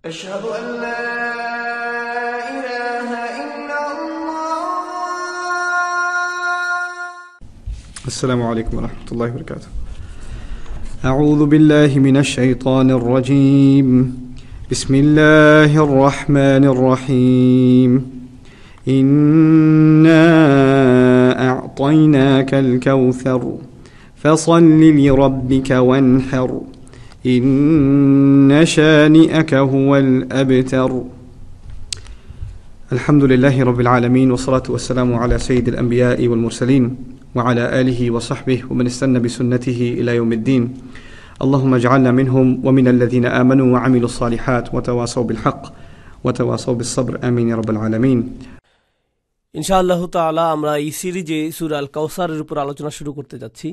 أشهد أن لا إله إلا الله السلام عليكم ورحمة الله وبركاته أعوذ بالله من الشيطان الرجيم بسم الله الرحمن الرحيم إنا أعطيناك الكوثر فصل لربك وانحر إن شانئك هو الأبتر الحمد لله رب العالمين والصلاة والسلام على سيد الأنبياء والمرسلين وعلى آله وصحبه ومن استنى بسنته إلى يوم الدين اللهم اجعلنا منهم ومن الذين آمنوا وعملوا الصالحات وتواصوا بالحق وتواصوا بالصبر آمين يا رب العالمين ইনশাআল্লাহ তালা আমরা এই সিরিজে সুরাল কাউসারের উপর আলোচনা শুরু করতে যাচ্ছি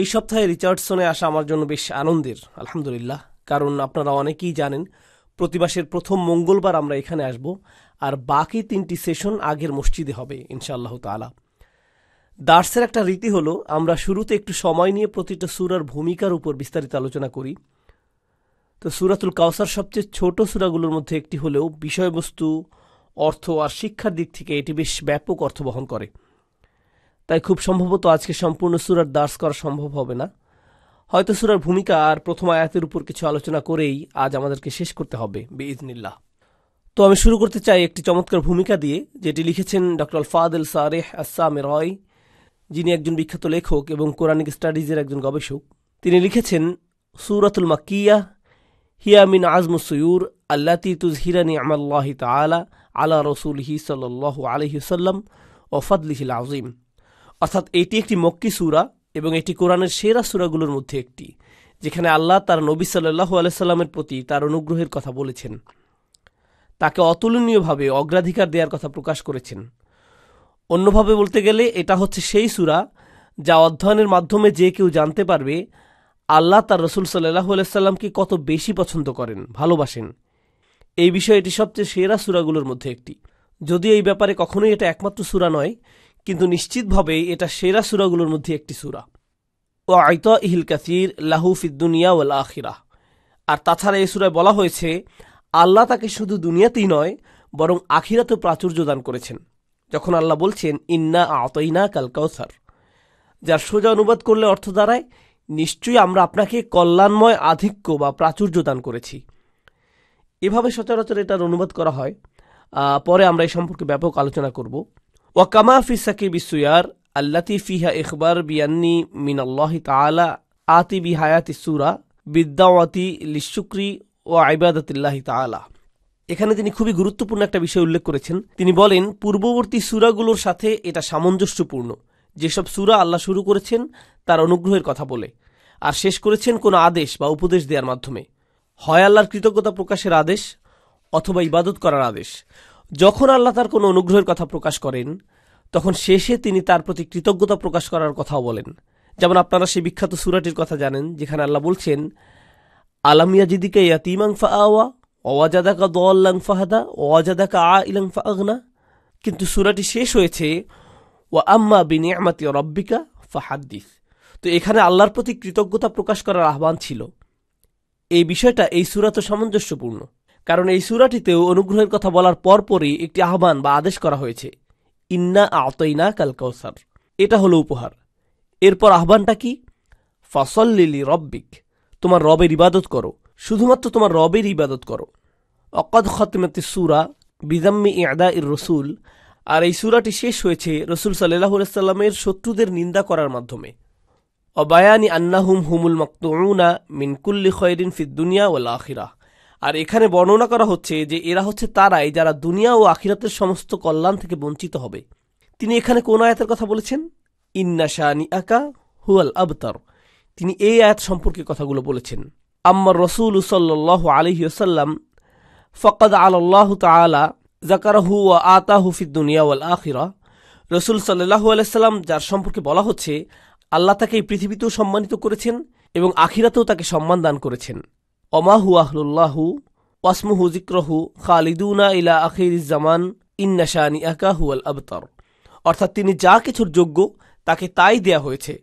এই সপ্তাহে রিচার্ডসনে আসা আমার জন্য বেশ আনন্দের আলহামদুলিল্লাহ কারণ আপনারা অনেকেই জানেন প্রতি প্রথম মঙ্গলবার আমরা এখানে আসব আর বাকি তিনটি সেশন আগের মসজিদে হবে ইনশাআল্লাহ তালা দার্সের একটা রীতি হলো আমরা শুরুতে একটু সময় নিয়ে প্রতিটা সুরার ভূমিকার উপর বিস্তারিত আলোচনা করি তো সুরাতুল কাউসার সবচেয়ে ছোট সুরাগুলোর মধ্যে একটি হলেও বিষয়বস্তু অর্থ আর শিক্ষার দিক থেকে এটি বেশ ব্যাপক অর্থ বহন করে তাই খুব সম্ভবত আজকে সম্পূর্ণ সুরার দাস করা সম্ভব হবে না হয়তো সুরার ভূমিকা আর প্রথম আয়াতের উপর কিছু আলোচনা করেই আজ আমাদেরকে শেষ করতে হবে বেইজনিল্লাহ তো আমি শুরু করতে চাই একটি চমৎকার ভূমিকা দিয়ে যেটি লিখেছেন ডক্টর ফাদেল সারেহ আসাম রয় যিনি একজন বিখ্যাত লেখক এবং কোরআনিক স্টাডিজের একজন গবেষক তিনি লিখেছেন সুরাতুল মাকিয়া হিয়া মিন আজমুসুয়ুর আল্লা তুজ হিরানি আমাল্লাহি তালা আলা রসুল হি সাল আলহিসাল্লাম ও ফাদলিহিল আজিম অর্থাৎ এটি একটি মক্কি সুরা এবং এটি কোরআনের সেরা সুরাগুলোর মধ্যে একটি যেখানে আল্লাহ তার নবী সাল্লাহু আলাইস্লামের প্রতি তার অনুগ্রহের কথা বলেছেন তাকে অতুলনীয়ভাবে অগ্রাধিকার দেওয়ার কথা প্রকাশ করেছেন অন্যভাবে বলতে গেলে এটা হচ্ছে সেই সুরা যা অধ্যয়নের মাধ্যমে যে কেউ জানতে পারবে আল্লাহ তার রসুল সাল্লাহু আলাইস্লামকে কত বেশি পছন্দ করেন ভালোবাসেন এই বিষয়ে এটি সবচেয়ে সেরা সুরাগুলোর মধ্যে একটি যদি এই ব্যাপারে কখনোই এটা একমাত্র সুরা নয় কিন্তু নিশ্চিতভাবেই এটা সেরা সুরাগুলোর মধ্যে একটি সুরা ও আইত ইহিল কাসির লাহু ফিদ্দুনিয়া ওয়াল আখিরা আর তাছাড়া এই সুরায় বলা হয়েছে আল্লাহ তাকে শুধু দুনিয়াতেই নয় বরং আখিরাতে প্রাচুর্য দান করেছেন যখন আল্লাহ বলছেন ইন্না আতইনা কাল কাউসার যার সোজা অনুবাদ করলে অর্থ দাঁড়ায় নিশ্চয়ই আমরা আপনাকে কল্যাণময় আধিক্য বা প্রাচুর্য দান করেছি এভাবে সচরাচর এটার অনুবাদ করা হয় পরে আমরা এই সম্পর্কে ব্যাপক আলোচনা করব ওয়াকামা في سكيب السيار التي فيها إخبار بأني من الله আতি آتي بحياة সুরা বিদ্যাওয়াতি للشكر ও আইবাদতিল্লাহ তালা এখানে তিনি খুবই গুরুত্বপূর্ণ একটা বিষয় উল্লেখ করেছেন তিনি বলেন পূর্ববর্তী সুরাগুলোর সাথে এটা সামঞ্জস্যপূর্ণ যেসব সুরা আল্লাহ শুরু করেছেন তার অনুগ্রহের কথা বলে আর শেষ করেছেন কোনো আদেশ বা উপদেশ দেওয়ার মাধ্যমে হয় আল্লাহর কৃতজ্ঞতা প্রকাশের আদেশ অথবা ইবাদত করার আদেশ যখন আল্লাহ তার কোনো অনুগ্রহের কথা প্রকাশ করেন তখন শেষে তিনি তার প্রতি কৃতজ্ঞতা প্রকাশ করার কথাও বলেন যেমন আপনারা সেই বিখ্যাত সুরাটির কথা জানেন যেখানে আল্লাহ বলছেন আলামিয়া জিদিকে আওয়া ওয়াজাদাকা দোয়াল্লাং ফাহাদা ওয়াজাদাকা আ ইলাং আগনা কিন্তু সুরাটি শেষ হয়েছে ও আম্মা বিনি আমাতি রব্বিকা ফাহাদ্দিস তো এখানে আল্লাহর প্রতি কৃতজ্ঞতা প্রকাশ করার আহ্বান ছিল এই বিষয়টা এই সুরা তো সামঞ্জস্যপূর্ণ কারণ এই সুরাটিতেও অনুগ্রহের কথা বলার পরপরই একটি আহ্বান বা আদেশ করা হয়েছে ইন্না আতইনা কাল কৌসার এটা হলো উপহার এরপর আহ্বানটা কি ফাসল্লিলি রব্বিক তোমার রবের ইবাদত করো শুধুমাত্র তোমার রবের ইবাদত করো অকদ খতমতি সুরা বিদাম্মি ইয়াদা ইর রসুল আর এই সুরাটি শেষ হয়েছে রসুল সাল্লাহ সাল্লামের শত্রুদের নিন্দা করার মাধ্যমে অবায়ানি আন্নাহুম হুমুল মক্তুনা মিনকুল্লি খয়রিন ফিদ্দুনিয়া ওল আখিরা আর এখানে বর্ণনা করা হচ্ছে যে এরা হচ্ছে তারাই যারা দুনিয়া ও আখিরাতের সমস্ত কল্যাণ থেকে বঞ্চিত হবে তিনি এখানে কোন আয়াতের কথা বলেছেন ইন্না শাহানি আকা হুয়াল আবতার তিনি এই আয়াত সম্পর্কে কথাগুলো বলেছেন আম্মার রসুল সাল্লাহ আলহিউসাল্লাম ফকাদ আল্লাহ তালা জাকারাহু ও আতা হুফিদ দুনিয়া ওয়াল আখিরা রসুল সাল্লাহু আলাইসাল্লাম যার সম্পর্কে বলা হচ্ছে আল্লাহ তাকে এই পৃথিবীতেও সম্মানিত করেছেন এবং আখিরাতেও তাকে সম্মান দান করেছেন অমাহু আহলুল্লাহু ওয়াসমুহু জিক্রহু খালিদুনা ইলা আখির জামান ইন্নাশানি আকা হুয়াল আবতর অর্থাৎ তিনি যা কিছুর যোগ্য তাকে তাই দেয়া হয়েছে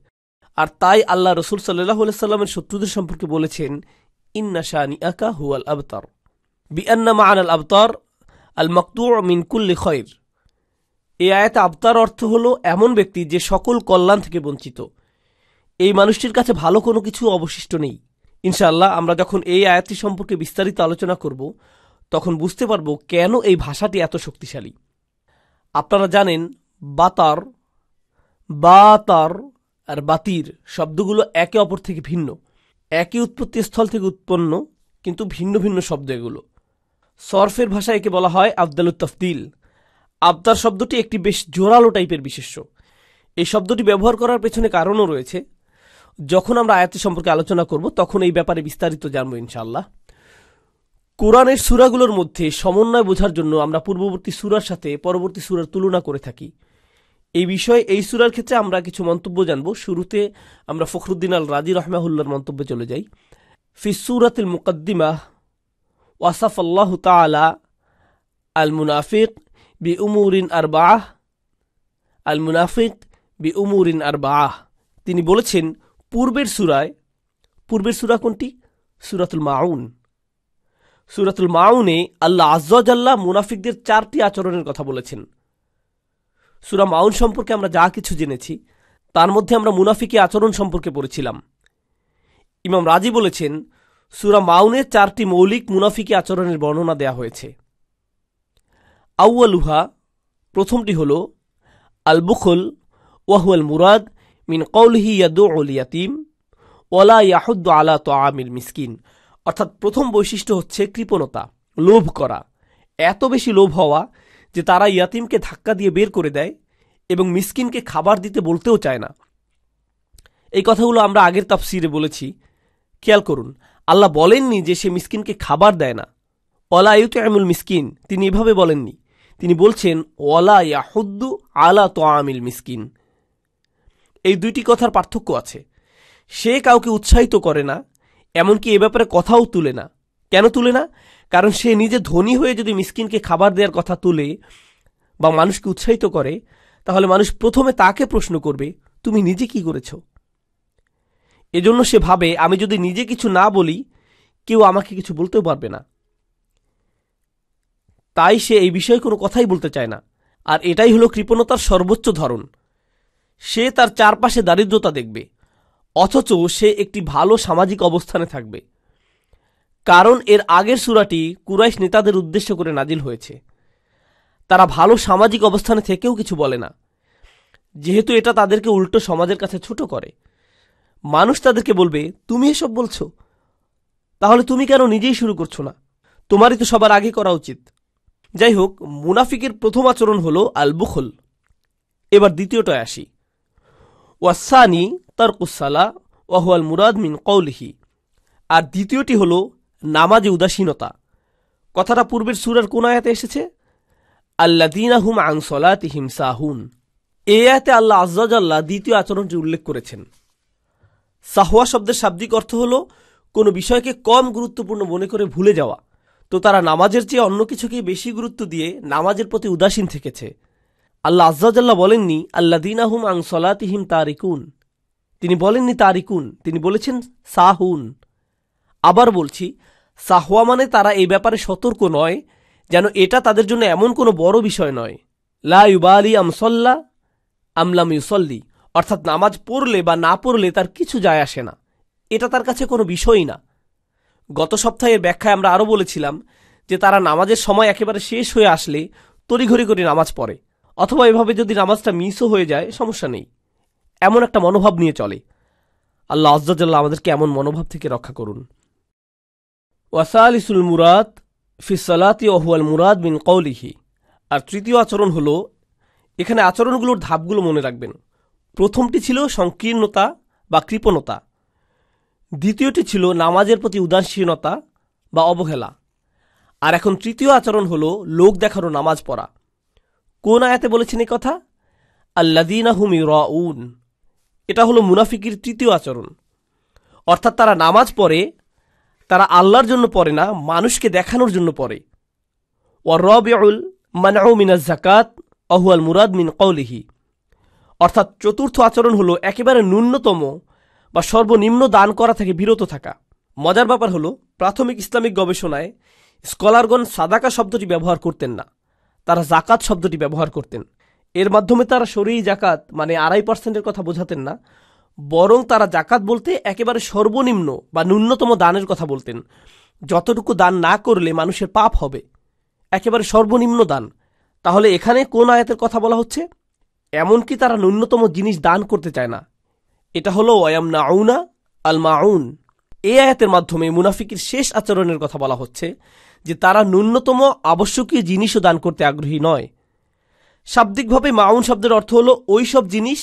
আর তাই আল্লাহ রসুল সাল্লাহ সাল্লামের শত্রুদের সম্পর্কে বলেছেন ইন্নাশানি আকা হুয়াল আবতর বিআন্না মান আল আবতর আল মকতু মিনকুল্লি খৈর এ আয়াতে আবতার অর্থ হল এমন ব্যক্তি যে সকল কল্যাণ থেকে বঞ্চিত এই মানুষটির কাছে ভালো কোনো কিছু অবশিষ্ট নেই ইনশাআল্লাহ আমরা যখন এই আয়াতটি সম্পর্কে বিস্তারিত আলোচনা করব তখন বুঝতে পারব কেন এই ভাষাটি এত শক্তিশালী আপনারা জানেন বাতার বাতার আর বাতির শব্দগুলো একে অপর থেকে ভিন্ন একই উৎপত্তি স্থল থেকে উৎপন্ন কিন্তু ভিন্ন ভিন্ন শব্দ এগুলো সরফের ভাষায় একে বলা হয় আবদালুত তফদিল আবদার শব্দটি একটি বেশ জোরালো টাইপের বিশেষ্য এই শব্দটি ব্যবহার করার পেছনে কারণও রয়েছে যখন আমরা আয়াতি সম্পর্কে আলোচনা করব তখন এই ব্যাপারে বিস্তারিত জানবো ইনশাল্লাহ কোরআনের সুরাগুলোর মধ্যে সমন্বয় বোঝার জন্য আমরা পূর্ববর্তী সুরার সাথে পরবর্তী সুরার তুলনা করে থাকি এই বিষয়ে এই সুরার ক্ষেত্রে আমরা কিছু মন্তব্য জানব শুরুতে আমরা ফখরুদ্দিন আল রাজি রহমাহুল্লার মন্তব্যে চলে যাই ফিসুরাতিল মুকদ্দিমা ওয়াসাফ আল্লাহ তালা আল মুনাফিক বি উমুরিন আর বাহ আল মুনাফিক বি উমুরিন আর বাহ তিনি বলেছেন পূর্বের সুরায় পূর্বের সুরা কোনটি সুরাতুল মাউন সুরাতুল মাউনে আল্লাহ আজ্লাহ মুনাফিকদের চারটি আচরণের কথা বলেছেন সুরা মাউন সম্পর্কে আমরা যা কিছু জেনেছি তার মধ্যে আমরা মুনাফিকে আচরণ সম্পর্কে পড়েছিলাম ইমাম রাজি বলেছেন সুরা মাউনের চারটি মৌলিক মুনাফিকে আচরণের বর্ণনা দেয়া হয়েছে আউয়ালুহা প্রথমটি হল আলবুখল ওয়াহুয়াল মুরাদ মিন কৌলহি ইয়াদু উল ইয়াতিম ওলা ইয়াহুদ্দ আলা তো আমিল মিসকিন অর্থাৎ প্রথম বৈশিষ্ট্য হচ্ছে কৃপণতা লোভ করা এত বেশি লোভ হওয়া যে তারা ইয়াতিমকে ধাক্কা দিয়ে বের করে দেয় এবং মিসকিনকে খাবার দিতে বলতেও চায় না এই কথাগুলো আমরা আগের তাফসিরে বলেছি খেয়াল করুন আল্লাহ বলেননি যে সে মিসকিনকে খাবার দেয় না অলা ইউতে আমুল মিসকিন তিনি এভাবে বলেননি তিনি বলছেন ওলা ইয়াহুদ্দু আলা তো আমিল মিসকিন এই দুইটি কথার পার্থক্য আছে সে কাউকে উৎসাহিত করে না এমনকি এ ব্যাপারে কথাও তুলে না কেন তুলে না কারণ সে নিজে ধনী হয়ে যদি মিসকিনকে খাবার দেওয়ার কথা তুলে বা মানুষকে উৎসাহিত করে তাহলে মানুষ প্রথমে তাকে প্রশ্ন করবে তুমি নিজে কি করেছ এজন্য সে ভাবে আমি যদি নিজে কিছু না বলি কেউ আমাকে কিছু বলতেও পারবে না তাই সে এই বিষয়ে কোনো কথাই বলতে চায় না আর এটাই হলো কৃপণতার সর্বোচ্চ ধরন সে তার চারপাশে দারিদ্রতা দেখবে অথচ সে একটি ভালো সামাজিক অবস্থানে থাকবে কারণ এর আগের সুরাটি কুরাইশ নেতাদের উদ্দেশ্য করে নাজিল হয়েছে তারা ভালো সামাজিক অবস্থানে থেকেও কিছু বলে না যেহেতু এটা তাদেরকে উল্টো সমাজের কাছে ছোট করে মানুষ তাদেরকে বলবে তুমি এসব বলছো তাহলে তুমি কেন নিজেই শুরু করছো না তোমারই তো সবার আগে করা উচিত যাই হোক মুনাফিকের প্রথম আচরণ হল আলবুখল এবার দ্বিতীয়টায় আসি ওয়াসানি তর্কুসালা ওয়াহুয়াল মুরাদ মিন কৌলহি আর দ্বিতীয়টি হল নামাজে উদাসীনতা কথাটা পূর্বের সুরার কোন আয়াতে এসেছে আল্লাদিনাহুম আংসলাতি হিমসাহুন এ আয়াতে আল্লাহ আজ্লাহ দ্বিতীয় আচরণটি উল্লেখ করেছেন সাহোয়া শব্দের শাব্দিক অর্থ হল কোনো বিষয়কে কম গুরুত্বপূর্ণ মনে করে ভুলে যাওয়া তো তারা নামাজের চেয়ে অন্য কিছুকে বেশি গুরুত্ব দিয়ে নামাজের প্রতি উদাসীন থেকেছে আল্লাহ আজ্জাজাল্লাহ বলেননি আল্লা দিনাহুম আং সলাতিহিম তারিকুন তিনি বলেননি তারিকুন তিনি বলেছেন সাহুন আবার বলছি সাহুয়া মানে তারা এই ব্যাপারে সতর্ক নয় যেন এটা তাদের জন্য এমন কোনো বড় বিষয় নয় লা ইউবালি আমসল্লা আমলাম ইউসল্লি অর্থাৎ নামাজ পড়লে বা না পড়লে তার কিছু যায় আসে না এটা তার কাছে কোনো বিষয়ই না গত সপ্তাহের ব্যাখ্যায় আমরা আরও বলেছিলাম যে তারা নামাজের সময় একেবারে শেষ হয়ে আসলে তড়িঘড়ি করে নামাজ পড়ে অথবা এভাবে যদি নামাজটা মিসও হয়ে যায় সমস্যা নেই এমন একটা মনোভাব নিয়ে চলে আল্লাহ আজ্জাল আমাদেরকে এমন মনোভাব থেকে রক্ষা করুন ওয়াসাল ইসুল মুরাদ ফিসালাতি ওহুয়াল মুরাদ বিন কৌলিহি আর তৃতীয় আচরণ হল এখানে আচরণগুলোর ধাপগুলো মনে রাখবেন প্রথমটি ছিল সংকীর্ণতা বা কৃপণতা দ্বিতীয়টি ছিল নামাজের প্রতি উদাসীনতা বা অবহেলা আর এখন তৃতীয় আচরণ হল লোক দেখানো নামাজ পড়া কোন আয়াতে বলেছেন এই কথা আল্লাদিনা হুমি উন এটা হলো মুনাফিকির তৃতীয় আচরণ অর্থাৎ তারা নামাজ পড়ে তারা আল্লাহর জন্য পড়ে না মানুষকে দেখানোর জন্য পড়ে ও রবেউল মানাউ মিনাজ জাকাত অহুয়াল মুরাদ মিন কৌলিহি অর্থাৎ চতুর্থ আচরণ হলো একেবারে ন্যূনতম বা সর্বনিম্ন দান করা থেকে বিরত থাকা মজার ব্যাপার হলো প্রাথমিক ইসলামিক গবেষণায় স্কলারগণ সাদাকা শব্দটি ব্যবহার করতেন না তারা জাকাত শব্দটি ব্যবহার করতেন এর মাধ্যমে তারা সরিয়ে জাকাত মানে আড়াই পার্সেন্টের কথা বোঝাতেন না বরং তারা জাকাত বলতে একেবারে সর্বনিম্ন বা ন্যূনতম দানের কথা বলতেন যতটুকু দান না করলে মানুষের পাপ হবে একেবারে সর্বনিম্ন দান তাহলে এখানে কোন আয়াতের কথা বলা হচ্ছে এমনকি তারা ন্যূনতম জিনিস দান করতে চায় না এটা হলো ওয়াম নাউনা আল মাউন এ আয়াতের মাধ্যমে মুনাফিকের শেষ আচরণের কথা বলা হচ্ছে যে তারা ন্যূনতম আবশ্যকীয় জিনিসও দান করতে আগ্রহী নয় শাব্দিকভাবে মাউন শব্দের অর্থ হলো ওই সব জিনিস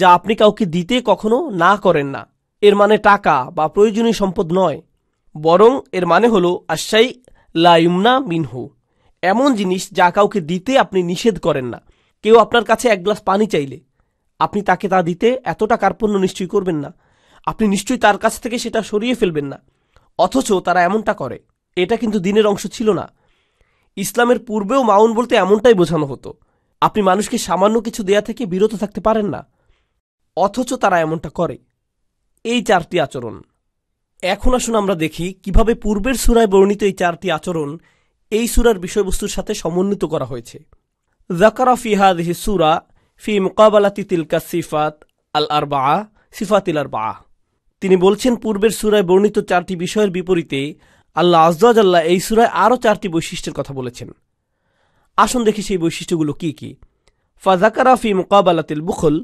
যা আপনি কাউকে দিতে কখনো না করেন না এর মানে টাকা বা প্রয়োজনীয় সম্পদ নয় বরং এর মানে হল আশাই লাইমনা মিনহু এমন জিনিস যা কাউকে দিতে আপনি নিষেধ করেন না কেউ আপনার কাছে এক গ্লাস পানি চাইলে আপনি তাকে তা দিতে এতটা কার্পণ্য নিশ্চয়ই করবেন না আপনি নিশ্চয়ই তার কাছ থেকে সেটা সরিয়ে ফেলবেন না অথচ তারা এমনটা করে এটা কিন্তু দিনের অংশ ছিল না ইসলামের পূর্বেও মাউন বলতে এমনটাই বোঝানো হতো আপনি মানুষকে সামান্য কিছু দেয়া থেকে বিরত থাকতে পারেন না অথচ তারা এমনটা করে এই চারটি আচরণ এখন আসুন আমরা দেখি কিভাবে পূর্বের সুরায় বর্ণিত এই চারটি আচরণ এই সুরার বিষয়বস্তুর সাথে সমন্বিত করা হয়েছে জাকারা ফিহাদ সুরা ফি মোকাবালাতি তিলকা সিফাত আল আর বা সিফাত ইল আর বা তিনি বলছেন পূর্বের সুরায় বর্ণিত চারটি বিষয়ের বিপরীতে আল্লাহ আজদাজাল্লাহ এই সুরায় আরও চারটি বৈশিষ্ট্যের কথা বলেছেন আসুন দেখি সেই বৈশিষ্ট্যগুলো কি কি ফাজাকারাফি মোকাবালাতিল বুখল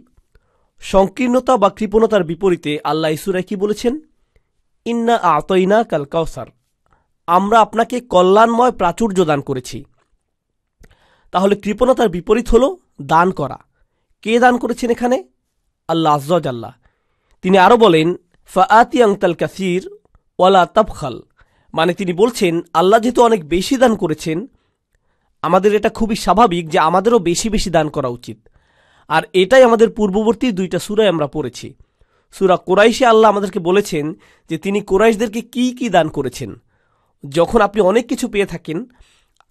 সংকীর্ণতা বা কৃপণতার বিপরীতে আল্লাহ ইসুরায় কি বলেছেন ইন্না আতইনা কাল কাউসার আমরা আপনাকে কল্যাণময় প্রাচুর্য দান করেছি তাহলে কৃপণতার বিপরীত হল দান করা কে দান করেছেন এখানে আল্লাহ আজরাজাল্লাহ তিনি আরও বলেন ফাআতি আংতাল কাসির ওয়ালা তাবখাল মানে তিনি বলছেন আল্লাহ যেহেতু অনেক বেশি দান করেছেন আমাদের এটা খুবই স্বাভাবিক যে আমাদেরও বেশি বেশি দান করা উচিত আর এটাই আমাদের পূর্ববর্তী দুইটা সুরায় আমরা পড়েছি সুরা কোরাইশে আল্লাহ আমাদেরকে বলেছেন যে তিনি কোরাইশদেরকে কি কি দান করেছেন যখন আপনি অনেক কিছু পেয়ে থাকেন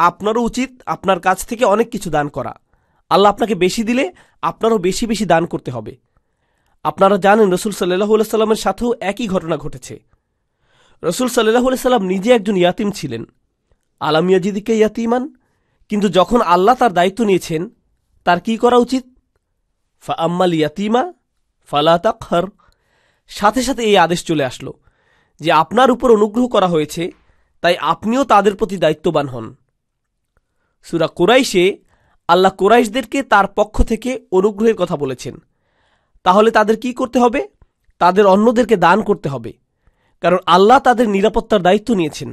আপনারও উচিত আপনার কাছ থেকে অনেক কিছু দান করা আল্লাহ আপনাকে বেশি দিলে আপনারও বেশি বেশি দান করতে হবে আপনারা জানেন রসুল সাল্লাহ সাল্লামের সাথেও একই ঘটনা ঘটেছে রসুল সাল্লাহ সাল্লাম নিজে একজন ইয়াতিম ছিলেন আলামিয়া জিদিকে ইয়াতিমান কিন্তু যখন আল্লাহ তার দায়িত্ব নিয়েছেন তার কি করা উচিত ফা আম্মাল ইয়াতিমা ফালা তাকহার সাথে সাথে এই আদেশ চলে আসলো যে আপনার উপর অনুগ্রহ করা হয়েছে তাই আপনিও তাদের প্রতি দায়িত্ববান হন সুরা কোরাইশে আল্লাহ কোরাইশদেরকে তার পক্ষ থেকে অনুগ্রহের কথা বলেছেন তাহলে তাদের কি করতে হবে তাদের অন্যদেরকে দান করতে হবে কারণ আল্লাহ তাদের নিরাপত্তার দায়িত্ব নিয়েছেন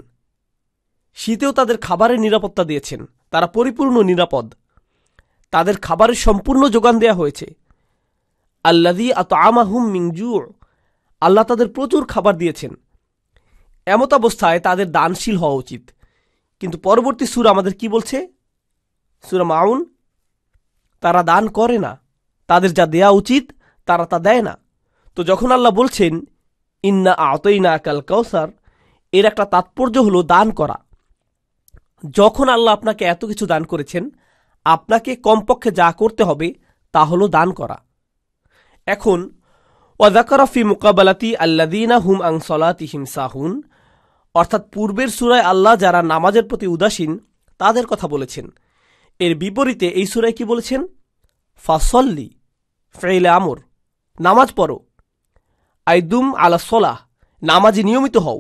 শীতেও তাদের খাবারের নিরাপত্তা দিয়েছেন তারা পরিপূর্ণ নিরাপদ তাদের খাবারের সম্পূর্ণ যোগান দেয়া হয়েছে আল্লাদি আত আমাহুম মিংজুর আল্লাহ তাদের প্রচুর খাবার দিয়েছেন এমত অবস্থায় তাদের দানশীল হওয়া উচিত কিন্তু পরবর্তী সুর আমাদের কি বলছে সুরা মাউন তারা দান করে না তাদের যা দেয়া উচিত তারা তা দেয় না তো যখন আল্লাহ বলছেন ইন্না আতইনা কাল কৌসার এর একটা তাৎপর্য হলো দান করা যখন আল্লাহ আপনাকে এত কিছু দান করেছেন আপনাকে কমপক্ষে যা করতে হবে তা হলো দান করা এখন ওয়াজাকারফি মুকাবালাতি আল্লাদিনা হুম আং সলাতিহিম সাহুন অর্থাৎ পূর্বের সুরায় আল্লাহ যারা নামাজের প্রতি উদাসীন তাদের কথা বলেছেন এর বিপরীতে এই সুরায় কি বলেছেন ফাসল্লি ফেইলে আমর নামাজ পড়ো আইদুম আলা সোলাহ নামাজি নিয়মিত হও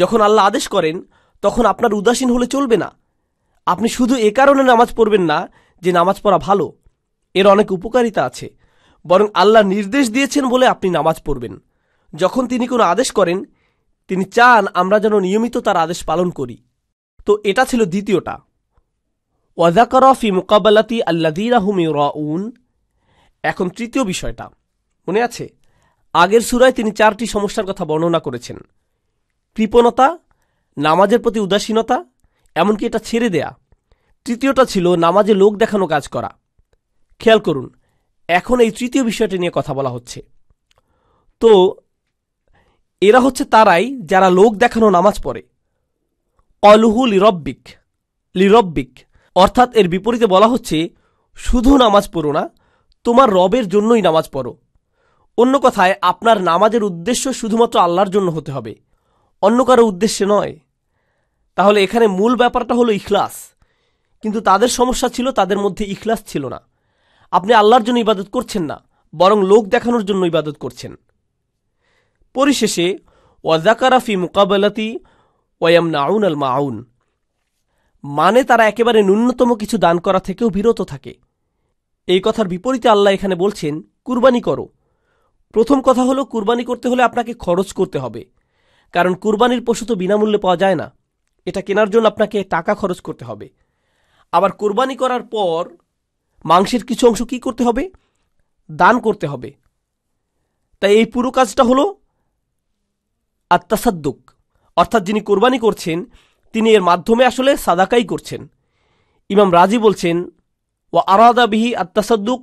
যখন আল্লাহ আদেশ করেন তখন আপনার উদাসীন হলে চলবে না আপনি শুধু এ কারণে নামাজ পড়বেন না যে নামাজ পড়া ভালো এর অনেক উপকারিতা আছে বরং আল্লাহ নির্দেশ দিয়েছেন বলে আপনি নামাজ পড়বেন যখন তিনি কোনো আদেশ করেন তিনি চান আমরা যেন নিয়মিত তার আদেশ পালন করি তো এটা ছিল দ্বিতীয়টা ওয়াজাকরফি মোকাবালাতি আল্লাদিরাহুমি রাউন এখন তৃতীয় বিষয়টা মনে আছে আগের সুরায় তিনি চারটি সমস্যার কথা বর্ণনা করেছেন কৃপণতা নামাজের প্রতি উদাসীনতা এমনকি এটা ছেড়ে দেয়া তৃতীয়টা ছিল নামাজে লোক দেখানো কাজ করা খেয়াল করুন এখন এই তৃতীয় বিষয়টি নিয়ে কথা বলা হচ্ছে তো এরা হচ্ছে তারাই যারা লোক দেখানো নামাজ পড়ে অলুহু লিরব্বিক লিরব্বিক অর্থাৎ এর বিপরীতে বলা হচ্ছে শুধু নামাজ পড়ো না তোমার রবের জন্যই নামাজ পড়ো অন্য কথায় আপনার নামাজের উদ্দেশ্য শুধুমাত্র আল্লাহর জন্য হতে হবে অন্য কারো উদ্দেশ্যে নয় তাহলে এখানে মূল ব্যাপারটা হলো ইখলাস কিন্তু তাদের সমস্যা ছিল তাদের মধ্যে ইখলাস ছিল না আপনি আল্লাহর জন্য ইবাদত করছেন না বরং লোক দেখানোর জন্য ইবাদত করছেন পরিশেষে ওয়াজাকারাফি মোকাবেলাতি ওয়াম নাউন আল মাউন মানে তারা একেবারে ন্যূনতম কিছু দান করা থেকেও বিরত থাকে এই কথার বিপরীতে আল্লাহ এখানে বলছেন কুরবানি করো প্রথম কথা হলো কুরবানি করতে হলে আপনাকে খরচ করতে হবে কারণ কুরবানির পশু তো বিনামূল্যে পাওয়া যায় না এটা কেনার জন্য আপনাকে টাকা খরচ করতে হবে আবার কোরবানি করার পর মাংসের কিছু অংশ কি করতে হবে দান করতে হবে তাই এই পুরো কাজটা হলো আত্মাসাদ্দুক অর্থাৎ যিনি কোরবানি করছেন তিনি এর মাধ্যমে আসলে সাদাকাই করছেন ইমাম রাজি বলছেন ও আরাদা বিহি আত্মাসাদ্দুক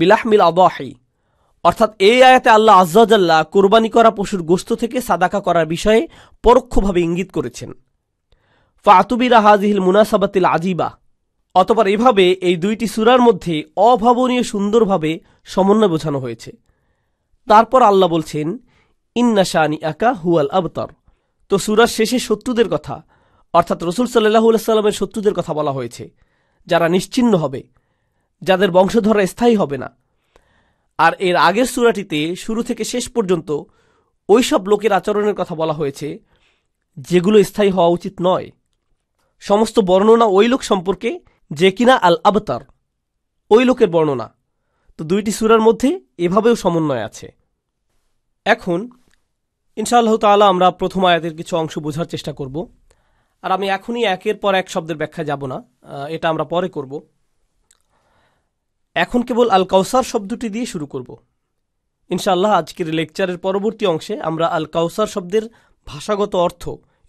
বিলাহমিল আদাহি অর্থাৎ এই আয়াতে আল্লাহ আজ্লাহ কুরবানি করা পশুর গোস্ত থেকে সাদাকা করার বিষয়ে পরোক্ষভাবে ইঙ্গিত করেছেন ফাতুবিরা হাজিহিল মুনাসাবাতিল আজিবা অতপর এভাবে এই দুইটি সুরার মধ্যে অভাবনীয় সুন্দরভাবে সমন্বয় বোঝানো হয়েছে তারপর আল্লাহ বলছেন ইন্না শাহানি আকা হুয়াল আবতর তো সুরার শেষে শত্রুদের কথা অর্থাৎ রসুল সাল্লাহ সাল্লামের শত্রুদের কথা বলা হয়েছে যারা নিশ্চিন্ন হবে যাদের বংশধরা স্থায়ী হবে না আর এর আগের সুরাটিতে শুরু থেকে শেষ পর্যন্ত ওই সব লোকের আচরণের কথা বলা হয়েছে যেগুলো স্থায়ী হওয়া উচিত নয় সমস্ত বর্ণনা ওই লোক সম্পর্কে যে কিনা আল আবতার ওই লোকের বর্ণনা তো দুইটি সুরার মধ্যে এভাবেও সমন্বয় আছে এখন ইনশাআল্লাহ তালা আমরা প্রথম আয়াতের কিছু অংশ বোঝার চেষ্টা করব আর আমি এখনই একের পর এক শব্দের ব্যাখ্যা যাব না এটা আমরা পরে করবো এখন কেবল আল কাউসার শব্দটি দিয়ে শুরু করব ইনশাআল্লাহ আজকের লেকচারের পরবর্তী অংশে আমরা আল কাউসার শব্দের ভাষাগত অর্থ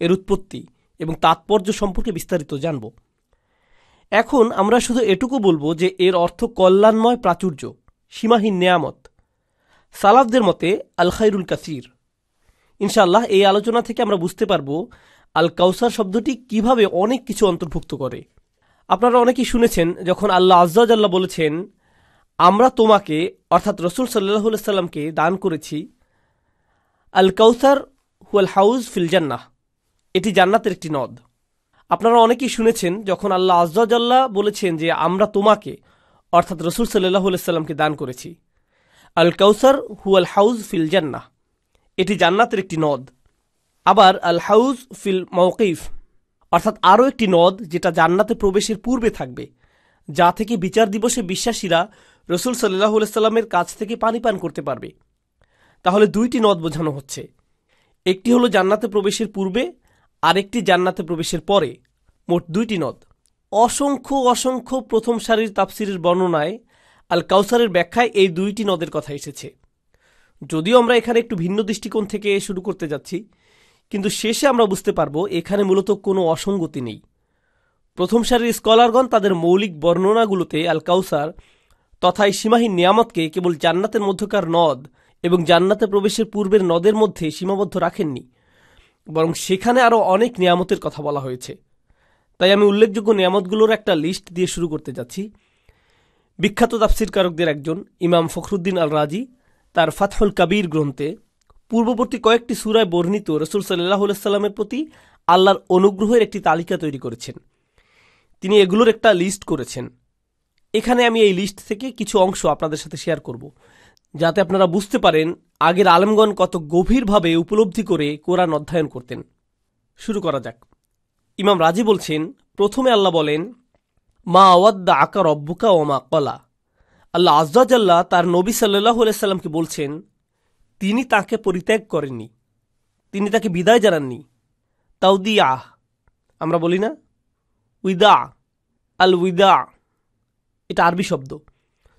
এর উৎপত্তি এবং তাৎপর্য সম্পর্কে বিস্তারিত জানব এখন আমরা শুধু এটুকু বলবো যে এর অর্থ কল্যাণময় প্রাচুর্য সীমাহীন নেয়ামত সালাফদের মতে আল খাইরুল কাসির ইনশাআল্লাহ এই আলোচনা থেকে আমরা বুঝতে পারব আল কাউসার শব্দটি কিভাবে অনেক কিছু অন্তর্ভুক্ত করে আপনারা অনেকেই শুনেছেন যখন আল্লাহ আজ্লাহ বলেছেন আমরা তোমাকে অর্থাৎ রসুল সাল্লাহ সাল্লামকে দান করেছি আল কাউসার হুয়াল হাউজ ফিলজান্নাহ এটি জান্নাতের একটি নদ আপনারা অনেকেই শুনেছেন যখন আল্লাহ আজ্লা বলেছেন যে আমরা তোমাকে অর্থাৎ রসুল সাল্লাহ সাল্লামকে দান করেছি আল কাউসার হুয়াল হাউজ ফিলজান্না এটি জান্নাতের একটি নদ আবার আল হাউজ ফিল মৌকিফ অর্থাৎ আরও একটি নদ যেটা জান্নাতে প্রবেশের পূর্বে থাকবে যা থেকে বিচার দিবসে বিশ্বাসীরা রসুল সাল্লাহ সাল্লামের কাছ থেকে পানি পান করতে পারবে তাহলে দুইটি নদ বোঝানো হচ্ছে একটি হলো জান্নাতে প্রবেশের পূর্বে আরেকটি জান্নাতে প্রবেশের পরে মোট দুইটি নদ অসংখ্য অসংখ্য প্রথম সারির তাফসিরের বর্ণনায় আল কাউসারের ব্যাখ্যায় এই দুইটি নদের কথা এসেছে যদিও আমরা এখানে একটু ভিন্ন দৃষ্টিকোণ থেকে শুরু করতে যাচ্ছি কিন্তু শেষে আমরা বুঝতে পারবো এখানে মূলত কোনো অসঙ্গতি নেই প্রথম সারির স্কলারগণ তাদের মৌলিক বর্ণনাগুলোতে আল কাউসার তথা এই সীমাহীন নিয়ামতকে কেবল জান্নাতের মধ্যকার নদ এবং জান্নাতে প্রবেশের পূর্বের নদের মধ্যে সীমাবদ্ধ রাখেননি বরং সেখানে আরও অনেক নিয়ামতের কথা বলা হয়েছে তাই আমি উল্লেখযোগ্য নিয়ামতগুলোর একটা লিস্ট দিয়ে শুরু করতে যাচ্ছি বিখ্যাত তাফসিরকারকদের একজন ইমাম ফখরুদ্দিন আল রাজি তার ফাতহুল কাবির গ্রন্থে পূর্ববর্তী কয়েকটি সুরায় বর্ণিত রসুল সাল্লাহ সাল্লামের প্রতি আল্লাহর অনুগ্রহের একটি তালিকা তৈরি করেছেন তিনি এগুলোর একটা লিস্ট করেছেন এখানে আমি এই লিস্ট থেকে কিছু অংশ আপনাদের সাথে শেয়ার করব যাতে আপনারা বুঝতে পারেন আগের আলমগণ কত গভীরভাবে উপলব্ধি করে কোরআন অধ্যয়ন করতেন শুরু করা যাক ইমাম রাজি বলছেন প্রথমে আল্লাহ বলেন মা আওয়াদ্দা আকার অব্বুকা ও মা কলা আল্লাহ আজাজাল্লাহ তার নবী সাল্লাহ সাল্লামকে বলছেন তিনি তাকে পরিত্যাগ করেননি তিনি তাকে বিদায় জানাননি তাউদি আহ আমরা বলি না উইদা আল উইদা এটা আরবি শব্দ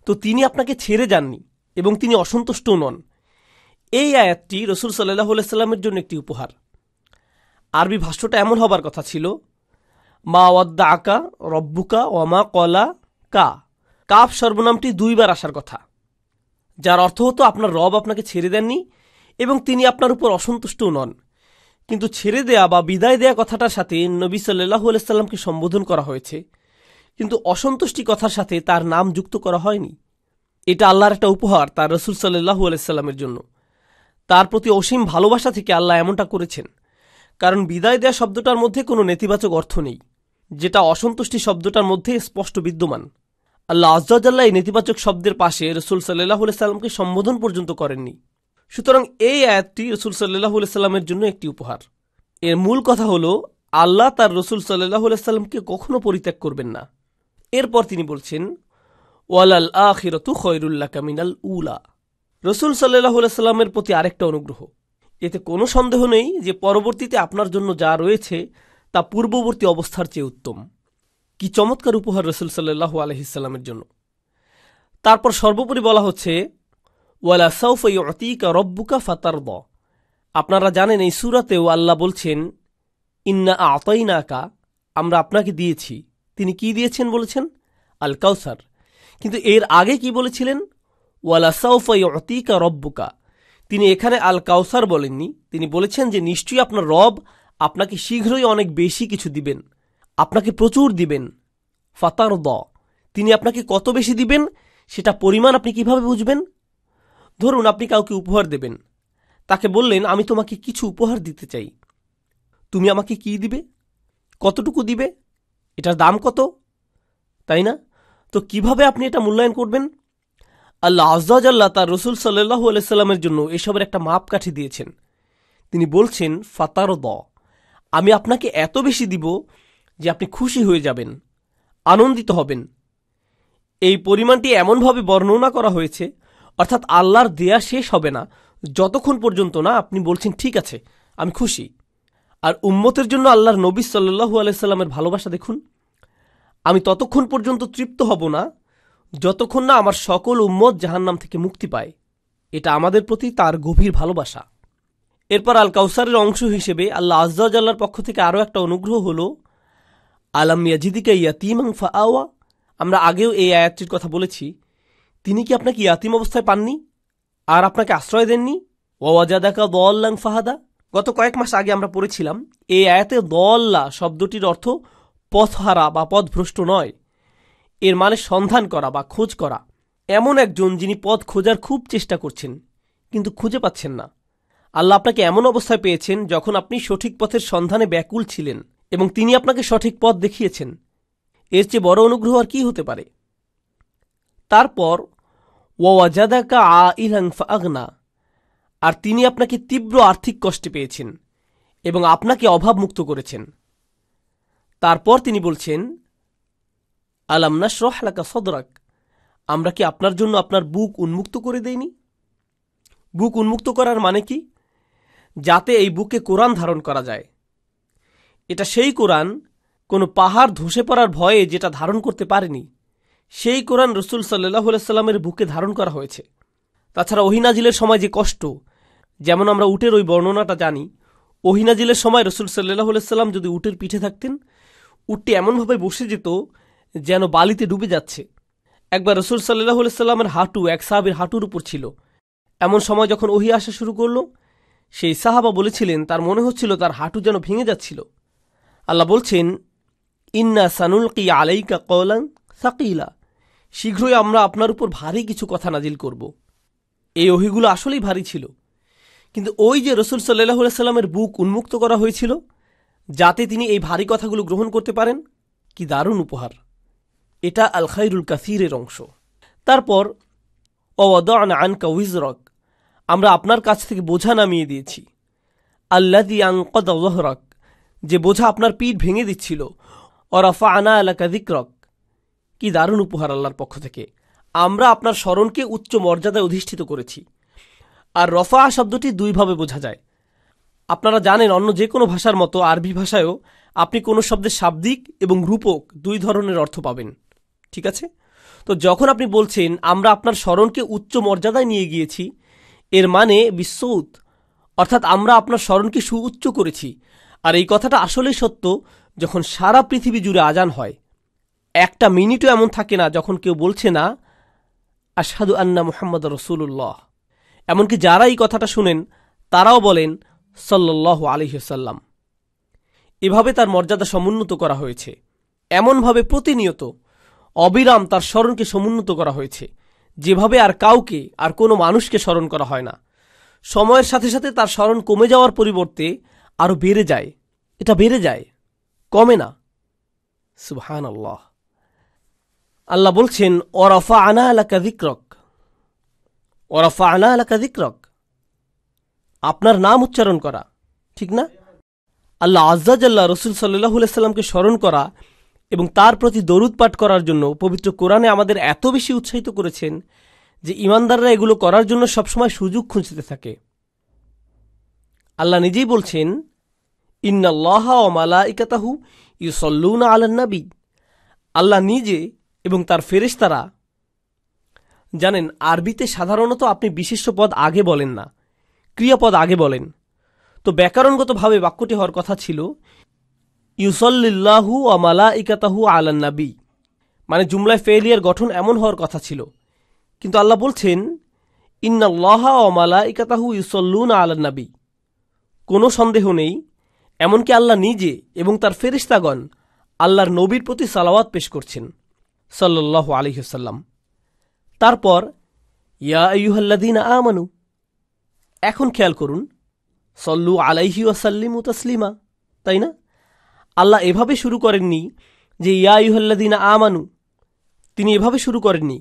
তো তিনি আপনাকে ছেড়ে যাননি এবং তিনি অসন্তুষ্টও নন এই আয়াতটি রসুল সাল্লাহ সাল্লামের জন্য একটি উপহার আরবি ভাষ্যটা এমন হবার কথা ছিল মা ওয়াদ্দা আকা রব্বুকা ওয়ামা কলা কা কাফ সর্বনামটি দুইবার আসার কথা যার অর্থ হতো আপনার রব আপনাকে ছেড়ে দেননি এবং তিনি আপনার উপর অসন্তুষ্টও নন কিন্তু ছেড়ে দেয়া বা বিদায় দেয়া কথাটার সাথে নবী সাল্লাহু আলাইসাল্লামকে সম্বোধন করা হয়েছে কিন্তু অসন্তুষ্টি কথার সাথে তার নাম যুক্ত করা হয়নি এটা আল্লাহর একটা উপহার তার রসুল সাল্লাহু আলাইস্লামের জন্য তার প্রতি অসীম ভালোবাসা থেকে আল্লাহ এমনটা করেছেন কারণ বিদায় দেয়া শব্দটার মধ্যে কোনো নেতিবাচক অর্থ নেই যেটা অসন্তুষ্টি শব্দটার মধ্যে স্পষ্ট বিদ্যমান আল্লাহ আজ্জাল্লাহ এই নেতিবাচক শব্দের পাশে রসুল সাল্লাহ আলাইস্লামকে সম্বোধন পর্যন্ত করেননি সুতরাং এই আয়াতটি রসুল সাল্লাহ আলাইস্লামের জন্য একটি উপহার এর মূল কথা হল আল্লাহ তার রসুল সাল্লাহ আলাইস্লামকে কখনো পরিত্যাগ করবেন না এরপর তিনি বলছেন ওয়ালাল আখিরতু খয়রুল্লাহ কামিনাল উলা রসুল সাল্লাহামের প্রতি আরেকটা অনুগ্রহ এতে কোনো সন্দেহ নেই যে পরবর্তীতে আপনার জন্য যা রয়েছে তা পূর্ববর্তী অবস্থার চেয়ে উত্তম কি চমৎকার উপহার রসুল সাল্লাহ আলহিসাল্লামের জন্য তারপর সর্বোপরি বলা হচ্ছে ওয়ালা অতিকা রব্বুকা ফাতার দ আপনারা জানেন এই সুরাতেও আল্লাহ বলছেন ইন্না আতাইনাকা আমরা আপনাকে দিয়েছি তিনি কি দিয়েছেন বলেছেন আল কাউসার কিন্তু এর আগে কি বলেছিলেন অতিকা রব্বুকা তিনি এখানে আল কাউসার বলেননি তিনি বলেছেন যে নিশ্চয়ই আপনার রব আপনাকে শীঘ্রই অনেক বেশি কিছু দিবেন আপনাকে প্রচুর দিবেন ফাতার দ তিনি আপনাকে কত বেশি দিবেন সেটা পরিমাণ আপনি কিভাবে বুঝবেন ধরুন আপনি কাউকে উপহার দেবেন তাকে বললেন আমি তোমাকে কিছু উপহার দিতে চাই তুমি আমাকে কি দিবে কতটুকু দিবে এটার দাম কত তাই না তো কিভাবে আপনি এটা মূল্যায়ন করবেন আল্লাহ আজাল্লাহ তার রসুল সাল্লাহ আলাইস্লামের জন্য এসবের একটা মাপকাঠি দিয়েছেন তিনি বলছেন ফাতার দ আমি আপনাকে এত বেশি দিব যে আপনি খুশি হয়ে যাবেন আনন্দিত হবেন এই পরিমাণটি এমনভাবে বর্ণনা করা হয়েছে অর্থাৎ আল্লাহর দেয়া শেষ হবে না যতক্ষণ পর্যন্ত না আপনি বলছেন ঠিক আছে আমি খুশি আর উম্মতের জন্য আল্লাহর নবী সাল্লু আলাইসাল্লামের ভালোবাসা দেখুন আমি ততক্ষণ পর্যন্ত তৃপ্ত হব না যতক্ষণ না আমার সকল উম্মত জাহান্নাম থেকে মুক্তি পায় এটা আমাদের প্রতি তার গভীর ভালোবাসা এরপর আল কাউসারের অংশ হিসেবে আল্লাহ আজ্লার পক্ষ থেকে আরও একটা অনুগ্রহ হল আলাম ইয়াজিদিকা ইয়াতিমাং ফা আওয়া আমরা আগেও এই আয়াতটির কথা বলেছি তিনি কি আপনাকে ইয়াতিম অবস্থায় পাননি আর আপনাকে আশ্রয় দেননি ওয়াজাদাকা দল্লাং ফাহাদা গত কয়েক মাস আগে আমরা পড়েছিলাম এই আয়াতে দল্লা শব্দটির অর্থ পথহারা বা পথভ্রষ্ট নয় এর মানে সন্ধান করা বা খোঁজ করা এমন একজন যিনি পথ খোঁজার খুব চেষ্টা করছেন কিন্তু খুঁজে পাচ্ছেন না আল্লাহ আপনাকে এমন অবস্থায় পেয়েছেন যখন আপনি সঠিক পথের সন্ধানে ব্যাকুল ছিলেন এবং তিনি আপনাকে সঠিক পথ দেখিয়েছেন এর চেয়ে বড় অনুগ্রহ আর কি হতে পারে তারপর ওয়াজাদাকা আ ইলাং আগনা আর তিনি আপনাকে তীব্র আর্থিক কষ্টে পেয়েছেন এবং আপনাকে অভাবমুক্ত করেছেন তারপর তিনি বলছেন আলামনা শহলাকা সদরাক আমরা কি আপনার জন্য আপনার বুক উন্মুক্ত করে দেইনি বুক উন্মুক্ত করার মানে কি যাতে এই বুকে কোরআন ধারণ করা যায় এটা সেই কোরআন কোনো পাহাড় ধসে পড়ার ভয়ে যেটা ধারণ করতে পারেনি সেই কোরআন রসুল সাল্লাহ সাল্লামের বুকে ধারণ করা হয়েছে তাছাড়া ওহিনাজিলের সময় যে কষ্ট যেমন আমরা উটের ওই বর্ণনাটা জানি ওহিনাজিলের সময় রসুল সাল্লাহ সাল্লাম যদি উটের পিঠে থাকতেন উটটি এমনভাবে বসে যেত যেন বালিতে ডুবে যাচ্ছে একবার রসুল সাল্লাহ সাল্লামের হাঁটু এক সাহাবের হাঁটুর উপর ছিল এমন সময় যখন ওহি আসা শুরু করলো সেই সাহাবা বলেছিলেন তার মনে হচ্ছিল তার হাঁটু যেন ভেঙে যাচ্ছিল আল্লাহ বলছেন ইন্না সানুল কি আলাইকা কলাং সাকিলা শীঘ্রই আমরা আপনার উপর ভারী কিছু কথা নাজিল করবো এই অহিগুলো আসলেই ভারী ছিল কিন্তু ওই যে রসুল সাল্লাহ সাল্লামের বুক উন্মুক্ত করা হয়েছিল যাতে তিনি এই ভারী কথাগুলো গ্রহণ করতে পারেন কি দারুণ উপহার এটা আল খাইরুল কাসিরের অংশ তারপর অওয়াদান আন কাউজরক আমরা আপনার কাছ থেকে বোঝা নামিয়ে দিয়েছি আল্লা আংকদ ওহরক যে বোঝা আপনার পিঠ ভেঙে দিচ্ছিল অরাফা আনা আলা কাদিকরক কি দারুণ উপহার আল্লাহর পক্ষ থেকে আমরা আপনার স্মরণকে উচ্চ মর্যাদায় অধিষ্ঠিত করেছি আর রফা শব্দটি দুইভাবে বোঝা যায় আপনারা জানেন অন্য যে কোনো ভাষার মতো আরবি ভাষায়ও আপনি কোনো শব্দের শাব্দিক এবং রূপক দুই ধরনের অর্থ পাবেন ঠিক আছে তো যখন আপনি বলছেন আমরা আপনার স্মরণকে উচ্চ মর্যাদায় নিয়ে গিয়েছি এর মানে বিশ্বউত অর্থাৎ আমরা আপনার স্মরণকে সুউচ্চ করেছি আর এই কথাটা আসলেই সত্য যখন সারা পৃথিবী জুড়ে আজান হয় একটা মিনিটও এমন থাকে না যখন কেউ বলছে না আশহাদু আন্না মুহাম্মদ রসুল্লাহ এমনকি যারা এই কথাটা শুনেন তারাও বলেন সল্লাহ আলহিসাল্লাম এভাবে তার মর্যাদা সমুন্নত করা হয়েছে এমনভাবে প্রতিনিয়ত অবিরাম তার স্মরণকে সমুন্নত করা হয়েছে যেভাবে আর কাউকে আর কোনো মানুষকে স্মরণ করা হয় না সময়ের সাথে সাথে তার স্মরণ কমে যাওয়ার পরিবর্তে আরও বেড়ে যায় এটা বেড়ে যায় কমে না সুহান আল্লাহ আল্লাহ বলছেন ওরফা আনা এলাকা দিক্রক ওরফা আনা এলাকা দিক্রক আপনার নাম উচ্চারণ করা ঠিক না আল্লাহ আল্লাহ রসুল সাল্লাহ সাল্লামকে স্মরণ করা এবং তার প্রতি দরুদ পাঠ করার জন্য পবিত্র কোরআনে আমাদের এত বেশি উৎসাহিত করেছেন যে ইমানদাররা এগুলো করার জন্য সবসময় সুযোগ খুঁজতে থাকে আল্লাহ নিজেই বলছেন ইন্নাল্লাহ ও মালা ইকাতাহু ইউসল্লুনা আলান্নাবী আল্লাহ নিজে এবং তার ফেরেশতারা জানেন আরবিতে সাধারণত আপনি বিশেষ্য পদ আগে বলেন না ক্রিয়াপদ আগে বলেন তো ব্যাকরণগতভাবে বাক্যটি হওয়ার কথা ছিল ইউসল্লিল্লাহু আমালা ইকাতাহু আলান্নাবি মানে জুমলায় ফেলিয়ার গঠন এমন হওয়ার কথা ছিল কিন্তু আল্লাহ বলছেন ইন্নাল্লাহা অমালা ইকাতাহু ইউসল্লুন আলান্নাবি কোনো সন্দেহ নেই এমনকি আল্লাহ নিজে এবং তার ফেরিস্তাগণ আল্লাহর নবীর প্রতি সালাওয়াত পেশ করছেন সাল্লু আলহ্লাম তারপর ইয়া আইহল্লাদিন আমানু এখন খেয়াল করুন সল্লু আলাইহি ওসাল্লিমু তাসলিমা তাই না আল্লাহ এভাবে শুরু করেননি যে ইয়া ইহল্লাদিন আমানু তিনি এভাবে শুরু করেননি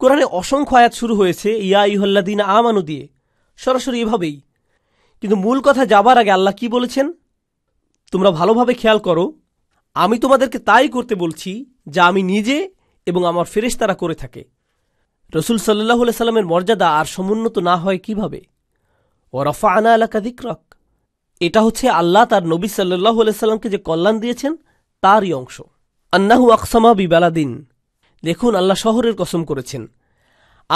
কোরআনে অসংখ্য আয়াত শুরু হয়েছে ইয়া ইহল্লাদিন আমানু দিয়ে সরাসরি এভাবেই কিন্তু মূল কথা যাবার আগে আল্লাহ কি বলেছেন তোমরা ভালোভাবে খেয়াল করো আমি তোমাদেরকে তাই করতে বলছি যা আমি নিজে এবং আমার ফেরেশ তারা করে থাকে রসুল সাল্লাহ সাল্লামের মর্যাদা আর সমুন্নত না হয় কিভাবে ও রফা আনা আলা কাদিক্রক এটা হচ্ছে আল্লাহ তার নবী সাল্লাহ সাল্লামকে যে কল্যাণ দিয়েছেন তারই অংশ আন্নাহু আকসামা বিবালাদিন দেখুন আল্লাহ শহরের কসম করেছেন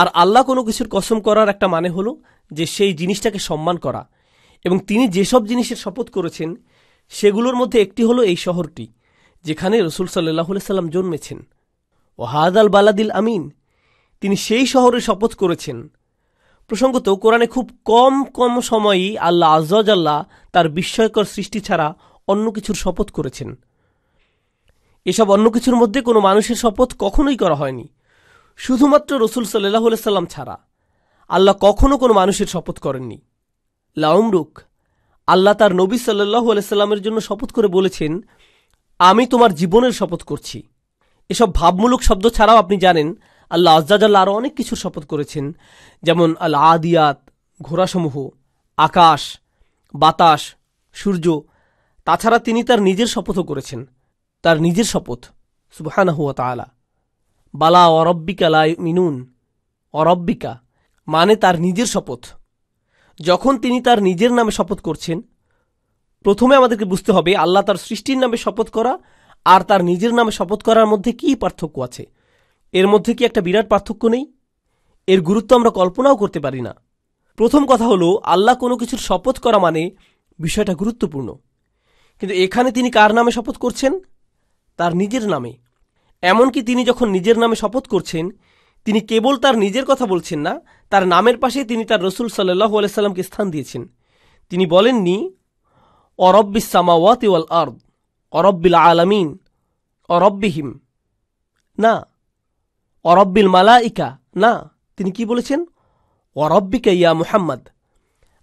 আর আল্লাহ কোনো কিছুর কসম করার একটা মানে হল যে সেই জিনিসটাকে সম্মান করা এবং তিনি যেসব জিনিসের শপথ করেছেন সেগুলোর মধ্যে একটি হলো এই শহরটি যেখানে রসুল সাল্লাহ সাল্লাম জন্মেছেন ও হাদাল বালাদিল আমিন তিনি সেই শহরে শপথ করেছেন প্রসঙ্গত কোরআনে খুব কম কম সময়েই আল্লাহ আজাল্লাহ তার বিস্ময়কর সৃষ্টি ছাড়া অন্য কিছুর শপথ করেছেন এসব অন্য কিছুর মধ্যে কোনো মানুষের শপথ কখনোই করা হয়নি শুধুমাত্র রসুল সাল্লাহ সাল্লাম ছাড়া আল্লাহ কখনো কোনো মানুষের শপথ করেননি লাউমরুক আল্লাহ তার নবী সাল্লাহ আলাইস্লামের জন্য শপথ করে বলেছেন আমি তোমার জীবনের শপথ করছি এসব ভাবমূলক শব্দ ছাড়াও আপনি জানেন আল্লাহ আজ্জাজাল্লাহ আরও অনেক কিছুর শপথ করেছেন যেমন আল আদিয়াত ঘোড়াসমূহ আকাশ বাতাস সূর্য তাছাড়া তিনি তার নিজের শপথও করেছেন তার নিজের শপথ সুবাহানাহুয়া তালা বালা অরব্বিকা লাই মিনুন অরব্বিকা মানে তার নিজের শপথ যখন তিনি তার নিজের নামে শপথ করছেন প্রথমে আমাদেরকে বুঝতে হবে আল্লাহ তার সৃষ্টির নামে শপথ করা আর তার নিজের নামে শপথ করার মধ্যে কি পার্থক্য আছে এর মধ্যে কি একটা বিরাট পার্থক্য নেই এর গুরুত্ব আমরা কল্পনাও করতে পারি না প্রথম কথা হলো আল্লাহ কোনো কিছুর শপথ করা মানে বিষয়টা গুরুত্বপূর্ণ কিন্তু এখানে তিনি কার নামে শপথ করছেন তার নিজের নামে এমনকি তিনি যখন নিজের নামে শপথ করছেন তিনি কেবল তার নিজের কথা বলছেন না তার নামের পাশে তিনি তার রসুল সাল্লাহ আলাইসাল্লামকে স্থান দিয়েছেন তিনি বলেননি অরব্বি সামাওয়াতি ওয়াল আর্দ অরব্বিল আলামিন অরব্বিহিম না অরব্বিল মালাইকা না তিনি কি বলেছেন অরব্বিকা ইয়া মুহাম্মদ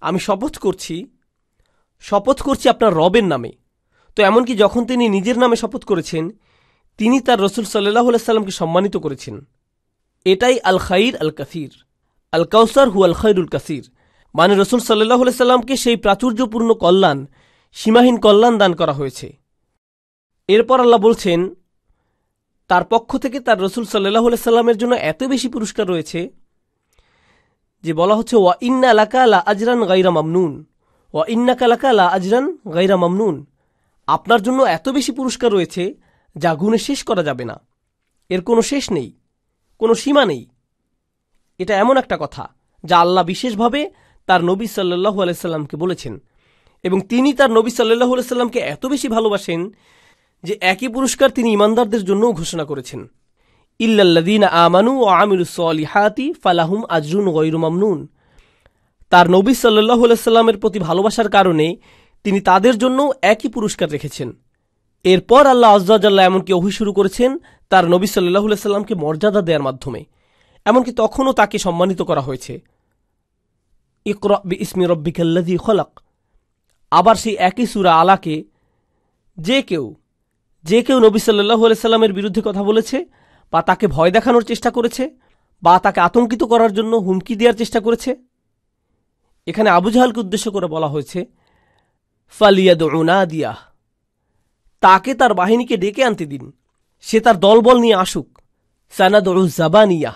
আমি শপথ করছি শপথ করছি আপনার রবের নামে তো এমনকি যখন তিনি নিজের নামে শপথ করেছেন তিনি তার রসুল সাল্লাহ সাল্লামকে সম্মানিত করেছেন এটাই আল খাইর আল কাসির আল কাউসার হু আল খাইরুল কাসির মানে রসুল সাল্লাহ সাল্লামকে সেই প্রাচুর্যপূর্ণ কল্যাণ সীমাহীন কল্যাণ দান করা হয়েছে এরপর আল্লাহ বলছেন তার পক্ষ থেকে তার রসুল সাল্লাহ সাল্লামের জন্য এত বেশি পুরস্কার রয়েছে যে বলা হচ্ছে ওয়া ইন্না লাকালা আজরান গাইরা মামনুন ওয়া ইন্না কালাকালা আজরান গাইরা মামনুন আপনার জন্য এত বেশি পুরস্কার রয়েছে যা গুণে শেষ করা যাবে না এর কোনো শেষ নেই কোনো সীমা নেই এটা এমন একটা কথা যা আল্লাহ বিশেষভাবে তার নবী সাল্লাহু আলাইসাল্লামকে বলেছেন এবং তিনি তার নবী সাল্লাহ সাল্লামকে এত বেশি ভালোবাসেন যে একই পুরস্কার তিনি ইমানদারদের জন্যও ঘোষণা করেছেন ইল্লাল্লাদিন আমানু ও হাতি ফালাহুম আজরুন গৈরুমামনুন তার নবী সাল্লাহ সাল্লামের প্রতি ভালোবাসার কারণে তিনি তাদের জন্যও একই পুরস্কার রেখেছেন এরপর আল্লাহ আজ্জাল্লাহ এমনকি অভি শুরু করেছেন তার নবী সাল্লাহ সাল্লামকে মর্যাদা দেওয়ার মাধ্যমে এমনকি তখনও তাকে সম্মানিত করা হয়েছে ইকর ইসমি রব্বিক্লাদি খলাক আবার সেই একই সুরা আলাকে যে কেউ যে কেউ নবী সাল্লাহ আলাইস্লামের বিরুদ্ধে কথা বলেছে বা তাকে ভয় দেখানোর চেষ্টা করেছে বা তাকে আতঙ্কিত করার জন্য হুমকি দেওয়ার চেষ্টা করেছে এখানে আবু জাহালকে উদ্দেশ্য করে বলা হয়েছে ফালিয়াদ দিয়া তাকে তার বাহিনীকে ডেকে আনতে দিন সে তার দলবল নিয়ে আসুক সানাদরু জাবানিয়া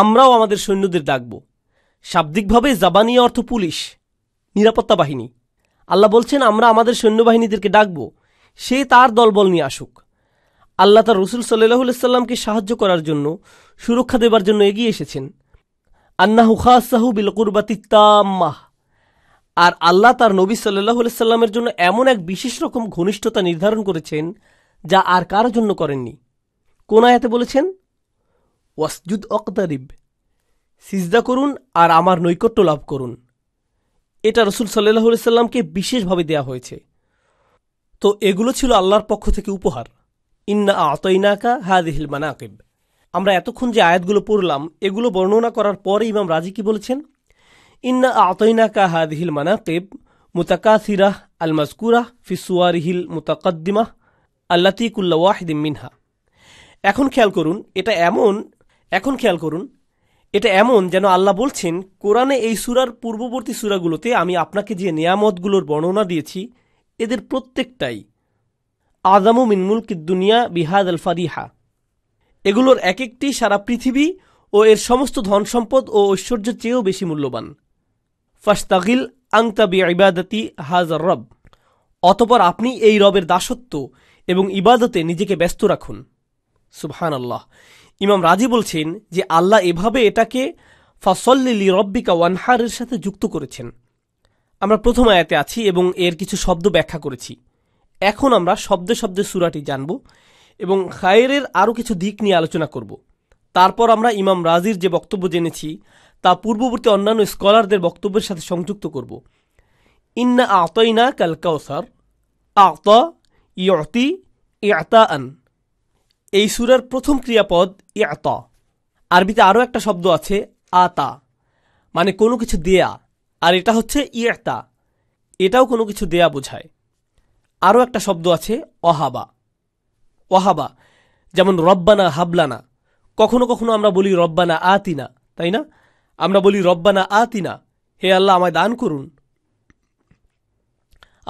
আমরাও আমাদের সৈন্যদের ডাকব শাব্দিকভাবে জাবানিয়া অর্থ পুলিশ নিরাপত্তা বাহিনী আল্লাহ বলছেন আমরা আমাদের সৈন্যবাহিনীদেরকে ডাকব সে তার দলবল নিয়ে আসুক আল্লাহ তার রসুল সাল্লাহ সাল্লামকে সাহায্য করার জন্য সুরক্ষা দেবার জন্য এগিয়ে এসেছেন আন্না হুখাসাহু তাম্মাহ আর আল্লাহ তার নবী সাল্লাহ সাল্লামের জন্য এমন এক বিশেষ রকম ঘনিষ্ঠতা নির্ধারণ করেছেন যা আর কারো জন্য করেননি কোন আয়াতে বলেছেন ওয়াসজুদ অকদারিব সিজদা করুন আর আমার নৈকট্য লাভ করুন এটা রসুল সাল্লাহ সাল্লামকে বিশেষভাবে দেয়া হয়েছে তো এগুলো ছিল আল্লাহর পক্ষ থেকে উপহার ইন্না আতইনাকা হাদিহিল মানাকিব আমরা এতক্ষণ যে আয়াতগুলো পড়লাম এগুলো বর্ণনা করার পরে ইমাম রাজি কি বলেছেন ইন্না আতইনাকা হাদিহিল মানাকিব সিরাহ আল মাজকুরাহ ফিসুয়ারিহিল মুতাকদ্দিমাহ আল্লাতিকুল্লা মিনহা এখন খেয়াল করুন এটা এমন এখন খেয়াল করুন এটা এমন যেন আল্লাহ বলছেন কোরআনে এই সুরার পূর্ববর্তী সুরাগুলোতে আমি আপনাকে যে নিয়ামতগুলোর বর্ণনা দিয়েছি এদের প্রত্যেকটাই আদামু মিনমুল কিদ্দুনিয়া বিহাদ আল ফারিহা এগুলোর এক একটি সারা পৃথিবী ও এর সমস্ত ধন সম্পদ ও ঐশ্বর্য চেয়েও বেশি মূল্যবান ফাস্তাগিল আংতাবি ইবাদতি হাজার রব অতপর আপনি এই রবের দাসত্ব এবং ইবাদতে নিজেকে ব্যস্ত রাখুন সুবহান আল্লাহ ইমাম রাজি বলছেন যে আল্লাহ এভাবে এটাকে ফাসল্লিলি রব্বিকা ওয়ানহারের সাথে যুক্ত করেছেন আমরা প্রথম আয়াতে আছি এবং এর কিছু শব্দ ব্যাখ্যা করেছি এখন আমরা শব্দে শব্দে সুরাটি জানব এবং খায়ের আরও কিছু দিক নিয়ে আলোচনা করব তারপর আমরা ইমাম রাজির যে বক্তব্য জেনেছি তা পূর্ববর্তী অন্যান্য স্কলারদের বক্তব্যের সাথে সংযুক্ত করব ইন্না আতইনা কালকাউসার আত ইয়তি ইয়তা আন এই সুরার প্রথম ক্রিয়াপদ ইয়াতা আরবিতে আরও একটা শব্দ আছে আতা মানে কোনো কিছু দেয়া আর এটা হচ্ছে ইয়াতা এটাও কোনো কিছু দেয়া বোঝায় আরও একটা শব্দ আছে অহাবা অহাবা যেমন রব্বানা হাবলানা কখনো কখনো আমরা বলি রব্বানা আতিনা তাই না আমরা বলি রব্বানা আতিনা হে আল্লাহ আমায় দান করুন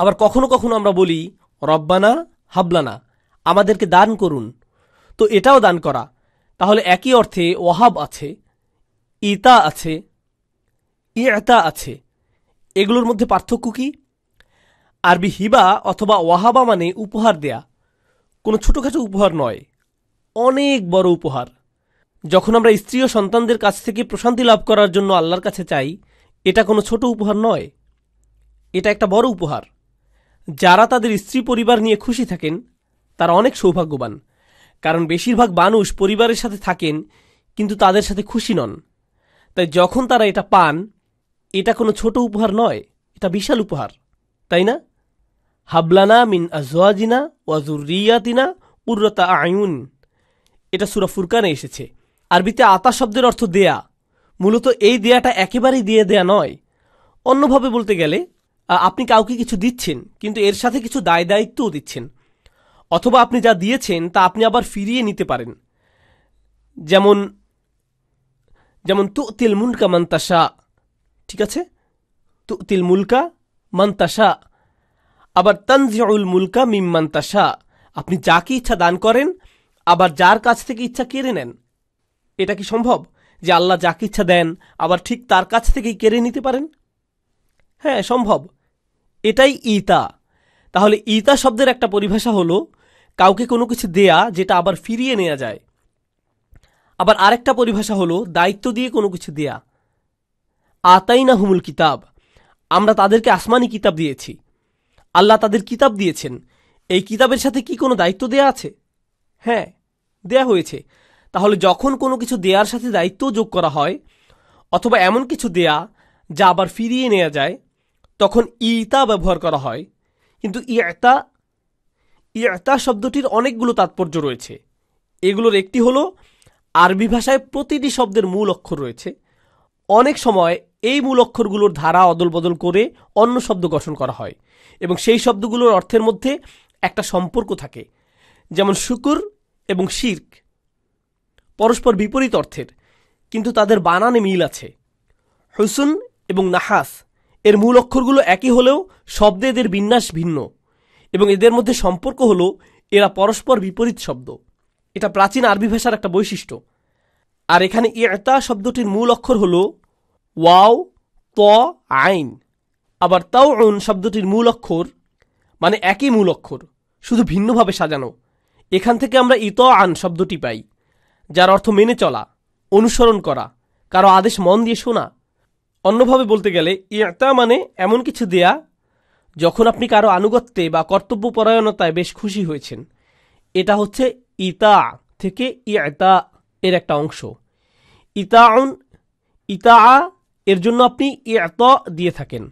আবার কখনো কখনো আমরা বলি রব্বানা হাবলানা আমাদেরকে দান করুন তো এটাও দান করা তাহলে একই অর্থে ওয়াহাব আছে ইতা আছে ইয়তা আছে এগুলোর মধ্যে পার্থক্য কি আরবি হিবা অথবা ওয়াহাবা মানে উপহার দেয়া কোনো ছোটোখাটো উপহার নয় অনেক বড় উপহার যখন আমরা স্ত্রী ও সন্তানদের কাছ থেকে প্রশান্তি লাভ করার জন্য আল্লাহর কাছে চাই এটা কোনো ছোট উপহার নয় এটা একটা বড় উপহার যারা তাদের স্ত্রী পরিবার নিয়ে খুশি থাকেন তারা অনেক সৌভাগ্যবান কারণ বেশিরভাগ মানুষ পরিবারের সাথে থাকেন কিন্তু তাদের সাথে খুশি নন তাই যখন তারা এটা পান এটা কোনো ছোট উপহার নয় এটা বিশাল উপহার তাই না হাবলানা মিন আজওয়াজিনা ওয়াজুরিয়াতিনা উর্রতা আয়ুন এটা সুরা ফুরকানে এসেছে আরবিতে আতা শব্দের অর্থ দেয়া মূলত এই দেয়াটা একেবারেই দিয়ে দেয়া নয় অন্যভাবে বলতে গেলে আপনি কাউকে কিছু দিচ্ছেন কিন্তু এর সাথে কিছু দায় দায়িত্বও দিচ্ছেন অথবা আপনি যা দিয়েছেন তা আপনি আবার ফিরিয়ে নিতে পারেন যেমন যেমন তু তিল মুলকা মান্তাসা ঠিক আছে তু তিল মুলকা মান্তাসা আবার তনজিউল মুলকা মিম মান্তাসা আপনি যাকে ইচ্ছা দান করেন আবার যার কাছ থেকে ইচ্ছা কেড়ে নেন এটা কি সম্ভব যে আল্লাহ যাকে ইচ্ছা দেন আবার ঠিক তার কাছ থেকেই কেড়ে নিতে পারেন হ্যাঁ সম্ভব এটাই ইতা তাহলে ইতা শব্দের একটা পরিভাষা হলো কাউকে কোনো কিছু দেয়া যেটা আবার ফিরিয়ে নেওয়া যায় আবার আরেকটা পরিভাষা হলো দায়িত্ব দিয়ে কোনো কিছু দেয়া আতাই না হুমুল কিতাব আমরা তাদেরকে আসমানি কিতাব দিয়েছি আল্লাহ তাদের কিতাব দিয়েছেন এই কিতাবের সাথে কি কোনো দায়িত্ব দেয়া আছে হ্যাঁ দেয়া হয়েছে তাহলে যখন কোনো কিছু দেয়ার সাথে দায়িত্ব যোগ করা হয় অথবা এমন কিছু দেয়া যা আবার ফিরিয়ে নেওয়া যায় তখন ইতা ব্যবহার করা হয় কিন্তু ইয়াতা ইয়াতা শব্দটির অনেকগুলো তাৎপর্য রয়েছে এগুলোর একটি হলো আরবি ভাষায় প্রতিটি শব্দের মূল অক্ষর রয়েছে অনেক সময় এই মূল অক্ষরগুলোর ধারা অদল বদল করে অন্য শব্দ গঠন করা হয় এবং সেই শব্দগুলোর অর্থের মধ্যে একটা সম্পর্ক থাকে যেমন শুকুর এবং শির্ক পরস্পর বিপরীত অর্থের কিন্তু তাদের বানানে মিল আছে হুসুন এবং নাহাস এর মূল অক্ষরগুলো একই হলেও শব্দে এদের বিন্যাস ভিন্ন এবং এদের মধ্যে সম্পর্ক হল এরা পরস্পর বিপরীত শব্দ এটা প্রাচীন আরবি ভাষার একটা বৈশিষ্ট্য আর এখানে ইয়তা শব্দটির মূল অক্ষর হল ওয়াও ত আইন আবার তাও অন শব্দটির মূল অক্ষর মানে একই মূল অক্ষর শুধু ভিন্নভাবে সাজানো এখান থেকে আমরা ইত আন শব্দটি পাই যার অর্থ মেনে চলা অনুসরণ করা কারো আদেশ মন দিয়ে শোনা অন্যভাবে বলতে গেলে ইয়াতা মানে এমন কিছু দেয়া যখন আপনি কারো আনুগত্যে বা কর্তব্যপরায়ণতায় বেশ খুশি হয়েছেন এটা হচ্ছে ইতা থেকে ইয়াতা এর একটা অংশ ইতাউন ইতা এর জন্য আপনি ইয়াত দিয়ে থাকেন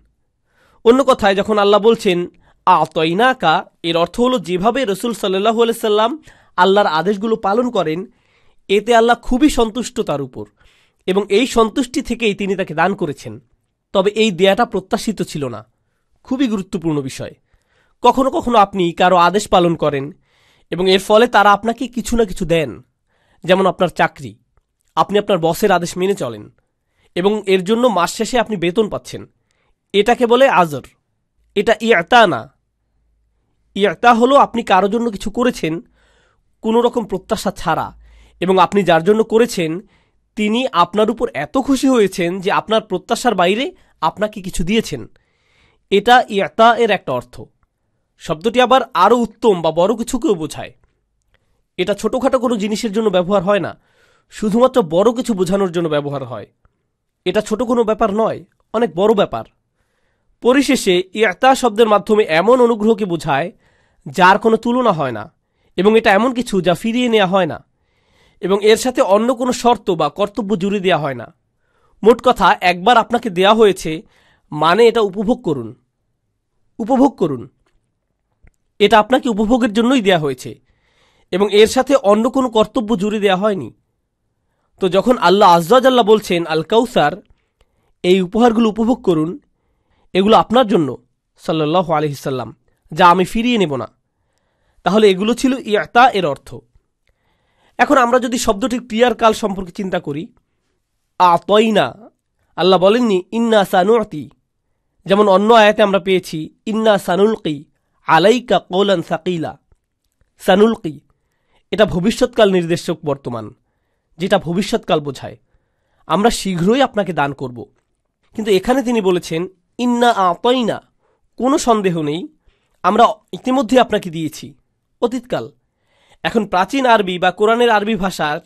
অন্য কথায় যখন আল্লাহ বলছেন আতইনাকা এর অর্থ হলো যেভাবে রসুল সাল্লাহ সাল্লাম আল্লাহর আদেশগুলো পালন করেন এতে আল্লাহ খুবই সন্তুষ্ট তার উপর এবং এই সন্তুষ্টি থেকেই তিনি তাকে দান করেছেন তবে এই দেয়াটা প্রত্যাশিত ছিল না খুবই গুরুত্বপূর্ণ বিষয় কখনো কখনো আপনি কারো আদেশ পালন করেন এবং এর ফলে তারা আপনাকে কিছু না কিছু দেন যেমন আপনার চাকরি আপনি আপনার বসের আদেশ মেনে চলেন এবং এর জন্য মাস শেষে আপনি বেতন পাচ্ছেন এটাকে বলে আজর এটা ইয়াতা না ইয়াতা হলো আপনি কারো জন্য কিছু করেছেন কোনো রকম প্রত্যাশা ছাড়া এবং আপনি যার জন্য করেছেন তিনি আপনার উপর এত খুশি হয়েছেন যে আপনার প্রত্যাশার বাইরে আপনাকে কিছু দিয়েছেন এটা ইয়াতা এর একটা অর্থ শব্দটি আবার আরও উত্তম বা বড় কিছুকেও বোঝায় এটা ছোটোখাটো কোনো জিনিসের জন্য ব্যবহার হয় না শুধুমাত্র বড় কিছু বোঝানোর জন্য ব্যবহার হয় এটা ছোট কোনো ব্যাপার নয় অনেক বড় ব্যাপার পরিশেষে ইয়াতা শব্দের মাধ্যমে এমন অনুগ্রহকে বোঝায় যার কোনো তুলনা হয় না এবং এটা এমন কিছু যা ফিরিয়ে নেওয়া হয় না এবং এর সাথে অন্য কোনো শর্ত বা কর্তব্য জুড়ে দেওয়া হয় না মোট কথা একবার আপনাকে দেয়া হয়েছে মানে এটা উপভোগ করুন উপভোগ করুন এটা আপনাকে উপভোগের জন্যই দেয়া হয়েছে এবং এর সাথে অন্য কোনো কর্তব্য জুড়ে দেয়া হয়নি তো যখন আল্লাহ আল্লাহ বলছেন আল কাউসার এই উপহারগুলো উপভোগ করুন এগুলো আপনার জন্য সাল্লাহ আলহিসাল্লাম যা আমি ফিরিয়ে নেব না তাহলে এগুলো ছিল ইয়াতা এর অর্থ এখন আমরা যদি শব্দটি ক্রিয়ার কাল সম্পর্কে চিন্তা করি আতয়না আল্লাহ বলেননি ইন্না সানুতি যেমন অন্য আয়াতে আমরা পেয়েছি ইন্না সানুলকি আলাইকা কৌলান সাকিলা সানুলকি এটা ভবিষ্যৎকাল নির্দেশক বর্তমান যেটা ভবিষ্যৎকাল বোঝায় আমরা শীঘ্রই আপনাকে দান করব কিন্তু এখানে তিনি বলেছেন ইন্না আতয়না কোনো সন্দেহ নেই আমরা ইতিমধ্যে আপনাকে দিয়েছি অতীতকাল এখন প্রাচীন আরবি বা কোরআনের আরবি ভাষার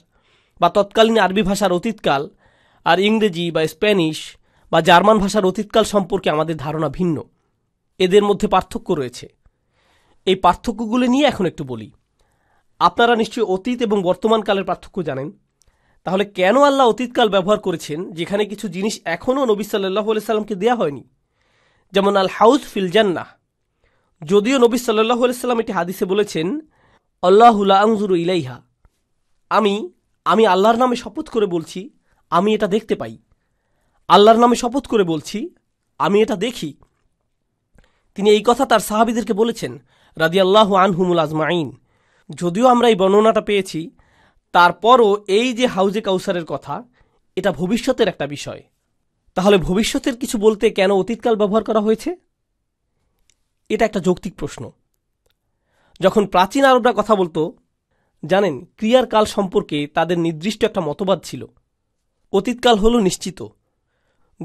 বা তৎকালীন আরবি ভাষার অতীতকাল আর ইংরেজি বা স্প্যানিশ বা জার্মান ভাষার অতীতকাল সম্পর্কে আমাদের ধারণা ভিন্ন এদের মধ্যে পার্থক্য রয়েছে এই পার্থক্যগুলি নিয়ে এখন একটু বলি আপনারা নিশ্চয়ই অতীত এবং বর্তমানকালের পার্থক্য জানেন তাহলে কেন আল্লাহ অতীতকাল ব্যবহার করেছেন যেখানে কিছু জিনিস এখনও নবী সাল্লাহ সাল্লামকে দেওয়া হয়নি যেমন আল হাউস ফিল জান্নাহ যদিও নবী সাল্লাহ সাল্লাম এটি হাদিসে বলেছেন আল্লাহুল্লা আংজুরু ইলাইহা আমি আমি আল্লাহর নামে শপথ করে বলছি আমি এটা দেখতে পাই আল্লাহর নামে শপথ করে বলছি আমি এটা দেখি তিনি এই কথা তার সাহাবিদেরকে বলেছেন রাদি আল্লাহ আনহুমুল আজমাইন যদিও আমরা এই বর্ণনাটা পেয়েছি তারপরও এই যে হাউজে কাউসারের কথা এটা ভবিষ্যতের একটা বিষয় তাহলে ভবিষ্যতের কিছু বলতে কেন অতীতকাল ব্যবহার করা হয়েছে এটা একটা যৌক্তিক প্রশ্ন যখন প্রাচীন আরবরা কথা বলতো জানেন ক্রিয়ার কাল সম্পর্কে তাদের নির্দিষ্ট একটা মতবাদ ছিল অতীতকাল হলো নিশ্চিত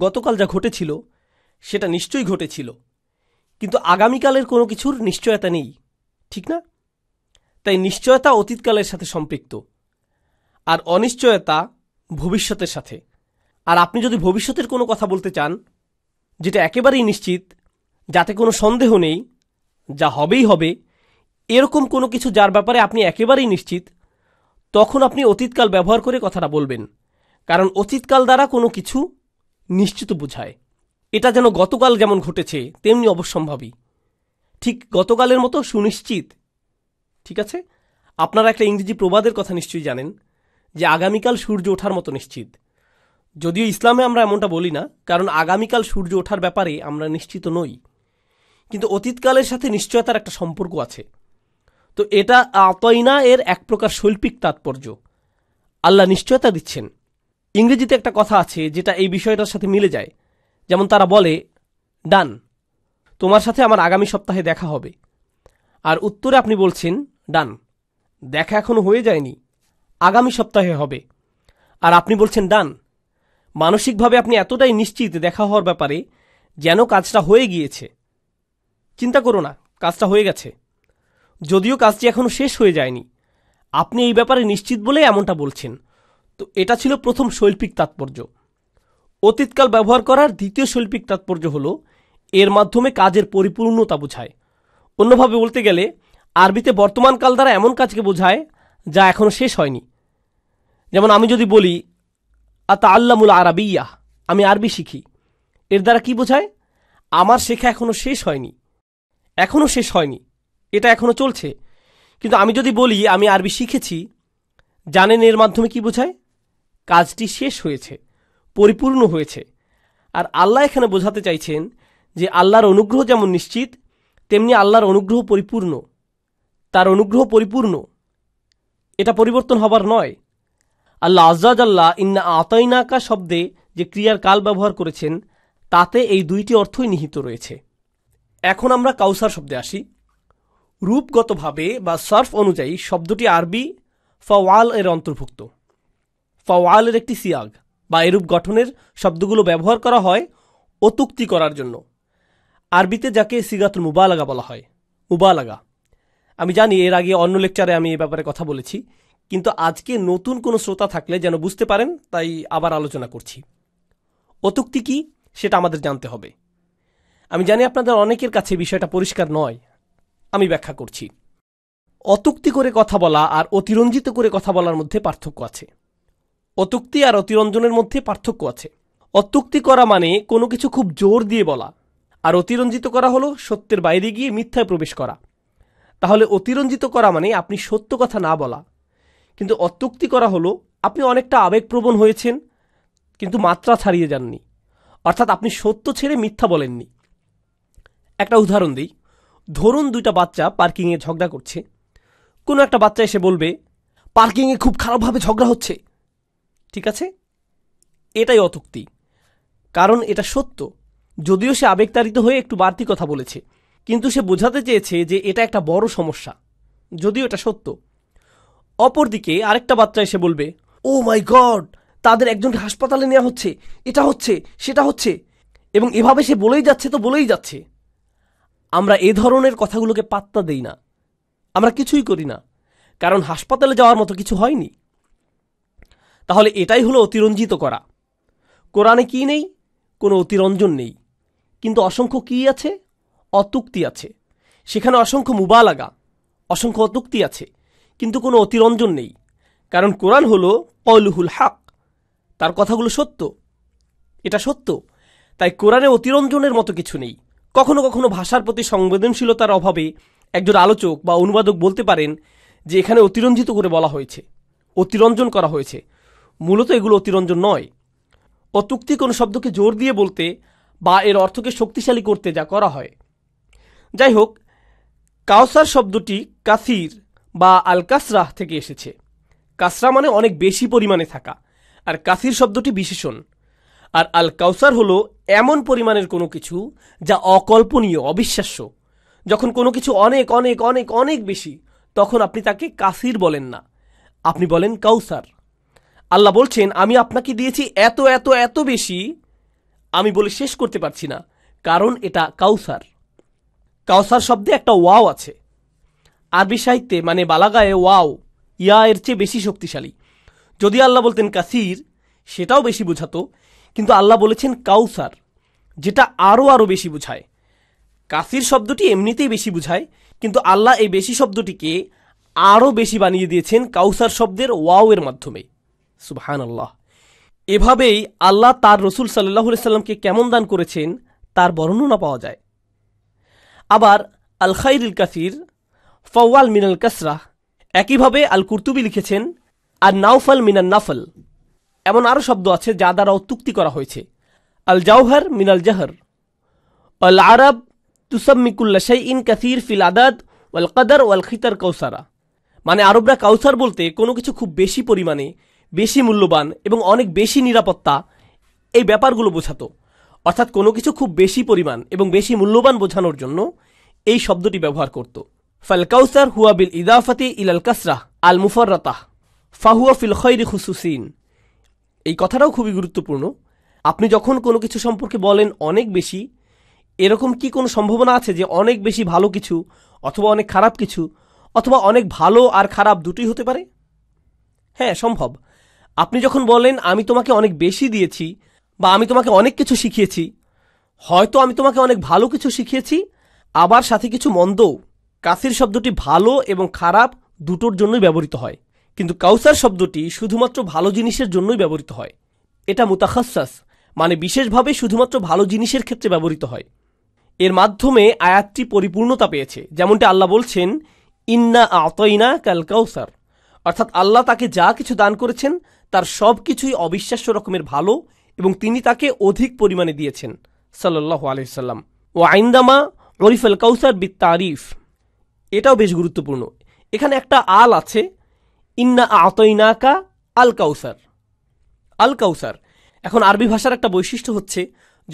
গতকাল যা ঘটেছিল সেটা নিশ্চয়ই ঘটেছিল কিন্তু আগামীকালের কোনো কিছুর নিশ্চয়তা নেই ঠিক না তাই নিশ্চয়তা অতীতকালের সাথে সম্পৃক্ত আর অনিশ্চয়তা ভবিষ্যতের সাথে আর আপনি যদি ভবিষ্যতের কোনো কথা বলতে চান যেটা একেবারেই নিশ্চিত যাতে কোনো সন্দেহ নেই যা হবেই হবে এরকম কোনো কিছু যার ব্যাপারে আপনি একেবারেই নিশ্চিত তখন আপনি অতীতকাল ব্যবহার করে কথাটা বলবেন কারণ অতীতকাল দ্বারা কোনো কিছু নিশ্চিত বোঝায় এটা যেন গতকাল যেমন ঘটেছে তেমনি অবশ্যম্ভাবী ঠিক গতকালের মতো সুনিশ্চিত ঠিক আছে আপনারা একটা ইংরেজি প্রবাদের কথা নিশ্চয়ই জানেন যে আগামীকাল সূর্য ওঠার মতো নিশ্চিত যদিও ইসলামে আমরা এমনটা বলি না কারণ আগামীকাল সূর্য ওঠার ব্যাপারে আমরা নিশ্চিত নই কিন্তু অতীতকালের সাথে নিশ্চয়তার একটা সম্পর্ক আছে তো এটা আতয়না এর এক প্রকার শৈল্পিক তাৎপর্য আল্লাহ নিশ্চয়তা দিচ্ছেন ইংরেজিতে একটা কথা আছে যেটা এই বিষয়টার সাথে মিলে যায় যেমন তারা বলে ডান তোমার সাথে আমার আগামী সপ্তাহে দেখা হবে আর উত্তরে আপনি বলছেন ডান দেখা এখনও হয়ে যায়নি আগামী সপ্তাহে হবে আর আপনি বলছেন ডান মানসিকভাবে আপনি এতটাই নিশ্চিত দেখা হওয়ার ব্যাপারে যেন কাজটা হয়ে গিয়েছে চিন্তা করো না কাজটা হয়ে গেছে যদিও কাজটি এখনও শেষ হয়ে যায়নি আপনি এই ব্যাপারে নিশ্চিত বলে এমনটা বলছেন তো এটা ছিল প্রথম শৈল্পিক তাৎপর্য অতীতকাল ব্যবহার করার দ্বিতীয় শৈল্পিক তাৎপর্য হল এর মাধ্যমে কাজের পরিপূর্ণতা বোঝায় অন্যভাবে বলতে গেলে আরবিতে বর্তমানকাল দ্বারা এমন কাজকে বোঝায় যা এখনও শেষ হয়নি যেমন আমি যদি বলি আতা আল্লামুল আরবিয়া আমি আরবি শিখি এর দ্বারা কি বোঝায় আমার শেখা এখনও শেষ হয়নি এখনও শেষ হয়নি এটা এখনও চলছে কিন্তু আমি যদি বলি আমি আরবি শিখেছি জানেন এর মাধ্যমে কি বোঝায় কাজটি শেষ হয়েছে পরিপূর্ণ হয়েছে আর আল্লাহ এখানে বোঝাতে চাইছেন যে আল্লাহর অনুগ্রহ যেমন নিশ্চিত তেমনি আল্লাহর অনুগ্রহ পরিপূর্ণ তার অনুগ্রহ পরিপূর্ণ এটা পরিবর্তন হবার নয় আল্লাহ আল্লাহ ইন্না আতাইনাকা শব্দে যে ক্রিয়ার কাল ব্যবহার করেছেন তাতে এই দুইটি অর্থই নিহিত রয়েছে এখন আমরা কাউসার শব্দে আসি রূপগতভাবে বা সার্ফ অনুযায়ী শব্দটি আরবি ফওয়াল এর অন্তর্ভুক্ত ফওয়াল এর একটি সিয়াগ বা এরূপ গঠনের শব্দগুলো ব্যবহার করা হয় অতুক্তি করার জন্য আরবিতে যাকে সিগাতুল মুবালাগা বলা হয় মুবালাগা আমি জানি এর আগে অন্য লেকচারে আমি এ ব্যাপারে কথা বলেছি কিন্তু আজকে নতুন কোনো শ্রোতা থাকলে যেন বুঝতে পারেন তাই আবার আলোচনা করছি অতুক্তি কি সেটা আমাদের জানতে হবে আমি জানি আপনাদের অনেকের কাছে বিষয়টা পরিষ্কার নয় আমি ব্যাখ্যা করছি অতুক্তি করে কথা বলা আর অতিরঞ্জিত করে কথা বলার মধ্যে পার্থক্য আছে অতুক্তি আর অতিরঞ্জনের মধ্যে পার্থক্য আছে অত্যুক্তি করা মানে কোনো কিছু খুব জোর দিয়ে বলা আর অতিরঞ্জিত করা হলো সত্যের বাইরে গিয়ে মিথ্যায় প্রবেশ করা তাহলে অতিরঞ্জিত করা মানে আপনি সত্য কথা না বলা কিন্তু অত্যুক্তি করা হলো আপনি অনেকটা আবেগপ্রবণ হয়েছেন কিন্তু মাত্রা ছাড়িয়ে যাননি অর্থাৎ আপনি সত্য ছেড়ে মিথ্যা বলেননি একটা উদাহরণ দিই ধরুন দুইটা বাচ্চা পার্কিংয়ে ঝগড়া করছে কোনো একটা বাচ্চা এসে বলবে পার্কিংয়ে খুব খারাপভাবে ঝগড়া হচ্ছে ঠিক আছে এটাই অতুক্তি কারণ এটা সত্য যদিও সে আবেগতাড়িত হয়ে একটু বাড়তি কথা বলেছে কিন্তু সে বোঝাতে চেয়েছে যে এটা একটা বড় সমস্যা যদিও এটা সত্য অপরদিকে আরেকটা বাচ্চা এসে বলবে ও মাই গড তাদের একজনকে হাসপাতালে নেওয়া হচ্ছে এটা হচ্ছে সেটা হচ্ছে এবং এভাবে সে বলেই যাচ্ছে তো বলেই যাচ্ছে আমরা এ ধরনের কথাগুলোকে পাত্তা দেই না আমরা কিছুই করি না কারণ হাসপাতালে যাওয়ার মতো কিছু হয়নি তাহলে এটাই হলো অতিরঞ্জিত করা কোরআনে কি নেই কোনো অতিরঞ্জন নেই কিন্তু অসংখ্য কি আছে অতুক্তি আছে সেখানে অসংখ্য মুবালাগা অসংখ্য অতুক্তি আছে কিন্তু কোনো অতিরঞ্জন নেই কারণ কোরআন হলো কলহুল হাক তার কথাগুলো সত্য এটা সত্য তাই কোরআনে অতিরঞ্জনের মতো কিছু নেই কখনো কখনো ভাষার প্রতি সংবেদনশীলতার অভাবে একজন আলোচক বা অনুবাদক বলতে পারেন যে এখানে অতিরঞ্জিত করে বলা হয়েছে অতিরঞ্জন করা হয়েছে মূলত এগুলো অতিরঞ্জন নয় অতুক্তি কোনো শব্দকে জোর দিয়ে বলতে বা এর অর্থকে শক্তিশালী করতে যা করা হয় যাই হোক কাউসার শব্দটি কাসির বা আল কাসরাহ থেকে এসেছে কাসরা মানে অনেক বেশি পরিমাণে থাকা আর কাসির শব্দটি বিশেষণ আর আল কাউসার হলো এমন পরিমাণের কোনো কিছু যা অকল্পনীয় অবিশ্বাস্য যখন কোনো কিছু অনেক অনেক অনেক অনেক বেশি তখন আপনি তাকে কাসির বলেন না আপনি বলেন কাউসার আল্লাহ বলছেন আমি আপনাকে দিয়েছি এত এত এত বেশি আমি বলে শেষ করতে পারছি না কারণ এটা কাউসার কাউসার শব্দে একটা ওয়াও আছে আরবি সাহিত্যে মানে বালাগায়ে ওয়াও ইয়া এর চেয়ে বেশি শক্তিশালী যদি আল্লাহ বলতেন কাসির সেটাও বেশি বোঝাতো কিন্তু আল্লাহ বলেছেন কাউসার যেটা আরও আরও বেশি বোঝায় কাসির শব্দটি এমনিতেই বেশি বোঝায় কিন্তু আল্লাহ এই বেশি শব্দটিকে আরও বেশি বানিয়ে দিয়েছেন কাউসার শব্দের ওয়াওয়ের মাধ্যমে সুবহান আল্লাহ এভাবেই আল্লাহ তার রসুল সাল্লাহ সাল্লামকে কেমন দান করেছেন তার বর্ণনা পাওয়া যায় আবার আল খাইরুল কাসির ফওয়াল মিনাল কাসরাহ একইভাবে আল কুর্তুবি লিখেছেন আর নাওফাল মিনান নাফল এমন আরও শব্দ আছে যা দ্বারা তুক্তি করা হয়েছে আল জাওহার মিনাল জাহর আল আরব তুসাম্মিকুল্লা শাই ইন কাসির ফিল আদাদ ওয়াল কাদার ওয়াল খিতার কৌসারা মানে আরবরা কাউসার বলতে কোনো কিছু খুব বেশি পরিমাণে বেশি মূল্যবান এবং অনেক বেশি নিরাপত্তা এই ব্যাপারগুলো বোঝাতো অর্থাৎ কোনো কিছু খুব বেশি পরিমাণ এবং বেশি মূল্যবান বোঝানোর জন্য এই শব্দটি ব্যবহার করত ফাল কাউসার হুয়া বিল ইল ইলাল কাসরাহ আল মুফররাতাহ ফাহুয়া ফিল খৈরি খুসুসিন এই কথাটাও খুবই গুরুত্বপূর্ণ আপনি যখন কোনো কিছু সম্পর্কে বলেন অনেক বেশি এরকম কি কোনো সম্ভাবনা আছে যে অনেক বেশি ভালো কিছু অথবা অনেক খারাপ কিছু অথবা অনেক ভালো আর খারাপ দুটোই হতে পারে হ্যাঁ সম্ভব আপনি যখন বলেন আমি তোমাকে অনেক বেশি দিয়েছি বা আমি তোমাকে অনেক কিছু শিখিয়েছি হয়তো আমি তোমাকে অনেক ভালো কিছু শিখিয়েছি আবার সাথে কিছু মন্দও কাসির শব্দটি ভালো এবং খারাপ দুটোর জন্যই ব্যবহৃত হয় কিন্তু কাউসার শব্দটি শুধুমাত্র ভালো জিনিসের জন্যই ব্যবহৃত হয় এটা মুতাখাসাস মানে বিশেষভাবে শুধুমাত্র ভালো জিনিসের ক্ষেত্রে ব্যবহৃত হয় এর মাধ্যমে আয়াতটি পরিপূর্ণতা পেয়েছে যেমনটি আল্লাহ বলছেন ইন্না আতইনা কাল কাউসার অর্থাৎ আল্লাহ তাকে যা কিছু দান করেছেন তার সব কিছুই অবিশ্বাস্য রকমের ভালো এবং তিনি তাকে অধিক পরিমাণে দিয়েছেন সাল্লাহ আলহিসাল্লাম ও আইন্দামা ওরিফ আল কাউসার বি তারিফ এটাও বেশ গুরুত্বপূর্ণ এখানে একটা আল আছে ইন্না আতইনাকা আল কাউসার আল কাউসার এখন আরবি ভাষার একটা বৈশিষ্ট্য হচ্ছে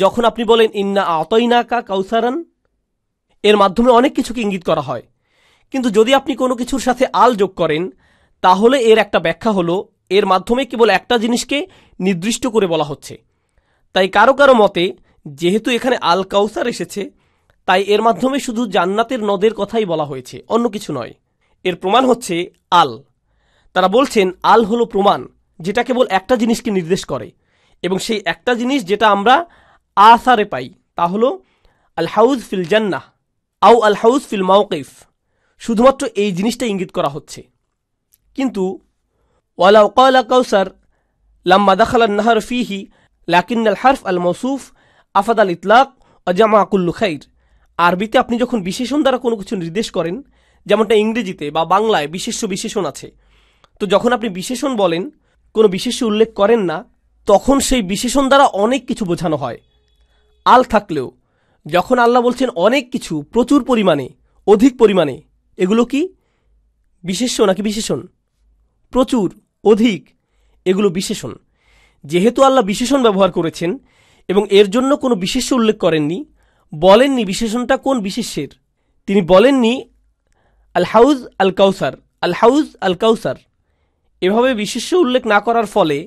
যখন আপনি বলেন ইন্না আতইনাকা কাউসারান এর মাধ্যমে অনেক কিছুকে ইঙ্গিত করা হয় কিন্তু যদি আপনি কোনো কিছুর সাথে আল যোগ করেন তাহলে এর একটা ব্যাখ্যা হলো এর মাধ্যমে কেবল একটা জিনিসকে নির্দিষ্ট করে বলা হচ্ছে তাই কারো কারো মতে যেহেতু এখানে আল কাউসার এসেছে তাই এর মাধ্যমে শুধু জান্নাতের নদের কথাই বলা হয়েছে অন্য কিছু নয় এর প্রমাণ হচ্ছে আল তারা বলছেন আল হলো প্রমাণ যেটা কেবল একটা জিনিসকে নির্দেশ করে এবং সেই একটা জিনিস যেটা আমরা আসারে পাই তা হল আল হাউজ ফিল জান্নাহ আউ আল হাউজ ফিল মাওকিফ শুধুমাত্র এই জিনিসটা ইঙ্গিত করা হচ্ছে কিন্তু ওয়ালা ওকালা কাউসার লাম্মা দাখালান নাহার ফিহি লাকিন আল হারফ আল মৌসুফ আফাদ আল ইতলাক অজামা আকুল্লু খাইর আরবিতে আপনি যখন বিশেষণ দ্বারা কোনো কিছু নির্দেশ করেন যেমনটা ইংরেজিতে বা বাংলায় বিশেষ্য বিশেষণ আছে তো যখন আপনি বিশেষণ বলেন কোনো বিশেষ্য উল্লেখ করেন না তখন সেই বিশেষণ দ্বারা অনেক কিছু বোঝানো হয় আল থাকলেও যখন আল্লাহ বলছেন অনেক কিছু প্রচুর পরিমাণে অধিক পরিমাণে এগুলো কি বিশেষ্য নাকি বিশেষণ প্রচুর অধিক এগুলো বিশেষণ যেহেতু আল্লাহ বিশেষণ ব্যবহার করেছেন এবং এর জন্য কোনো বিশেষ্য উল্লেখ করেননি বলেননি বিশেষণটা কোন বিশেষ্যের তিনি বলেননি আল হাউজ আল কাউসার আল হাউজ আল কাউসার এভাবে বিশেষ্য উল্লেখ না করার ফলে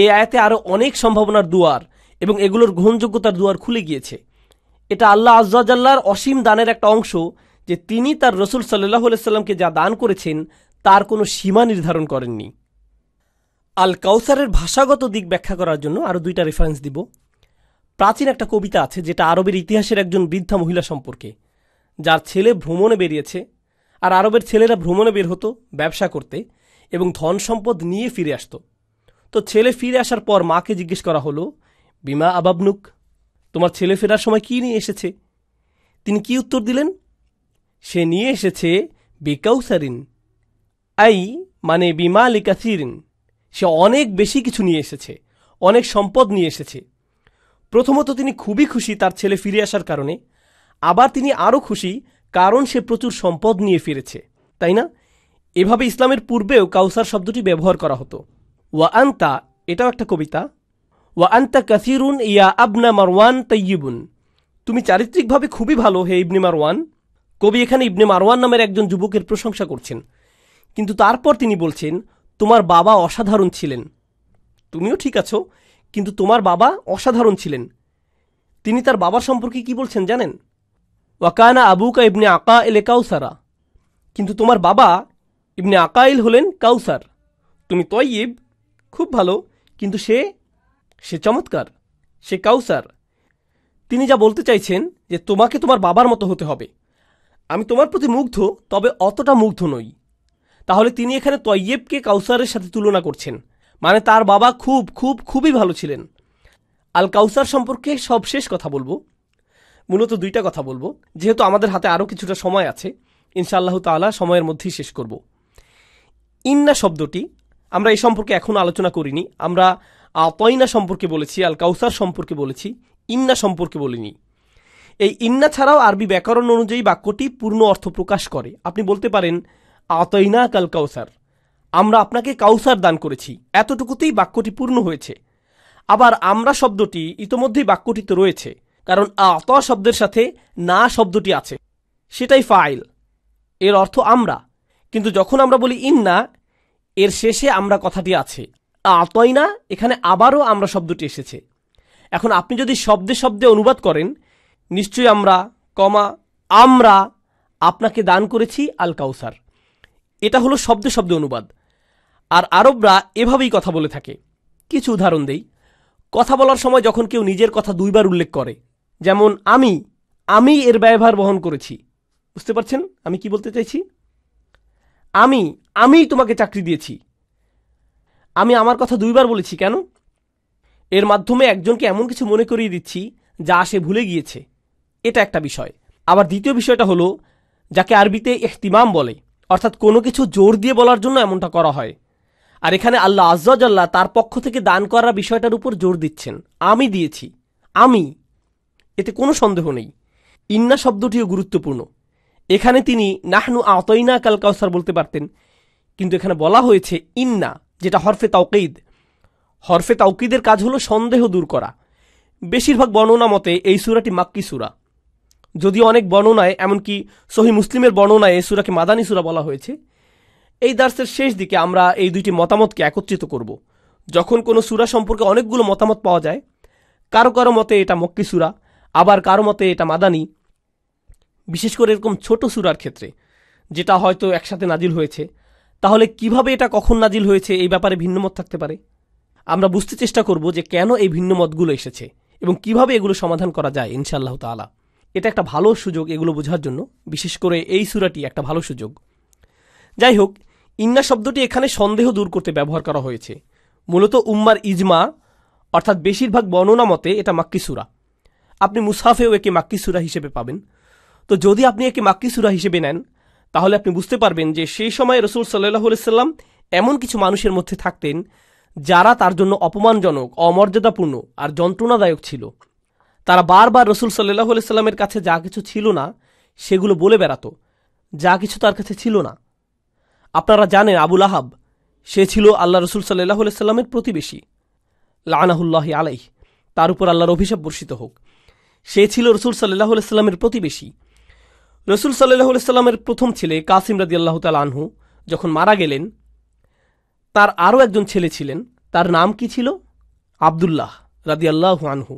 এ আয়াতে আরও অনেক সম্ভাবনার দুয়ার এবং এগুলোর গ্রহণযোগ্যতার দুয়ার খুলে গিয়েছে এটা আল্লাহ আজ্লার অসীম দানের একটা অংশ যে তিনি তার রসুল সাল্লাহ সাল্লামকে যা দান করেছেন তার কোনো সীমা নির্ধারণ করেননি আল কাউসারের ভাষাগত দিক ব্যাখ্যা করার জন্য আরও দুইটা রেফারেন্স দিব প্রাচীন একটা কবিতা আছে যেটা আরবের ইতিহাসের একজন বৃদ্ধা মহিলা সম্পর্কে যার ছেলে ভ্রমণে বেরিয়েছে আর আরবের ছেলেরা ভ্রমণে বের হতো ব্যবসা করতে এবং ধন সম্পদ নিয়ে ফিরে আসতো তো ছেলে ফিরে আসার পর মাকে জিজ্ঞেস করা হলো বিমা আবাবনুক তোমার ছেলে ফেরার সময় কি নিয়ে এসেছে তিনি কি উত্তর দিলেন সে নিয়ে এসেছে বেকাউসারিন আই মানে বিমা লিকাথিরিন সে অনেক বেশি কিছু নিয়ে এসেছে অনেক সম্পদ নিয়ে এসেছে প্রথমত তিনি খুবই খুশি তার ছেলে ফিরে আসার কারণে আবার তিনি আরও খুশি কারণ সে প্রচুর সম্পদ নিয়ে ফিরেছে তাই না এভাবে ইসলামের পূর্বেও কাউসার শব্দটি ব্যবহার করা হতো ওয়া আন্তা এটাও একটা কবিতা ওয়া আন্তা কাসিরুন ইয়া আবনা মারওয়ান তৈবুন তুমি চারিত্রিকভাবে খুবই ভালো হে ইবনে মারওয়ান কবি এখানে ইবনে মারওয়ান নামের একজন যুবকের প্রশংসা করছেন কিন্তু তারপর তিনি বলছেন তোমার বাবা অসাধারণ ছিলেন তুমিও ঠিক আছো কিন্তু তোমার বাবা অসাধারণ ছিলেন তিনি তার বাবার সম্পর্কে কি বলছেন জানেন ওয়াকায়না আবুকা ইবনে আকা এলে কাউসারা কিন্তু তোমার বাবা ইবনে আকাইল হলেন কাউসার তুমি তয়িব খুব ভালো কিন্তু সে সে চমৎকার সে কাউসার তিনি যা বলতে চাইছেন যে তোমাকে তোমার বাবার মতো হতে হবে আমি তোমার প্রতি মুগ্ধ তবে অতটা মুগ্ধ নই তাহলে তিনি এখানে তৈয়েবকে কাউসারের সাথে তুলনা করছেন মানে তার বাবা খুব খুব খুবই ভালো ছিলেন আল কাউসার সম্পর্কে সবশেষ কথা বলবো মূলত দুইটা কথা বলবো যেহেতু আমাদের হাতে আরও কিছুটা সময় আছে ইনশাআল্লাহ তালা সময়ের মধ্যেই শেষ করবো ইন্না শব্দটি আমরা এই সম্পর্কে এখন আলোচনা করিনি আমরা আতয়না সম্পর্কে বলেছি আল কাউসার সম্পর্কে বলেছি ইন্না সম্পর্কে বলিনি এই ইন্না ছাড়াও আরবি ব্যাকরণ অনুযায়ী বাক্যটি পূর্ণ অর্থ প্রকাশ করে আপনি বলতে পারেন আতয়না কাল কাউসার আমরা আপনাকে কাউসার দান করেছি এতটুকুতেই বাক্যটি পূর্ণ হয়েছে আবার আমরা শব্দটি ইতোমধ্যেই বাক্যটিতে রয়েছে কারণ আত শব্দের সাথে না শব্দটি আছে সেটাই ফাইল এর অর্থ আমরা কিন্তু যখন আমরা বলি ইন্না এর শেষে আমরা কথাটি আছে আতয়না এখানে আবারও আমরা শব্দটি এসেছে এখন আপনি যদি শব্দে শব্দে অনুবাদ করেন নিশ্চয়ই আমরা কমা আমরা আপনাকে দান করেছি আল কাউসার এটা হলো শব্দে শব্দে অনুবাদ আর আরবরা এভাবেই কথা বলে থাকে কিছু উদাহরণ দেই কথা বলার সময় যখন কেউ নিজের কথা দুইবার উল্লেখ করে যেমন আমি আমি এর ব্যবহার বহন করেছি বুঝতে পারছেন আমি কি বলতে চাইছি আমি আমি তোমাকে চাকরি দিয়েছি আমি আমার কথা দুইবার বলেছি কেন এর মাধ্যমে একজনকে এমন কিছু মনে করিয়ে দিচ্ছি যা সে ভুলে গিয়েছে এটা একটা বিষয় আবার দ্বিতীয় বিষয়টা হলো যাকে আরবিতে এহতিমাম বলে অর্থাৎ কোনো কিছু জোর দিয়ে বলার জন্য এমনটা করা হয় আর এখানে আল্লাহ আজ্লা তার পক্ষ থেকে দান করার বিষয়টার উপর জোর দিচ্ছেন আমি দিয়েছি আমি এতে কোনো সন্দেহ নেই ইন্না শব্দটিও গুরুত্বপূর্ণ এখানে তিনি নাহনু আতইনা কাল কাউসার বলতে পারতেন কিন্তু এখানে বলা হয়েছে ইন্না যেটা হরফে তাওকিদ হরফে তাওকিদের কাজ হলো সন্দেহ দূর করা বেশিরভাগ বর্ণনা মতে এই সুরাটি মাক্কি সুরা যদিও অনেক বর্ণনায় এমনকি সহি মুসলিমের বর্ণনায় এই সুরাকে মাদানী সুরা বলা হয়েছে এই দার্সের শেষ দিকে আমরা এই দুইটি মতামতকে একত্রিত করব যখন কোনো সুরা সম্পর্কে অনেকগুলো মতামত পাওয়া যায় কারো কারো মতে এটা মক্কি সুরা আবার কারো মতে এটা মাদানী বিশেষ করে এরকম ছোট সুরার ক্ষেত্রে যেটা হয়তো একসাথে নাজিল হয়েছে তাহলে কিভাবে এটা কখন নাজিল হয়েছে এই ব্যাপারে ভিন্নমত থাকতে পারে আমরা বুঝতে চেষ্টা করব যে কেন এই ভিন্ন মতগুলো এসেছে এবং কিভাবে এগুলো সমাধান করা যায় ইনশাআল্লাহ তালা এটা একটা ভালো সুযোগ এগুলো বোঝার জন্য বিশেষ করে এই সুরাটি একটা ভালো সুযোগ যাই হোক ইন্না শব্দটি এখানে সন্দেহ দূর করতে ব্যবহার করা হয়েছে মূলত উম্মার ইজমা অর্থাৎ বেশিরভাগ বর্ণনা মতে এটা মাক্কি সুরা আপনি মুসাফেও একে মাক্কি সুরা হিসেবে পাবেন তো যদি আপনি একে মাক্কি সুরা হিসেবে নেন তাহলে আপনি বুঝতে পারবেন যে সেই সময় রসুল সাল্লাহ সাল্লাম এমন কিছু মানুষের মধ্যে থাকতেন যারা তার জন্য অপমানজনক অমর্যাদাপূর্ণ আর যন্ত্রণাদায়ক ছিল তারা বারবার রসুল সাল্লাহ সাল্লামের কাছে যা কিছু ছিল না সেগুলো বলে বেড়াত যা কিছু তার কাছে ছিল না আপনারা জানেন আবুল আহাব সে ছিল আল্লাহ রসুল সাল্লাহ সাল্লামের প্রতিবেশী লানাহুল্লাহ আলাইহ তার উপর আল্লাহর অভিশাপ বর্ষিত হোক সে ছিল রসুল সাল্লাহ সাল্লামের প্রতিবেশী রসুল সাল্লাহ ইসলামের প্রথম ছেলে কাসিম রাজি আল্লাহ তাল আনহু যখন মারা গেলেন তার আরও একজন ছেলে ছিলেন তার নাম কি ছিল আবদুল্লাহ রাদি আল্লাহ আনহু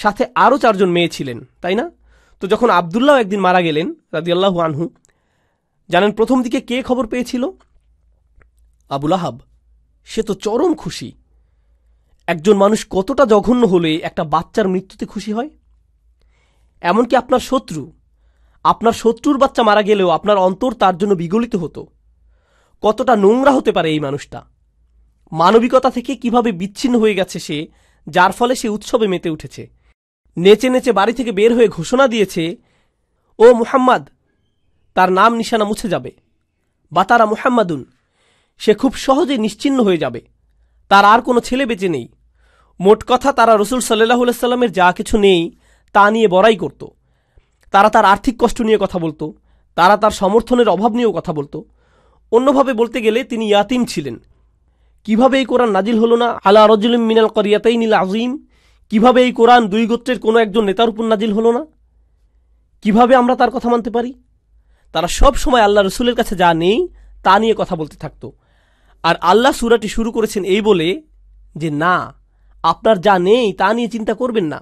সাথে আরও চারজন মেয়ে ছিলেন তাই না তো যখন আবদুল্লাহ একদিন মারা গেলেন রাদি আল্লাহ আনহু জানেন প্রথম দিকে কে খবর পেয়েছিল আবুল আহাব সে তো চরম খুশি একজন মানুষ কতটা জঘন্য হলে একটা বাচ্চার মৃত্যুতে খুশি হয় এমনকি আপনার শত্রু আপনার শত্রুর বাচ্চা মারা গেলেও আপনার অন্তর তার জন্য বিগলিত হতো কতটা নোংরা হতে পারে এই মানুষটা মানবিকতা থেকে কিভাবে বিচ্ছিন্ন হয়ে গেছে সে যার ফলে সে উৎসবে মেতে উঠেছে নেচে নেচে বাড়ি থেকে বের হয়ে ঘোষণা দিয়েছে ও মুহাম্মদ তার নাম নিশানা মুছে যাবে বা তারা মুহাম্মাদুন সে খুব সহজে নিশ্চিন্ন হয়ে যাবে তার আর কোনো ছেলে বেঁচে নেই মোট কথা তারা রসুল সাল্লাহ সাল্লামের যা কিছু নেই তা নিয়ে বড়াই করতো তারা তার আর্থিক কষ্ট নিয়ে কথা বলতো তারা তার সমর্থনের অভাব নিয়েও কথা বলতো অন্যভাবে বলতে গেলে তিনি ইয়াতিম ছিলেন কিভাবে এই কোরআন নাজিল হলো না আলা রজুলিম মিনাল করিয়াতেই নীল আজিম কিভাবে এই কোরআন দুই গোত্রের কোনো একজন নেতার উপর নাজিল হলো না কিভাবে আমরা তার কথা মানতে পারি তারা সব সময় আল্লাহ রসুলের কাছে যা নেই তা নিয়ে কথা বলতে থাকতো আর আল্লাহ সুরাটি শুরু করেছেন এই বলে যে না আপনার যা নেই তা নিয়ে চিন্তা করবেন না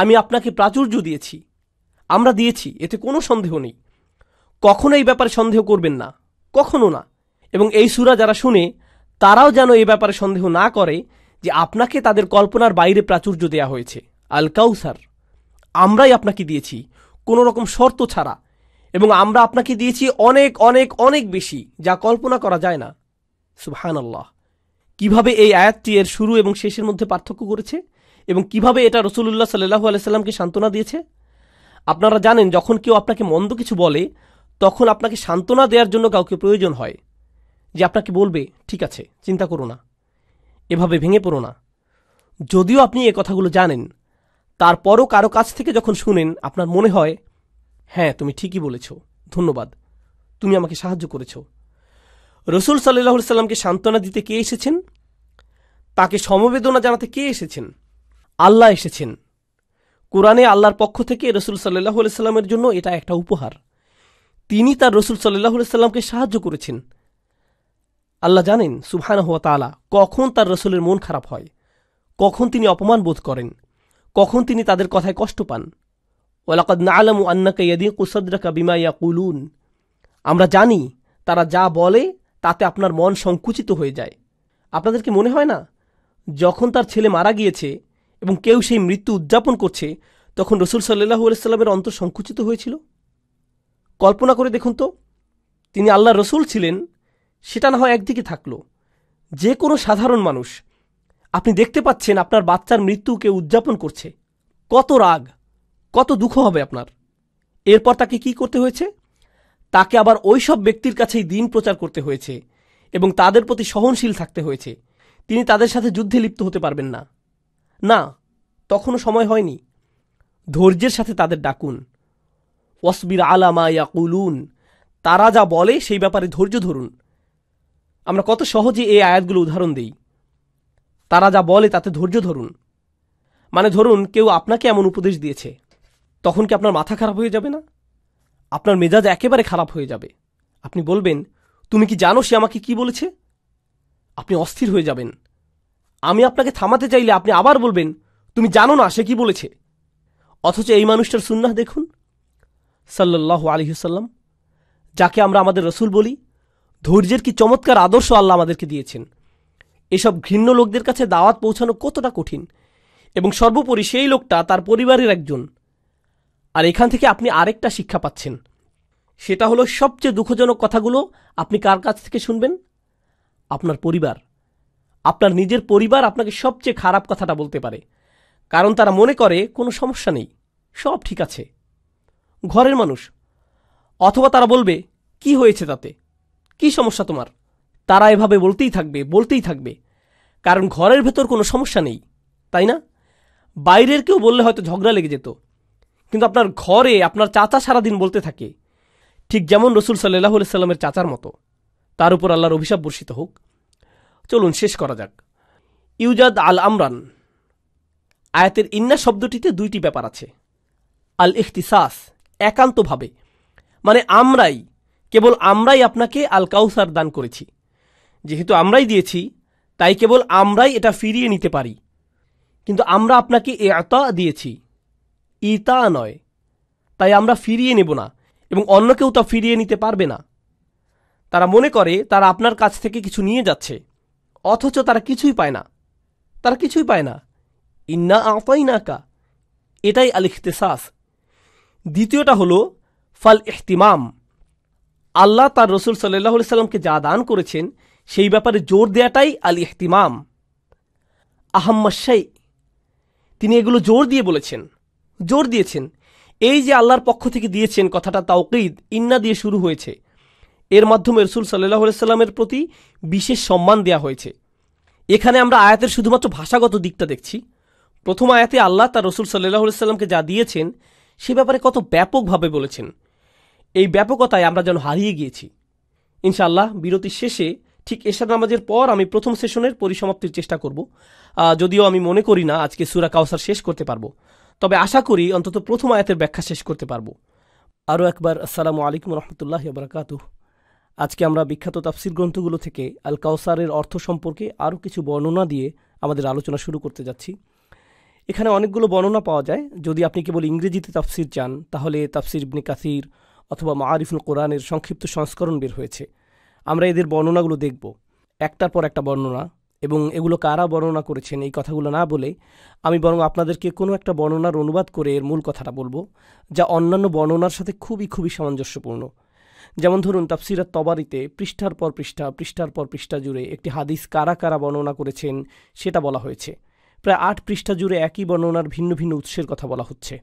আমি আপনাকে প্রাচুর্য দিয়েছি আমরা দিয়েছি এতে কোনো সন্দেহ নেই কখনো এই ব্যাপারে সন্দেহ করবেন না কখনো না এবং এই সুরা যারা শুনে তারাও যেন এ ব্যাপারে সন্দেহ না করে যে আপনাকে তাদের কল্পনার বাইরে প্রাচুর্য দেয়া হয়েছে আল কাউসার আমরাই আপনাকে দিয়েছি কোনো রকম শর্ত ছাড়া এবং আমরা আপনাকে দিয়েছি অনেক অনেক অনেক বেশি যা কল্পনা করা যায় না সুহান আল্লাহ কীভাবে এই আয়াতটি এর শুরু এবং শেষের মধ্যে পার্থক্য করেছে এবং কিভাবে এটা রসুল্লাহ সাল্লাহ আলাইসাল্লামকে সান্ত্বনা দিয়েছে আপনারা জানেন যখন কেউ আপনাকে মন্দ কিছু বলে তখন আপনাকে সান্ত্বনা দেওয়ার জন্য কাউকে প্রয়োজন হয় যে আপনাকে বলবে ঠিক আছে চিন্তা করো না এভাবে ভেঙে পড়ো না যদিও আপনি এ কথাগুলো জানেন তারপরও কারো কাছ থেকে যখন শুনেন আপনার মনে হয় হ্যাঁ তুমি ঠিকই বলেছ ধন্যবাদ তুমি আমাকে সাহায্য করেছ রসুল সাল্লাহ সাল্লামকে সান্ত্বনা দিতে কে এসেছেন তাকে সমবেদনা জানাতে কে এসেছেন আল্লাহ এসেছেন কোরআনে আল্লাহর পক্ষ থেকে রসুল সাল্লাহ সাল্লামের জন্য এটা একটা উপহার তিনি তার রসুল সাল্লাহ সাল্লামকে সাহায্য করেছেন আল্লাহ জানেন সুহান হুয়া তালা কখন তার রসুলের মন খারাপ হয় কখন তিনি অপমান বোধ করেন কখন তিনি তাদের কথায় কষ্ট পান ওলাকদ না আলম আন্নাকা ইয়াদিন কুসদ্রাকা বিমা ইয়া কুলুন আমরা জানি তারা যা বলে তাতে আপনার মন সংকুচিত হয়ে যায় আপনাদের কি মনে হয় না যখন তার ছেলে মারা গিয়েছে এবং কেউ সেই মৃত্যু উদযাপন করছে তখন রসুল সাল্লাহ আলাইস্লামের অন্তর সংকুচিত হয়েছিল কল্পনা করে দেখুন তো তিনি আল্লাহ রসুল ছিলেন সেটা না হয় একদিকে থাকল যে কোনো সাধারণ মানুষ আপনি দেখতে পাচ্ছেন আপনার বাচ্চার মৃত্যুকে উদযাপন করছে কত রাগ কত দুঃখ হবে আপনার এরপর তাকে কি করতে হয়েছে তাকে আবার ওই সব ব্যক্তির কাছেই দিন প্রচার করতে হয়েছে এবং তাদের প্রতি সহনশীল থাকতে হয়েছে তিনি তাদের সাথে যুদ্ধে লিপ্ত হতে পারবেন না না তখনও সময় হয়নি ধৈর্যের সাথে তাদের ডাকুন আলা আলামা ইয়াকুলুন তারা যা বলে সেই ব্যাপারে ধৈর্য ধরুন আমরা কত সহজে এই আয়াতগুলো উদাহরণ দিই তারা যা বলে তাতে ধৈর্য ধরুন মানে ধরুন কেউ আপনাকে এমন উপদেশ দিয়েছে তখন কি আপনার মাথা খারাপ হয়ে যাবে না আপনার মেজাজ একেবারে খারাপ হয়ে যাবে আপনি বলবেন তুমি কি জানো সে আমাকে কি বলেছে আপনি অস্থির হয়ে যাবেন আমি আপনাকে থামাতে চাইলে আপনি আবার বলবেন তুমি জানো না সে কি বলেছে অথচ এই মানুষটার সুন্নাহ দেখুন সাল্লাহ আলহিসাল্লাম যাকে আমরা আমাদের রসুল বলি ধৈর্যের কি চমৎকার আদর্শ আল্লাহ আমাদেরকে দিয়েছেন এসব ঘৃণ্য লোকদের কাছে দাওয়াত পৌঁছানো কতটা কঠিন এবং সর্বোপরি সেই লোকটা তার পরিবারের একজন আর এখান থেকে আপনি আরেকটা শিক্ষা পাচ্ছেন সেটা হলো সবচেয়ে দুঃখজনক কথাগুলো আপনি কার কাছ থেকে শুনবেন আপনার পরিবার আপনার নিজের পরিবার আপনাকে সবচেয়ে খারাপ কথাটা বলতে পারে কারণ তারা মনে করে কোনো সমস্যা নেই সব ঠিক আছে ঘরের মানুষ অথবা তারা বলবে কি হয়েছে তাতে কি সমস্যা তোমার তারা এভাবে বলতেই থাকবে বলতেই থাকবে কারণ ঘরের ভেতর কোনো সমস্যা নেই তাই না বাইরের কেউ বললে হয়তো ঝগড়া লেগে যেত কিন্তু আপনার ঘরে আপনার চাচা সারাদিন বলতে থাকে ঠিক যেমন রসুল সাল্লাহ সাল্লামের চাচার মতো তার উপর আল্লাহর অভিশাপ বর্ষিত হোক চলুন শেষ করা যাক ইউজাদ আল আমরান আয়াতের ইন্না শব্দটিতে দুইটি ব্যাপার আছে আল ইখতিসাস একান্তভাবে মানে আমরাই কেবল আমরাই আপনাকে আল কাউসার দান করেছি যেহেতু আমরাই দিয়েছি তাই কেবল আমরাই এটা ফিরিয়ে নিতে পারি কিন্তু আমরা আপনাকে এ আতা দিয়েছি ইতা নয় তাই আমরা ফিরিয়ে নেব না এবং অন্য কেউ তা ফিরিয়ে নিতে পারবে না তারা মনে করে তারা আপনার কাছ থেকে কিছু নিয়ে যাচ্ছে অথচ তারা কিছুই পায় না তারা কিছুই পায় না ইন্না আতাইনাকা এটাই আল ইখতেসাস দ্বিতীয়টা হল ফাল ইহতিমাম আল্লাহ তার রসুল সাল্লাহ সাল্লামকে যা দান করেছেন সেই ব্যাপারে জোর দেয়াটাই আল ইহতিমাম আহম্মাশাই তিনি এগুলো জোর দিয়ে বলেছেন জোর দিয়েছেন এই যে আল্লাহর পক্ষ থেকে দিয়েছেন কথাটা তাওকিদ ইন্না দিয়ে শুরু হয়েছে এর মাধ্যমে রসুল সাল্লাহ সাল্লামের প্রতি বিশেষ সম্মান দেয়া হয়েছে এখানে আমরা আয়াতের শুধুমাত্র ভাষাগত দিকটা দেখছি প্রথম আয়াতে আল্লাহ তার রসুল সাল্লাহ সাল্লামকে যা দিয়েছেন সে ব্যাপারে কত ব্যাপকভাবে বলেছেন এই ব্যাপকতায় আমরা যেন হারিয়ে গিয়েছি ইনশাআল্লাহ বিরতির শেষে ঠিক এশার নামাজের পর আমি প্রথম সেশনের পরিসমাপ্তির চেষ্টা করব যদিও আমি মনে করি না আজকে সুরা কাউসার শেষ করতে পারবো তবে আশা করি অন্তত প্রথম আয়াতের ব্যাখ্যা শেষ করতে পারবো আরও একবার আসসালামু আলাইকুম রহমতুল্লাহ বরকাতুহ আজকে আমরা বিখ্যাত তাফসির গ্রন্থগুলো থেকে আল কাউসারের অর্থ সম্পর্কে আরও কিছু বর্ণনা দিয়ে আমাদের আলোচনা শুরু করতে যাচ্ছি এখানে অনেকগুলো বর্ণনা পাওয়া যায় যদি আপনি কেবল ইংরেজিতে তাফসির চান তাহলে তাফসির ইবনে কাসির অথবা মারিফুল কোরআনের সংক্ষিপ্ত সংস্করণ বের হয়েছে আমরা এদের বর্ণনাগুলো দেখব একটার পর একটা বর্ণনা এবং এগুলো কারা বর্ণনা করেছেন এই কথাগুলো না বলে আমি বরং আপনাদেরকে কোনো একটা বর্ণনার অনুবাদ করে এর মূল কথাটা বলবো যা অন্যান্য বর্ণনার সাথে খুবই খুবই সামঞ্জস্যপূর্ণ যেমন ধরুন তাফসিরাত তবারিতে পৃষ্ঠার পর পৃষ্ঠা পৃষ্ঠার পর পৃষ্ঠা জুড়ে একটি হাদিস কারা কারা বর্ণনা করেছেন সেটা বলা হয়েছে প্রায় আট পৃষ্ঠা জুড়ে একই বর্ণনার ভিন্ন ভিন্ন উৎসের কথা বলা হচ্ছে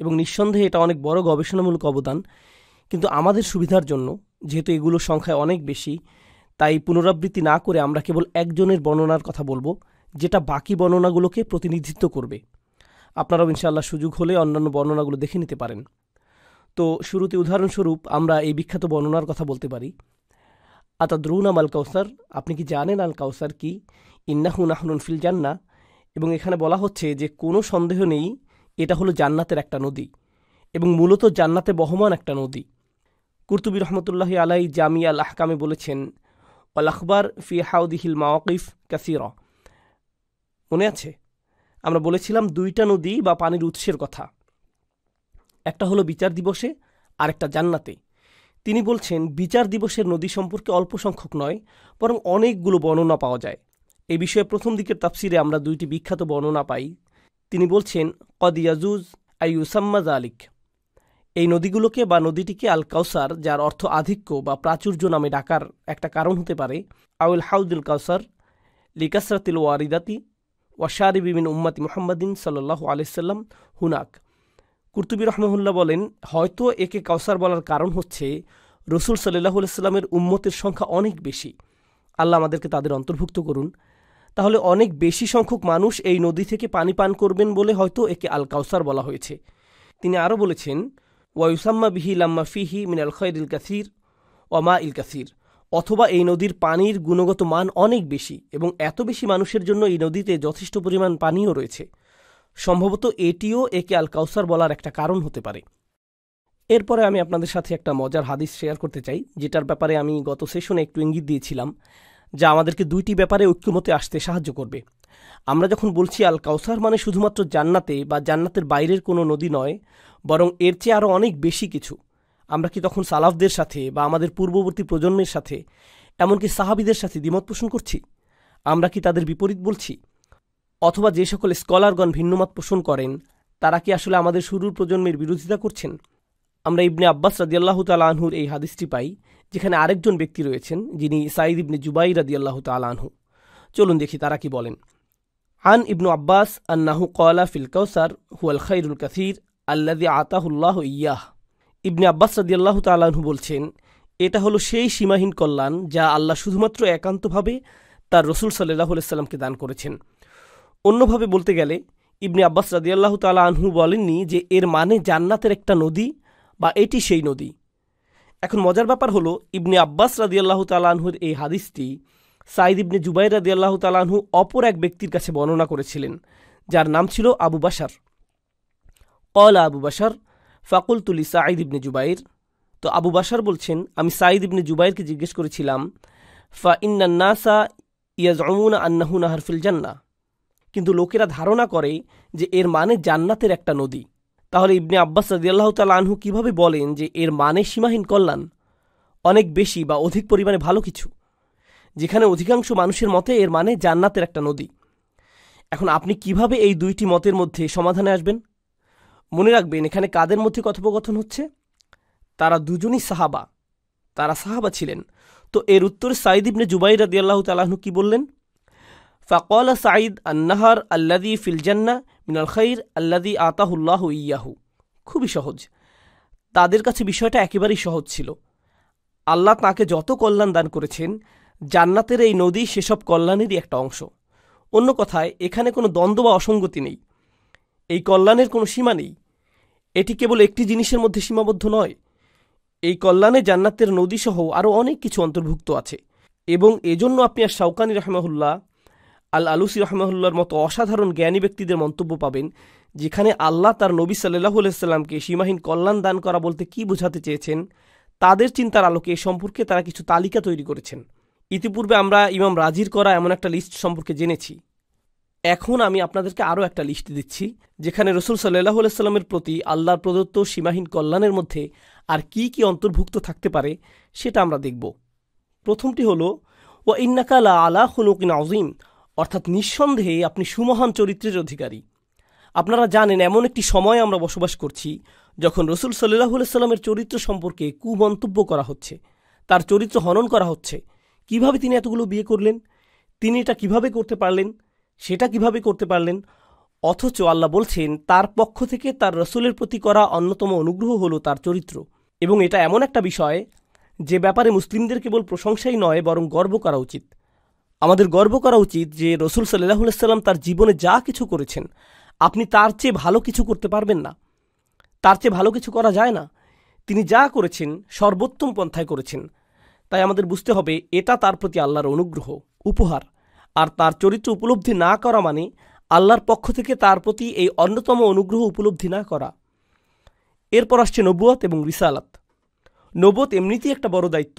এবং নিঃসন্দেহে এটা অনেক বড় গবেষণামূলক অবদান কিন্তু আমাদের সুবিধার জন্য যেহেতু এগুলো সংখ্যায় অনেক বেশি তাই পুনরাবৃত্তি না করে আমরা কেবল একজনের বর্ণনার কথা বলবো যেটা বাকি বর্ণনাগুলোকে প্রতিনিধিত্ব করবে আপনারাও ইনশাআল্লাহ সুযোগ হলে অন্যান্য বর্ণনাগুলো দেখে নিতে পারেন তো শুরুতে উদাহরণস্বরূপ আমরা এই বিখ্যাত বর্ণনার কথা বলতে পারি আতাদ্রুন আল কাউসার আপনি কি জানেন আল কাউসার কি ইন্নাহু নাহনুন ফিল জান্না এবং এখানে বলা হচ্ছে যে কোনো সন্দেহ নেই এটা হলো জান্নাতের একটা নদী এবং মূলত জান্নাতে বহমান একটা নদী কুর্তুবি রহমতুল্লাহ আলাই জামিয়া আল আহকামে বলেছেন অল আখবর ফি হাউদিহিল মাওয়াকিফ কাসির মনে আছে আমরা বলেছিলাম দুইটা নদী বা পানির উৎসের কথা একটা হলো বিচার দিবসে আর একটা জান্নাতে তিনি বলছেন বিচার দিবসের নদী সম্পর্কে অল্প সংখ্যক নয় বরং অনেকগুলো বর্ণনা পাওয়া যায় এ বিষয়ে প্রথম দিকের তাফসিরে আমরা দুইটি বিখ্যাত বর্ণনা পাই তিনি বলছেন কদিয়াজুজ আইউসাম্মাজ আলিক এই নদীগুলোকে বা নদীটিকে আল কাউসার যার অর্থ আধিক্য বা প্রাচুর্য নামে ডাকার একটা কারণ হতে পারে আউল হাউদুল কাউসার লিকাসরাতিল ওয়ারিদাতি ওয়াশারি বিবিন উম্মাতি মোহাম্মদিন সাল্লাহ আলাইসাল্লাম হুনাক কুর্তুবী রহমহুল্লাহ বলেন হয়তো একে কাউসার বলার কারণ হচ্ছে রসুল সাল্লাহ সাল্লামের উম্মতের সংখ্যা অনেক বেশি আল্লাহ আমাদেরকে তাদের অন্তর্ভুক্ত করুন তাহলে অনেক বেশি সংখ্যক মানুষ এই নদী থেকে পানি পান করবেন বলে হয়তো একে আল কাউসার বলা হয়েছে তিনি আরও বলেছেন ওয়ুসাম্মা বিহি লাম্মা ফিহি মিনাল খয়ের ইল কাসির ওয়ামা ইল কাসির অথবা এই নদীর পানির গুণগত মান অনেক বেশি এবং এত বেশি মানুষের জন্য এই নদীতে যথেষ্ট পরিমাণ পানিও রয়েছে সম্ভবত এটিও একে আল কাউসার বলার একটা কারণ হতে পারে এরপরে আমি আপনাদের সাথে একটা মজার হাদিস শেয়ার করতে চাই যেটার ব্যাপারে আমি গত সেশনে একটু ইঙ্গিত দিয়েছিলাম যা আমাদেরকে দুইটি ব্যাপারে ঐক্যমতে আসতে সাহায্য করবে আমরা যখন বলছি আল কাউসার মানে শুধুমাত্র জান্নাতে বা জান্নাতের বাইরের কোনো নদী নয় বরং এর চেয়ে আরও অনেক বেশি কিছু আমরা কি তখন সালাফদের সাথে বা আমাদের পূর্ববর্তী প্রজন্মের সাথে এমনকি সাহাবিদের সাথে দ্বিমত পোষণ করছি আমরা কি তাদের বিপরীত বলছি অথবা যে সকল স্কলারগণ ভিন্নমত পোষণ করেন তারা কি আসলে আমাদের শুরুর প্রজন্মের বিরোধিতা করছেন আমরা ইবনে আব্বাস রাদিয়াল্লাহ তালাহুর এই হাদিসটি পাই যেখানে আরেকজন ব্যক্তি রয়েছেন যিনি সাঈদ ইবনে জুবাই রাদিয়াল্লাহ আনহু চলুন দেখি তারা কি বলেন আন ইবনু আব্বাস আন্নাহু কলা ফিল কৌসার হুয়াল খাইরুল কাসির আল্লাদি আতাহুল্লাহ ইয়াহ ইবনে আব্বাস রাদিয়াল্লাহ তালাহু বলছেন এটা হলো সেই সীমাহীন কল্যাণ যা আল্লাহ শুধুমাত্র একান্তভাবে তার রসুল সাল্লাহ সাল্লামকে দান করেছেন অন্যভাবে বলতে গেলে ইবনে আব্বাস রাজিয়াল্লাহ তালা আনহু বলেননি যে এর মানে জান্নাতের একটা নদী বা এটি সেই নদী এখন মজার ব্যাপার হলো ইবনে আব্বাস রাদিয়াল্লাহু তালাহুর এই হাদিসটি সাঈদ ইবনে জুবাই জুবাইর রাদিয়াল্লাহু তালাহু অপর এক ব্যক্তির কাছে বর্ণনা করেছিলেন যার নাম ছিল আবু বাসার কলা আবু বাসার ফাকুলতুলি সাঈদ ইবনে জুবাইর তো আবু বাসার বলছেন আমি সাঈদ ইবনে জুবাইরকে জিজ্ঞেস করেছিলাম ফা ইন্নান্নাসা ইয়াজ আন্নাহু আন্নাহুনা হারফিল জান্না কিন্তু লোকেরা ধারণা করে যে এর মানে জান্নাতের একটা নদী তাহলে ইবনে আব্বাস রাজিয়াল্লাহ তাল আনহু কীভাবে বলেন যে এর মানে সীমাহীন কল্যাণ অনেক বেশি বা অধিক পরিমাণে ভালো কিছু যেখানে অধিকাংশ মানুষের মতে এর মানে জান্নাতের একটা নদী এখন আপনি কিভাবে এই দুইটি মতের মধ্যে সমাধানে আসবেন মনে রাখবেন এখানে কাদের মধ্যে কথোপকথন হচ্ছে তারা দুজনই সাহাবা তারা সাহাবা ছিলেন তো এর উত্তর সাইদ ইবনে জুবাই রাদিয়াল্লাহ তালাহনু কি বললেন ফাকল সাঈদ আন্নাহার আল্লাদি ফিলজান্না মিনাল খৈর আল্লাদি আতাহুল্লাহ ইয়াহু খুবই সহজ তাদের কাছে বিষয়টা একেবারেই সহজ ছিল আল্লাহ তাকে যত কল্যাণ দান করেছেন জান্নাতের এই নদী সেসব কল্যাণেরই একটা অংশ অন্য কথায় এখানে কোনো দ্বন্দ্ব বা অসঙ্গতি নেই এই কল্যাণের কোনো সীমা নেই এটি কেবল একটি জিনিসের মধ্যে সীমাবদ্ধ নয় এই কল্যাণে জান্নাতের নদীসহ আরও অনেক কিছু অন্তর্ভুক্ত আছে এবং এজন্য আপনি আর শাউকানি রহমাহুল্লাহ আল আলুসি রহমাহুল্লার মতো অসাধারণ জ্ঞানী ব্যক্তিদের মন্তব্য পাবেন যেখানে আল্লাহ তার নবী সাল্লাহ সাল্লামকে সীমাহীন কল্যাণ দান করা বলতে কি বোঝাতে চেয়েছেন তাদের চিন্তার আলোকে এ সম্পর্কে তারা কিছু তালিকা তৈরি করেছেন ইতিপূর্বে আমরা ইমাম রাজির করা এমন একটা লিস্ট সম্পর্কে জেনেছি এখন আমি আপনাদেরকে আরও একটা লিস্ট দিচ্ছি যেখানে রসুল সাল্লাহ সাল্লামের প্রতি আল্লাহর প্রদত্ত সীমাহীন কল্যাণের মধ্যে আর কি কি অন্তর্ভুক্ত থাকতে পারে সেটা আমরা দেখব প্রথমটি হলো ও ইন্নাকালা আলা হুলুকিন আজিম অর্থাৎ নিঃসন্দেহে আপনি সুমহান চরিত্রের অধিকারী আপনারা জানেন এমন একটি সময় আমরা বসবাস করছি যখন রসুল সাল্লাহ সাল্লামের চরিত্র সম্পর্কে কুমন্তব্য করা হচ্ছে তার চরিত্র হনন করা হচ্ছে কিভাবে তিনি এতগুলো বিয়ে করলেন তিনি এটা কিভাবে করতে পারলেন সেটা কিভাবে করতে পারলেন অথচ আল্লাহ বলছেন তার পক্ষ থেকে তার রসুলের প্রতি করা অন্যতম অনুগ্রহ হলো তার চরিত্র এবং এটা এমন একটা বিষয় যে ব্যাপারে মুসলিমদের কেবল প্রশংসাই নয় বরং গর্ব করা উচিত আমাদের গর্ব করা উচিত যে রসুল সাল্লাহ সাল্লাম তার জীবনে যা কিছু করেছেন আপনি তার চেয়ে ভালো কিছু করতে পারবেন না তার চেয়ে ভালো কিছু করা যায় না তিনি যা করেছেন সর্বোত্তম পন্থায় করেছেন তাই আমাদের বুঝতে হবে এটা তার প্রতি আল্লাহর অনুগ্রহ উপহার আর তার চরিত্র উপলব্ধি না করা মানে আল্লাহর পক্ষ থেকে তার প্রতি এই অন্যতম অনুগ্রহ উপলব্ধি না করা এরপর আসছে নবুয়ত এবং রিসালাত নবত এমনিতেই একটা বড় দায়িত্ব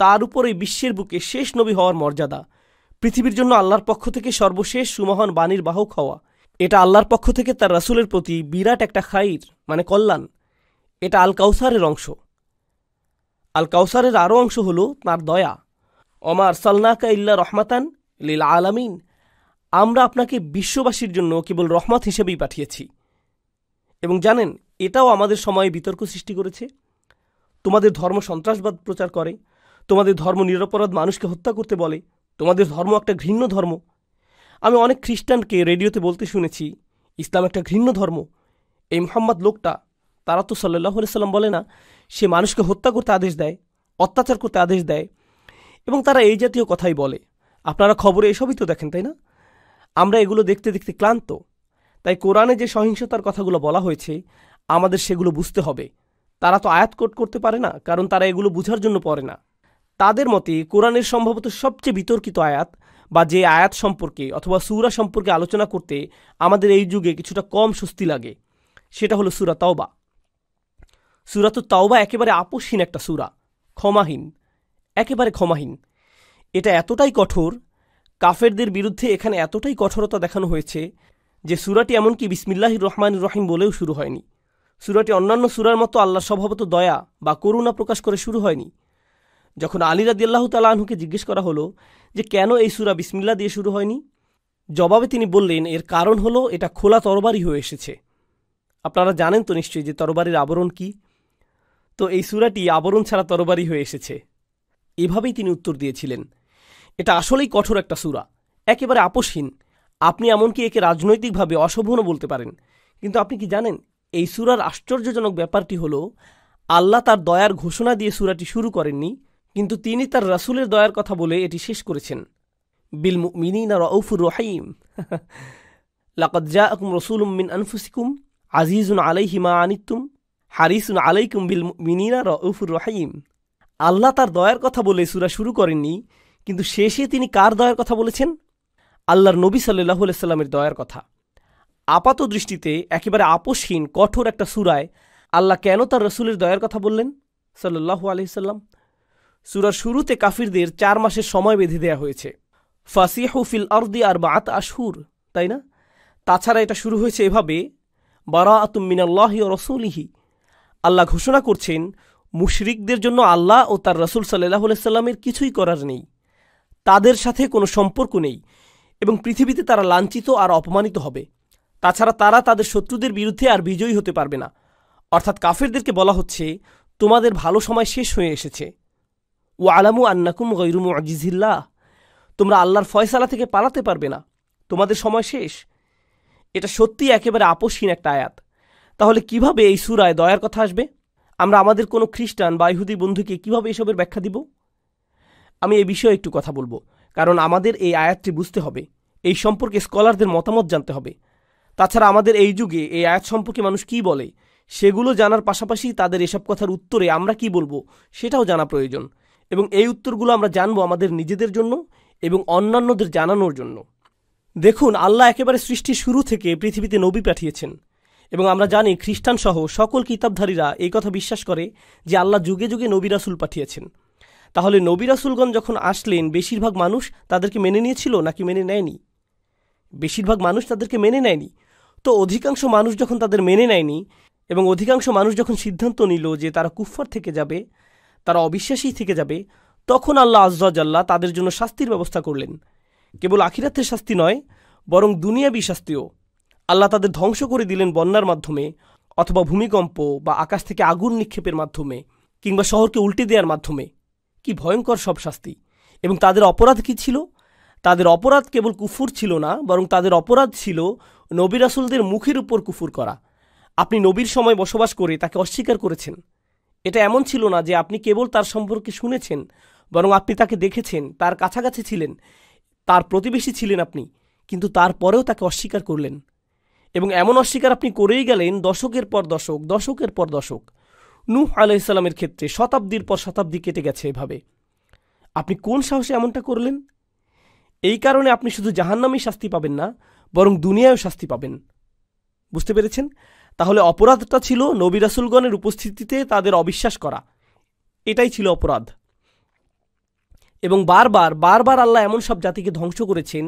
তার উপরে বিশ্বের বুকে শেষ নবী হওয়ার মর্যাদা পৃথিবীর জন্য আল্লাহর পক্ষ থেকে সর্বশেষ সুমহান বাণীর বাহক হওয়া এটা আল্লাহর পক্ষ থেকে তার রাসুলের প্রতি বিরাট একটা খাইর মানে কল্যাণ এটা আল কাউসারের অংশ আল কাউসারের আরও অংশ হল তাঁর দয়া অমার সালনাকা ইল্লা রহমাতান লীলা আলামিন আমরা আপনাকে বিশ্ববাসীর জন্য কেবল রহমত হিসেবেই পাঠিয়েছি এবং জানেন এটাও আমাদের সময়ে বিতর্ক সৃষ্টি করেছে তোমাদের ধর্ম সন্ত্রাসবাদ প্রচার করে তোমাদের ধর্ম নিরপরাধ মানুষকে হত্যা করতে বলে তোমাদের ধর্ম একটা ঘৃণ্য ধর্ম আমি অনেক খ্রিস্টানকে রেডিওতে বলতে শুনেছি ইসলাম একটা ঘৃণ্য ধর্ম এই মোহাম্মদ লোকটা তারা তো সাল্লাহ সাল্লাম বলে না সে মানুষকে হত্যা করতে আদেশ দেয় অত্যাচার করতে আদেশ দেয় এবং তারা এই জাতীয় কথাই বলে আপনারা খবরে এসবই তো দেখেন তাই না আমরা এগুলো দেখতে দেখতে ক্লান্ত তাই কোরআনে যে সহিংসতার কথাগুলো বলা হয়েছে আমাদের সেগুলো বুঝতে হবে তারা তো আয়াত কোট করতে পারে না কারণ তারা এগুলো বুঝার জন্য পড়ে না তাদের মতে কোরআনের সম্ভবত সবচেয়ে বিতর্কিত আয়াত বা যে আয়াত সম্পর্কে অথবা সুরা সম্পর্কে আলোচনা করতে আমাদের এই যুগে কিছুটা কম স্বস্তি লাগে সেটা হলো সুরা তাওবা সুরাত তাওবা একেবারে আপোষহীন একটা সুরা ক্ষমাহীন একেবারে ক্ষমাহীন এটা এতটাই কঠোর কাফেরদের বিরুদ্ধে এখানে এতটাই কঠোরতা দেখানো হয়েছে যে সুরাটি এমনকি বিসমিল্লাহ রহমান রহিম বলেও শুরু হয়নি সুরাটি অন্যান্য সুরার মতো আল্লাহ স্বভাবত দয়া বা করুণা প্রকাশ করে শুরু হয়নি যখন আলী আল্লাহ তালাহুকে জিজ্ঞেস করা হলো যে কেন এই সুরা বিসমিল্লা দিয়ে শুরু হয়নি জবাবে তিনি বললেন এর কারণ হলো এটা খোলা তরবারি হয়ে এসেছে আপনারা জানেন তো নিশ্চয়ই যে তরবারির আবরণ কি তো এই সুরাটি আবরণ ছাড়া তরবারি হয়ে এসেছে এভাবেই তিনি উত্তর দিয়েছিলেন এটা আসলেই কঠোর একটা সুরা একেবারে আপোষহীন আপনি এমনকি একে রাজনৈতিকভাবে অশোভনও বলতে পারেন কিন্তু আপনি কি জানেন এই সুরার আশ্চর্যজনক ব্যাপারটি হলো আল্লাহ তার দয়ার ঘোষণা দিয়ে সুরাটি শুরু করেননি কিন্তু তিনি তার রাসুলের দয়ার কথা বলে এটি শেষ করেছেন বিল না রউফুর রহিম লাকদ আকুম রসুল মিন আনফুসিকুম আজিজুন হিমা আনিতুম হারিসুন আলাইকুম বিল মিনিনা রউফুর রহিম আল্লাহ তার দয়ার কথা বলে সুরা শুরু করেননি কিন্তু শেষে তিনি কার দয়ার কথা বলেছেন আল্লাহর নবী সাল্লাহ সাল্লামের দয়ার কথা আপাত দৃষ্টিতে একেবারে আপোষহীন কঠোর একটা সুরায় আল্লাহ কেন তার রসুলের দয়ার কথা বললেন সাল্লাহু আলহিসাল্লাম সুরার শুরুতে কাফিরদের চার মাসের সময় বেঁধে দেওয়া হয়েছে ফাসিহু ফিল আরদি আর বা আত আশহুর তাই না তাছাড়া এটা শুরু হয়েছে এভাবে বারা আতুম মিনাল্লাহি ও রসুলিহি আল্লাহ ঘোষণা করছেন মুশরিকদের জন্য আল্লাহ ও তার রসুল সাল্লাহ সাল্লামের কিছুই করার নেই তাদের সাথে কোনো সম্পর্ক নেই এবং পৃথিবীতে তারা লাঞ্ছিত আর অপমানিত হবে তাছাড়া তারা তাদের শত্রুদের বিরুদ্ধে আর বিজয়ী হতে পারবে না অর্থাৎ কাফেরদেরকে বলা হচ্ছে তোমাদের ভালো সময় শেষ হয়ে এসেছে ও আলামু আন্নাকুম গৈরুমু আজিজিল্লা তোমরা আল্লাহর ফয়সালা থেকে পালাতে পারবে না তোমাদের সময় শেষ এটা সত্যি একেবারে আপোষহীন একটা আয়াত তাহলে কিভাবে এই সুরায় দয়ার কথা আসবে আমরা আমাদের কোনো খ্রিস্টান বা ইহুদি বন্ধুকে কিভাবে এসবের ব্যাখ্যা দিব আমি এই বিষয়ে একটু কথা বলবো কারণ আমাদের এই আয়াতটি বুঝতে হবে এই সম্পর্কে স্কলারদের মতামত জানতে হবে তাছাড়া আমাদের এই যুগে এই আয়াত সম্পর্কে মানুষ কি বলে সেগুলো জানার পাশাপাশি তাদের এসব কথার উত্তরে আমরা কি বলবো সেটাও জানা প্রয়োজন এবং এই উত্তরগুলো আমরা জানবো আমাদের নিজেদের জন্য এবং অন্যান্যদের জানানোর জন্য দেখুন আল্লাহ একেবারে সৃষ্টি শুরু থেকে পৃথিবীতে নবী পাঠিয়েছেন এবং আমরা জানি খ্রিস্টান সহ সকল কিতাবধারীরা এই কথা বিশ্বাস করে যে আল্লাহ যুগে যুগে নবী রাসুল পাঠিয়েছেন তাহলে নবী রাসুলগণ যখন আসলেন বেশিরভাগ মানুষ তাদেরকে মেনে নিয়েছিল নাকি মেনে নেয়নি বেশিরভাগ মানুষ তাদেরকে মেনে নেয়নি তো অধিকাংশ মানুষ যখন তাদের মেনে নেয়নি এবং অধিকাংশ মানুষ যখন সিদ্ধান্ত নিল যে তারা কুফ্ফার থেকে যাবে তারা অবিশ্বাসী থেকে যাবে তখন আল্লাহ আজ্লাহ তাদের জন্য শাস্তির ব্যবস্থা করলেন কেবল আখিরাতের শাস্তি নয় বরং দুনিয়াবি শাস্তিও আল্লাহ তাদের ধ্বংস করে দিলেন বন্যার মাধ্যমে অথবা ভূমিকম্প বা আকাশ থেকে আগুন নিক্ষেপের মাধ্যমে কিংবা শহরকে উল্টে দেওয়ার মাধ্যমে কি ভয়ঙ্কর সব শাস্তি এবং তাদের অপরাধ কি ছিল তাদের অপরাধ কেবল কুফুর ছিল না বরং তাদের অপরাধ ছিল নবী রাসুলদের মুখের উপর কুফুর করা আপনি নবীর সময় বসবাস করে তাকে অস্বীকার করেছেন এটা এমন ছিল না যে আপনি কেবল তার সম্পর্কে শুনেছেন বরং আপনি তাকে দেখেছেন তার কাছাকাছি ছিলেন তার প্রতিবেশী ছিলেন আপনি কিন্তু তারপরেও তাকে অস্বীকার করলেন এবং এমন অস্বীকার আপনি করেই গেলেন দশকের পর দশক দশকের পর দশক নূহ ইসলামের ক্ষেত্রে শতাব্দীর পর শতাব্দী কেটে গেছে এভাবে আপনি কোন সাহসে এমনটা করলেন এই কারণে আপনি শুধু জাহান্নামেই শাস্তি পাবেন না বরং দুনিয়ায়ও শাস্তি পাবেন বুঝতে পেরেছেন তাহলে অপরাধটা ছিল নবী রাসুলগণের উপস্থিতিতে তাদের অবিশ্বাস করা এটাই ছিল অপরাধ এবং বারবার বারবার আল্লাহ এমন সব জাতিকে ধ্বংস করেছেন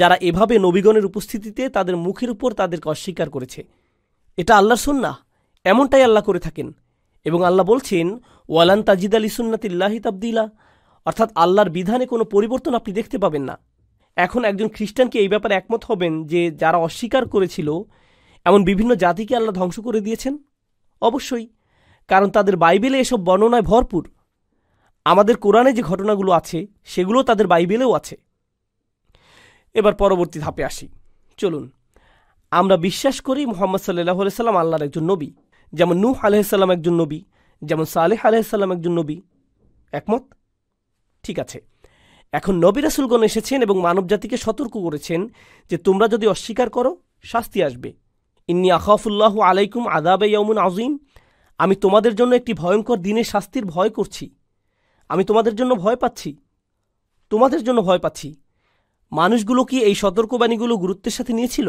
যারা এভাবে নবীগণের উপস্থিতিতে তাদের মুখের উপর তাদেরকে অস্বীকার করেছে এটা আল্লাহর সুন্না এমনটাই আল্লাহ করে থাকেন এবং আল্লাহ বলছেন ওয়ালান তাজিদ আলী সুন্নাতিল্লাহি তাবদিলা অর্থাৎ আল্লাহর বিধানে কোনো পরিবর্তন আপনি দেখতে পাবেন না এখন একজন খ্রিস্টানকে এই ব্যাপারে একমত হবেন যে যারা অস্বীকার করেছিল এমন বিভিন্ন জাতিকে আল্লাহ ধ্বংস করে দিয়েছেন অবশ্যই কারণ তাদের বাইবেলে এসব বর্ণনায় ভরপুর আমাদের কোরআনে যে ঘটনাগুলো আছে সেগুলো তাদের বাইবেলেও আছে এবার পরবর্তী ধাপে আসি চলুন আমরা বিশ্বাস করি মোহাম্মদ সাল্লাহ সাল্লাম আল্লাহর একজন নবী যেমন নূহ আলহিসাল্লাম একজন নবী যেমন সালেহ আলহিসাল্লাম একজন নবী একমত ঠিক আছে এখন নবী রাসুলগণ এসেছেন এবং মানবজাতিকে সতর্ক করেছেন যে তোমরা যদি অস্বীকার করো শাস্তি আসবে ইন্নি আখাফুল্লাহ আলাইকুম আদাবে ইয়মুন আজিম আমি তোমাদের জন্য একটি ভয়ঙ্কর দিনের শাস্তির ভয় করছি আমি তোমাদের জন্য ভয় পাচ্ছি তোমাদের জন্য ভয় পাচ্ছি মানুষগুলো কি এই সতর্কবাণীগুলো গুরুত্বের সাথে নিয়েছিল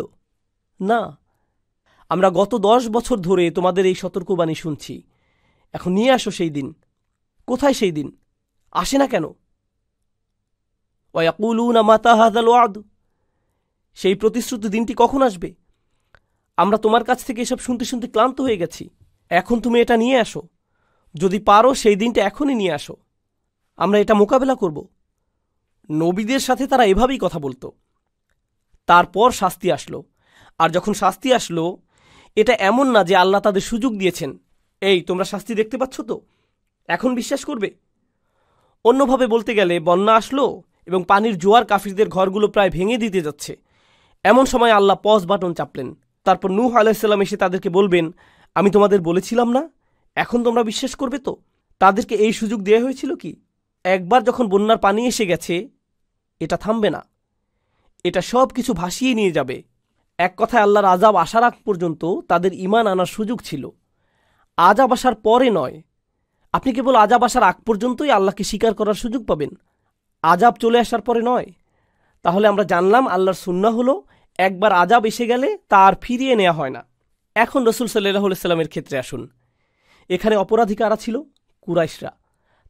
না আমরা গত দশ বছর ধরে তোমাদের এই সতর্কবাণী শুনছি এখন নিয়ে আসো সেই দিন কোথায় সেই দিন আসে না কেন ওয়াকুলু না মাতা সেই প্রতিশ্রুত দিনটি কখন আসবে আমরা তোমার কাছ থেকে এসব শুনতে শুনতে ক্লান্ত হয়ে গেছি এখন তুমি এটা নিয়ে আসো যদি পারো সেই দিনটা এখনই নিয়ে আসো আমরা এটা মোকাবেলা করব নবীদের সাথে তারা এভাবেই কথা বলতো তারপর শাস্তি আসলো আর যখন শাস্তি আসলো এটা এমন না যে আল্লাহ তাদের সুযোগ দিয়েছেন এই তোমরা শাস্তি দেখতে পাচ্ছ তো এখন বিশ্বাস করবে অন্যভাবে বলতে গেলে বন্যা আসলো এবং পানির জোয়ার কাফিরদের ঘরগুলো প্রায় ভেঙে দিতে যাচ্ছে এমন সময় আল্লাহ পজ বাটন চাপলেন তারপর নূহ আলাইসাল্লাম এসে তাদেরকে বলবেন আমি তোমাদের বলেছিলাম না এখন তোমরা বিশ্বাস করবে তো তাদেরকে এই সুযোগ দেওয়া হয়েছিল কি একবার যখন বন্যার পানি এসে গেছে এটা থামবে না এটা সব কিছু ভাসিয়ে নিয়ে যাবে এক কথায় আল্লাহর আজাব আসার আগ পর্যন্ত তাদের ইমান আনার সুযোগ ছিল আজাব আসার পরে নয় আপনি কেবল আজাব আসার আগ পর্যন্তই আল্লাহকে স্বীকার করার সুযোগ পাবেন আজাব চলে আসার পরে নয় তাহলে আমরা জানলাম আল্লাহর সুন্না হলো একবার আজাব এসে গেলে তা আর ফিরিয়ে নেওয়া হয় না এখন রসুল সাল্লাহ সাল্লামের ক্ষেত্রে আসুন এখানে অপরাধী কারা ছিল কুরাইশরা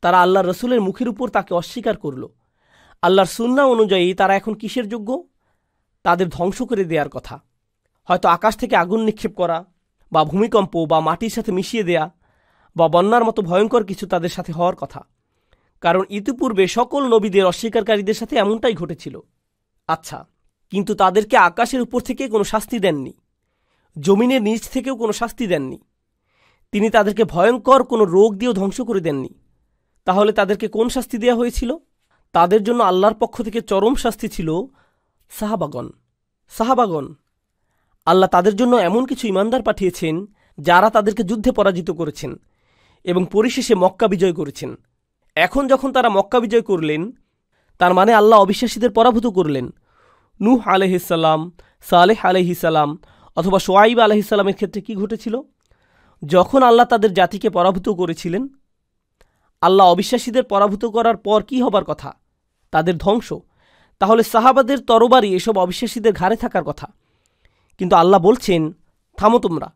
তারা আল্লাহর রসুলের মুখের উপর তাকে অস্বীকার করল আল্লাহর সুন্না অনুযায়ী তারা এখন কিসের যোগ্য তাদের ধ্বংস করে দেওয়ার কথা হয়তো আকাশ থেকে আগুন নিক্ষেপ করা বা ভূমিকম্প বা মাটির সাথে মিশিয়ে দেয়া বা বন্যার মতো ভয়ঙ্কর কিছু তাদের সাথে হওয়ার কথা কারণ ইতিপূর্বে সকল নবীদের অস্বীকারীদের সাথে এমনটাই ঘটেছিল আচ্ছা কিন্তু তাদেরকে আকাশের উপর থেকে কোনো শাস্তি দেননি জমিনের নিচ থেকেও কোনো শাস্তি দেননি তিনি তাদেরকে ভয়ঙ্কর কোনো রোগ দিয়েও ধ্বংস করে দেননি তাহলে তাদেরকে কোন শাস্তি দেয়া হয়েছিল তাদের জন্য আল্লাহর পক্ষ থেকে চরম শাস্তি ছিল সাহাবাগন সাহাবাগন আল্লাহ তাদের জন্য এমন কিছু ইমানদার পাঠিয়েছেন যারা তাদেরকে যুদ্ধে পরাজিত করেছেন এবং পরিশেষে মক্কা বিজয় করেছেন এখন যখন তারা মক্কা বিজয় করলেন তার মানে আল্লাহ অবিশ্বাসীদের পরাভূত করলেন নূহ আলহিসাল্লাম সালেহ আলহিসাল্লাম অথবা সোয়াইব আলহিসাল্লামের ক্ষেত্রে কি ঘটেছিল যখন আল্লাহ তাদের জাতিকে পরাভূত করেছিলেন আল্লাহ অবিশ্বাসীদের পরাভূত করার পর কি হবার কথা তাদের ধ্বংস তাহলে সাহাবাদের তরবারি এসব অবিশ্বাসীদের ঘাড়ে থাকার কথা কিন্তু আল্লাহ বলছেন থামো তোমরা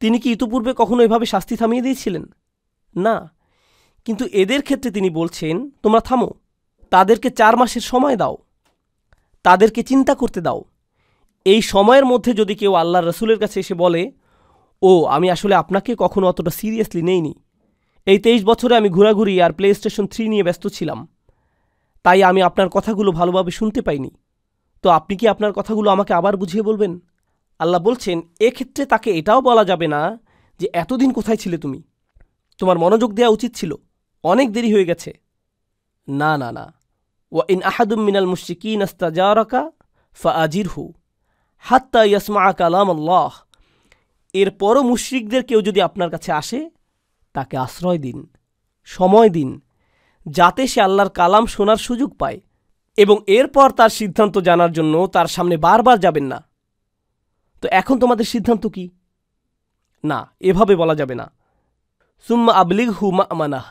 তিনি কি ইতিপূর্বে কখনো এভাবে শাস্তি থামিয়ে দিয়েছিলেন না কিন্তু এদের ক্ষেত্রে তিনি বলছেন তোমরা থামো তাদেরকে চার মাসের সময় দাও তাদেরকে চিন্তা করতে দাও এই সময়ের মধ্যে যদি কেউ আল্লাহ রসুলের কাছে এসে বলে ও আমি আসলে আপনাকে কখনো অতটা সিরিয়াসলি নেইনি এই তেইশ বছরে আমি ঘোরাঘুরি আর প্লে স্টেশন থ্রি নিয়ে ব্যস্ত ছিলাম তাই আমি আপনার কথাগুলো ভালোভাবে শুনতে পাইনি তো আপনি কি আপনার কথাগুলো আমাকে আবার বুঝিয়ে বলবেন আল্লাহ বলছেন এক্ষেত্রে তাকে এটাও বলা যাবে না যে এতদিন কোথায় ছিলে তুমি তোমার মনোযোগ দেওয়া উচিত ছিল অনেক দেরি হয়ে গেছে না না না ওয়া ইন আহাদুম মিনাল মুশিকিন আস্তাজারকা ফা আজির হু হাত্তা এর কালাম আল্লাহ এরপরও মুশরিকদের কেউ যদি আপনার কাছে আসে তাকে আশ্রয় দিন সময় দিন যাতে সে আল্লাহর কালাম শোনার সুযোগ পায় এবং এরপর তার সিদ্ধান্ত জানার জন্য তার সামনে বারবার যাবেন না তো এখন তোমাদের সিদ্ধান্ত কি না এভাবে বলা যাবে না সুম্মা আবলিগ হুমা মানাহ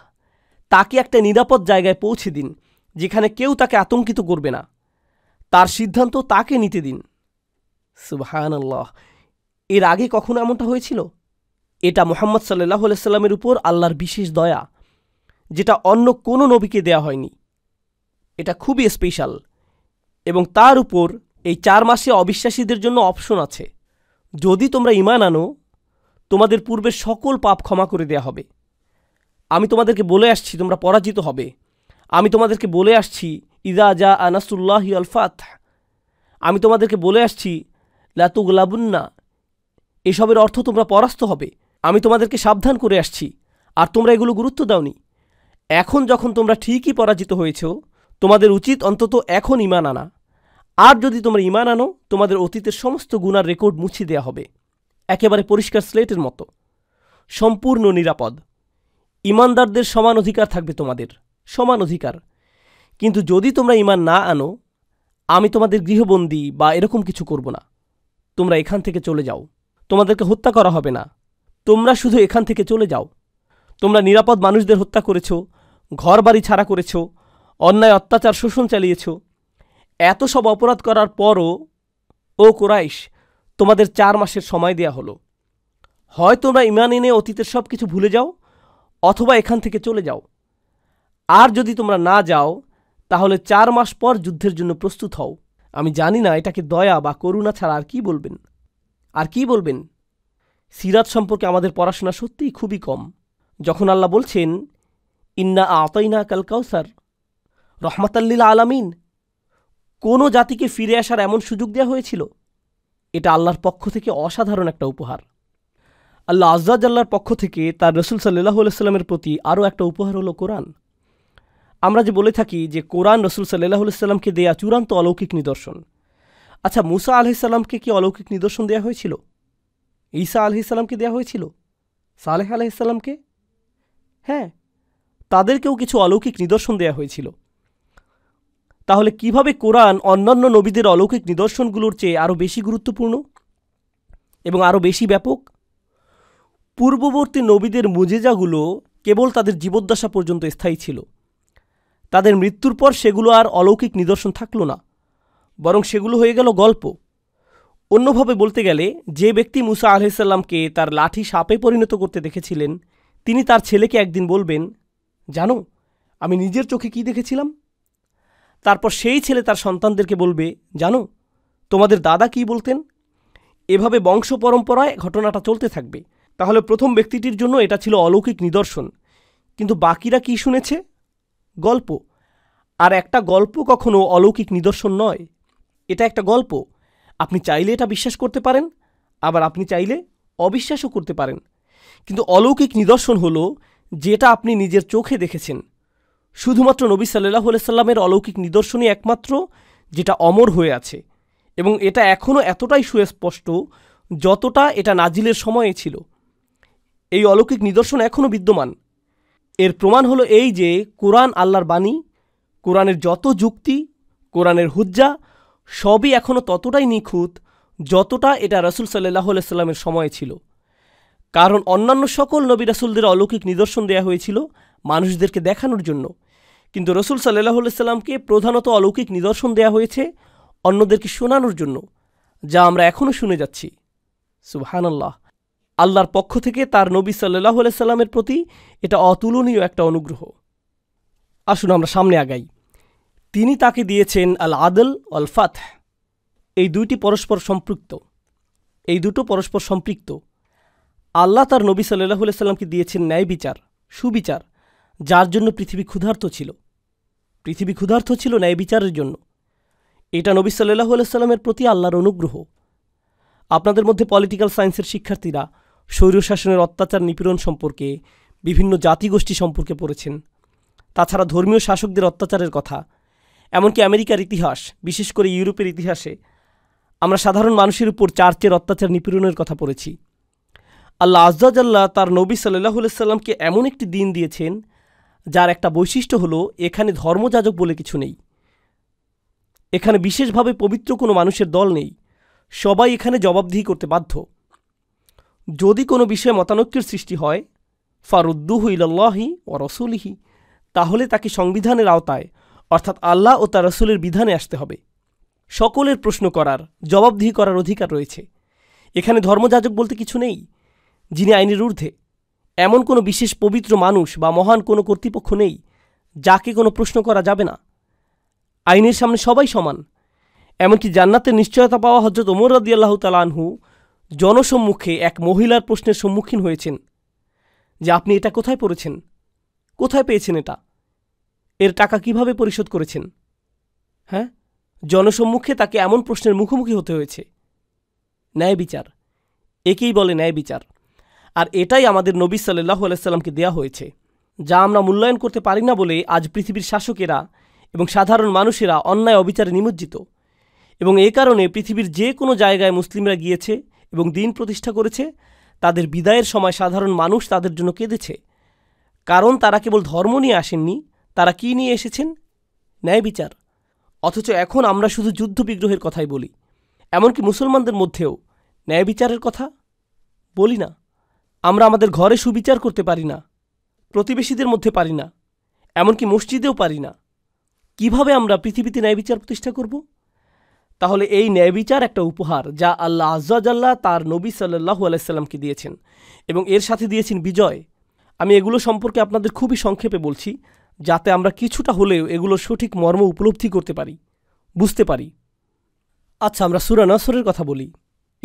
তাকে একটা নিরাপদ জায়গায় পৌঁছে দিন যেখানে কেউ তাকে আতঙ্কিত করবে না তার সিদ্ধান্ত তাকে নিতে দিন সুবহান আল্লাহ এর আগে কখনো এমনটা হয়েছিল এটা মোহাম্মদ সাল্লাহ সাল্লামের উপর আল্লাহর বিশেষ দয়া যেটা অন্য কোনো নবীকে দেয়া হয়নি এটা খুবই স্পেশাল এবং তার উপর এই চার মাসে অবিশ্বাসীদের জন্য অপশন আছে যদি তোমরা ইমান আনো তোমাদের পূর্বের সকল পাপ ক্ষমা করে দেয়া হবে আমি তোমাদেরকে বলে আসছি তোমরা পরাজিত হবে আমি তোমাদেরকে বলে আসছি ইদা জা আনাসুল্লাহ আলফাত আমি তোমাদেরকে বলে আসছি লাতুগলাবুন্না এসবের অর্থ তোমরা পরাস্ত হবে আমি তোমাদেরকে সাবধান করে আসছি আর তোমরা এগুলো গুরুত্ব দাওনি এখন যখন তোমরা ঠিকই পরাজিত হয়েছ তোমাদের উচিত অন্তত এখন ইমান আনা আর যদি তোমরা ইমান আনো তোমাদের অতীতের সমস্ত গুণার রেকর্ড মুছে দেয়া হবে একেবারে পরিষ্কার স্লেটের মতো সম্পূর্ণ নিরাপদ ইমানদারদের সমান অধিকার থাকবে তোমাদের সমান অধিকার কিন্তু যদি তোমরা ইমান না আনো আমি তোমাদের গৃহবন্দী বা এরকম কিছু করব না তোমরা এখান থেকে চলে যাও তোমাদেরকে হত্যা করা হবে না তোমরা শুধু এখান থেকে চলে যাও তোমরা নিরাপদ মানুষদের হত্যা করেছ ঘর বাড়ি ছাড়া করেছ অন্যায় অত্যাচার শোষণ চালিয়েছ এত সব অপরাধ করার পরও ও কোরাইশ তোমাদের চার মাসের সময় দেয়া হলো হয় তোমরা ইমান এনে অতীতের সব কিছু ভুলে যাও অথবা এখান থেকে চলে যাও আর যদি তোমরা না যাও তাহলে চার মাস পর যুদ্ধের জন্য প্রস্তুত হও আমি জানি না এটাকে দয়া বা করুণা ছাড়া আর কি বলবেন আর কি বলবেন সিরাত সম্পর্কে আমাদের পড়াশোনা সত্যিই খুবই কম যখন আল্লাহ বলছেন ইন্না আতইনা কাল কাউসার রহমাতাল্লিল আলামিন কোনো জাতিকে ফিরে আসার এমন সুযোগ দেওয়া হয়েছিল এটা আল্লাহর পক্ষ থেকে অসাধারণ একটা উপহার আল্লাহ আজাদ আল্লাহর পক্ষ থেকে তার রসুল সাল্লাহ সাল্লামের প্রতি আরও একটা উপহার হলো কোরআন আমরা যে বলে থাকি যে কোরআন রসুল সাল্লাহ সাল্লামকে দেয়া চূড়ান্ত অলৌকিক নিদর্শন আচ্ছা মুসা আলাইসাল্লামকে কি অলৌকিক নিদর্শন দেয়া হয়েছিল ঈসা আলহিসাল্লামকে দেয়া হয়েছিল সালেহ আলাইসাল্লামকে হ্যাঁ তাদেরকেও কিছু অলৌকিক নিদর্শন দেয়া হয়েছিল তাহলে কিভাবে কোরআন অন্যান্য নবীদের অলৌকিক নিদর্শনগুলোর চেয়ে আরও বেশি গুরুত্বপূর্ণ এবং আরও বেশি ব্যাপক পূর্ববর্তী নবীদের মুজেজাগুলো কেবল তাদের জীবদ্দশা পর্যন্ত স্থায়ী ছিল তাদের মৃত্যুর পর সেগুলো আর অলৌকিক নিদর্শন থাকলো না বরং সেগুলো হয়ে গেল গল্প অন্যভাবে বলতে গেলে যে ব্যক্তি মুসা আলহিসাল্লামকে তার লাঠি সাপে পরিণত করতে দেখেছিলেন তিনি তার ছেলেকে একদিন বলবেন জানো আমি নিজের চোখে কি দেখেছিলাম তারপর সেই ছেলে তার সন্তানদেরকে বলবে জানো তোমাদের দাদা কি বলতেন এভাবে বংশ পরম্পরায় ঘটনাটা চলতে থাকবে তাহলে প্রথম ব্যক্তিটির জন্য এটা ছিল অলৌকিক নিদর্শন কিন্তু বাকিরা কি শুনেছে গল্প আর একটা গল্প কখনো অলৌকিক নিদর্শন নয় এটা একটা গল্প আপনি চাইলে এটা বিশ্বাস করতে পারেন আবার আপনি চাইলে অবিশ্বাসও করতে পারেন কিন্তু অলৌকিক নিদর্শন হল যেটা আপনি নিজের চোখে দেখেছেন শুধুমাত্র নবী সাল্লাহ সাল্লামের অলৌকিক নিদর্শনই একমাত্র যেটা অমর হয়ে আছে এবং এটা এখনও এতটাই সুস্পষ্ট যতটা এটা নাজিলের সময়ে ছিল এই অলৌকিক নিদর্শন এখনও বিদ্যমান এর প্রমাণ হলো এই যে কোরআন আল্লাহর বাণী কোরআনের যত যুক্তি কোরআনের হুজ্জা সবই এখনও ততটাই নিখুঁত যতটা এটা রসুল সাল্লাহ সাল্লামের সময় ছিল কারণ অন্যান্য সকল নবী রাসুলদের অলৌকিক নিদর্শন দেয়া হয়েছিল মানুষদেরকে দেখানোর জন্য কিন্তু রসুল সাল্লাহ সাল্লামকে প্রধানত অলৌকিক নিদর্শন দেয়া হয়েছে অন্যদেরকে শোনানোর জন্য যা আমরা এখনও শুনে যাচ্ছি সুবহানাল্লাহ আল্লাহর পক্ষ থেকে তার নবী সাল্লাহ সাল্লামের প্রতি এটা অতুলনীয় একটা অনুগ্রহ আসুন আমরা সামনে আগাই তিনি তাকে দিয়েছেন আল আদল অল ফাত এই দুইটি পরস্পর সম্পৃক্ত এই দুটো পরস্পর সম্পৃক্ত আল্লাহ তার নবী সাল্লাহ সাল্লামকে দিয়েছেন ন্যায় বিচার সুবিচার যার জন্য পৃথিবী ক্ষুধার্ত ছিল পৃথিবী ক্ষুধার্ত ছিল ন্যায় বিচারের জন্য এটা নবী সাল্লাহ সাল্লামের প্রতি আল্লাহর অনুগ্রহ আপনাদের মধ্যে পলিটিক্যাল সায়েন্সের শিক্ষার্থীরা স্বৈরশাসনের অত্যাচার নিপীড়ন সম্পর্কে বিভিন্ন জাতিগোষ্ঠী সম্পর্কে পড়েছেন তাছাড়া ধর্মীয় শাসকদের অত্যাচারের কথা এমনকি আমেরিকার ইতিহাস বিশেষ করে ইউরোপের ইতিহাসে আমরা সাধারণ মানুষের উপর চার্চের অত্যাচার নিপীড়নের কথা পড়েছি আল্লাহ আজাজাল্লাহ তার নবী সাল্লাহ সাল্লামকে এমন একটি দিন দিয়েছেন যার একটা বৈশিষ্ট্য হলো এখানে ধর্মযাজক বলে কিছু নেই এখানে বিশেষভাবে পবিত্র কোনো মানুষের দল নেই সবাই এখানে জবাবদিহি করতে বাধ্য যদি কোনো বিষয়ে মতানৈক্যের সৃষ্টি হয় ফারুদ্দু হইল্লাহি ও রসুলহি তাহলে তাকে সংবিধানের আওতায় অর্থাৎ আল্লাহ ও তার রসুলের বিধানে আসতে হবে সকলের প্রশ্ন করার জবাবদিহি করার অধিকার রয়েছে এখানে ধর্মযাজক বলতে কিছু নেই যিনি আইনের ঊর্ধ্বে এমন কোনো বিশেষ পবিত্র মানুষ বা মহান কোনো কর্তৃপক্ষ নেই যাকে কোনো প্রশ্ন করা যাবে না আইনের সামনে সবাই সমান এমনকি জান্নাতের নিশ্চয়তা পাওয়া হজরত ওমর রদিয়াল্লাহ তালানহু জনসম্মুখে এক মহিলার প্রশ্নের সম্মুখীন হয়েছেন যে আপনি এটা কোথায় পড়েছেন কোথায় পেয়েছেন এটা এর টাকা কিভাবে পরিশোধ করেছেন হ্যাঁ জনসম্মুখে তাকে এমন প্রশ্নের মুখোমুখি হতে হয়েছে ন্যায় বিচার একেই বলে ন্যায় বিচার আর এটাই আমাদের নবী সাল্লাহ আলাইসাল্লামকে দেয়া হয়েছে যা আমরা মূল্যায়ন করতে পারি না বলে আজ পৃথিবীর শাসকেরা এবং সাধারণ মানুষেরা অন্যায় অবিচারে নিমজ্জিত এবং এ কারণে পৃথিবীর যে কোনো জায়গায় মুসলিমরা গিয়েছে এবং দিন প্রতিষ্ঠা করেছে তাদের বিদায়ের সময় সাধারণ মানুষ তাদের জন্য কেঁদেছে কারণ তারা কেবল ধর্ম নিয়ে আসেননি তারা কি নিয়ে এসেছেন ন্যায় বিচার অথচ এখন আমরা শুধু যুদ্ধবিগ্রহের কথাই বলি এমনকি মুসলমানদের মধ্যেও ন্যায় বিচারের কথা বলি না আমরা আমাদের ঘরে সুবিচার করতে পারি না প্রতিবেশীদের মধ্যে পারি না এমনকি মসজিদেও পারি না কিভাবে আমরা পৃথিবীতে ন্যায় বিচার প্রতিষ্ঠা করবো তাহলে এই ন্যায়বিচার একটা উপহার যা আল্লাহ আজাল্লাহ তার নবী সাল্লাহু আলাইসাল্লামকে দিয়েছেন এবং এর সাথে দিয়েছেন বিজয় আমি এগুলো সম্পর্কে আপনাদের খুবই সংক্ষেপে বলছি যাতে আমরা কিছুটা হলেও এগুলোর সঠিক মর্ম উপলব্ধি করতে পারি বুঝতে পারি আচ্ছা আমরা সুরা নসরের কথা বলি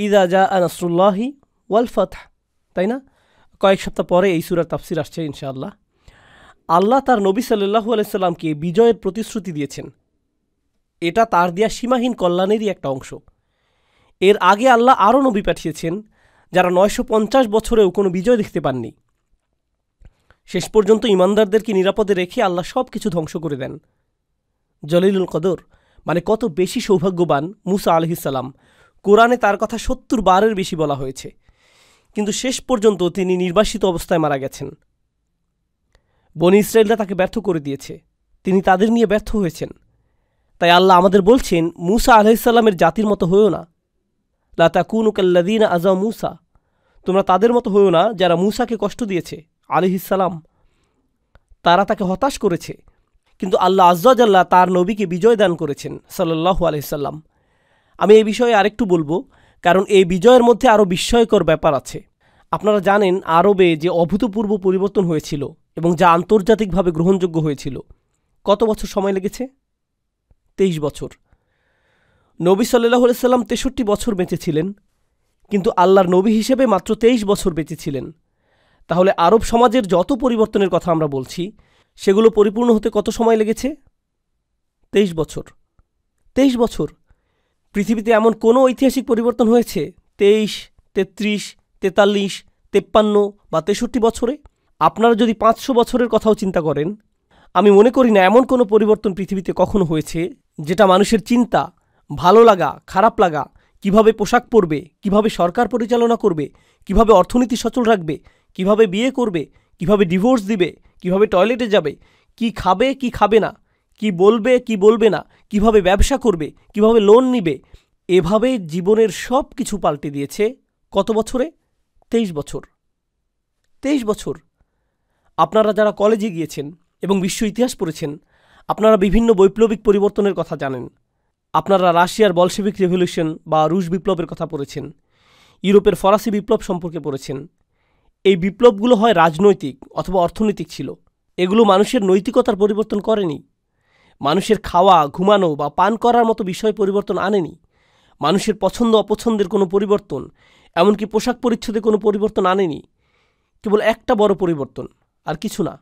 ইদা জা আনাসরুল্লাহি ওয়াল ফাতহ তাই না কয়েক সপ্তাহ পরে এই সুরার তাফসির আসছে ইনশাআল্লাহ আল্লাহ তার নবী সাল্লাহু আলাইসাল্লামকে বিজয়ের প্রতিশ্রুতি দিয়েছেন এটা তার দেয়া সীমাহীন কল্যাণেরই একটা অংশ এর আগে আল্লাহ আরও নবী পাঠিয়েছেন যারা নয়শো পঞ্চাশ বছরেও কোনো বিজয় দেখতে পাননি শেষ পর্যন্ত ইমানদারদেরকে নিরাপদে রেখে আল্লাহ সব কিছু ধ্বংস করে দেন জলিলুল কদর মানে কত বেশি সৌভাগ্যবান মুসা আলহিসাল্লাম কোরআনে তার কথা সত্তর বারের বেশি বলা হয়েছে কিন্তু শেষ পর্যন্ত তিনি নির্বাসিত অবস্থায় মারা গেছেন বনি ইসরায়েলরা তাকে ব্যর্থ করে দিয়েছে তিনি তাদের নিয়ে ব্যর্থ হয়েছেন তাই আল্লাহ আমাদের বলছেন মুসা আলাইসাল্লামের জাতির মতো হয়েও না লাতা কুনুকাল্লাদিন আজা মুসা তোমরা তাদের মতো হয়েও না যারা মুসাকে কষ্ট দিয়েছে আলিহিসাল্লাম তারা তাকে হতাশ করেছে কিন্তু আল্লাহ আজ্লাহ তার নবীকে বিজয় দান করেছেন সাল্লাহ আলহিসাল্লাম আমি এই বিষয়ে আরেকটু বলবো কারণ এই বিজয়ের মধ্যে আরও বিস্ময়কর ব্যাপার আছে আপনারা জানেন আরবে যে অভূতপূর্ব পরিবর্তন হয়েছিল এবং যা আন্তর্জাতিকভাবে গ্রহণযোগ্য হয়েছিল কত বছর সময় লেগেছে তেইশ বছর নবী সাল্লাহ সাল্লাম তেষট্টি বছর বেঁচেছিলেন কিন্তু আল্লাহর নবী হিসেবে মাত্র তেইশ বছর বেঁচেছিলেন তাহলে আরব সমাজের যত পরিবর্তনের কথা আমরা বলছি সেগুলো পরিপূর্ণ হতে কত সময় লেগেছে তেইশ বছর তেইশ বছর পৃথিবীতে এমন কোনো ঐতিহাসিক পরিবর্তন হয়েছে তেইশ তেত্রিশ তেতাল্লিশ তেপ্পান্ন বা তেষট্টি বছরে আপনারা যদি পাঁচশো বছরের কথাও চিন্তা করেন আমি মনে করি না এমন কোনো পরিবর্তন পৃথিবীতে কখনো হয়েছে যেটা মানুষের চিন্তা ভালো লাগা খারাপ লাগা কিভাবে পোশাক পরবে কিভাবে সরকার পরিচালনা করবে কিভাবে অর্থনীতি সচল রাখবে কিভাবে বিয়ে করবে কিভাবে ডিভোর্স দিবে কিভাবে টয়লেটে যাবে কি খাবে কি খাবে না কি বলবে কি বলবে না কিভাবে ব্যবসা করবে কিভাবে লোন নিবে এভাবে জীবনের সব কিছু পাল্টে দিয়েছে কত বছরে তেইশ বছর তেইশ বছর আপনারা যারা কলেজে গিয়েছেন এবং বিশ্ব ইতিহাস পড়েছেন আপনারা বিভিন্ন বৈপ্লবিক পরিবর্তনের কথা জানেন আপনারা রাশিয়ার বলশেভিক রেভলিউশন বা রুশ বিপ্লবের কথা পড়েছেন ইউরোপের ফরাসি বিপ্লব সম্পর্কে পড়েছেন এই বিপ্লবগুলো হয় রাজনৈতিক অথবা অর্থনৈতিক ছিল এগুলো মানুষের নৈতিকতার পরিবর্তন করেনি মানুষের খাওয়া ঘুমানো বা পান করার মতো বিষয় পরিবর্তন আনেনি মানুষের পছন্দ অপছন্দের কোনো পরিবর্তন এমনকি পোশাক পরিচ্ছদে কোনো পরিবর্তন আনেনি কেবল একটা বড় পরিবর্তন আর কিছু না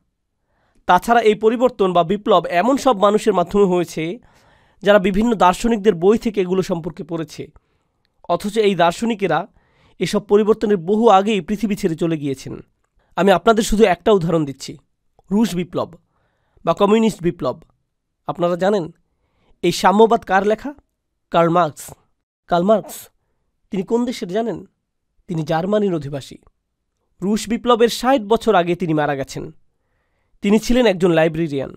তাছাড়া এই পরিবর্তন বা বিপ্লব এমন সব মানুষের মাধ্যমে হয়েছে যারা বিভিন্ন দার্শনিকদের বই থেকে এগুলো সম্পর্কে পড়েছে অথচ এই দার্শনিকেরা এসব পরিবর্তনের বহু আগেই পৃথিবী ছেড়ে চলে গিয়েছেন আমি আপনাদের শুধু একটা উদাহরণ দিচ্ছি রুশ বিপ্লব বা কমিউনিস্ট বিপ্লব আপনারা জানেন এই সাম্যবাদ কার লেখা কার্ল মার্কস কার্ল মার্কস তিনি কোন দেশের জানেন তিনি জার্মানির অধিবাসী রুশ বিপ্লবের ষাট বছর আগে তিনি মারা গেছেন তিনি ছিলেন একজন লাইব্রেরিয়ান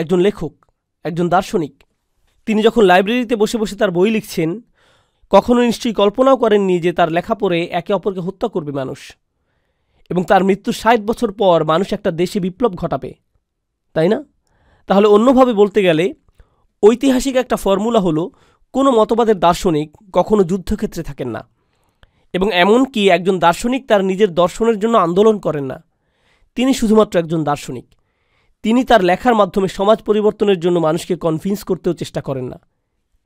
একজন লেখক একজন দার্শনিক তিনি যখন লাইব্রেরিতে বসে বসে তার বই লিখছেন কখনো নিশ্চয়ই কল্পনাও করেননি যে তার লেখা পড়ে একে অপরকে হত্যা করবে মানুষ এবং তার মৃত্যুর ষাট বছর পর মানুষ একটা দেশে বিপ্লব ঘটাবে তাই না তাহলে অন্যভাবে বলতে গেলে ঐতিহাসিক একটা ফর্মুলা হলো কোনো মতবাদের দার্শনিক কখনো যুদ্ধক্ষেত্রে থাকেন না এবং এমনকি একজন দার্শনিক তার নিজের দর্শনের জন্য আন্দোলন করেন না তিনি শুধুমাত্র একজন দার্শনিক তিনি তার লেখার মাধ্যমে সমাজ পরিবর্তনের জন্য মানুষকে কনভিন্স করতেও চেষ্টা করেন না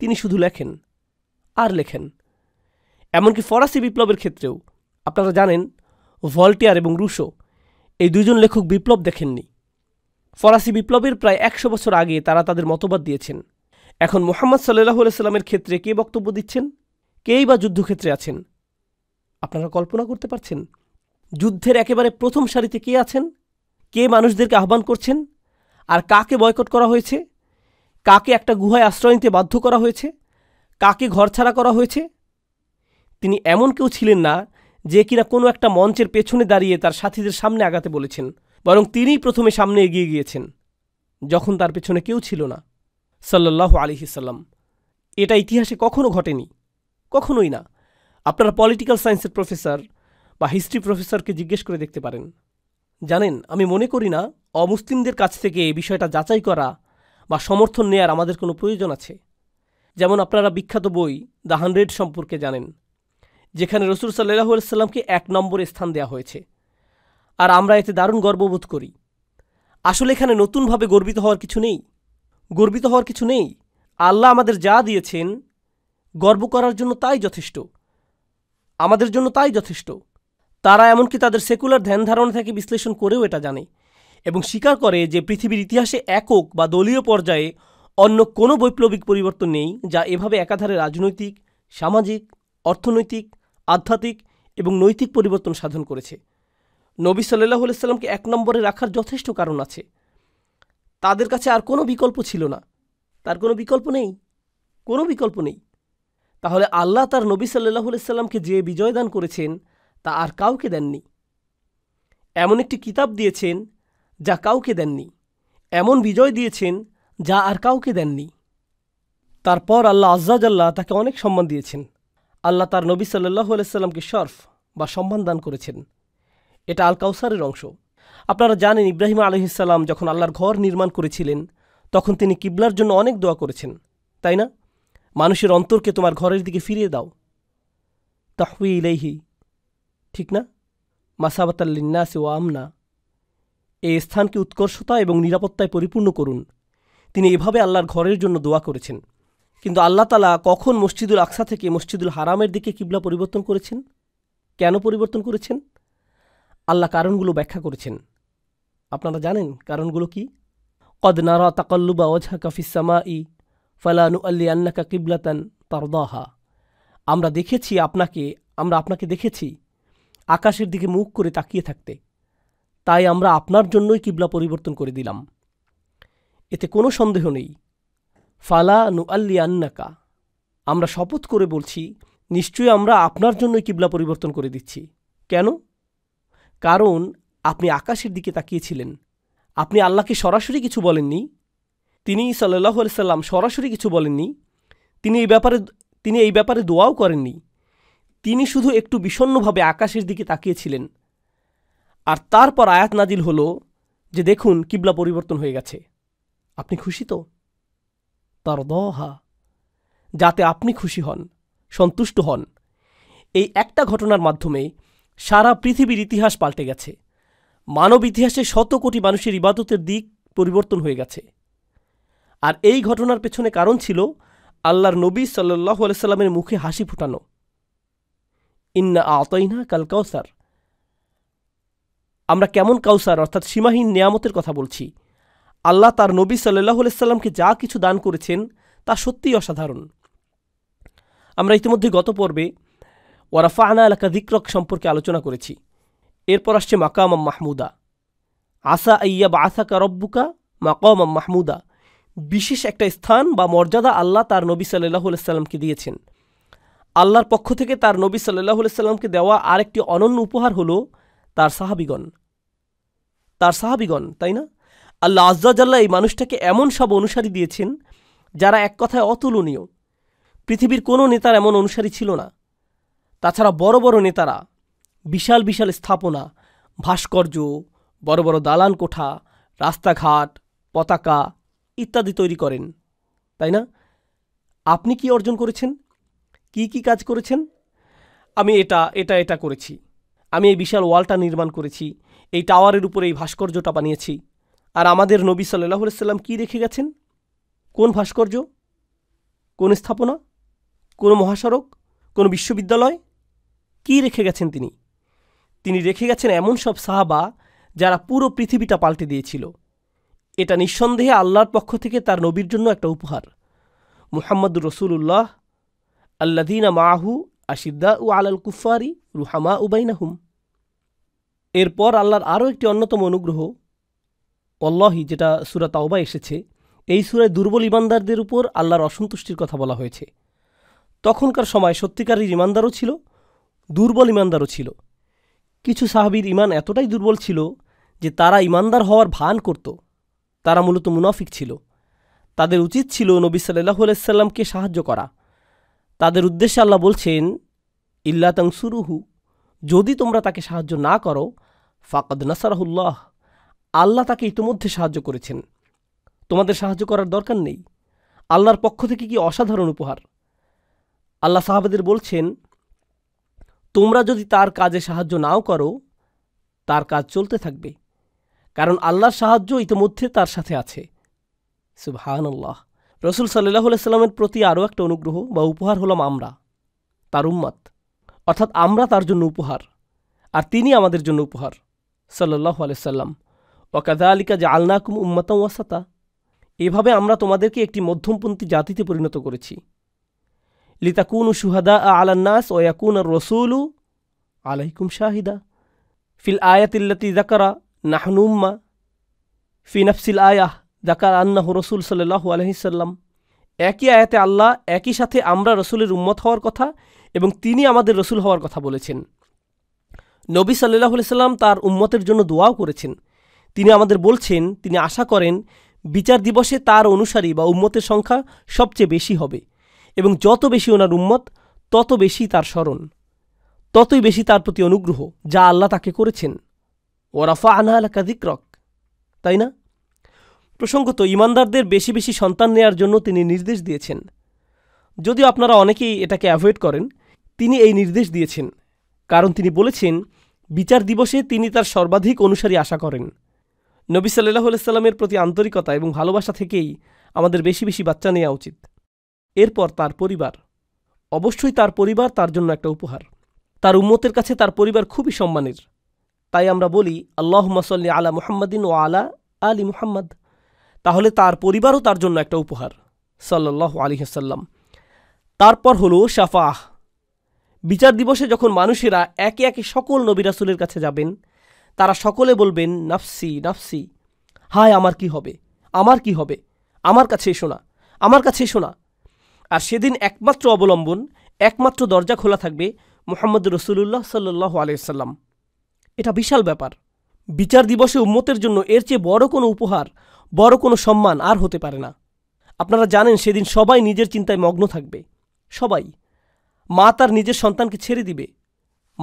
তিনি শুধু লেখেন আর লেখেন এমনকি ফরাসি বিপ্লবের ক্ষেত্রেও আপনারা জানেন ভল্টিয়ার এবং রুশো এই দুজন লেখক বিপ্লব দেখেননি ফরাসি বিপ্লবের প্রায় একশো বছর আগে তারা তাদের মতবাদ দিয়েছেন এখন মোহাম্মদ সাল্লাহ সাল্লামের ক্ষেত্রে কে বক্তব্য দিচ্ছেন কেই বা যুদ্ধক্ষেত্রে আছেন আপনারা কল্পনা করতে পারছেন যুদ্ধের একেবারে প্রথম সারিতে কে আছেন কে মানুষদেরকে আহ্বান করছেন আর কাকে বয়কট করা হয়েছে কাকে একটা গুহায় আশ্রয় নিতে বাধ্য করা হয়েছে কাকে ঘরছাড়া করা হয়েছে তিনি এমন কেউ ছিলেন না যে কিনা কোনো একটা মঞ্চের পেছনে দাঁড়িয়ে তার সাথীদের সামনে আগাতে বলেছেন বরং তিনিই প্রথমে সামনে এগিয়ে গিয়েছেন যখন তার পেছনে কেউ ছিল না সাল্লাহ আলিহিসাল্লাম এটা ইতিহাসে কখনো ঘটেনি কখনোই না আপনারা পলিটিক্যাল সায়েন্সের প্রফেসর বা হিস্ট্রি প্রফেসরকে জিজ্ঞেস করে দেখতে পারেন জানেন আমি মনে করি না অমুসলিমদের কাছ থেকে এই বিষয়টা যাচাই করা বা সমর্থন নেয়ার আমাদের কোনো প্রয়োজন আছে যেমন আপনারা বিখ্যাত বই দ্য হান্ড্রেড সম্পর্কে জানেন যেখানে রসুল সাল্লাহ সাল্লামকে এক নম্বরে স্থান দেওয়া হয়েছে আর আমরা এতে দারুণ গর্ববোধ করি আসলে এখানে নতুনভাবে গর্বিত হওয়ার কিছু নেই গর্বিত হওয়ার কিছু নেই আল্লাহ আমাদের যা দিয়েছেন গর্ব করার জন্য তাই যথেষ্ট আমাদের জন্য তাই যথেষ্ট তারা এমনকি তাদের সেকুলার ধ্যান ধারণা থেকে বিশ্লেষণ করেও এটা জানে এবং স্বীকার করে যে পৃথিবীর ইতিহাসে একক বা দলীয় পর্যায়ে অন্য কোনো বৈপ্লবিক পরিবর্তন নেই যা এভাবে একাধারে রাজনৈতিক সামাজিক অর্থনৈতিক আধ্যাত্মিক এবং নৈতিক পরিবর্তন সাধন করেছে নবী সাল্লাহ সাল্লামকে এক নম্বরে রাখার যথেষ্ট কারণ আছে তাদের কাছে আর কোনো বিকল্প ছিল না তার কোনো বিকল্প নেই কোনো বিকল্প নেই তাহলে আল্লাহ তার নবী সাল্লাহ সাল্লামকে যে বিজয় দান করেছেন তা আর কাউকে দেননি এমন একটি কিতাব দিয়েছেন যা কাউকে দেননি এমন বিজয় দিয়েছেন যা আর কাউকে দেননি তারপর আল্লাহ আজ্জাজাল্লাহ তাকে অনেক সম্মান দিয়েছেন আল্লাহ তার নবী সাল্লাহ আলাইসাল্লামকে শরফ বা সম্মান দান করেছেন এটা আল কাউসারের অংশ আপনারা জানেন ইব্রাহিম আলহিসাল্লাম যখন আল্লাহর ঘর নির্মাণ করেছিলেন তখন তিনি কিবলার জন্য অনেক দোয়া করেছেন তাই না মানুষের অন্তরকে তোমার ঘরের দিকে ফিরিয়ে দাও তাহুই ইলেহি ঠিক না মাসাবাতাল্লিন্নাসি ও আমনা এই স্থানকে উৎকর্ষতা এবং নিরাপত্তায় পরিপূর্ণ করুন তিনি এভাবে আল্লাহর ঘরের জন্য দোয়া করেছেন কিন্তু আল্লাহ তালা কখন মসজিদুল আকসা থেকে মসজিদুল হারামের দিকে কিবলা পরিবর্তন করেছেন কেন পরিবর্তন করেছেন আল্লাহ কারণগুলো ব্যাখ্যা করেছেন আপনারা জানেন কারণগুলো কি কদ নারা তাকল্লুবা ওঝা কাফিসামা ই ফালানু আল্লি আল্লাহ কিবলাতান তারদাহা আমরা দেখেছি আপনাকে আমরা আপনাকে দেখেছি আকাশের দিকে মুখ করে তাকিয়ে থাকতে তাই আমরা আপনার জন্যই কিবলা পরিবর্তন করে দিলাম এতে কোনো সন্দেহ নেই ফালা নু আল্লি আন্নাকা আমরা শপথ করে বলছি নিশ্চয়ই আমরা আপনার জন্যই কিবলা পরিবর্তন করে দিচ্ছি কেন কারণ আপনি আকাশের দিকে তাকিয়েছিলেন আপনি আল্লাহকে সরাসরি কিছু বলেননি তিনি সাল্লাহ সাল্লাম সরাসরি কিছু বলেননি তিনি এই ব্যাপারে তিনি এই ব্যাপারে দোয়াও করেননি তিনি শুধু একটু বিষণ্নভাবে আকাশের দিকে তাকিয়েছিলেন আর তারপর আয়াত নাজিল হলো যে দেখুন কিবলা পরিবর্তন হয়ে গেছে আপনি খুশি তো তার দহা যাতে আপনি খুশি হন সন্তুষ্ট হন এই একটা ঘটনার মাধ্যমে সারা পৃথিবীর ইতিহাস পাল্টে গেছে মানব ইতিহাসে শত কোটি মানুষের ইবাদতের দিক পরিবর্তন হয়ে গেছে আর এই ঘটনার পেছনে কারণ ছিল আল্লাহর নবী সাল্লাহ আলাইস্লামের মুখে হাসি ফুটানো ইন্না আতইনা কাল কাউসার আমরা কেমন কাউসার অর্থাৎ সীমাহীন নিয়ামতের কথা বলছি আল্লাহ তার নবী সাল্লাহ সাল্লামকে যা কিছু দান করেছেন তা সত্যিই অসাধারণ আমরা ইতিমধ্যে গত পর্বে ওয়ারাফা আনা এলাকা দিক্রক সম্পর্কে আলোচনা করেছি এরপর আসছে মাকাম মাহমুদা আসা আইয়া বা আসা কারব্বুকা মাকাম মাহমুদা বিশেষ একটা স্থান বা মর্যাদা আল্লাহ তার নবী সাল্লাহ সাল্লামকে দিয়েছেন আল্লাহর পক্ষ থেকে তার নবী সাল্লাহ সাল্লামকে দেওয়া আরেকটি অনন্য উপহার হল তার সাহাবিগণ তার সাহাবিগণ তাই না আল্লাহ আজ্জাজাল্লাহ এই মানুষটাকে এমন সব অনুসারী দিয়েছেন যারা এক কথায় অতুলনীয় পৃথিবীর কোনো নেতার এমন অনুসারী ছিল না তাছাড়া বড় বড় নেতারা বিশাল বিশাল স্থাপনা ভাস্কর্য বড় বড় দালান কোঠা রাস্তাঘাট পতাকা ইত্যাদি তৈরি করেন তাই না আপনি কি অর্জন করেছেন কি কি কাজ করেছেন আমি এটা এটা এটা করেছি আমি এই বিশাল ওয়ালটা নির্মাণ করেছি এই টাওয়ারের উপরে এই ভাস্কর্যটা বানিয়েছি আর আমাদের নবী সাল্লাহ সাল্লাম কী রেখে গেছেন কোন ভাস্কর্য কোন স্থাপনা কোন মহাসড়ক কোন বিশ্ববিদ্যালয় কি রেখে গেছেন তিনি তিনি রেখে গেছেন এমন সব সাহাবা যারা পুরো পৃথিবীটা পাল্টে দিয়েছিল এটা নিঃসন্দেহে আল্লাহর পক্ষ থেকে তার নবীর জন্য একটা উপহার মুহাম্মদুর রসুল্লাহ আল্লাদিনা মাহু আশিদ্দা উ আলাল কুফারি রুহামা উবাইনাহুম এরপর আল্লাহর আরও একটি অন্যতম অনুগ্রহ অল্লাহি যেটা সুরা তাওবা এসেছে এই সুরায় দুর্বল ইমানদারদের উপর আল্লাহর অসন্তুষ্টির কথা বলা হয়েছে তখনকার সময় সত্যিকারের ইমানদারও ছিল দুর্বল ইমানদারও ছিল কিছু সাহাবির ইমান এতটাই দুর্বল ছিল যে তারা ইমানদার হওয়ার ভান করত তারা মূলত মুনাফিক ছিল তাদের উচিত ছিল নবী সাল্লাহ আলাইসাল্লামকে সাহায্য করা তাদের উদ্দেশ্যে আল্লাহ বলছেন ইল্লা সুরুহু যদি তোমরা তাকে সাহায্য না করো ফাকাদ নাসারাহুল্লাহ আল্লাহ তাকে ইতোমধ্যে সাহায্য করেছেন তোমাদের সাহায্য করার দরকার নেই আল্লাহর পক্ষ থেকে কি অসাধারণ উপহার আল্লাহ সাহাবেদের বলছেন তোমরা যদি তার কাজে সাহায্য নাও করো তার কাজ চলতে থাকবে কারণ আল্লাহর সাহায্য ইতিমধ্যে তার সাথে আছে সুবহানাল্লাহ আল্লাহ রসুল সাল্লাহ সাল্লামের প্রতি আরও একটা অনুগ্রহ বা উপহার হলাম আমরা তার উম্মাত অর্থাৎ আমরা তার জন্য উপহার আর তিনি আমাদের জন্য উপহার সাল্লাহ আলাইসাল্লাম ওকাদা আলিকা যে আলনাকুম উম্মাতাম ওয়াসাতা এভাবে আমরা তোমাদেরকে একটি মধ্যমপন্থী জাতিতে পরিণত করেছি লিতাকুন সুহাদা আ আলান্নাস ওয়াকুন আর রসুলু আলাইকুম শাহিদা ফিল আয়াতিল্লাতি তিদাকারা নাহনুম্মা ফিনাফসিল আয়াহ জাকার আন্নাহ রসুল সাল্লাহু আলহিসাল্লাম একই আয়াতে আল্লাহ একই সাথে আমরা রসুলের উম্মত হওয়ার কথা এবং তিনি আমাদের রসুল হওয়ার কথা বলেছেন নবী সাল্লাহ সাল্লাম তার উম্মতের জন্য দোয়াও করেছেন তিনি আমাদের বলছেন তিনি আশা করেন বিচার দিবসে তার অনুসারী বা উম্মতের সংখ্যা সবচেয়ে বেশি হবে এবং যত বেশি ওনার উম্মত তত বেশি তার স্মরণ ততই বেশি তার প্রতি অনুগ্রহ যা আল্লাহ তাকে করেছেন ওরাফা আনা আলা কাদিক রক তাই না প্রসঙ্গত ইমানদারদের বেশি বেশি সন্তান নেয়ার জন্য তিনি নির্দেশ দিয়েছেন যদিও আপনারা অনেকেই এটাকে অ্যাভয়েড করেন তিনি এই নির্দেশ দিয়েছেন কারণ তিনি বলেছেন বিচার দিবসে তিনি তার সর্বাধিক অনুসারী আশা করেন নবী সাল্লাহ সাল্লামের প্রতি আন্তরিকতা এবং ভালোবাসা থেকেই আমাদের বেশি বেশি বাচ্চা নেওয়া উচিত এরপর তার পরিবার অবশ্যই তার পরিবার তার জন্য একটা উপহার তার উম্মতের কাছে তার পরিবার খুবই সম্মানের তাই আমরা বলি আল্লাহ মাসল্লি আলা মুহাম্মদিন ও আলা আলী মুহাম্মদ তাহলে তার পরিবারও তার জন্য একটা উপহার সাল্লাহ আলিহাসাল্লাম তারপর হলো শাফাহ বিচার দিবসে যখন মানুষেরা একে একে সকল নবিরাসুলের কাছে যাবেন তারা সকলে বলবেন নাফসি নাফসি হায় আমার কি হবে আমার কি হবে আমার কাছে এসো না আমার কাছে এসো না আর সেদিন একমাত্র অবলম্বন একমাত্র দরজা খোলা থাকবে মোহাম্মদ রসুল্লাহ সাল্লাহ আলিয়াল্লাম এটা বিশাল ব্যাপার বিচার দিবসে উম্মতের জন্য এর চেয়ে বড় কোনো উপহার বড় কোনো সম্মান আর হতে পারে না আপনারা জানেন সেদিন সবাই নিজের চিন্তায় মগ্ন থাকবে সবাই মা তার নিজের সন্তানকে ছেড়ে দিবে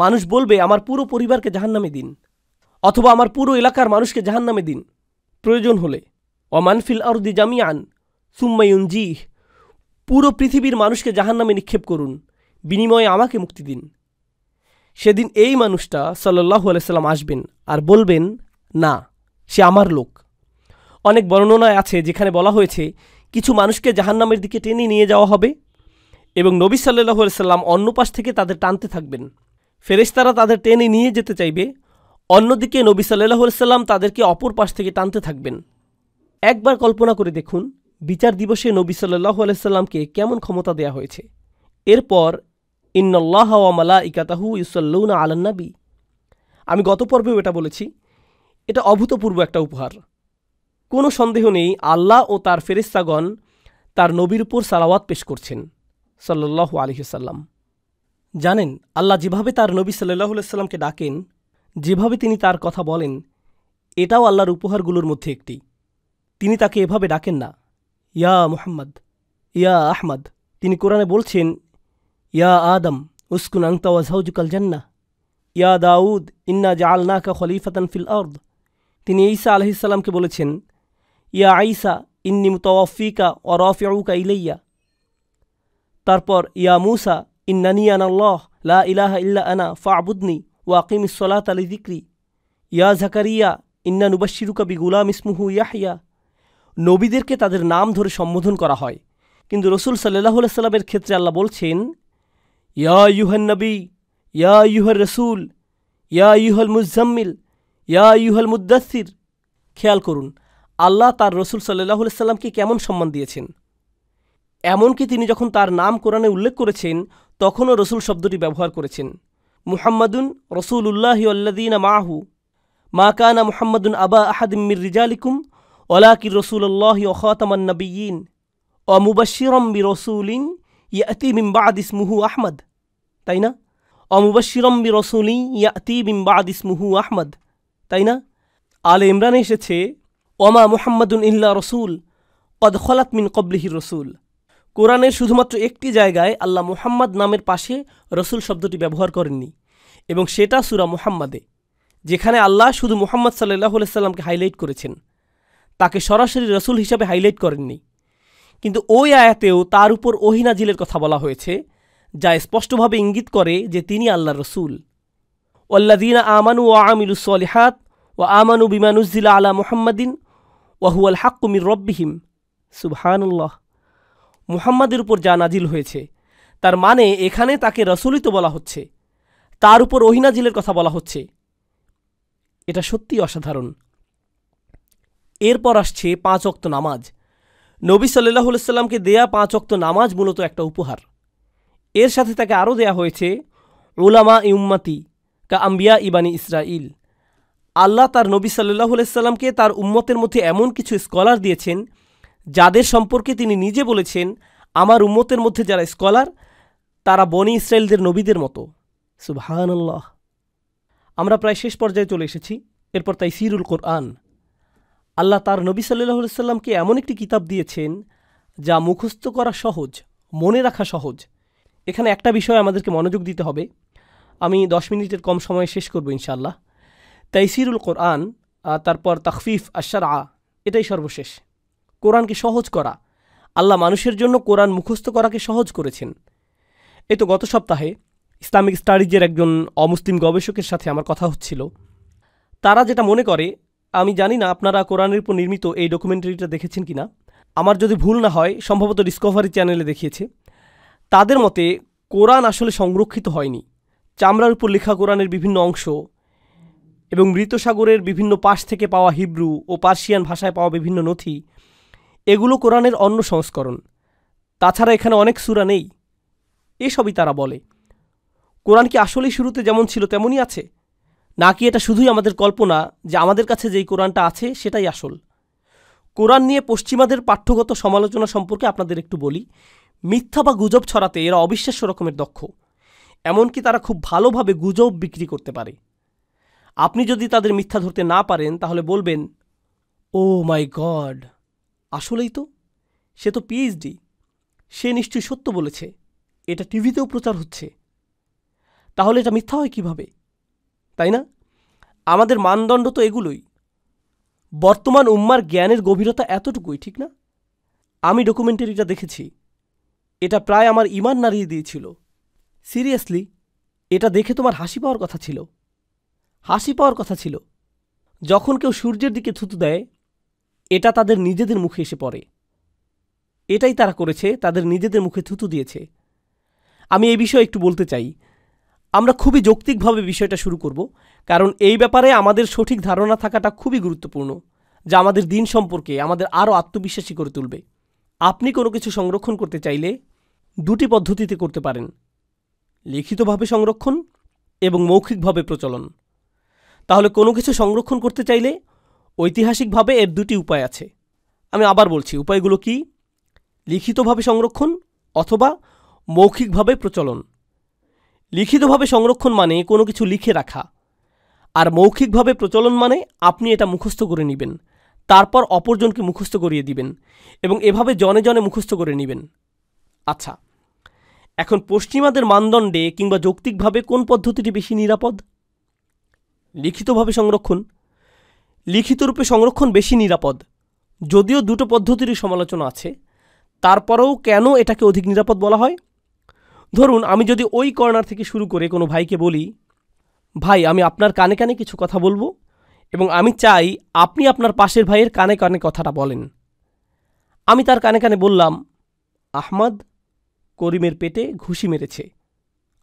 মানুষ বলবে আমার পুরো পরিবারকে জাহান্নামে দিন অথবা আমার পুরো এলাকার মানুষকে জাহান্নামে দিন প্রয়োজন হলে অমানফিল আরদি জামিয়ান জিহ পুরো পৃথিবীর মানুষকে জাহান্নামে নিক্ষেপ করুন বিনিময়ে আমাকে মুক্তি দিন সেদিন এই মানুষটা সাল্লাহ আলাইসাল্লাম আসবেন আর বলবেন না সে আমার লোক অনেক বর্ণনায় আছে যেখানে বলা হয়েছে কিছু মানুষকে জাহান্নামের দিকে টেনে নিয়ে যাওয়া হবে এবং নবী সাল্লাহ সাল্লাম অন্য পাশ থেকে তাদের টানতে থাকবেন ফেরেস্তারা তাদের টেনে নিয়ে যেতে চাইবে অন্যদিকে নবী সাল্লাহ সাল্লাম তাদেরকে অপর পাশ থেকে টানতে থাকবেন একবার কল্পনা করে দেখুন বিচার দিবসে নবী সাল্লাহ আলাইসাল্লামকে কেমন ক্ষমতা দেয়া হয়েছে এরপর ইন্নল্লাহ মালা ইকাতাহু ইউসাল্লৌনা আলান্নাবি আমি গত পর্বেও এটা বলেছি এটা অভূতপূর্ব একটা উপহার কোনো সন্দেহ নেই আল্লাহ ও তার ফেরিস্তাগণ তার নবীর উপর সালাওয়াত পেশ করছেন সাল্লাহ আলহিসাল্লাম জানেন আল্লাহ যেভাবে তার নবী সাল্লাহ সাল্লামকে ডাকেন যেভাবে তিনি তার কথা বলেন এটাও আল্লাহর উপহারগুলোর মধ্যে একটি তিনি তাকে এভাবে ডাকেন না ইয়া মুহাম্মদ ইয়া আহমদ তিনি কোরআনে বলছেন ইয়া আদম উস্কুন আংতা ওয়াজহাউজুকাল জান্না ইয়া দাউদ ইন্না জাআলনাকা খলিফাতান ফিল আরদ তিনি ঈসা আলহিসাল্লামকে বলেছেন ইয়া আইসা ইন্নি মুতাওয়াফিকা ও রফিউকা ইলাইয়া তারপর ইয়া মুসা ইন্নানি আনাল্লাহ লা ইলাহা ইল্লা আনা ফাবুদনি ওয়াকিম ইসলাত আলি দিক্রি ইয়া জাকারিয়া ইন্না নুবাশিরুকা বিগুলাম ইসমুহু ইয়াহিয়া নবীদেরকে তাদের নাম ধরে সম্বোধন করা হয় কিন্তু রসুল সাল্লাহ সাল্লামের ক্ষেত্রে আল্লাহ বলছেন ইয়া ইউহান নবী ইয়া ইউহর রসুল ইয়া ইউহল মুজাম্মিল ইয়া ইউহল মুদাসির খেয়াল করুন আল্লাহ তার রসুল সাল্লাহ সাল্লামকে কেমন সম্মান দিয়েছেন এমনকি তিনি যখন তার নাম কোরআনে উল্লেখ করেছেন তখনও রসুল শব্দটি ব্যবহার করেছেন মুহাম্মাদুন রসুল উল্লাহি আল্লাদিন মাহু মা কানা মুহাম্মাদুন আবা আহাদিমির রিজালিকুম রসুল আল্লাহি ওখাতামান্নবীন অমুবাশিরম বি রসুলিন ইয়াতি বিম্বাদ ইসমুহু আহমদ তাই না অমুবাশিরম বি রসুলিন ইয়াতি বিম্বাদ ইসমুহু আহমদ তাই না আল ইমরান এসেছে ওমা মুহাম্মাদুন ইল্লা রসুল কদ খলাত মিন কবলিহি রসুল কোরআনের শুধুমাত্র একটি জায়গায় আল্লাহ মুহাম্মদ নামের পাশে রসুল শব্দটি ব্যবহার করেননি এবং সেটা সুরা মুহাম্মাদে যেখানে আল্লাহ শুধু মুহাম্মদ সাল্লাহ সাল্লামকে হাইলাইট করেছেন তাকে সরাসরি রসুল হিসাবে হাইলাইট করেননি কিন্তু ওই আয়াতেও তার উপর ওহিনাজিলের কথা বলা হয়েছে যা স্পষ্টভাবে ইঙ্গিত করে যে তিনি আল্লাহ রসুল ওল্লাদিনা আমানু ও আমিলুসলিহাত ও আমানু বিমানুজ্জিলা আলা মুহাম্মদিন ওয়াহুয়াল হাক্কুমির রব্বিহিম সুবহানুল্লাহ মুহাম্মাদের উপর যা নাজিল হয়েছে তার মানে এখানে তাকে রসুলিত বলা হচ্ছে তার উপর ওহিনাজিলের কথা বলা হচ্ছে এটা সত্যি অসাধারণ এরপর আসছে পাঁচ অক্ত নামাজ নবী সাল্লাহ সাল্লামকে দেয়া পাঁচ অক্ত নামাজ মূলত একটা উপহার এর সাথে তাকে আরও দেয়া হয়েছে ওলামা ইউম্মাতি কা আম্বিয়া ইবানি ইসরাইল আল্লাহ তার নবী সাল্লাহ সাল্লামকে তার উম্মতের মধ্যে এমন কিছু স্কলার দিয়েছেন যাদের সম্পর্কে তিনি নিজে বলেছেন আমার উম্মতের মধ্যে যারা স্কলার তারা বনি ইসরায়েলদের নবীদের মতো সুবহান আল্লাহ আমরা প্রায় শেষ পর্যায়ে চলে এসেছি এরপর তাই সিরুল কোরআন আল্লাহ তার নবী সাল্লাহ সাল্লামকে এমন একটি কিতাব দিয়েছেন যা মুখস্থ করা সহজ মনে রাখা সহজ এখানে একটা বিষয় আমাদেরকে মনোযোগ দিতে হবে আমি দশ মিনিটের কম সময়ে শেষ করব ইনশাল্লাহ তাইসিরুল কোরআন তারপর তাকফিফ আশার আ এটাই সর্বশেষ কোরআনকে সহজ করা আল্লাহ মানুষের জন্য কোরআন মুখস্থ করাকে সহজ করেছেন এই তো গত সপ্তাহে ইসলামিক স্টাডিজের একজন অমুসলিম গবেষকের সাথে আমার কথা হচ্ছিল তারা যেটা মনে করে আমি জানি না আপনারা কোরআনের উপর নির্মিত এই ডকুমেন্টারিটা দেখেছেন কি না আমার যদি ভুল না হয় সম্ভবত ডিসকভারি চ্যানেলে দেখিয়েছে তাদের মতে কোরআন আসলে সংরক্ষিত হয়নি চামড়ার উপর লেখা কোরআনের বিভিন্ন অংশ এবং মৃতসাগরের বিভিন্ন পাশ থেকে পাওয়া হিব্রু ও পার্সিয়ান ভাষায় পাওয়া বিভিন্ন নথি এগুলো কোরআনের অন্য সংস্করণ তাছাড়া এখানে অনেক সুরা নেই এসবই তারা বলে কোরআন কি আসলেই শুরুতে যেমন ছিল তেমনই আছে নাকি এটা শুধুই আমাদের কল্পনা যে আমাদের কাছে যেই কোরআনটা আছে সেটাই আসল কোরআন নিয়ে পশ্চিমাদের পাঠ্যগত সমালোচনা সম্পর্কে আপনাদের একটু বলি মিথ্যা বা গুজব ছড়াতে এরা অবিশ্বাস্য রকমের দক্ষ এমনকি তারা খুব ভালোভাবে গুজব বিক্রি করতে পারে আপনি যদি তাদের মিথ্যা ধরতে না পারেন তাহলে বলবেন ও মাই গড আসলেই তো সে তো পিএইচডি সে নিশ্চয়ই সত্য বলেছে এটা টিভিতেও প্রচার হচ্ছে তাহলে এটা মিথ্যা হয় কিভাবে তাই না আমাদের মানদণ্ড তো এগুলোই বর্তমান উম্মার জ্ঞানের গভীরতা এতটুকুই ঠিক না আমি ডকুমেন্টারিটা দেখেছি এটা প্রায় আমার ইমান নাড়িয়ে দিয়েছিল সিরিয়াসলি এটা দেখে তোমার হাসি পাওয়ার কথা ছিল হাসি পাওয়ার কথা ছিল যখন কেউ সূর্যের দিকে থুতু দেয় এটা তাদের নিজেদের মুখে এসে পড়ে এটাই তারা করেছে তাদের নিজেদের মুখে থুতু দিয়েছে আমি এই বিষয়ে একটু বলতে চাই আমরা খুবই যৌক্তিকভাবে বিষয়টা শুরু করব কারণ এই ব্যাপারে আমাদের সঠিক ধারণা থাকাটা খুবই গুরুত্বপূর্ণ যা আমাদের দিন সম্পর্কে আমাদের আরও আত্মবিশ্বাসী করে তুলবে আপনি কোনো কিছু সংরক্ষণ করতে চাইলে দুটি পদ্ধতিতে করতে পারেন লিখিতভাবে সংরক্ষণ এবং মৌখিকভাবে প্রচলন তাহলে কোনো কিছু সংরক্ষণ করতে চাইলে ঐতিহাসিকভাবে এর দুটি উপায় আছে আমি আবার বলছি উপায়গুলো কি লিখিতভাবে সংরক্ষণ অথবা মৌখিকভাবে প্রচলন লিখিতভাবে সংরক্ষণ মানে কোনো কিছু লিখে রাখা আর মৌখিকভাবে প্রচলন মানে আপনি এটা মুখস্থ করে নেবেন তারপর অপরজনকে মুখস্থ করিয়ে দিবেন এবং এভাবে জনে জনে মুখস্থ করে নেবেন আচ্ছা এখন পশ্চিমাদের মানদণ্ডে কিংবা যৌক্তিকভাবে কোন পদ্ধতিটি বেশি নিরাপদ লিখিতভাবে সংরক্ষণ লিখিত রূপে সংরক্ষণ বেশি নিরাপদ যদিও দুটো পদ্ধতিরই সমালোচনা আছে তারপরেও কেন এটাকে অধিক নিরাপদ বলা হয় ধরুন আমি যদি ওই কর্নার থেকে শুরু করে কোনো ভাইকে বলি ভাই আমি আপনার কানে কানে কিছু কথা বলবো এবং আমি চাই আপনি আপনার পাশের ভাইয়ের কানে কানে কথাটা বলেন আমি তার কানে কানে বললাম আহমদ করিমের পেটে ঘুষি মেরেছে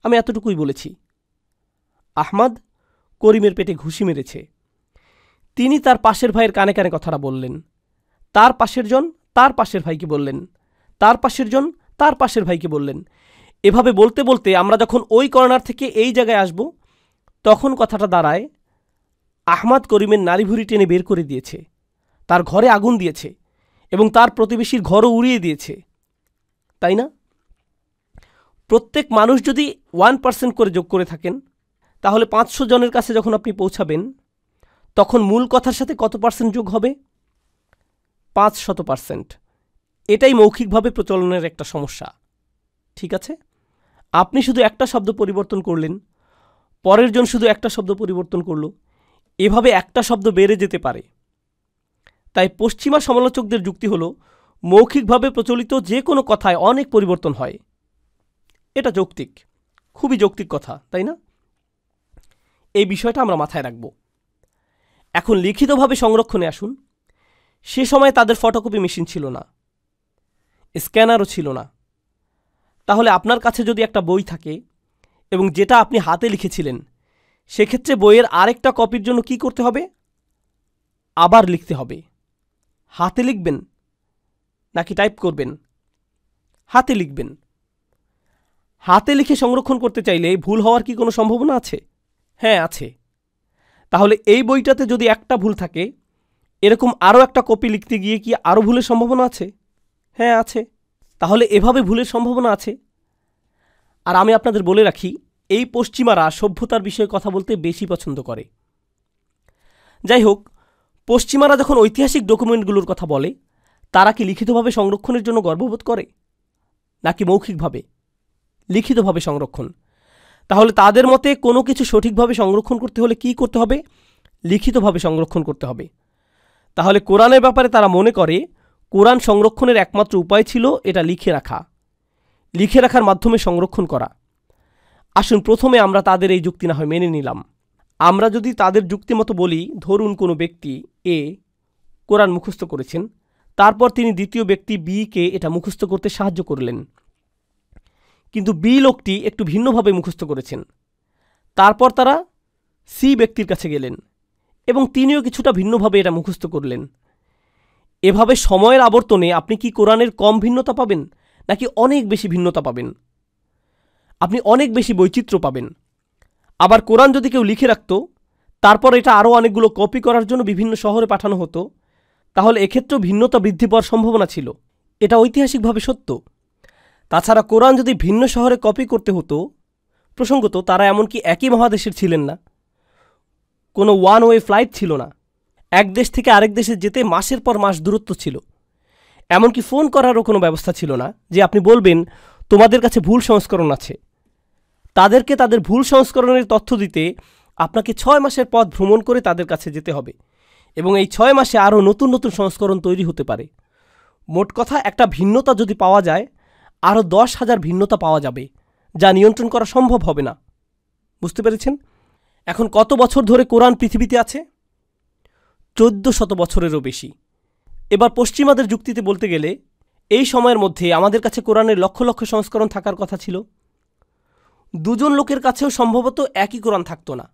আমি এতটুকুই বলেছি আহমদ করিমের পেটে ঘুষি মেরেছে তিনি তার পাশের ভাইয়ের কানে কানে কথাটা বললেন তার পাশের জন তার পাশের ভাইকে বললেন তার পাশের জন তার পাশের ভাইকে বললেন এভাবে বলতে বলতে আমরা যখন ওই কর্নার থেকে এই জায়গায় আসব তখন কথাটা দাঁড়ায় আহমাদ করিমের নারীভুরি টেনে বের করে দিয়েছে তার ঘরে আগুন দিয়েছে এবং তার প্রতিবেশীর ঘরও উড়িয়ে দিয়েছে তাই না প্রত্যেক মানুষ যদি ওয়ান পার্সেন্ট করে যোগ করে থাকেন তাহলে পাঁচশো জনের কাছে যখন আপনি পৌঁছাবেন তখন মূল কথার সাথে কত পার্সেন্ট যোগ হবে পাঁচ শত পার্সেন্ট এটাই মৌখিকভাবে প্রচলনের একটা সমস্যা ঠিক আছে আপনি শুধু একটা শব্দ পরিবর্তন করলেন পরের জন শুধু একটা শব্দ পরিবর্তন করল এভাবে একটা শব্দ বেড়ে যেতে পারে তাই পশ্চিমা সমালোচকদের যুক্তি হলো মৌখিকভাবে প্রচলিত যে কোনো কথায় অনেক পরিবর্তন হয় এটা যৌক্তিক খুবই যৌক্তিক কথা তাই না এই বিষয়টা আমরা মাথায় রাখব এখন লিখিতভাবে সংরক্ষণে আসুন সে সময় তাদের ফটোকপি মেশিন ছিল না স্ক্যানারও ছিল না তাহলে আপনার কাছে যদি একটা বই থাকে এবং যেটা আপনি হাতে লিখেছিলেন সেক্ষেত্রে বইয়ের আরেকটা কপির জন্য কি করতে হবে আবার লিখতে হবে হাতে লিখবেন নাকি টাইপ করবেন হাতে লিখবেন হাতে লিখে সংরক্ষণ করতে চাইলে ভুল হওয়ার কি কোনো সম্ভাবনা আছে হ্যাঁ আছে তাহলে এই বইটাতে যদি একটা ভুল থাকে এরকম আরও একটা কপি লিখতে গিয়ে কি আরও ভুলের সম্ভাবনা আছে হ্যাঁ আছে তাহলে এভাবে ভুলের সম্ভাবনা আছে আর আমি আপনাদের বলে রাখি এই পশ্চিমারা সভ্যতার বিষয়ে কথা বলতে বেশি পছন্দ করে যাই হোক পশ্চিমারা যখন ঐতিহাসিক ডকুমেন্টগুলোর কথা বলে তারা কি লিখিতভাবে সংরক্ষণের জন্য গর্ববোধ করে নাকি মৌখিকভাবে লিখিতভাবে সংরক্ষণ তাহলে তাদের মতে কোনো কিছু সঠিকভাবে সংরক্ষণ করতে হলে কি করতে হবে লিখিতভাবে সংরক্ষণ করতে হবে তাহলে কোরআনের ব্যাপারে তারা মনে করে কোরআন সংরক্ষণের একমাত্র উপায় ছিল এটা লিখে রাখা লিখে রাখার মাধ্যমে সংরক্ষণ করা আসুন প্রথমে আমরা তাদের এই যুক্তি না হয় মেনে নিলাম আমরা যদি তাদের যুক্তি মতো বলি ধরুন কোনো ব্যক্তি এ কোরআন মুখস্থ করেছেন তারপর তিনি দ্বিতীয় ব্যক্তি বিকে এটা মুখস্থ করতে সাহায্য করলেন কিন্তু বি লোকটি একটু ভিন্নভাবে মুখস্থ করেছেন তারপর তারা সি ব্যক্তির কাছে গেলেন এবং তিনিও কিছুটা ভিন্নভাবে এটা মুখস্থ করলেন এভাবে সময়ের আবর্তনে আপনি কি কোরআনের কম ভিন্নতা পাবেন নাকি অনেক বেশি ভিন্নতা পাবেন আপনি অনেক বেশি বৈচিত্র্য পাবেন আবার কোরআন যদি কেউ লিখে রাখত তারপর এটা আরও অনেকগুলো কপি করার জন্য বিভিন্ন শহরে পাঠানো হতো তাহলে এক্ষেত্রেও ভিন্নতা বৃদ্ধি পাওয়ার সম্ভাবনা ছিল এটা ঐতিহাসিকভাবে সত্য তাছাড়া কোরআন যদি ভিন্ন শহরে কপি করতে হতো প্রসঙ্গত তারা এমনকি একই মহাদেশের ছিলেন না কোনো ওয়ান ওয়ে ফ্লাইট ছিল না এক দেশ থেকে আরেক দেশে যেতে মাসের পর মাস দূরত্ব ছিল এমনকি ফোন করারও কোনো ব্যবস্থা ছিল না যে আপনি বলবেন তোমাদের কাছে ভুল সংস্করণ আছে তাদেরকে তাদের ভুল সংস্করণের তথ্য দিতে আপনাকে ছয় মাসের পথ ভ্রমণ করে তাদের কাছে যেতে হবে এবং এই ছয় মাসে আরও নতুন নতুন সংস্করণ তৈরি হতে পারে মোট কথা একটা ভিন্নতা যদি পাওয়া যায় আরও দশ হাজার ভিন্নতা পাওয়া যাবে যা নিয়ন্ত্রণ করা সম্ভব হবে না বুঝতে পেরেছেন এখন কত বছর ধরে কোরআন পৃথিবীতে আছে চোদ্দ শত বছরেরও বেশি এবার পশ্চিমাদের যুক্তিতে বলতে গেলে এই সময়ের মধ্যে আমাদের কাছে কোরআনের লক্ষ লক্ষ সংস্করণ থাকার কথা ছিল দুজন লোকের কাছেও সম্ভবত একই কোরআন থাকতো না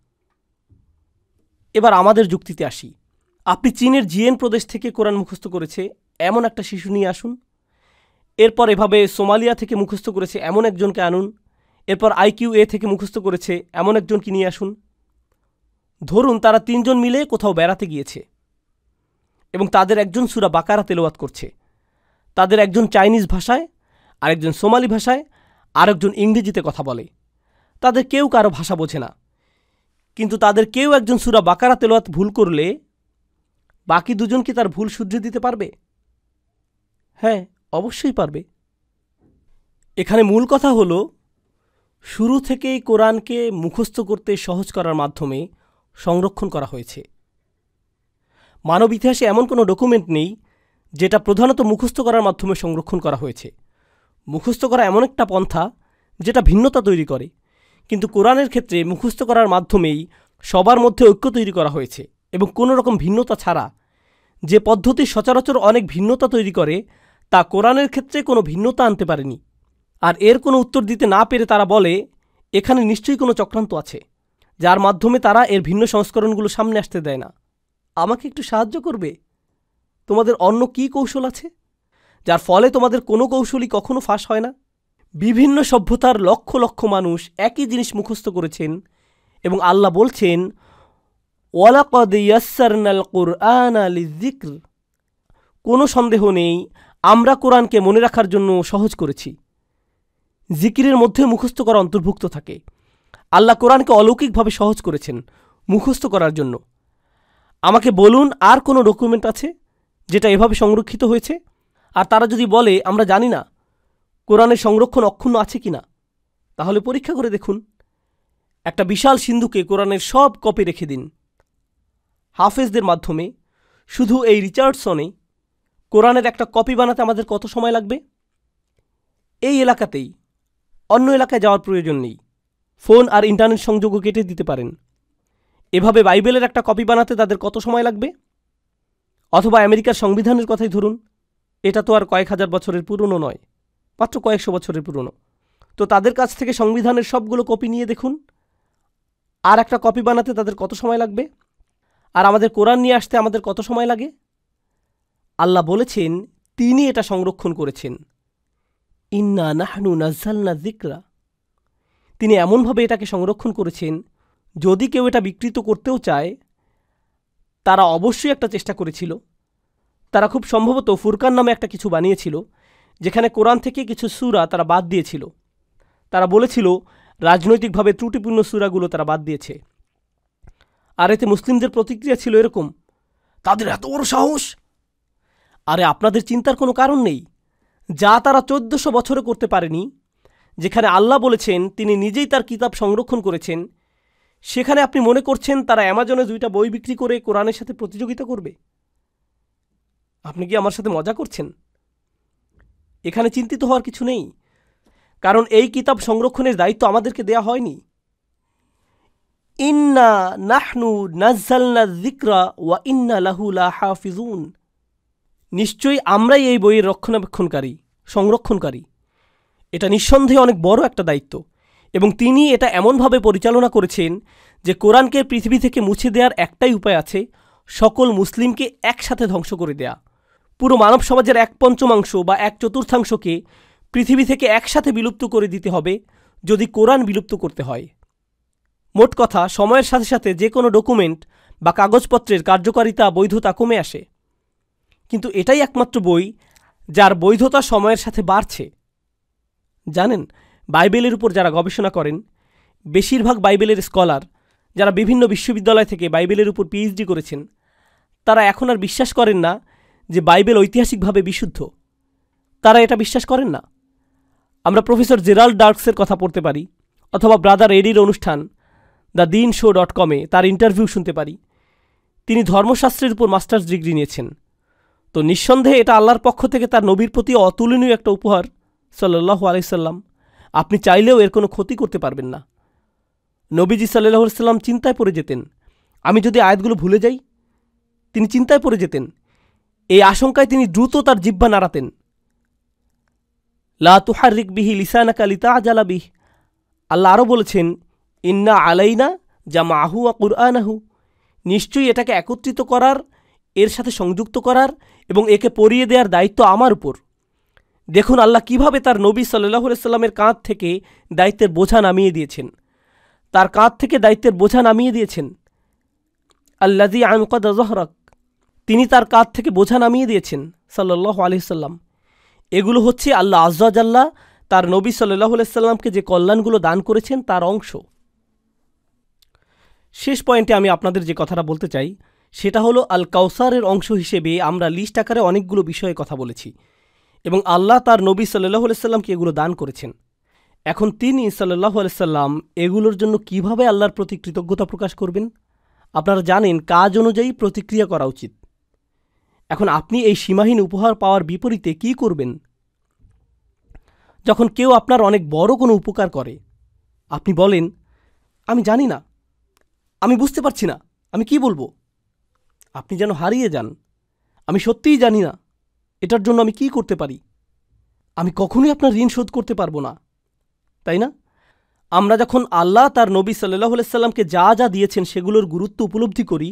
এবার আমাদের যুক্তিতে আসি আপনি চীনের জিএন প্রদেশ থেকে কোরআন মুখস্থ করেছে এমন একটা শিশু নিয়ে আসুন এরপর এভাবে সোমালিয়া থেকে মুখস্থ করেছে এমন একজনকে আনুন এরপর আইকিউ এ থেকে মুখস্থ করেছে এমন একজনকে নিয়ে আসুন ধরুন তারা তিনজন মিলে কোথাও বেড়াতে গিয়েছে এবং তাদের একজন সুরা বাকারা তেলোয়াত করছে তাদের একজন চাইনিজ ভাষায় আরেকজন সোমালি ভাষায় আরেকজন ইংরেজিতে কথা বলে তাদের কেউ কারো ভাষা বোঝে না কিন্তু তাদের কেউ একজন সুরা বাকারা তেলোয়াত ভুল করলে বাকি দুজন কি তার ভুল শুধরে দিতে পারবে হ্যাঁ অবশ্যই পারবে এখানে মূল কথা হলো শুরু থেকেই কোরআনকে মুখস্থ করতে সহজ করার মাধ্যমে সংরক্ষণ করা হয়েছে মানব ইতিহাসে এমন কোনো ডকুমেন্ট নেই যেটা প্রধানত মুখস্থ করার মাধ্যমে সংরক্ষণ করা হয়েছে মুখস্থ করা এমন একটা পন্থা যেটা ভিন্নতা তৈরি করে কিন্তু কোরআনের ক্ষেত্রে মুখস্থ করার মাধ্যমেই সবার মধ্যে ঐক্য তৈরি করা হয়েছে এবং কোনো রকম ভিন্নতা ছাড়া যে পদ্ধতি সচরাচর অনেক ভিন্নতা তৈরি করে তা কোরআনের ক্ষেত্রে কোনো ভিন্নতা আনতে পারেনি আর এর কোনো উত্তর দিতে না পেরে তারা বলে এখানে নিশ্চয়ই কোনো চক্রান্ত আছে যার মাধ্যমে তারা এর ভিন্ন সংস্করণগুলো সামনে আসতে দেয় না আমাকে একটু সাহায্য করবে তোমাদের অন্য কি কৌশল আছে যার ফলে তোমাদের কোনো কৌশলই কখনো ফাঁস হয় না বিভিন্ন সভ্যতার লক্ষ লক্ষ মানুষ একই জিনিস মুখস্থ করেছেন এবং আল্লাহ বলছেন ওয়ালাকদ ইয়াসারনাল কোরআন আলি জিক্র কোনো সন্দেহ নেই আমরা কোরআনকে মনে রাখার জন্য সহজ করেছি জিকিরের মধ্যে মুখস্থ করা অন্তর্ভুক্ত থাকে আল্লাহ কোরআনকে অলৌকিকভাবে সহজ করেছেন মুখস্থ করার জন্য আমাকে বলুন আর কোনো ডকুমেন্ট আছে যেটা এভাবে সংরক্ষিত হয়েছে আর তারা যদি বলে আমরা জানি না কোরআনের সংরক্ষণ অক্ষুণ্ণ আছে কি না তাহলে পরীক্ষা করে দেখুন একটা বিশাল সিন্ধুকে কোরআনের সব কপি রেখে দিন হাফেজদের মাধ্যমে শুধু এই রিচার্ডসনে কোরআনের একটা কপি বানাতে আমাদের কত সময় লাগবে এই এলাকাতেই অন্য এলাকায় যাওয়ার প্রয়োজন নেই ফোন আর ইন্টারনেট সংযোগও কেটে দিতে পারেন এভাবে বাইবেলের একটা কপি বানাতে তাদের কত সময় লাগবে অথবা আমেরিকার সংবিধানের কথাই ধরুন এটা তো আর কয়েক হাজার বছরের পুরনো নয় মাত্র কয়েকশো বছরের পুরনো তো তাদের কাছ থেকে সংবিধানের সবগুলো কপি নিয়ে দেখুন আর একটা কপি বানাতে তাদের কত সময় লাগবে আর আমাদের কোরআন নিয়ে আসতে আমাদের কত সময় লাগে আল্লাহ বলেছেন তিনি এটা সংরক্ষণ করেছেন ইন্না নাহনু নাজ্জালনা জিকরা তিনি এমনভাবে এটাকে সংরক্ষণ করেছেন যদি কেউ এটা বিকৃত করতেও চায় তারা অবশ্যই একটা চেষ্টা করেছিল তারা খুব সম্ভবত ফুরকান নামে একটা কিছু বানিয়েছিল যেখানে কোরআন থেকে কিছু সুরা তারা বাদ দিয়েছিল তারা বলেছিল রাজনৈতিকভাবে ত্রুটিপূর্ণ সুরাগুলো তারা বাদ দিয়েছে আর এতে মুসলিমদের প্রতিক্রিয়া ছিল এরকম তাদের এত বড় সাহস আরে আপনাদের চিন্তার কোনো কারণ নেই যা তারা চোদ্দশো বছরে করতে পারেনি যেখানে আল্লাহ বলেছেন তিনি নিজেই তার কিতাব সংরক্ষণ করেছেন সেখানে আপনি মনে করছেন তারা অ্যামাজনে দুইটা বই বিক্রি করে কোরআনের সাথে প্রতিযোগিতা করবে আপনি কি আমার সাথে মজা করছেন এখানে চিন্তিত হওয়ার কিছু নেই কারণ এই কিতাব সংরক্ষণের দায়িত্ব আমাদেরকে দেয়া হয়নি ইন্না নাহনু নাজ্জালনা জিকরা ওয়া ইন্না লাহুলা হাফিজুন নিশ্চয়ই আমরাই এই বইয়ের রক্ষণাবেক্ষণকারী সংরক্ষণকারী এটা নিঃসন্দেহে অনেক বড় একটা দায়িত্ব এবং তিনি এটা এমনভাবে পরিচালনা করেছেন যে কোরআনকে পৃথিবী থেকে মুছে দেওয়ার একটাই উপায় আছে সকল মুসলিমকে একসাথে ধ্বংস করে দেয়া পুরো মানব সমাজের এক পঞ্চমাংশ বা এক চতুর্থাংশকে পৃথিবী থেকে একসাথে বিলুপ্ত করে দিতে হবে যদি কোরআন বিলুপ্ত করতে হয় মোট কথা সময়ের সাথে সাথে যে কোনো ডকুমেন্ট বা কাগজপত্রের কার্যকারিতা বৈধতা কমে আসে কিন্তু এটাই একমাত্র বই যার বৈধতা সময়ের সাথে বাড়ছে জানেন বাইবেলের উপর যারা গবেষণা করেন বেশিরভাগ বাইবেলের স্কলার যারা বিভিন্ন বিশ্ববিদ্যালয় থেকে বাইবেলের উপর পিএইচডি করেছেন তারা এখন আর বিশ্বাস করেন না যে বাইবেল ঐতিহাসিকভাবে বিশুদ্ধ তারা এটা বিশ্বাস করেন না আমরা প্রফেসর জেরাল্ড ডার্কসের কথা পড়তে পারি অথবা ব্রাদার এডির অনুষ্ঠান দ্য দিন শো ডট কমে তার ইন্টারভিউ শুনতে পারি তিনি ধর্মশাস্ত্রের উপর মাস্টার্স ডিগ্রি নিয়েছেন তো নিঃসন্দেহে এটা আল্লাহর পক্ষ থেকে তার নবীর প্রতি অতুলনীয় একটা উপহার সাল্লু আলাইসাল্লাম আপনি চাইলেও এর কোনো ক্ষতি করতে পারবেন না নবীজি সাল্লাহ সাল্লাম চিন্তায় পড়ে যেতেন আমি যদি আয়াতগুলো ভুলে যাই তিনি চিন্তায় পড়ে যেতেন এই আশঙ্কায় তিনি দ্রুত তার জিব্বা নাড়াতেন লা তুহারিক বিহি লিসানাকা আজালা বিহ আল্লাহ আরও বলেছেন ইন্না আলাইনা জামা আহু কুরআন আহু নিশ্চয়ই এটাকে একত্রিত করার এর সাথে সংযুক্ত করার এবং একে পরিয়ে দেওয়ার দায়িত্ব আমার উপর দেখুন আল্লাহ কিভাবে তার নবী সাল্লাহ সাল্লামের কাঁধ থেকে দায়িত্বের বোঝা নামিয়ে দিয়েছেন তার কাঁধ থেকে দায়িত্বের বোঝা নামিয়ে দিয়েছেন আল্লাদি আমকদ জহরক তিনি তার কাঁধ থেকে বোঝা নামিয়ে দিয়েছেন সাল্লাহ আলহিসাল্লাম এগুলো হচ্ছে আল্লাহ আজাল্লাহ তার নবী সাল্লাহ সাল্লামকে যে কল্যাণগুলো দান করেছেন তার অংশ শেষ পয়েন্টে আমি আপনাদের যে কথাটা বলতে চাই সেটা হলো আল কাউসারের অংশ হিসেবে আমরা লিস্ট আকারে অনেকগুলো বিষয়ে কথা বলেছি এবং আল্লাহ তার নবী সাল্লাহ আলাইসাল্লামকে এগুলো দান করেছেন এখন তিনি সাল্লাহ আলাইসাল্লাম এগুলোর জন্য কিভাবে আল্লাহর প্রতি কৃতজ্ঞতা প্রকাশ করবেন আপনারা জানেন কাজ অনুযায়ী প্রতিক্রিয়া করা উচিত এখন আপনি এই সীমাহীন উপহার পাওয়ার বিপরীতে কি করবেন যখন কেউ আপনার অনেক বড় কোনো উপকার করে আপনি বলেন আমি জানি না আমি বুঝতে পারছি না আমি কি বলবো আপনি যেন হারিয়ে যান আমি সত্যিই জানি না এটার জন্য আমি কি করতে পারি আমি কখনোই আপনার ঋণ শোধ করতে পারবো না তাই না আমরা যখন আল্লাহ তার নবী সাল্লাহ সাল্লামকে যা যা দিয়েছেন সেগুলোর গুরুত্ব উপলব্ধি করি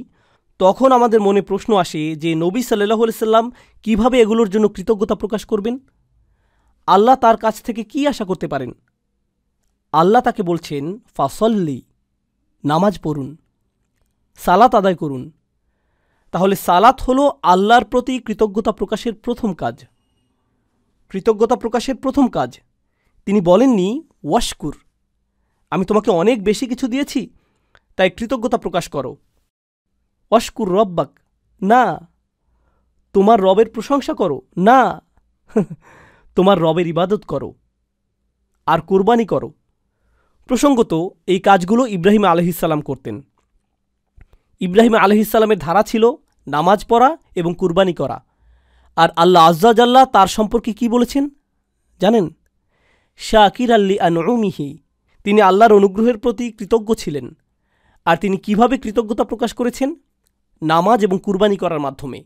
তখন আমাদের মনে প্রশ্ন আসে যে নবী সাল্লাহ সাল্লাম কিভাবে এগুলোর জন্য কৃতজ্ঞতা প্রকাশ করবেন আল্লাহ তার কাছ থেকে কি আশা করতে পারেন আল্লাহ তাকে বলছেন ফাসল্লি নামাজ পড়ুন সালাত আদায় করুন তাহলে সালাত হলো আল্লাহর প্রতি কৃতজ্ঞতা প্রকাশের প্রথম কাজ কৃতজ্ঞতা প্রকাশের প্রথম কাজ তিনি বলেননি ওয়াশকুর আমি তোমাকে অনেক বেশি কিছু দিয়েছি তাই কৃতজ্ঞতা প্রকাশ করো অস্কুর রব্বাক না তোমার রবের প্রশংসা করো না তোমার রবের ইবাদত করো আর কোরবানি করো প্রসঙ্গত এই কাজগুলো ইব্রাহিম আলহিসাল্লাম করতেন ইব্রাহিম আলহিসাল্লামের ধারা ছিল নামাজ পড়া এবং কুরবানি করা আর আল্লাহ আজ্জাজাল্লাহ তার সম্পর্কে কি বলেছেন জানেন শাকির আল্লি আনমিহি তিনি আল্লাহর অনুগ্রহের প্রতি কৃতজ্ঞ ছিলেন আর তিনি কিভাবে কৃতজ্ঞতা প্রকাশ করেছেন নামাজ এবং কুরবানি করার মাধ্যমে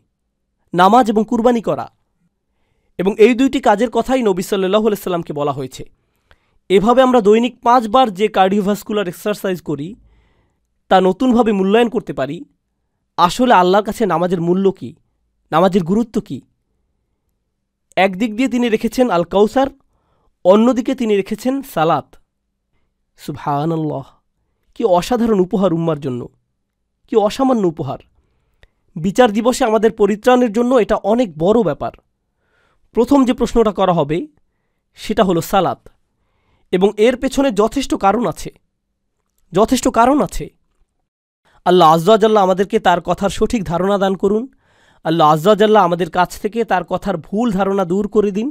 নামাজ এবং কুরবানি করা এবং এই দুইটি কাজের কথাই নবী সাল্লাহ সাল্লামকে বলা হয়েছে এভাবে আমরা দৈনিক পাঁচবার যে কার্ডিওভাস্কুলার এক্সারসাইজ করি তা নতুনভাবে মূল্যায়ন করতে পারি আসলে আল্লাহর কাছে নামাজের মূল্য কী নামাজের গুরুত্ব কী একদিক দিয়ে তিনি রেখেছেন আল কাউসার অন্যদিকে তিনি রেখেছেন সালাত সুবহানাল্লাহ কি অসাধারণ উপহার উম্মার জন্য কি অসামান্য উপহার বিচার দিবসে আমাদের পরিত্রাণের জন্য এটা অনেক বড় ব্যাপার প্রথম যে প্রশ্নটা করা হবে সেটা হলো সালাত এবং এর পেছনে যথেষ্ট কারণ আছে যথেষ্ট কারণ আছে আল্লাহ আজরাজাল্লাহ আমাদেরকে তার কথার সঠিক ধারণা দান করুন আল্লাহ আজরাজাল্লাহ আমাদের কাছ থেকে তার কথার ভুল ধারণা দূর করে দিন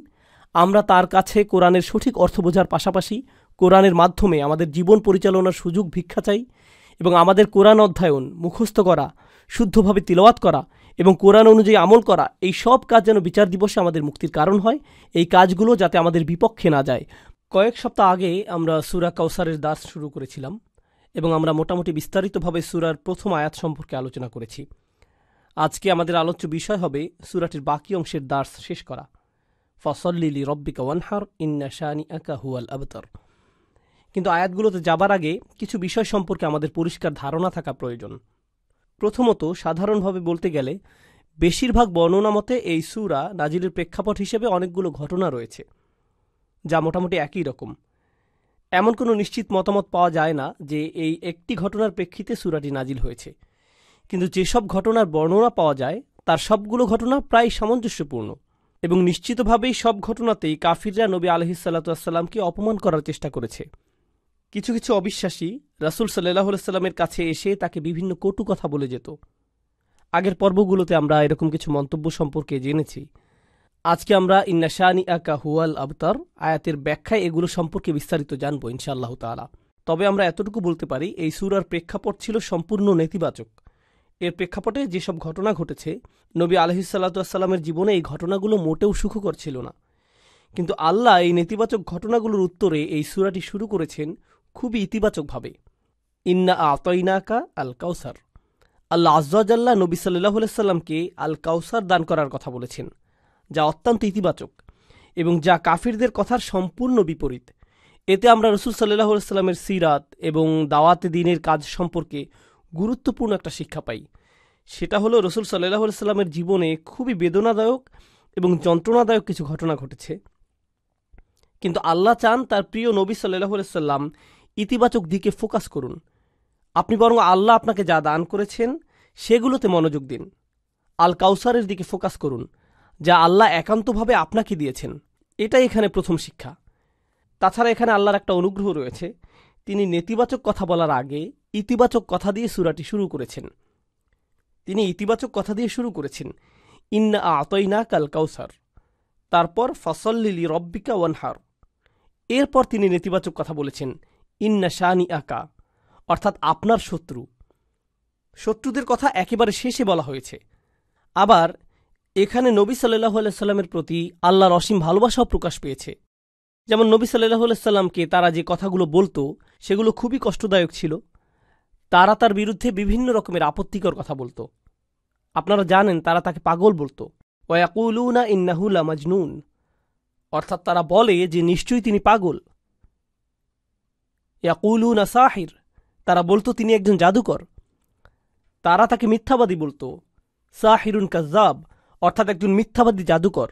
আমরা তার কাছে কোরআনের সঠিক অর্থ বোঝার পাশাপাশি কোরআনের মাধ্যমে আমাদের জীবন পরিচালনার সুযোগ ভিক্ষা চাই এবং আমাদের কোরআন অধ্যয়ন মুখস্থ করা শুদ্ধভাবে তিলওয়াত করা এবং কোরআন অনুযায়ী আমল করা এই সব কাজ যেন বিচার দিবসে আমাদের মুক্তির কারণ হয় এই কাজগুলো যাতে আমাদের বিপক্ষে না যায় কয়েক সপ্তাহ আগে আমরা সুরা কাউসারের দাস শুরু করেছিলাম এবং আমরা মোটামুটি বিস্তারিতভাবে সুরার প্রথম আয়াত সম্পর্কে আলোচনা করেছি আজকে আমাদের আলোচ্য বিষয় হবে সুরাটির বাকি অংশের দার্স শেষ করা ফসল্লিলি রব্বিকা ওয়ানহার ইন্না শানি আকা হুয়াল আবতর কিন্তু আয়াতগুলোতে যাবার আগে কিছু বিষয় সম্পর্কে আমাদের পরিষ্কার ধারণা থাকা প্রয়োজন প্রথমত সাধারণভাবে বলতে গেলে বেশিরভাগ বর্ণনা মতে এই সুরা নাজিলের প্রেক্ষাপট হিসেবে অনেকগুলো ঘটনা রয়েছে যা মোটামুটি একই রকম এমন কোনো নিশ্চিত মতামত পাওয়া যায় না যে এই একটি ঘটনার প্রেক্ষিতে সুরাটি নাজিল হয়েছে কিন্তু যেসব ঘটনার বর্ণনা পাওয়া যায় তার সবগুলো ঘটনা প্রায় সামঞ্জস্যপূর্ণ এবং নিশ্চিতভাবেই সব ঘটনাতেই কাফিররা নবী আলহিসাল্লাতুয়াসাল্লামকে অপমান করার চেষ্টা করেছে কিছু কিছু অবিশ্বাসী রাসুল সাল্লাহ সাল্লামের কাছে এসে তাকে বিভিন্ন কটু কথা বলে যেত আগের পর্বগুলোতে আমরা এরকম কিছু মন্তব্য সম্পর্কে জেনেছি আজকে আমরা ইন্নাশানি আকা হুয়াল আবতার আয়াতের ব্যাখ্যায় এগুলো সম্পর্কে বিস্তারিত জানব ইনশাআল্লাহ তালা তবে আমরা এতটুকু বলতে পারি এই সুরার প্রেক্ষাপট ছিল সম্পূর্ণ নেতিবাচক এর প্রেক্ষাপটে যেসব ঘটনা ঘটেছে নবী আলহিসাল্লাতামের জীবনে এই ঘটনাগুলো মোটেও সুখকর ছিল না কিন্তু আল্লাহ এই নেতিবাচক ঘটনাগুলোর উত্তরে এই সুরাটি শুরু করেছেন খুবই ইতিবাচকভাবে ইন্না আতইনাকা আল কাউসার আল্লাহ আজ্লাহ নবী সাল্লাহ সাল্লামকে আল কাউসার দান করার কথা বলেছেন যা অত্যন্ত ইতিবাচক এবং যা কাফিরদের কথার সম্পূর্ণ বিপরীত এতে আমরা রসুল সাল্লাহ সাল্লামের সিরাত এবং দাওয়াতে দিনের কাজ সম্পর্কে গুরুত্বপূর্ণ একটা শিক্ষা পাই সেটা হলো রসুল সাল্লাহ সাল্লামের জীবনে খুবই বেদনাদায়ক এবং যন্ত্রণাদায়ক কিছু ঘটনা ঘটেছে কিন্তু আল্লাহ চান তার প্রিয় নবী সাল্লাহ সাল্লাম ইতিবাচক দিকে ফোকাস করুন আপনি বরং আল্লাহ আপনাকে যা দান করেছেন সেগুলোতে মনোযোগ দিন আল কাউসারের দিকে ফোকাস করুন যা আল্লাহ একান্তভাবে আপনাকে দিয়েছেন এটাই এখানে প্রথম শিক্ষা তাছাড়া এখানে আল্লাহর একটা অনুগ্রহ রয়েছে তিনি নেতিবাচক কথা বলার আগে ইতিবাচক কথা দিয়ে সুরাটি শুরু করেছেন তিনি ইতিবাচক কথা দিয়ে শুরু করেছেন ইন্না আতইনা কাল কাউসার তারপর ফসল্লিলি রব্বিকা ওয়ানহার এরপর তিনি নেতিবাচক কথা বলেছেন ইন্না শাহানি আকা অর্থাৎ আপনার শত্রু শত্রুদের কথা একেবারে শেষে বলা হয়েছে আবার এখানে নবী সাল্লাহ আলাইস্লামের প্রতি আল্লাহর অসীম ভালোবাসাও প্রকাশ পেয়েছে যেমন নবী সাল্লাহ আলাইস্লামকে তারা যে কথাগুলো বলতো সেগুলো খুবই কষ্টদায়ক ছিল তারা তার বিরুদ্ধে বিভিন্ন রকমের আপত্তিকর কথা বলত আপনারা জানেন তারা তাকে পাগল বলতো ওয়াকুলুনা ইন্নাহুলা মাজনুন অর্থাৎ তারা বলে যে নিশ্চয়ই তিনি পাগল ইয়াকুলুনা সাহির তারা বলতো তিনি একজন জাদুকর তারা তাকে মিথ্যাবাদী বলত সাহিরুন কাজাব অর্থাৎ একজন মিথ্যাবাদী জাদুকর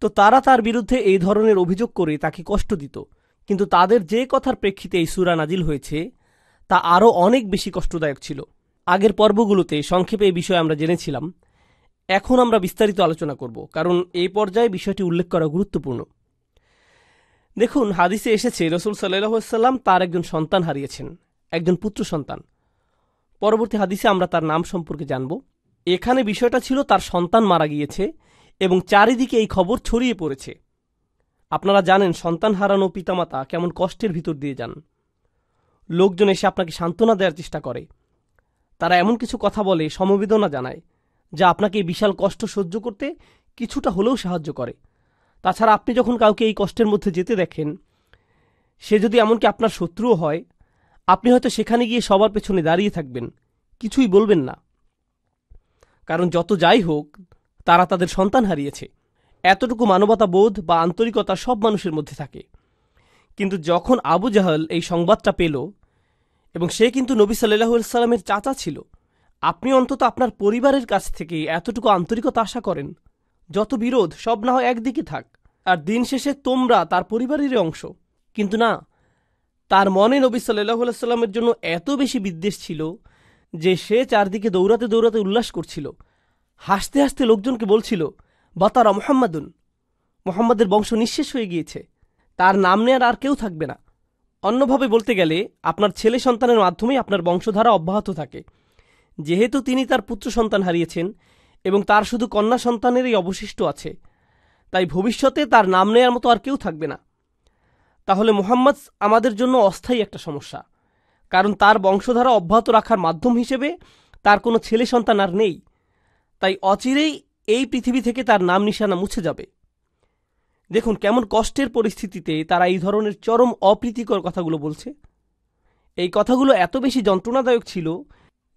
তো তারা তার বিরুদ্ধে এই ধরনের অভিযোগ করে তাকে কষ্ট দিত কিন্তু তাদের যে কথার প্রেক্ষিতে এই সুরা নাজিল হয়েছে তা আরও অনেক বেশি কষ্টদায়ক ছিল আগের পর্বগুলোতে সংক্ষেপে এই বিষয়ে আমরা জেনেছিলাম এখন আমরা বিস্তারিত আলোচনা করব কারণ এই পর্যায়ে বিষয়টি উল্লেখ করা গুরুত্বপূর্ণ দেখুন হাদিসে এসেছে রসুল সাল্লাম তার একজন সন্তান হারিয়েছেন একজন পুত্র সন্তান পরবর্তী হাদিসে আমরা তার নাম সম্পর্কে জানব এখানে বিষয়টা ছিল তার সন্তান মারা গিয়েছে এবং চারিদিকে এই খবর ছড়িয়ে পড়েছে আপনারা জানেন সন্তান হারানো পিতামাতা কেমন কষ্টের ভিতর দিয়ে যান লোকজন এসে আপনাকে সান্ত্বনা দেওয়ার চেষ্টা করে তারা এমন কিছু কথা বলে সমবেদনা জানায় যা আপনাকে এই বিশাল কষ্ট সহ্য করতে কিছুটা হলেও সাহায্য করে তাছাড়া আপনি যখন কাউকে এই কষ্টের মধ্যে যেতে দেখেন সে যদি এমনকি আপনার শত্রুও হয় আপনি হয়তো সেখানে গিয়ে সবার পেছনে দাঁড়িয়ে থাকবেন কিছুই বলবেন না কারণ যত যাই হোক তারা তাদের সন্তান হারিয়েছে এতটুকু মানবতা বোধ বা আন্তরিকতা সব মানুষের মধ্যে থাকে কিন্তু যখন আবু জাহল এই সংবাদটা পেল এবং সে কিন্তু নবী সাল্লাহ সাল্লামের চাচা ছিল আপনি অন্তত আপনার পরিবারের কাছ থেকে এতটুকু আন্তরিকতা আশা করেন যত বিরোধ সব না হয় একদিকে থাক আর দিন শেষে তোমরা তার পরিবারেরই অংশ কিন্তু না তার মনে নবী সাল্লাহ সাল্লামের জন্য এত বেশি বিদ্বেষ ছিল যে সে চারদিকে দৌড়াতে দৌড়াতে উল্লাস করছিল হাসতে হাসতে লোকজনকে বলছিল বাতারা মোহাম্মাদুন মোহাম্মদের বংশ নিঃশেষ হয়ে গিয়েছে তার নাম নেয়ার আর কেউ থাকবে না অন্যভাবে বলতে গেলে আপনার ছেলে সন্তানের মাধ্যমেই আপনার বংশধারা অব্যাহত থাকে যেহেতু তিনি তার পুত্র সন্তান হারিয়েছেন এবং তার শুধু কন্যা সন্তানেরই অবশিষ্ট আছে তাই ভবিষ্যতে তার নাম নেয়ার মতো আর কেউ থাকবে না তাহলে মোহাম্মদ আমাদের জন্য অস্থায়ী একটা সমস্যা কারণ তার বংশধারা অব্যাহত রাখার মাধ্যম হিসেবে তার কোনো ছেলে সন্তান আর নেই তাই অচিরেই এই পৃথিবী থেকে তার নাম নিশানা মুছে যাবে দেখুন কেমন কষ্টের পরিস্থিতিতে তারা এই ধরনের চরম অপ্রীতিকর কথাগুলো বলছে এই কথাগুলো এত বেশি যন্ত্রণাদায়ক ছিল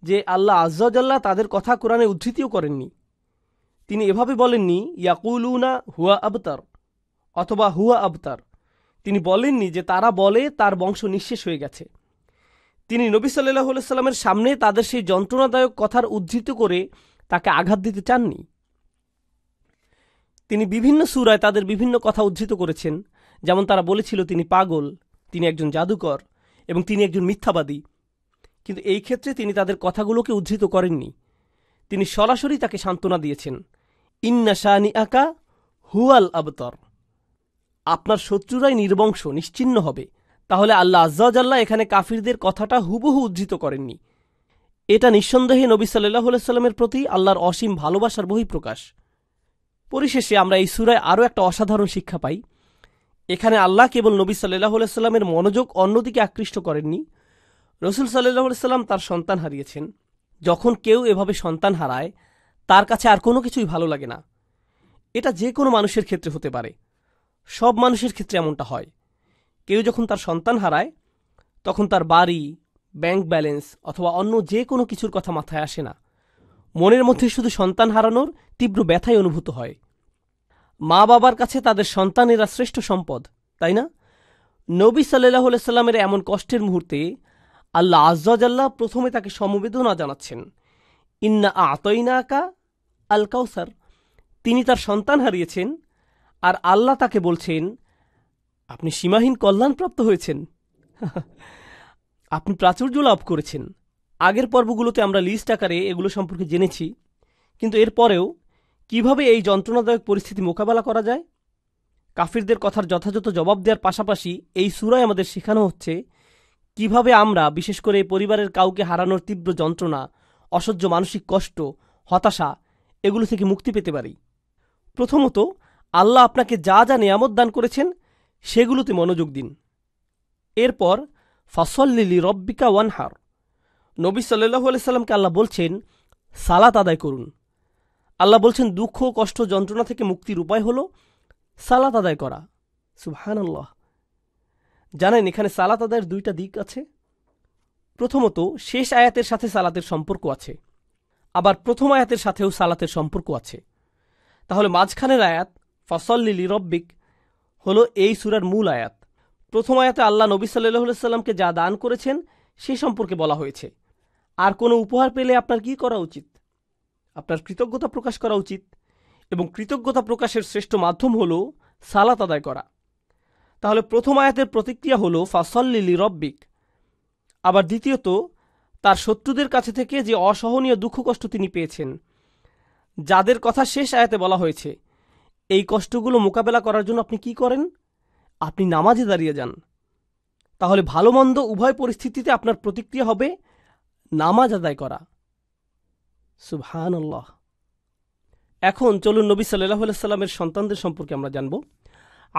যে আল্লাহ আজ্জাল্লাহ তাদের কথা কোরআনে উদ্ধৃতিও করেননি তিনি এভাবে বলেননি ইয়াকুলুনা হুয়া আবতার অথবা হুয়া আবতার তিনি বলেননি যে তারা বলে তার বংশ নিঃশেষ হয়ে গেছে তিনি নবী সাল্লাহ সাল্লামের সামনে তাদের সেই যন্ত্রণাদায়ক কথার উদ্ধৃত করে তাকে আঘাত দিতে চাননি তিনি বিভিন্ন সুরায় তাদের বিভিন্ন কথা উদ্ধৃত করেছেন যেমন তারা বলেছিল তিনি পাগল তিনি একজন জাদুকর এবং তিনি একজন মিথ্যাবাদী কিন্তু এই ক্ষেত্রে তিনি তাদের কথাগুলোকে উদ্ধৃত করেননি তিনি সরাসরি তাকে সান্ত্বনা দিয়েছেন ইন্না শাহানি আকা হুয়াল আবতর আপনার শত্রুরাই নির্বংশ নিশ্চিন্ন হবে তাহলে আল্লাহ আজ্জাল্লাহ এখানে কাফিরদের কথাটা হুবহু উদ্ধৃত করেননি এটা নিঃসন্দেহে নবী সাল্লাহ সাল্লামের প্রতি আল্লাহর অসীম ভালোবাসার বহিঃপ্রকাশ পরিশেষে আমরা এই সুরায় আরও একটা অসাধারণ শিক্ষা পাই এখানে আল্লাহ কেবল নবী সাল্লাহ সাল্লামের মনোযোগ অন্যদিকে আকৃষ্ট করেননি রসুল সাল্লাহ সাল্লাম তার সন্তান হারিয়েছেন যখন কেউ এভাবে সন্তান হারায় তার কাছে আর কোনো কিছুই ভালো লাগে না এটা যে কোনো মানুষের ক্ষেত্রে হতে পারে সব মানুষের ক্ষেত্রে এমনটা হয় কেউ যখন তার সন্তান হারায় তখন তার বাড়ি ব্যাংক ব্যালেন্স অথবা অন্য যে কোনো কিছুর কথা মাথায় আসে না মনের মধ্যে শুধু সন্তান হারানোর তীব্র ব্যথাই অনুভূত হয় মা বাবার কাছে তাদের সন্তানেরা শ্রেষ্ঠ সম্পদ তাই না নবী সাল্লাহ সাল্লামের এমন কষ্টের মুহূর্তে আল্লাহ আজ্লাহ প্রথমে তাকে সমবেদনা জানাচ্ছেন ইন্না আকা আল কাউসার তিনি তার সন্তান হারিয়েছেন আর আল্লাহ তাকে বলছেন আপনি সীমাহীন কল্যাণপ্রাপ্ত হয়েছেন আপনি প্রাচুর্য লাভ করেছেন আগের পর্বগুলোতে আমরা লিস্ট আকারে এগুলো সম্পর্কে জেনেছি কিন্তু এরপরেও কিভাবে এই যন্ত্রণাদায়ক পরিস্থিতি মোকাবেলা করা যায় কাফিরদের কথার যথাযথ জবাব দেওয়ার পাশাপাশি এই সুরায় আমাদের শেখানো হচ্ছে কিভাবে আমরা বিশেষ করে পরিবারের কাউকে হারানোর তীব্র যন্ত্রণা অসহ্য মানসিক কষ্ট হতাশা এগুলো থেকে মুক্তি পেতে পারি প্রথমত আল্লাহ আপনাকে যা যা নিয়ামত দান করেছেন সেগুলোতে মনোযোগ দিন এরপর ফাসল্লিলি রব্বিকা ওয়ানহার নবী সাল্লাহ সাল্লামকে আল্লাহ বলছেন সালাত আদায় করুন আল্লাহ বলছেন দুঃখ কষ্ট যন্ত্রণা থেকে মুক্তির উপায় হল সালাত আদায় করা সুহান আল্লাহ জানেন এখানে সালাত আদায়ের দুইটা দিক আছে প্রথমত শেষ আয়াতের সাথে সালাতের সম্পর্ক আছে আবার প্রথম আয়াতের সাথেও সালাতের সম্পর্ক আছে তাহলে মাঝখানের আয়াত ফসল্লিলি রব্বিক হলো এই সুরার মূল আয়াত প্রথম আয়াতে আল্লাহ নবী সাল্লাহ সাল্লামকে যা দান করেছেন সে সম্পর্কে বলা হয়েছে আর কোনো উপহার পেলে আপনার কি করা উচিত আপনার কৃতজ্ঞতা প্রকাশ করা উচিত এবং কৃতজ্ঞতা প্রকাশের শ্রেষ্ঠ মাধ্যম হল সালাত আদায় করা তাহলে প্রথম আয়াতের প্রতিক্রিয়া হল ফাসল্লিলি রব্বিক আবার দ্বিতীয়ত তার শত্রুদের কাছে থেকে যে অসহনীয় দুঃখ কষ্ট তিনি পেয়েছেন যাদের কথা শেষ আয়াতে বলা হয়েছে এই কষ্টগুলো মোকাবেলা করার জন্য আপনি কি করেন আপনি নামাজে দাঁড়িয়ে যান তাহলে ভালো মন্দ উভয় পরিস্থিতিতে আপনার প্রতিক্রিয়া হবে নামাজ আদায় করা সুবহানাল্লাহ এখন চলুন নবী সাল্লাহ সাল্লামের সন্তানদের সম্পর্কে আমরা জানব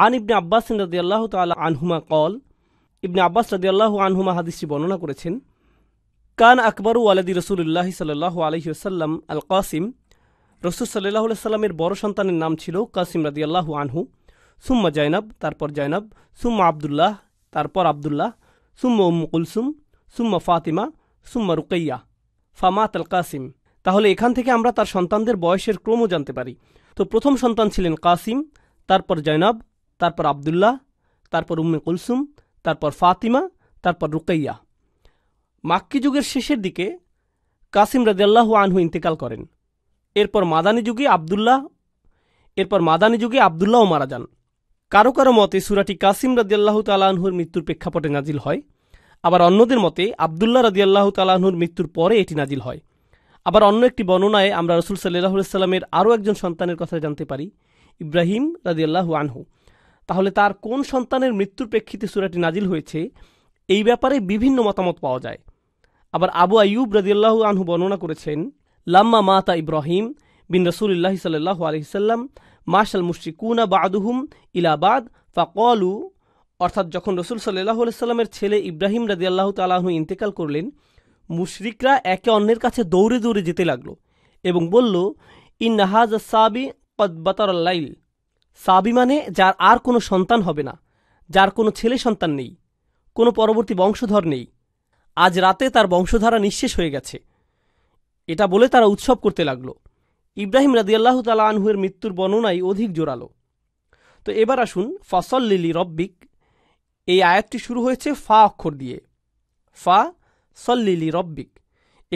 আন ইবনে আব্বাস রাদি আল্লাহ তাল আনহুমা কল ইবনে আব্বাস রাদি আল্লাহ আনহুমা হাদিসি বর্ণনা করেছেন কান আকবর আলাদি রসুল্লাহ সাল্লাহ আলহিউসাল্লাম আল কাসিম রসুল সাল্লাহ সাল্লামের বড় সন্তানের নাম ছিল কাসিম রাদি আল্লাহু আনহু সুম্মা জয়নাব তারপর জয়নাব সুম্মা আবদুল্লাহ তারপর আবদুল্লাহ সুম্মা উম কুলসুম সুম্মা ফাতিমা সুম্মা রুকাইয়া ফামাত আল কাসিম তাহলে এখান থেকে আমরা তার সন্তানদের বয়সের ক্রমও জানতে পারি তো প্রথম সন্তান ছিলেন কাসিম তারপর জয়নাব তারপর আবদুল্লাহ তারপর উম্মে কুলসুম তারপর ফাতিমা তারপর রুকাইয়া মাক্কী যুগের শেষের দিকে কাসিম রাজিয়াল্লাহু আনহু ইন্তেকাল করেন এরপর মাদানী যুগে আবদুল্লাহ এরপর মাদানী যুগে আবদুল্লাহও মারা যান কারো কারো মতে সুরাটি কাসিম রাজিয়াল্লাহ তালাহুর মৃত্যুর প্রেক্ষাপটে নাজিল হয় আবার অন্যদের মতে আবদুল্লাহ রাজিয়াল্লাহ তালাহুর মৃত্যুর পরে এটি নাজিল হয় আবার অন্য একটি বর্ণনায় আমরা রসুল সাল্লাহ সাল্লামের আরও একজন সন্তানের কথা জানতে পারি ইব্রাহিম রাজিয়াল্লাহু আনহু তাহলে তার কোন সন্তানের মৃত্যুর প্রেক্ষিতে সুরাটি নাজিল হয়েছে এই ব্যাপারে বিভিন্ন মতামত পাওয়া যায় আবার আবু আইয়ুব রাজিয়াল্লাহু আনহু বর্ণনা করেছেন লাম্মা মাতা ইব্রাহিম বিন রসুল্লাহ সাল্লাহ আলহিসাল্লাম মার্শাল মুশরিকুনা বাদুহুম ইলাবাদ ফাকলু অর্থাৎ যখন রসুল সাল্লাহ আলাইস্লামের ছেলে ইব্রাহিম রাজি আল্লাহ তালাহু ইন্তেকাল করলেন মুশরিকরা একে অন্যের কাছে দৌড়ে দৌড়ে যেতে লাগলো এবং বলল ইন নাহাজ সাবি কদবাতার লাইল সাবি মানে যার আর কোনো সন্তান হবে না যার কোনো ছেলে সন্তান নেই কোনো পরবর্তী বংশধর নেই আজ রাতে তার বংশধারা নিঃশেষ হয়ে গেছে এটা বলে তারা উৎসব করতে লাগলো ইব্রাহিম রাদিয়াল্লাহ তালা আনহুয়ের মৃত্যুর বর্ণনাই অধিক জোরালো তো এবার আসুন ফাসল লিলি রব্বিক এই আয়াতটি শুরু হয়েছে ফা অক্ষর দিয়ে ফা সল্লিলি রব্বিক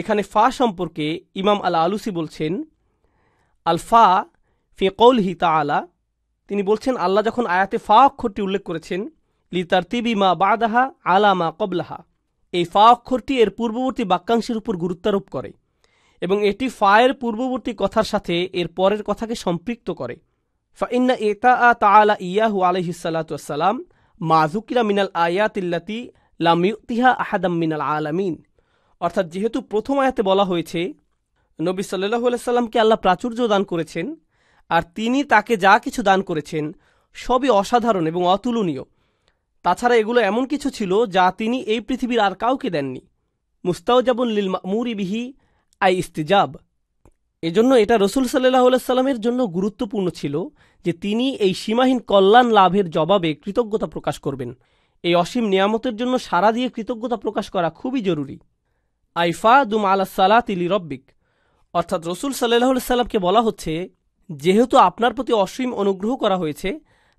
এখানে ফা সম্পর্কে ইমাম আল আলুসি বলছেন আল ফা ফে তা আলা তিনি বলছেন আল্লাহ যখন আয়াতে ফা অক্ষরটি উল্লেখ করেছেন লি তার তিবিমা বাদাহা মা কবলাহা এই ফা অক্ষরটি এর পূর্ববর্তী বাক্যাংশের উপর গুরুত্বারোপ করে এবং এটি ফায়ের পূর্ববর্তী কথার সাথে এর পরের কথাকে সম্পৃক্ত করে ফাইন্না এতা আ তালা ইয়াহু আলহিসাল্লাতাম মাজুকিরা মিনাল আয়াতিল্লাতি লামিউতিহা আহাদাম মিনাল আলামিন অর্থাৎ যেহেতু প্রথম আয়াতে বলা হয়েছে নবী সাল্লাহ আলাইসাল্লামকে আল্লাহ প্রাচুর্য দান করেছেন আর তিনি তাকে যা কিছু দান করেছেন সবই অসাধারণ এবং অতুলনীয় তাছাড়া এগুলো এমন কিছু ছিল যা তিনি এই পৃথিবীর আর কাউকে দেননি মুস্তাউজাবুল লিল মামুরি আই ইস্তিজাব এজন্য এটা রসুল সাল্লাহ সাল্লামের জন্য গুরুত্বপূর্ণ ছিল যে তিনি এই সীমাহীন কল্যাণ লাভের জবাবে কৃতজ্ঞতা প্রকাশ করবেন এই অসীম নিয়ামতের জন্য সারা দিয়ে কৃতজ্ঞতা প্রকাশ করা খুবই জরুরি আইফা দুম আলা সালাত ইলি রব্বিক অর্থাৎ রসুল সাল্লাহ সাল্লামকে বলা হচ্ছে যেহেতু আপনার প্রতি অসীম অনুগ্রহ করা হয়েছে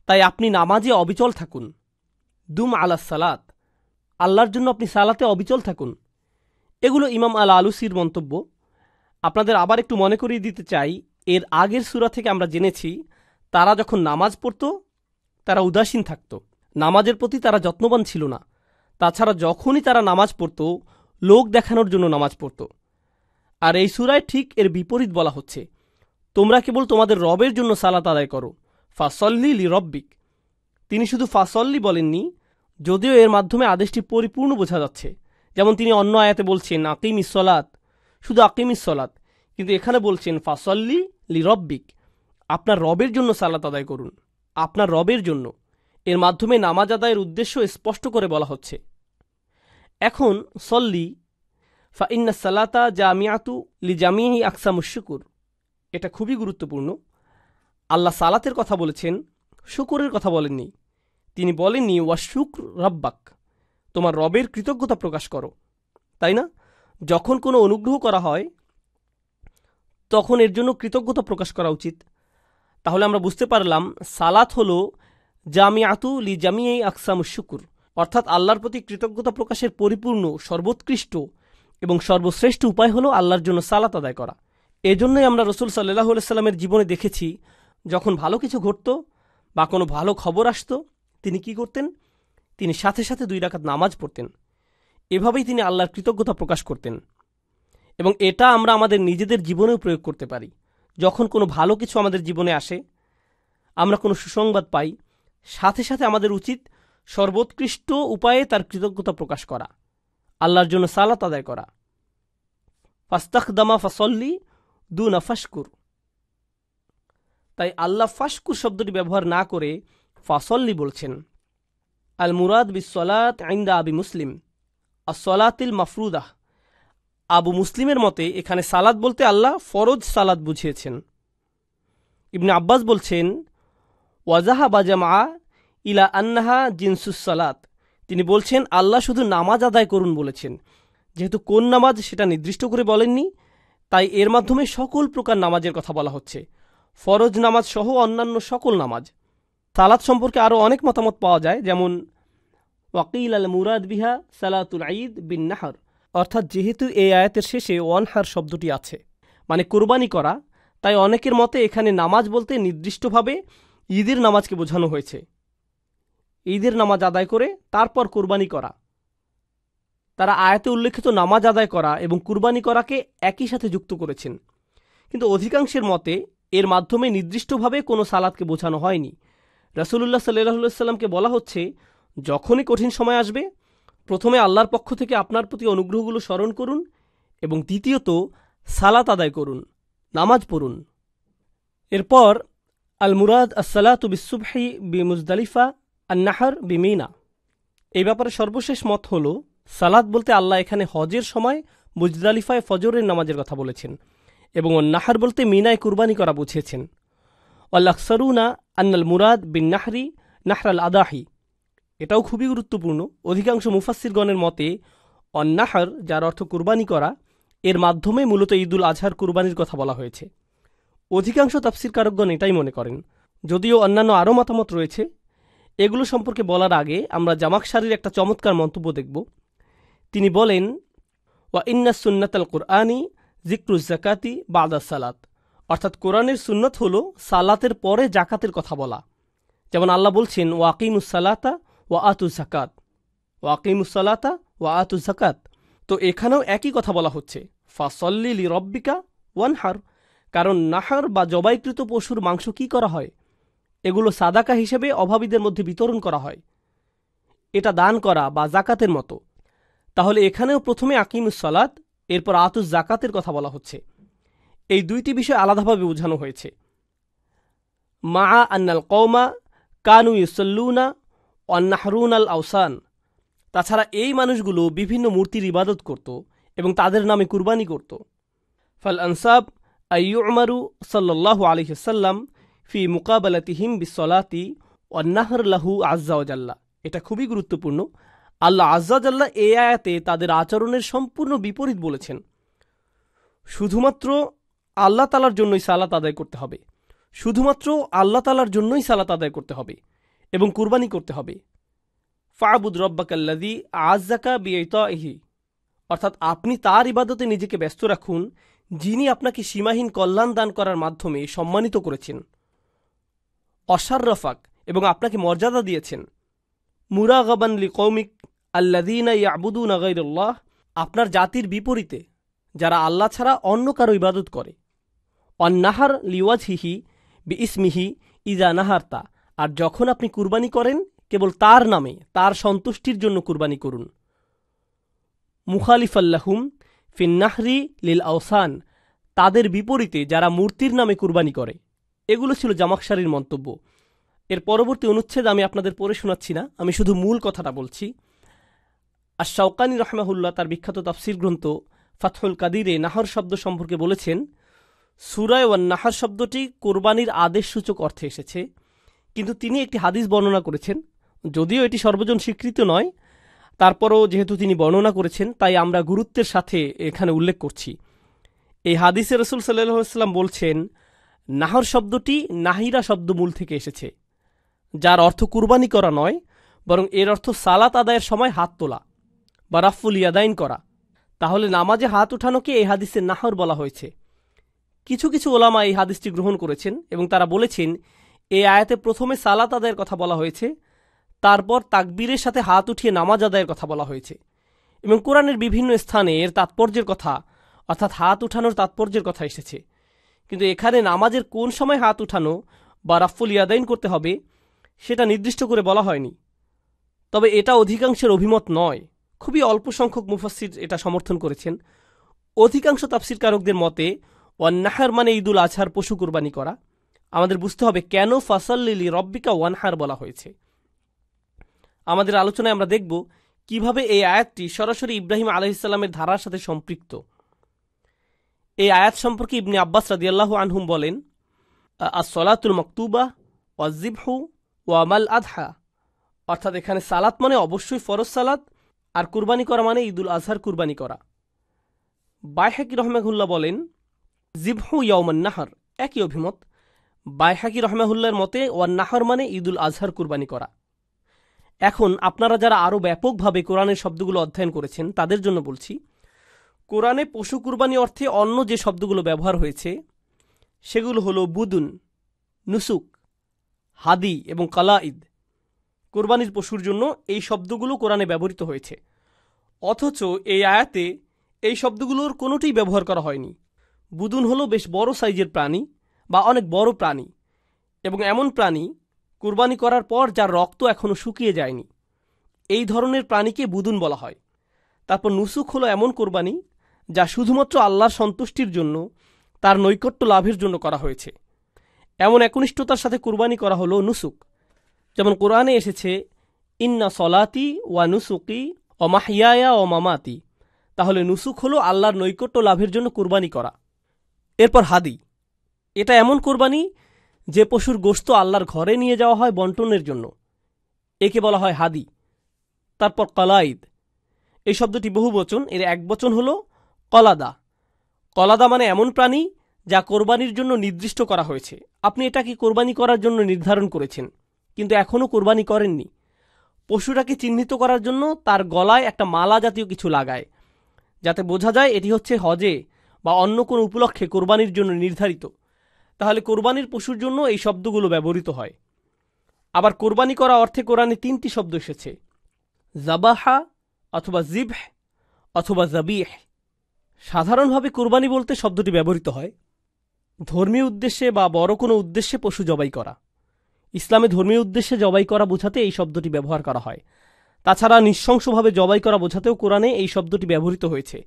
তাই আপনি নামাজে অবিচল থাকুন দুম আলা সালাত আল্লাহর জন্য আপনি সালাতে অবিচল থাকুন এগুলো ইমাম আল আলুসির মন্তব্য আপনাদের আবার একটু মনে করিয়ে দিতে চাই এর আগের সুরা থেকে আমরা জেনেছি তারা যখন নামাজ পড়ত তারা উদাসীন থাকত নামাজের প্রতি তারা যত্নবান ছিল না তাছাড়া যখনই তারা নামাজ পড়ত লোক দেখানোর জন্য নামাজ পড়ত আর এই সুরায় ঠিক এর বিপরীত বলা হচ্ছে তোমরা কেবল তোমাদের রবের জন্য সালাত আদায় করো ফাসল্লি লি রব্বিক তিনি শুধু ফাসল্লি বলেননি যদিও এর মাধ্যমে আদেশটি পরিপূর্ণ বোঝা যাচ্ছে যেমন তিনি অন্য আয়াতে বলছেন আকিম ইসলাত শুধু আকিম ইসলাত কিন্তু এখানে বলছেন ফাসল্লি লি রব্বিক আপনার রবের জন্য সালাত আদায় করুন আপনার রবের জন্য এর মাধ্যমে নামাজ আদায়ের উদ্দেশ্য স্পষ্ট করে বলা হচ্ছে এখন সল্লি ফাইন্না সালাতা জামিয়াতু লি জামিয়াহি মুশুকুর এটা খুবই গুরুত্বপূর্ণ আল্লাহ সালাতের কথা বলেছেন শুকুরের কথা বলেননি তিনি বলেননি ওয়া শুক্র রব্বাক তোমার রবের কৃতজ্ঞতা প্রকাশ করো তাই না যখন কোনো অনুগ্রহ করা হয় তখন এর জন্য কৃতজ্ঞতা প্রকাশ করা উচিত তাহলে আমরা বুঝতে পারলাম সালাত হল জামি আতু লি জামিয়ে আকসাম শুকুর অর্থাৎ আল্লাহর প্রতি কৃতজ্ঞতা প্রকাশের পরিপূর্ণ সর্বোৎকৃষ্ট এবং সর্বশ্রেষ্ঠ উপায় হলো আল্লাহর জন্য সালাত আদায় করা এজন্যই আমরা রসুল সাল্লাহ সাল্লামের জীবনে দেখেছি যখন ভালো কিছু ঘটত বা কোনো ভালো খবর আসতো তিনি কি করতেন তিনি সাথে সাথে দুই রাকাত নামাজ পড়তেন এভাবেই তিনি আল্লাহর কৃতজ্ঞতা প্রকাশ করতেন এবং এটা আমরা আমাদের নিজেদের জীবনেও প্রয়োগ করতে পারি যখন কোনো ভালো কিছু আমাদের জীবনে আসে আমরা কোনো সুসংবাদ পাই সাথে সাথে আমাদের উচিত সর্বোৎকৃষ্ট উপায়ে তার কৃতজ্ঞতা প্রকাশ করা আল্লাহর জন্য সালাত আদায় করা ফাস্তাখদামা ফাসল্লি দু না ফাস্কুর তাই আল্লাহ ফাসকুর শব্দটি ব্যবহার না করে ফাসল্লি বলছেন আল মুরাদ বিসলাত আইন্দা আবি মুসলিম আসলাতিল মাফরুদাহ আবু মুসলিমের মতে এখানে সালাদ বলতে আল্লাহ ফরজ সালাদ বুঝিয়েছেন ইবনে আব্বাস বলছেন ওয়াজাহা আ ইলা আন্নাহা জিনসুস সালাত তিনি বলছেন আল্লাহ শুধু নামাজ আদায় করুন বলেছেন যেহেতু কোন নামাজ সেটা নির্দিষ্ট করে বলেননি তাই এর মাধ্যমে সকল প্রকার নামাজের কথা বলা হচ্ছে ফরজ নামাজ সহ অন্যান্য সকল নামাজ সালাত সম্পর্কে আরও অনেক মতামত পাওয়া যায় যেমন ওয়াকিল আল মুরাদ বিহা সালাতুল ঈদ বিন নাহর অর্থাৎ যেহেতু এই আয়াতের শেষে ওয়ানহার শব্দটি আছে মানে কোরবানি করা তাই অনেকের মতে এখানে নামাজ বলতে নির্দিষ্টভাবে ঈদের নামাজকে বোঝানো হয়েছে ঈদের নামাজ আদায় করে তারপর কোরবানি করা তারা আয়াতে উল্লেখিত নামাজ আদায় করা এবং কুরবানি করাকে একই সাথে যুক্ত করেছেন কিন্তু অধিকাংশের মতে এর মাধ্যমে নির্দিষ্টভাবে কোনো সালাদকে বোঝানো হয়নি রসুলুল্লাহ সাল্লাহ সাল্লামকে বলা হচ্ছে যখনই কঠিন সময় আসবে প্রথমে আল্লাহর পক্ষ থেকে আপনার প্রতি অনুগ্রহগুলো স্মরণ করুন এবং দ্বিতীয়ত সালাত আদায় করুন নামাজ পড়ুন এরপর আল মুরাদ আসসালাতু বিসুবহি বি মুজদালিফা আন্নাহার মিনা এই ব্যাপারে সর্বশেষ মত হল সালাত বলতে আল্লাহ এখানে হজের সময় মুজদালিফায় ফজরের নামাজের কথা বলেছেন এবং নাহার বলতে মিনায় কুরবানি করা বুঝিয়েছেন ওয়াল্লাকসারুনা আন্নাল মুরাদ বিন নাহরি নাহরাল আদাহি এটাও খুবই গুরুত্বপূর্ণ অধিকাংশ মুফাসিরগণের মতে অন্নাহার যার অর্থ কুরবানি করা এর মাধ্যমে মূলত ঈদুল আজহার কুরবানির কথা বলা হয়েছে অধিকাংশ তাফসিরকারকগণ এটাই মনে করেন যদিও অন্যান্য আরও মতামত রয়েছে এগুলো সম্পর্কে বলার আগে আমরা জামাকসারির একটা চমৎকার মন্তব্য দেখব তিনি বলেন ওয়া ইন্না সুন্নাতাল কুরআনি জিক্রুজ জাকাতি বাদাস সালাত অর্থাৎ কোরআনের সুন্নত হল সালাতের পরে জাকাতের কথা বলা যেমন আল্লাহ বলছেন ওয়াকিমুসালাতা ও আতু জাকাত ওয়াকিমুসালাতা ওয়া আতু জাকাত তো এখানেও একই কথা বলা হচ্ছে ফাসল্লি লি রব্বিকা ওয়ানহার কারণ নাহার বা জবাইকৃত পশুর মাংস কি করা হয় এগুলো সাদাকা হিসেবে অভাবীদের মধ্যে বিতরণ করা হয় এটা দান করা বা জাকাতের মতো তাহলে এখানেও প্রথমে আকিমুস সালাত এরপর আতুস জাকাতের কথা বলা হচ্ছে এই দুইটি বিষয় আলাদাভাবে বোঝানো হয়েছে মা আন্নাল কৌমা কানু ইসল্লুনা অন্নাহরুন আল আউসান তাছাড়া এই মানুষগুলো বিভিন্ন মূর্তির ইবাদত করত এবং তাদের নামে কুরবানি করত ফাল আনসাব আইয়ুমারু সাল্লাহ আলহিসাল্লাম ফি মুকাবালাতিহিম বিসলাতি অন্নাহর লাহু এটা খুবই গুরুত্বপূর্ণ আল্লাহ আজ্জাজাল্লাহ এ আয়াতে তাদের আচরণের সম্পূর্ণ বিপরীত বলেছেন শুধুমাত্র আল্লাহ তালার জন্যই সালাত আদায় করতে হবে শুধুমাত্র আল্লাহ তালার জন্যই সালাত আদায় করতে হবে এবং কুরবানি করতে হবে ফাবুদ রব্বাকাল্লাদি আজাকা বিয়তাহি অর্থাৎ আপনি তার ইবাদতে নিজেকে ব্যস্ত রাখুন যিনি আপনাকে সীমাহীন কল্যাণ দান করার মাধ্যমে সম্মানিত করেছেন রফাক এবং আপনাকে মর্যাদা দিয়েছেন মুরাগাবানলি কৌমিক আল্লাদিনা ইয়াবুদু নাগাইরুল্লাহ আপনার জাতির বিপরীতে যারা আল্লাহ ছাড়া অন্য কারো ইবাদত করে অন্নাহার লিওয়াজ হিহি বি ইসমিহি ইজা নাহারতা আর যখন আপনি কুরবানি করেন কেবল তার নামে তার সন্তুষ্টির জন্য কুরবানি করুন মুখালিফাল্লাহুম ফিন্নাহরি লিল আওসান তাদের বিপরীতে যারা মূর্তির নামে কুরবানি করে এগুলো ছিল জামাকসারির মন্তব্য এর পরবর্তী অনুচ্ছেদ আমি আপনাদের পড়ে শোনাচ্ছি না আমি শুধু মূল কথাটা বলছি আর শাওকানি রহমাহুল্লাহ তার বিখ্যাত তাফসির গ্রন্থ ফাথুল কাদিরে নাহর শব্দ সম্পর্কে বলেছেন সুরায় নাহার শব্দটি কোরবানির আদেশ সূচক অর্থে এসেছে কিন্তু তিনি একটি হাদিস বর্ণনা করেছেন যদিও এটি সর্বজন স্বীকৃত নয় তারপরও যেহেতু তিনি বর্ণনা করেছেন তাই আমরা গুরুত্বের সাথে এখানে উল্লেখ করছি এই হাদিসে রসুল সাল্লাম বলছেন নাহর শব্দটি নাহিরা শব্দ মূল থেকে এসেছে যার অর্থ কুরবানি করা নয় বরং এর অর্থ সালাত আদায়ের সময় হাত তোলা বা রাফুল ইয়াদাইন করা তাহলে নামাজে হাত উঠানোকে এই হাদিসে নাহর বলা হয়েছে কিছু কিছু ওলামা এই হাদিসটি গ্রহণ করেছেন এবং তারা বলেছেন এই আয়াতে প্রথমে সালাত আদায়ের কথা বলা হয়েছে তারপর তাকবীরের সাথে হাত উঠিয়ে নামাজ আদায়ের কথা বলা হয়েছে এবং কোরআনের বিভিন্ন স্থানে এর তাৎপর্যের কথা অর্থাৎ হাত উঠানোর তাৎপর্যের কথা এসেছে কিন্তু এখানে নামাজের কোন সময় হাত উঠানো বা রাফুল ইয়াদাইন করতে হবে সেটা নির্দিষ্ট করে বলা হয়নি তবে এটা অধিকাংশের অভিমত নয় খুবই অল্প সংখ্যক মুফাসির এটা সমর্থন করেছেন অধিকাংশ তাফসিরকারকদের মতে ওয়ান্নাহার মানে ঈদুল আজহার পশু কুরবানি করা আমাদের বুঝতে হবে কেন ফাসাল্লিলি রব্বিকা ওয়ানহার বলা হয়েছে আমাদের আলোচনায় আমরা দেখব কিভাবে এই আয়াতটি সরাসরি ইব্রাহিম আলহিসাল্লামের ধারার সাথে সম্পৃক্ত এই আয়াত সম্পর্কে ইবনে আব্বাস রাদিয়াল্লাহ আনহুম বলেন আসলাতুল মকতুবা ওয়াজিবহু ওয়ামাল আধহা অর্থাৎ এখানে সালাত মানে অবশ্যই ফরজ সালাত আর কুরবানি করা মানে ঈদুল আজহার কুরবানি করা বাইহাকি রহমেঘুল্লাহ বলেন জিবহু ইয়মান নাহার একই অভিমত বাইহাকি রহমাহুল্লার মতে ওয়ান নাহার মানে ঈদুল আজহার কুরবানি করা এখন আপনারা যারা আরও ব্যাপকভাবে কোরআনের শব্দগুলো অধ্যয়ন করেছেন তাদের জন্য বলছি কোরআনে পশু কুরবানি অর্থে অন্য যে শব্দগুলো ব্যবহার হয়েছে সেগুলো হলো বুদুন নুসুক হাদি এবং কালাঈদ কোরবানির পশুর জন্য এই শব্দগুলো কোরআনে ব্যবহৃত হয়েছে অথচ এই আয়াতে এই শব্দগুলোর কোনোটি ব্যবহার করা হয়নি বুদুন হলো বেশ বড় সাইজের প্রাণী বা অনেক বড় প্রাণী এবং এমন প্রাণী কুরবানি করার পর যার রক্ত এখনও শুকিয়ে যায়নি এই ধরনের প্রাণীকে বুদুন বলা হয় তারপর নুসুক হলো এমন কোরবানি যা শুধুমাত্র আল্লাহর সন্তুষ্টির জন্য তার নৈকট্য লাভের জন্য করা হয়েছে এমন একনিষ্ঠতার সাথে কুরবানি করা হলো নুসুক যেমন কোরআনে এসেছে ইন্না সলাতি ওয়া নুসুকি অমাহিয়ায়া ও মামাতি তাহলে নুসুক হলো আল্লাহর নৈকট্য লাভের জন্য কুরবানি করা এরপর হাদি এটা এমন কোরবানি যে পশুর গোস্ত আল্লাহর ঘরে নিয়ে যাওয়া হয় বন্টনের জন্য একে বলা হয় হাদি তারপর কলাইদ এই শব্দটি বহু বচন এর এক বচন হল কলাদা কলাদা মানে এমন প্রাণী যা কোরবানির জন্য নির্দিষ্ট করা হয়েছে আপনি এটাকে কোরবানি করার জন্য নির্ধারণ করেছেন কিন্তু এখনও কোরবানি করেননি পশুটাকে চিহ্নিত করার জন্য তার গলায় একটা মালা জাতীয় কিছু লাগায় যাতে বোঝা যায় এটি হচ্ছে হজে বা অন্য কোনো উপলক্ষে কোরবানির জন্য নির্ধারিত তাহলে কোরবানির পশুর জন্য এই শব্দগুলো ব্যবহৃত হয় আবার কোরবানি করা অর্থে কোরআনে তিনটি শব্দ এসেছে জাবাহা অথবা জিবহ অথবা জাবিহ সাধারণভাবে কোরবানি বলতে শব্দটি ব্যবহৃত হয় ধর্মীয় উদ্দেশ্যে বা বড় কোনো উদ্দেশ্যে পশু জবাই করা ইসলামে ধর্মীয় উদ্দেশ্যে জবাই করা বোঝাতে এই শব্দটি ব্যবহার করা হয় তাছাড়া নৃশংসভাবে জবাই করা বোঝাতেও কোরআনে এই শব্দটি ব্যবহৃত হয়েছে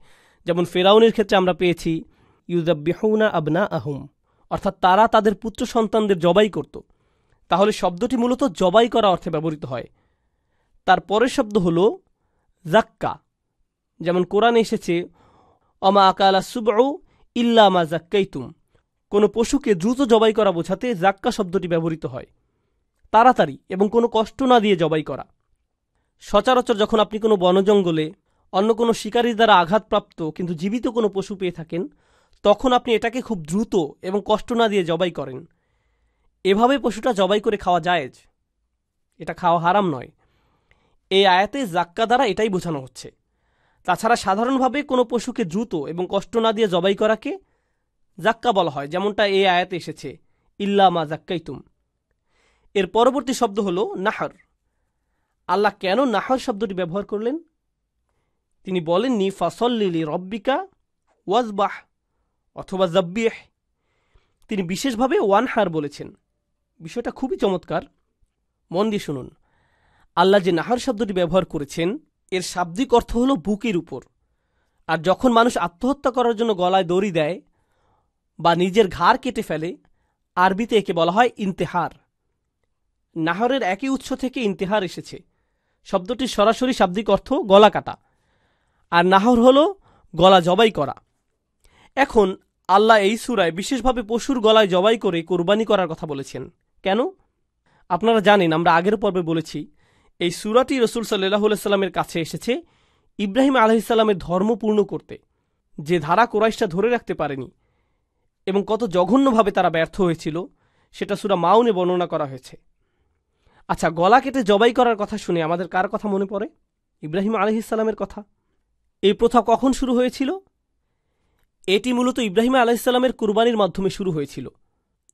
যেমন ফেরাউনের ক্ষেত্রে আমরা পেয়েছি ইউজাবিহুনা আবনা আহম অর্থাৎ তারা তাদের পুত্র সন্তানদের জবাই করত তাহলে শব্দটি মূলত জবাই করা অর্থে ব্যবহৃত হয় তার পরের শব্দ হল জাক্কা যেমন কোরআনে এসেছে অমা আকালা সুবউ ইল্লা মা জাক্কাইতুম কোনো পশুকে দ্রুত জবাই করা বোঝাতে জাক্কা শব্দটি ব্যবহৃত হয় তাড়াতাড়ি এবং কোনো কষ্ট না দিয়ে জবাই করা সচরাচর যখন আপনি কোনো বনজঙ্গলে অন্য কোনো শিকারীর দ্বারা আঘাতপ্রাপ্ত কিন্তু জীবিত কোনো পশু পেয়ে থাকেন তখন আপনি এটাকে খুব দ্রুত এবং কষ্ট না দিয়ে জবাই করেন এভাবে পশুটা জবাই করে খাওয়া যায়জ এটা খাওয়া হারাম নয় এই আয়াতে জাক্কা দ্বারা এটাই বোঝানো হচ্ছে তাছাড়া সাধারণভাবে কোনো পশুকে দ্রুত এবং কষ্ট না দিয়ে জবাই করাকে জাক্কা বলা হয় যেমনটা এই আয়াতে এসেছে ইল্লা মা জাক্কাইতুম এর পরবর্তী শব্দ হল নাহর আল্লাহ কেন নাহর শব্দটি ব্যবহার করলেন তিনি বলেননি ফাসল্লিলি রব্বিকা ওয়াজবাহ অথবা জব্বিহ তিনি বিশেষভাবে ওয়ানহার বলেছেন বিষয়টা খুবই চমৎকার মন দিয়ে শুনুন আল্লাহ যে নাহার শব্দটি ব্যবহার করেছেন এর শাব্দিক অর্থ হল বুকের উপর আর যখন মানুষ আত্মহত্যা করার জন্য গলায় দড়ি দেয় বা নিজের ঘাড় কেটে ফেলে আরবিতে একে বলা হয় ইন্তেহার নাহরের একই উৎস থেকে ইন্তেহার এসেছে শব্দটির সরাসরি শাব্দিক অর্থ গলা কাটা আর নাহর হল গলা জবাই করা এখন আল্লাহ এই সুরায় বিশেষভাবে পশুর গলায় জবাই করে কোরবানি করার কথা বলেছেন কেন আপনারা জানেন আমরা আগের পর্বে বলেছি এই সুরাটি রসুল সাল্লাহ কাছে এসেছে ইব্রাহিম আলহিসাল্লামের ধর্ম পূর্ণ করতে যে ধারা কোরাইশটা ধরে রাখতে পারেনি এবং কত জঘন্যভাবে তারা ব্যর্থ হয়েছিল সেটা সুরা মাউনে বর্ণনা করা হয়েছে আচ্ছা গলা কেটে জবাই করার কথা শুনে আমাদের কার কথা মনে পড়ে ইব্রাহিম আলহিসাল্লামের কথা এই প্রথা কখন শুরু হয়েছিল এটি মূলত ইব্রাহিম আলাইসাল্লামের কুরবানির মাধ্যমে শুরু হয়েছিল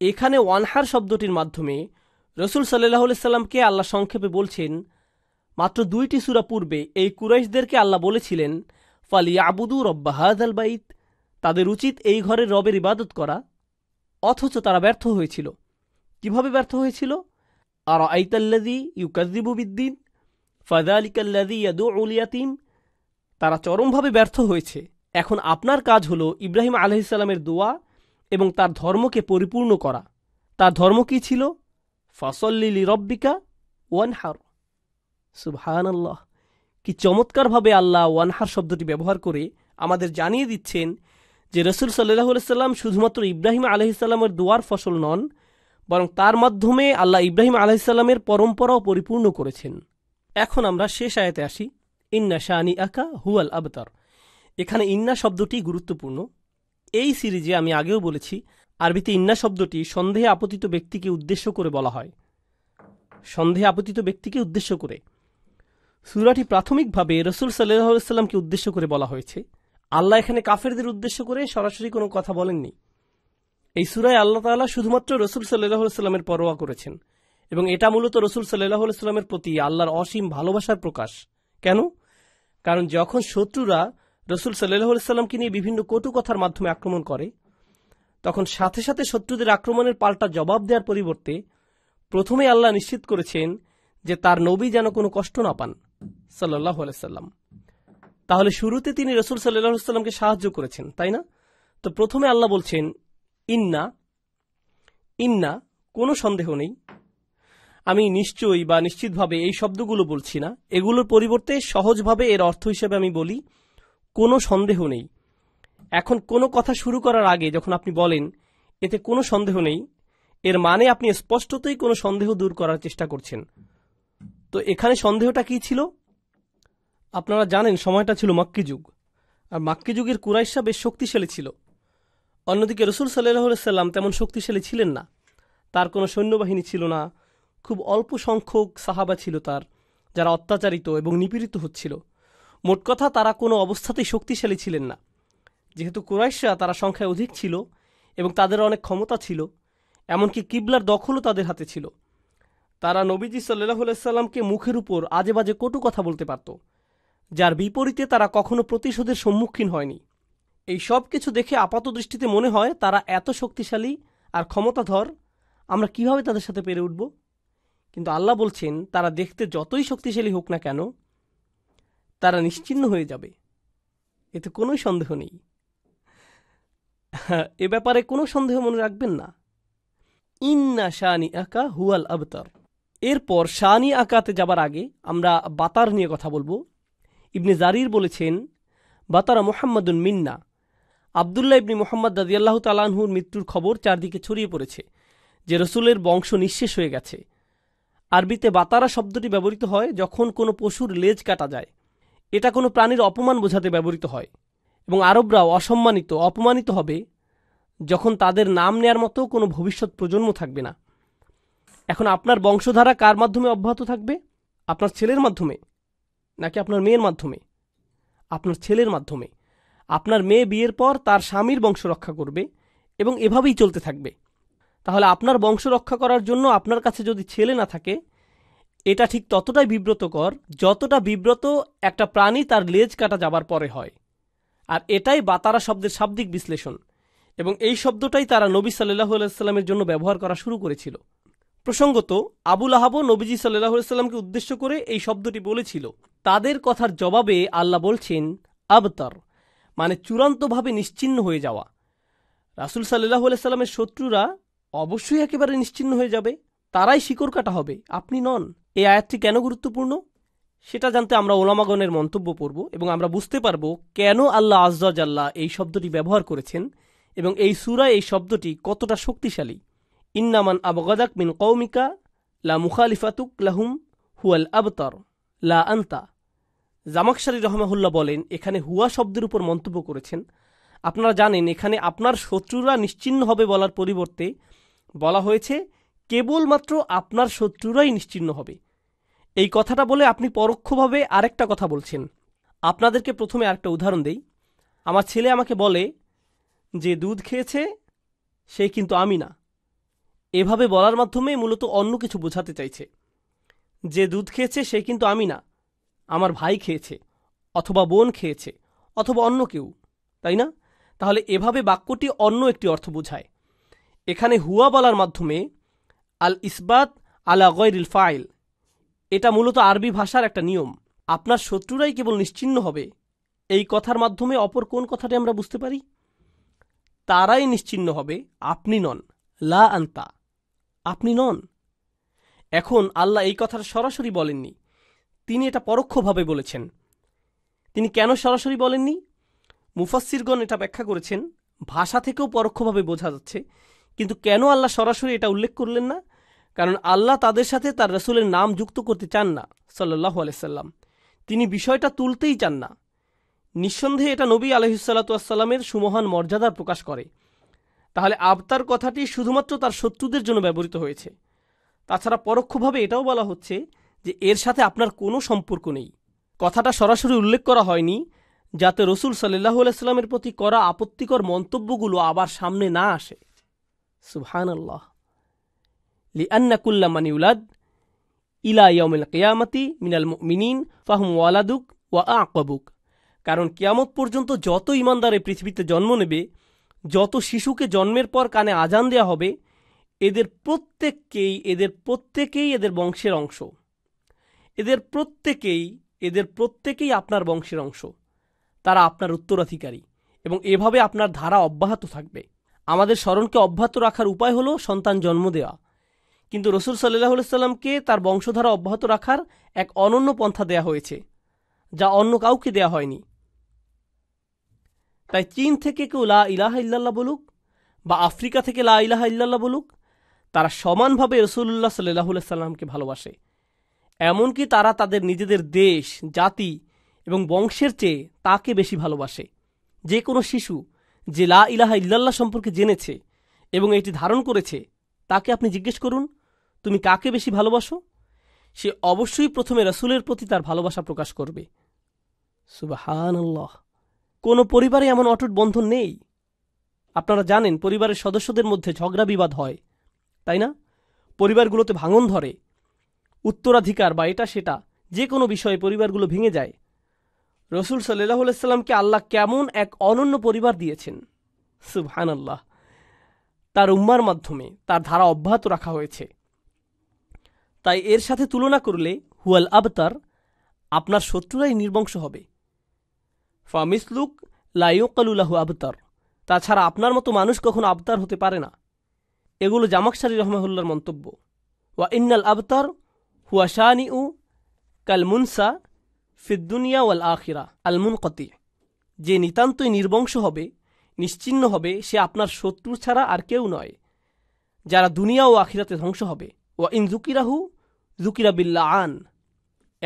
এখানে ওয়ানহার শব্দটির মাধ্যমে রসুল সাল্লাহ সাল্লামকে আল্লাহ সংক্ষেপে বলছেন মাত্র দুইটি সুরা পূর্বে এই কুরাইশদেরকে আল্লাহ বলেছিলেন ফালি আবুদু রব্বাহাদ আল বাইত তাদের উচিত এই ঘরের রবের ইবাদত করা অথচ তারা ব্যর্থ হয়েছিল কিভাবে ব্যর্থ হয়েছিল আর আইতাল্লাদি ইউকাজিবু বিদ্দিন ফাদা আলিকাল্লাদি ইয়াদু উলিয়াতিম তারা চরমভাবে ব্যর্থ হয়েছে এখন আপনার কাজ হলো ইব্রাহিম আলহিসাল্লামের দোয়া এবং তার ধর্মকে পরিপূর্ণ করা তার ধর্ম কি ছিল ফসল্লিলি রব্বিকা ওয়ানহার সুবহান আল্লাহ কি চমৎকারভাবে আল্লাহ ওয়ানহার শব্দটি ব্যবহার করে আমাদের জানিয়ে দিচ্ছেন যে রসুল সাল্লাহ সাল্লাম শুধুমাত্র ইব্রাহিম আলহিসাল্লামের দোয়ার ফসল নন বরং তার মাধ্যমে আল্লাহ ইব্রাহিম আলহিসাল্লামের পরম্পরাও পরিপূর্ণ করেছেন এখন আমরা শেষ আয়াতে আসি ইন্না শাহানি আকা হুয়াল আবতার এখানে ইন্না শব্দটি গুরুত্বপূর্ণ এই সিরিজে আমি আগেও বলেছি আরবিতে ইন্না শব্দটি সন্দেহে আপতিত ব্যক্তিকে উদ্দেশ্য করে বলা হয় সন্দেহে আপতিত ব্যক্তিকে উদ্দেশ্য করে সুরাটি প্রাথমিকভাবে রসুল সাল্লাহসাল্লামকে উদ্দেশ্য করে বলা হয়েছে আল্লাহ এখানে কাফেরদের উদ্দেশ্য করে সরাসরি কোনো কথা বলেননি এই সুরায় আল্লাহ তাল্লাহ শুধুমাত্র রসুল সাল্লাহসাল্লামের পরোয়া করেছেন এবং এটা মূলত রসুল সাল্লাহ সাল্লামের প্রতি আল্লাহর অসীম ভালোবাসার প্রকাশ কেন কারণ যখন শত্রুরা রসুল সাল্লাহ নিয়ে বিভিন্ন কটু কথার মাধ্যমে আক্রমণ করে তখন সাথে সাথে শত্রুদের আক্রমণের পাল্টা জবাব দেওয়ার পরিবর্তে প্রথমে আল্লাহ নিশ্চিত করেছেন যে তার নবী যেন কোনো কষ্ট না পান সাল্লাহ সাল্লাম তাহলে শুরুতে তিনি রসুল সাল্লাহামকে সাহায্য করেছেন তাই না তো প্রথমে আল্লাহ বলছেন ইন্না ইন্না কোনো সন্দেহ নেই আমি নিশ্চয়ই বা নিশ্চিতভাবে এই শব্দগুলো বলছি না এগুলোর পরিবর্তে সহজভাবে এর অর্থ হিসেবে আমি বলি কোনো সন্দেহ নেই এখন কোনো কথা শুরু করার আগে যখন আপনি বলেন এতে কোনো সন্দেহ নেই এর মানে আপনি স্পষ্টতই কোনো সন্দেহ দূর করার চেষ্টা করছেন তো এখানে সন্দেহটা কি ছিল আপনারা জানেন সময়টা ছিল মাক্কি যুগ আর মাক্কি যুগের কুরাইশা বেশ শক্তিশালী ছিল অন্যদিকে রসুল সাল্লাহ সাল্লাম তেমন শক্তিশালী ছিলেন না তার কোনো সৈন্যবাহিনী ছিল না খুব অল্প সংখ্যক সাহাবা ছিল তার যারা অত্যাচারিত এবং নিপীড়িত হচ্ছিল মোট কথা তারা কোনো অবস্থাতেই শক্তিশালী ছিলেন না যেহেতু কুরাইশরা তারা সংখ্যায় অধিক ছিল এবং তাদের অনেক ক্ষমতা ছিল এমনকি কিবলার দখলও তাদের হাতে ছিল তারা নবীজি সাল্লাহ সাল্লামকে মুখের উপর আজে বাজে কটু কথা বলতে পারত যার বিপরীতে তারা কখনো প্রতিশোধের সম্মুখীন হয়নি এই সব কিছু দেখে আপাত দৃষ্টিতে মনে হয় তারা এত শক্তিশালী আর ক্ষমতাধর আমরা কিভাবে তাদের সাথে পেরে উঠব কিন্তু আল্লাহ বলছেন তারা দেখতে যতই শক্তিশালী হোক না কেন তারা নিশ্চিন্ন হয়ে যাবে এতে কোনো সন্দেহ নেই এ ব্যাপারে কোনো সন্দেহ মনে রাখবেন না ইন্না শাহানি আঁকা হুয়াল আবতার এরপর শাহানি আঁকাতে যাবার আগে আমরা বাতার নিয়ে কথা বলবো ইবনে জারির বলেছেন বাতারা মোহাম্মদুন মিন্না আবদুল্লাহ ইবনি মোহাম্মদ দাদিয়াল্লাহ তালাহুর মৃত্যুর খবর চারদিকে ছড়িয়ে পড়েছে যে রসুলের বংশ নিঃশেষ হয়ে গেছে আরবিতে বাতারা শব্দটি ব্যবহৃত হয় যখন কোনো পশুর লেজ কাটা যায় এটা কোনো প্রাণীর অপমান বোঝাতে ব্যবহৃত হয় এবং আরবরাও অসম্মানিত অপমানিত হবে যখন তাদের নাম নেয়ার মতো কোনো ভবিষ্যৎ প্রজন্ম থাকবে না এখন আপনার বংশধারা কার মাধ্যমে অব্যাহত থাকবে আপনার ছেলের মাধ্যমে নাকি আপনার মেয়ের মাধ্যমে আপনার ছেলের মাধ্যমে আপনার মেয়ে বিয়ের পর তার স্বামীর বংশ রক্ষা করবে এবং এভাবেই চলতে থাকবে তাহলে আপনার বংশ রক্ষা করার জন্য আপনার কাছে যদি ছেলে না থাকে এটা ঠিক ততটাই বিব্রতকর যতটা বিব্রত একটা প্রাণী তার লেজ কাটা যাবার পরে হয় আর এটাই বাতারা শব্দের শাব্দিক বিশ্লেষণ এবং এই শব্দটাই তারা নবী সাল্লাহ আলাইস্লামের জন্য ব্যবহার করা শুরু করেছিল প্রসঙ্গত আবুল আহাবো নবীজি সাল্লাহ আলাইস্লামকে উদ্দেশ্য করে এই শব্দটি বলেছিল তাদের কথার জবাবে আল্লাহ বলছেন আবতার মানে চূড়ান্তভাবে নিশ্চিন্ন হয়ে যাওয়া রাসুল সাল্লাহ আলাইস্লামের শত্রুরা অবশ্যই একেবারে নিশ্চিন্ন হয়ে যাবে তারাই শিকড় কাটা হবে আপনি নন এই আয়াতটি কেন গুরুত্বপূর্ণ সেটা জানতে আমরা ওলামাগণের মন্তব্য পড়ব এবং আমরা বুঝতে পারব কেন আল্লাহ আল্লাহ এই শব্দটি ব্যবহার করেছেন এবং এই সুরা এই শব্দটি কতটা শক্তিশালী ইন্নামান আবগাদাক মিন কৌমিকা লা মুখালিফাতুক লাহুম হুয়াল আবতর লা আন্তা জামাকসারি রহমাহুল্লাহ বলেন এখানে হুয়া শব্দের উপর মন্তব্য করেছেন আপনারা জানেন এখানে আপনার শত্রুরা নিশ্চিন্ন হবে বলার পরিবর্তে বলা হয়েছে কেবলমাত্র আপনার শত্রুরাই নিশ্চিহ্ন হবে এই কথাটা বলে আপনি পরোক্ষভাবে আরেকটা কথা বলছেন আপনাদেরকে প্রথমে আরেকটা উদাহরণ দেই আমার ছেলে আমাকে বলে যে দুধ খেয়েছে সে কিন্তু আমি না এভাবে বলার মাধ্যমে মূলত অন্য কিছু বোঝাতে চাইছে যে দুধ খেয়েছে সে কিন্তু আমি না আমার ভাই খেয়েছে অথবা বোন খেয়েছে অথবা অন্য কেউ তাই না তাহলে এভাবে বাক্যটি অন্য একটি অর্থ বোঝায় এখানে হুয়া বলার মাধ্যমে আল ইসবাত আলা গৈরিল ফাইল এটা মূলত আরবি ভাষার একটা নিয়ম আপনার শত্রুরাই কেবল নিশ্চিন্ন হবে এই কথার মাধ্যমে অপর কোন কথাটি আমরা বুঝতে পারি তারাই নিশ্চিন্ন হবে আপনি নন লা আন্তা আপনি নন এখন আল্লাহ এই কথাটা সরাসরি বলেননি তিনি এটা পরোক্ষভাবে বলেছেন তিনি কেন সরাসরি বলেননি মুফাসিরগণ এটা ব্যাখ্যা করেছেন ভাষা থেকেও পরোক্ষভাবে বোঝা যাচ্ছে কিন্তু কেন আল্লাহ সরাসরি এটা উল্লেখ করলেন না কারণ আল্লাহ তাদের সাথে তার রসুলের নাম যুক্ত করতে চান না সাল্লাহ আলাইসাল্লাম তিনি বিষয়টা তুলতেই চান না নিঃসন্দেহে এটা নবী আলহিসাল্লাতুয়াসাল্লামের সুমহান মর্যাদার প্রকাশ করে তাহলে আবতার কথাটি শুধুমাত্র তার শত্রুদের জন্য ব্যবহৃত হয়েছে তাছাড়া পরোক্ষভাবে এটাও বলা হচ্ছে যে এর সাথে আপনার কোনো সম্পর্ক নেই কথাটা সরাসরি উল্লেখ করা হয়নি যাতে রসুল সাল্লাহ আলাইস্লামের প্রতি করা আপত্তিকর মন্তব্যগুলো আবার সামনে না আসে লি মানি উলাদ ইলা ইয়মিল কেয়ামতি মিনাল মিনিন ফাহম ওয়ালাদুক ওয়া আকবুক কারণ কিয়ামত পর্যন্ত যত ইমানদারে পৃথিবীতে জন্ম নেবে যত শিশুকে জন্মের পর কানে আজান দেয়া হবে এদের প্রত্যেককেই এদের প্রত্যেকেই এদের বংশের অংশ এদের প্রত্যেকেই এদের প্রত্যেকেই আপনার বংশের অংশ তারা আপনার উত্তরাধিকারী এবং এভাবে আপনার ধারা অব্যাহত থাকবে আমাদের স্মরণকে অব্যাহত রাখার উপায় হলো সন্তান জন্ম দেওয়া কিন্তু রসুল সাল্লাহ সাল্লামকে তার বংশধারা অব্যাহত রাখার এক অনন্য পন্থা দেয়া হয়েছে যা অন্য কাউকে দেয়া হয়নি তাই চীন থেকে কেউ লা ইলাহা ইল্লাল্লাহ বলুক বা আফ্রিকা থেকে লা ইলাহা ইল্লাল্লাহ বলুক তারা সমানভাবে রসুল্লাহ সাল্লাহ সাল্লামকে ভালোবাসে এমনকি তারা তাদের নিজেদের দেশ জাতি এবং বংশের চেয়ে তাকে বেশি ভালোবাসে যে কোনো শিশু যে লা ইলাহা ইল্লাল্লাহ সম্পর্কে জেনেছে এবং এটি ধারণ করেছে তাকে আপনি জিজ্ঞেস করুন তুমি কাকে বেশি ভালোবাসো সে অবশ্যই প্রথমে রাসুলের প্রতি তার ভালোবাসা প্রকাশ করবে সুবাহান কোন কোনো পরিবারে এমন অটুট বন্ধন নেই আপনারা জানেন পরিবারের সদস্যদের মধ্যে ঝগড়া বিবাদ হয় তাই না পরিবারগুলোতে ভাঙন ধরে উত্তরাধিকার বা এটা সেটা যে কোনো বিষয়ে পরিবারগুলো ভেঙে যায় রসুল সাল্লাহ সাল্লামকে আল্লাহ কেমন এক অনন্য পরিবার দিয়েছেন সুবহান আল্লাহ তার উম্মার মাধ্যমে তার ধারা অব্যাহত রাখা হয়েছে তাই এর সাথে তুলনা করলে হুয়াল আবতার আপনার শত্রুরাই নির্বংশ হবে ফামিসলুক লাইকালুল্লাহ আবতার তাছাড়া আপনার মতো মানুষ কখনো আবতার হতে পারে না এগুলো জামাকসারি রহমাহুল্লার মন্তব্য ওয়া ইন্নাল আবতার হুয়া শাহ উ কালমুনসা ফিদ্দুনিয়া ওয়াল আখিরা আলমুন কতি যে নিতান্তই নির্বংশ হবে নিশ্চিন্ন হবে সে আপনার শত্রু ছাড়া আর কেউ নয় যারা দুনিয়া ও আখিরাতে ধ্বংস হবে ও ইন জুকিরাহু জুকিরা বিল্লা আন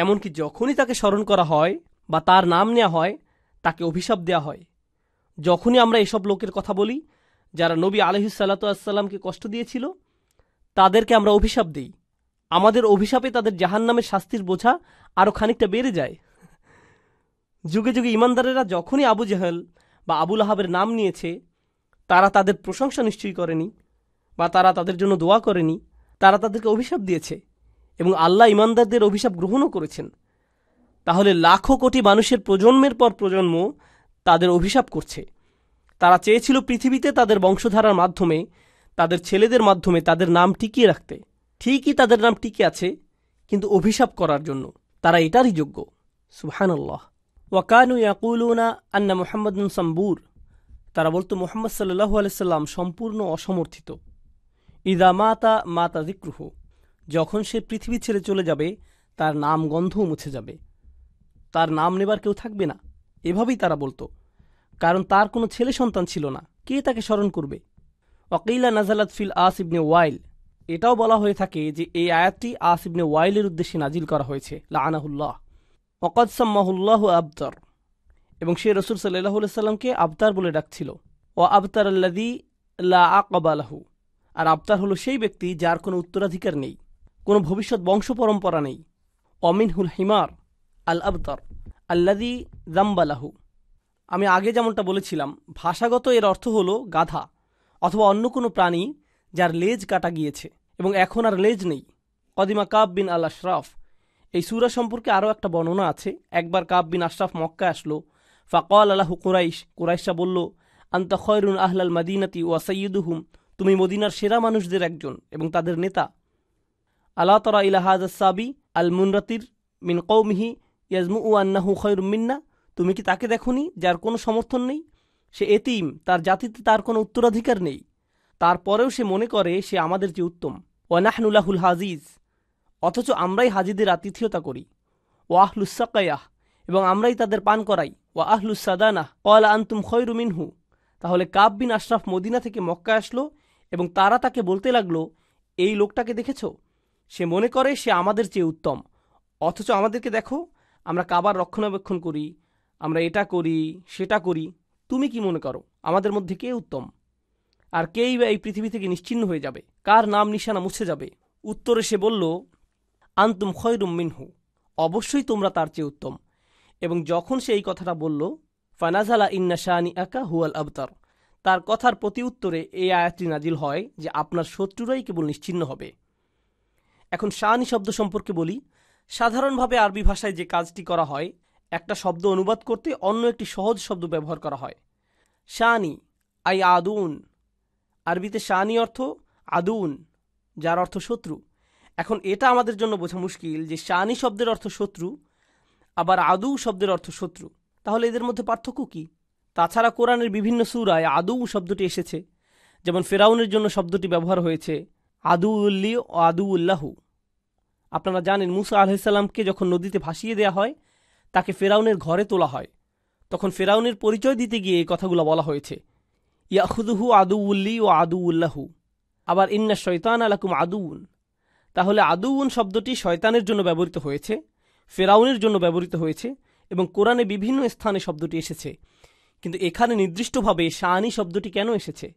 এমনকি যখনই তাকে স্মরণ করা হয় বা তার নাম নেওয়া হয় তাকে অভিশাপ দেয়া হয় যখনই আমরা এসব লোকের কথা বলি যারা নবী আলহি সাল্লাতামকে কষ্ট দিয়েছিল তাদেরকে আমরা অভিশাপ দিই আমাদের অভিশাপে তাদের নামের শাস্তির বোঝা আরও খানিকটা বেড়ে যায় যুগে যুগে ইমানদারেরা যখনই আবু জাহেল বা আবুল আহাবের নাম নিয়েছে তারা তাদের প্রশংসা নিশ্চয়ই করেনি বা তারা তাদের জন্য দোয়া করেনি তারা তাদেরকে অভিশাপ দিয়েছে এবং আল্লাহ ইমানদারদের অভিশাপ গ্রহণও করেছেন তাহলে লাখো কোটি মানুষের প্রজন্মের পর প্রজন্ম তাদের অভিশাপ করছে তারা চেয়েছিল পৃথিবীতে তাদের বংশধারার মাধ্যমে তাদের ছেলেদের মাধ্যমে তাদের নাম টিকিয়ে রাখতে ঠিকই তাদের নাম টিকে আছে কিন্তু অভিশাপ করার জন্য তারা এটারই যোগ্য আল্লাহ ওয়াকানু ইয়াকুলুনা আন্না মোহাম্মদ সাম্বুর তারা বলতো মোহাম্মদ সাল্লাহু আলাইসাল্লাম সম্পূর্ণ অসমর্থিত ইদা মাতা মাতা দিক্রুহ যখন সে পৃথিবী ছেড়ে চলে যাবে তার নাম গন্ধও মুছে যাবে তার নাম নেবার কেউ থাকবে না এভাবেই তারা বলতো কারণ তার কোনো ছেলে সন্তান ছিল না কে তাকে স্মরণ করবে অকেইলা নাজালাত ফিল আসিবনে ইবনে ওয়াইল এটাও বলা হয়ে থাকে যে এই আয়াতটি আসিবনে ইবনে ওয়াইলের উদ্দেশ্যে নাজিল করা হয়েছে আনাহুল্লাহ অকদ আবতার এবং সে রসুল সাল্লাহ সাল্লামকে আবতার বলে ডাকছিল ও আবতার আল্লাদি লা আকবালাহু আর আবতার হলো সেই ব্যক্তি যার কোনো উত্তরাধিকার নেই কোনো ভবিষ্যৎ বংশ পরম্পরা নেই অমিনহুল হিমার আল আবতার আল্লাদি জাম্বালাহু আমি আগে যেমনটা বলেছিলাম ভাষাগত এর অর্থ হল গাধা অথবা অন্য কোনো প্রাণী যার লেজ কাটা গিয়েছে এবং এখন আর লেজ নেই কদিমা কাব বিন আল আশরাফ এই সুরা সম্পর্কে আরও একটা বর্ণনা আছে একবার কাব বিন আশরাফ মক্কা আসলো ফাকল আলাহু কুরাইশ কুরাইশা বলল আন্তা খয়রুন আহলাল মাদিনাতি ওয়া সৈয়দুহুম তুমি মদিনার সেরা মানুষদের একজন এবং তাদের নেতা আল্লাহ তরা ইলাহাজ সাবি আল মুনরাতির মিন কৌমিহি ইয়াজমু ও আন্নাহু খয়রু মিন্না তুমি কি তাকে দেখনি যার কোনো সমর্থন নেই সে এতিম তার জাতিতে তার কোনো উত্তরাধিকার নেই তারপরেও সে মনে করে সে আমাদের যে উত্তম ওয়ানাহনুল্লাহুল হাজিজ অথচ আমরাই হাজিদের আতিথ্যতা করি ও আহলুসাকায়াহ এবং আমরাই তাদের পান করাই ও আহলুসাদানাহ কয়লা আন্তুম খয়রু মিনহু তাহলে কাব বিন আশরাফ মদিনা থেকে মক্কা আসলো এবং তারা তাকে বলতে লাগলো এই লোকটাকে দেখেছ সে মনে করে সে আমাদের চেয়ে উত্তম অথচ আমাদেরকে দেখো আমরা কাবার রক্ষণাবেক্ষণ করি আমরা এটা করি সেটা করি তুমি কি মনে করো আমাদের মধ্যে কে উত্তম আর কেই বা এই পৃথিবী থেকে নিশ্চিন্ন হয়ে যাবে কার নাম নিশানা মুছে যাবে উত্তরে সে বলল আন্তুম খয়রুম মিনহু অবশ্যই তোমরা তার চেয়ে উত্তম এবং যখন সে এই কথাটা বলল ফানাজালা ইন্না শাহানি আকা হুয়াল আবতার তার কথার প্রতি উত্তরে এই আয়াতটি নাজিল হয় যে আপনার শত্রুরাই কেবল নিশ্চিন্ন হবে এখন শাহানি শব্দ সম্পর্কে বলি সাধারণভাবে আরবি ভাষায় যে কাজটি করা হয় একটা শব্দ অনুবাদ করতে অন্য একটি সহজ শব্দ ব্যবহার করা হয় শাহানি আই আদুন আরবিতে শাহানি অর্থ আদুন যার অর্থ শত্রু এখন এটা আমাদের জন্য বোঝা মুশকিল যে শানি শব্দের অর্থ শত্রু আবার আদৌ শব্দের অর্থ শত্রু তাহলে এদের মধ্যে পার্থক্য কী তাছাড়া কোরআনের বিভিন্ন সুরায় আদৌ শব্দটি এসেছে যেমন ফেরাউনের জন্য শব্দটি ব্যবহার হয়েছে আদু উল্লি ও আদু উল্লাহু আপনারা জানেন মুসা আলহিসাল্লামকে যখন নদীতে ভাসিয়ে দেয়া হয় তাকে ফেরাউনের ঘরে তোলা হয় তখন ফেরাউনের পরিচয় দিতে গিয়ে এই কথাগুলো বলা হয়েছে ইয়াহুদুহু আদু উল্লি ও আদু উল্লাহু আবার ইন্না শৈতান আলাকুম আদুউন তাহলে আদৌন শব্দটি শয়তানের জন্য ব্যবহৃত হয়েছে ফেরাউনের জন্য ব্যবহৃত হয়েছে এবং কোরআনে বিভিন্ন স্থানে শব্দটি এসেছে কিন্তু এখানে নির্দিষ্টভাবে শাহানি শব্দটি কেন এসেছে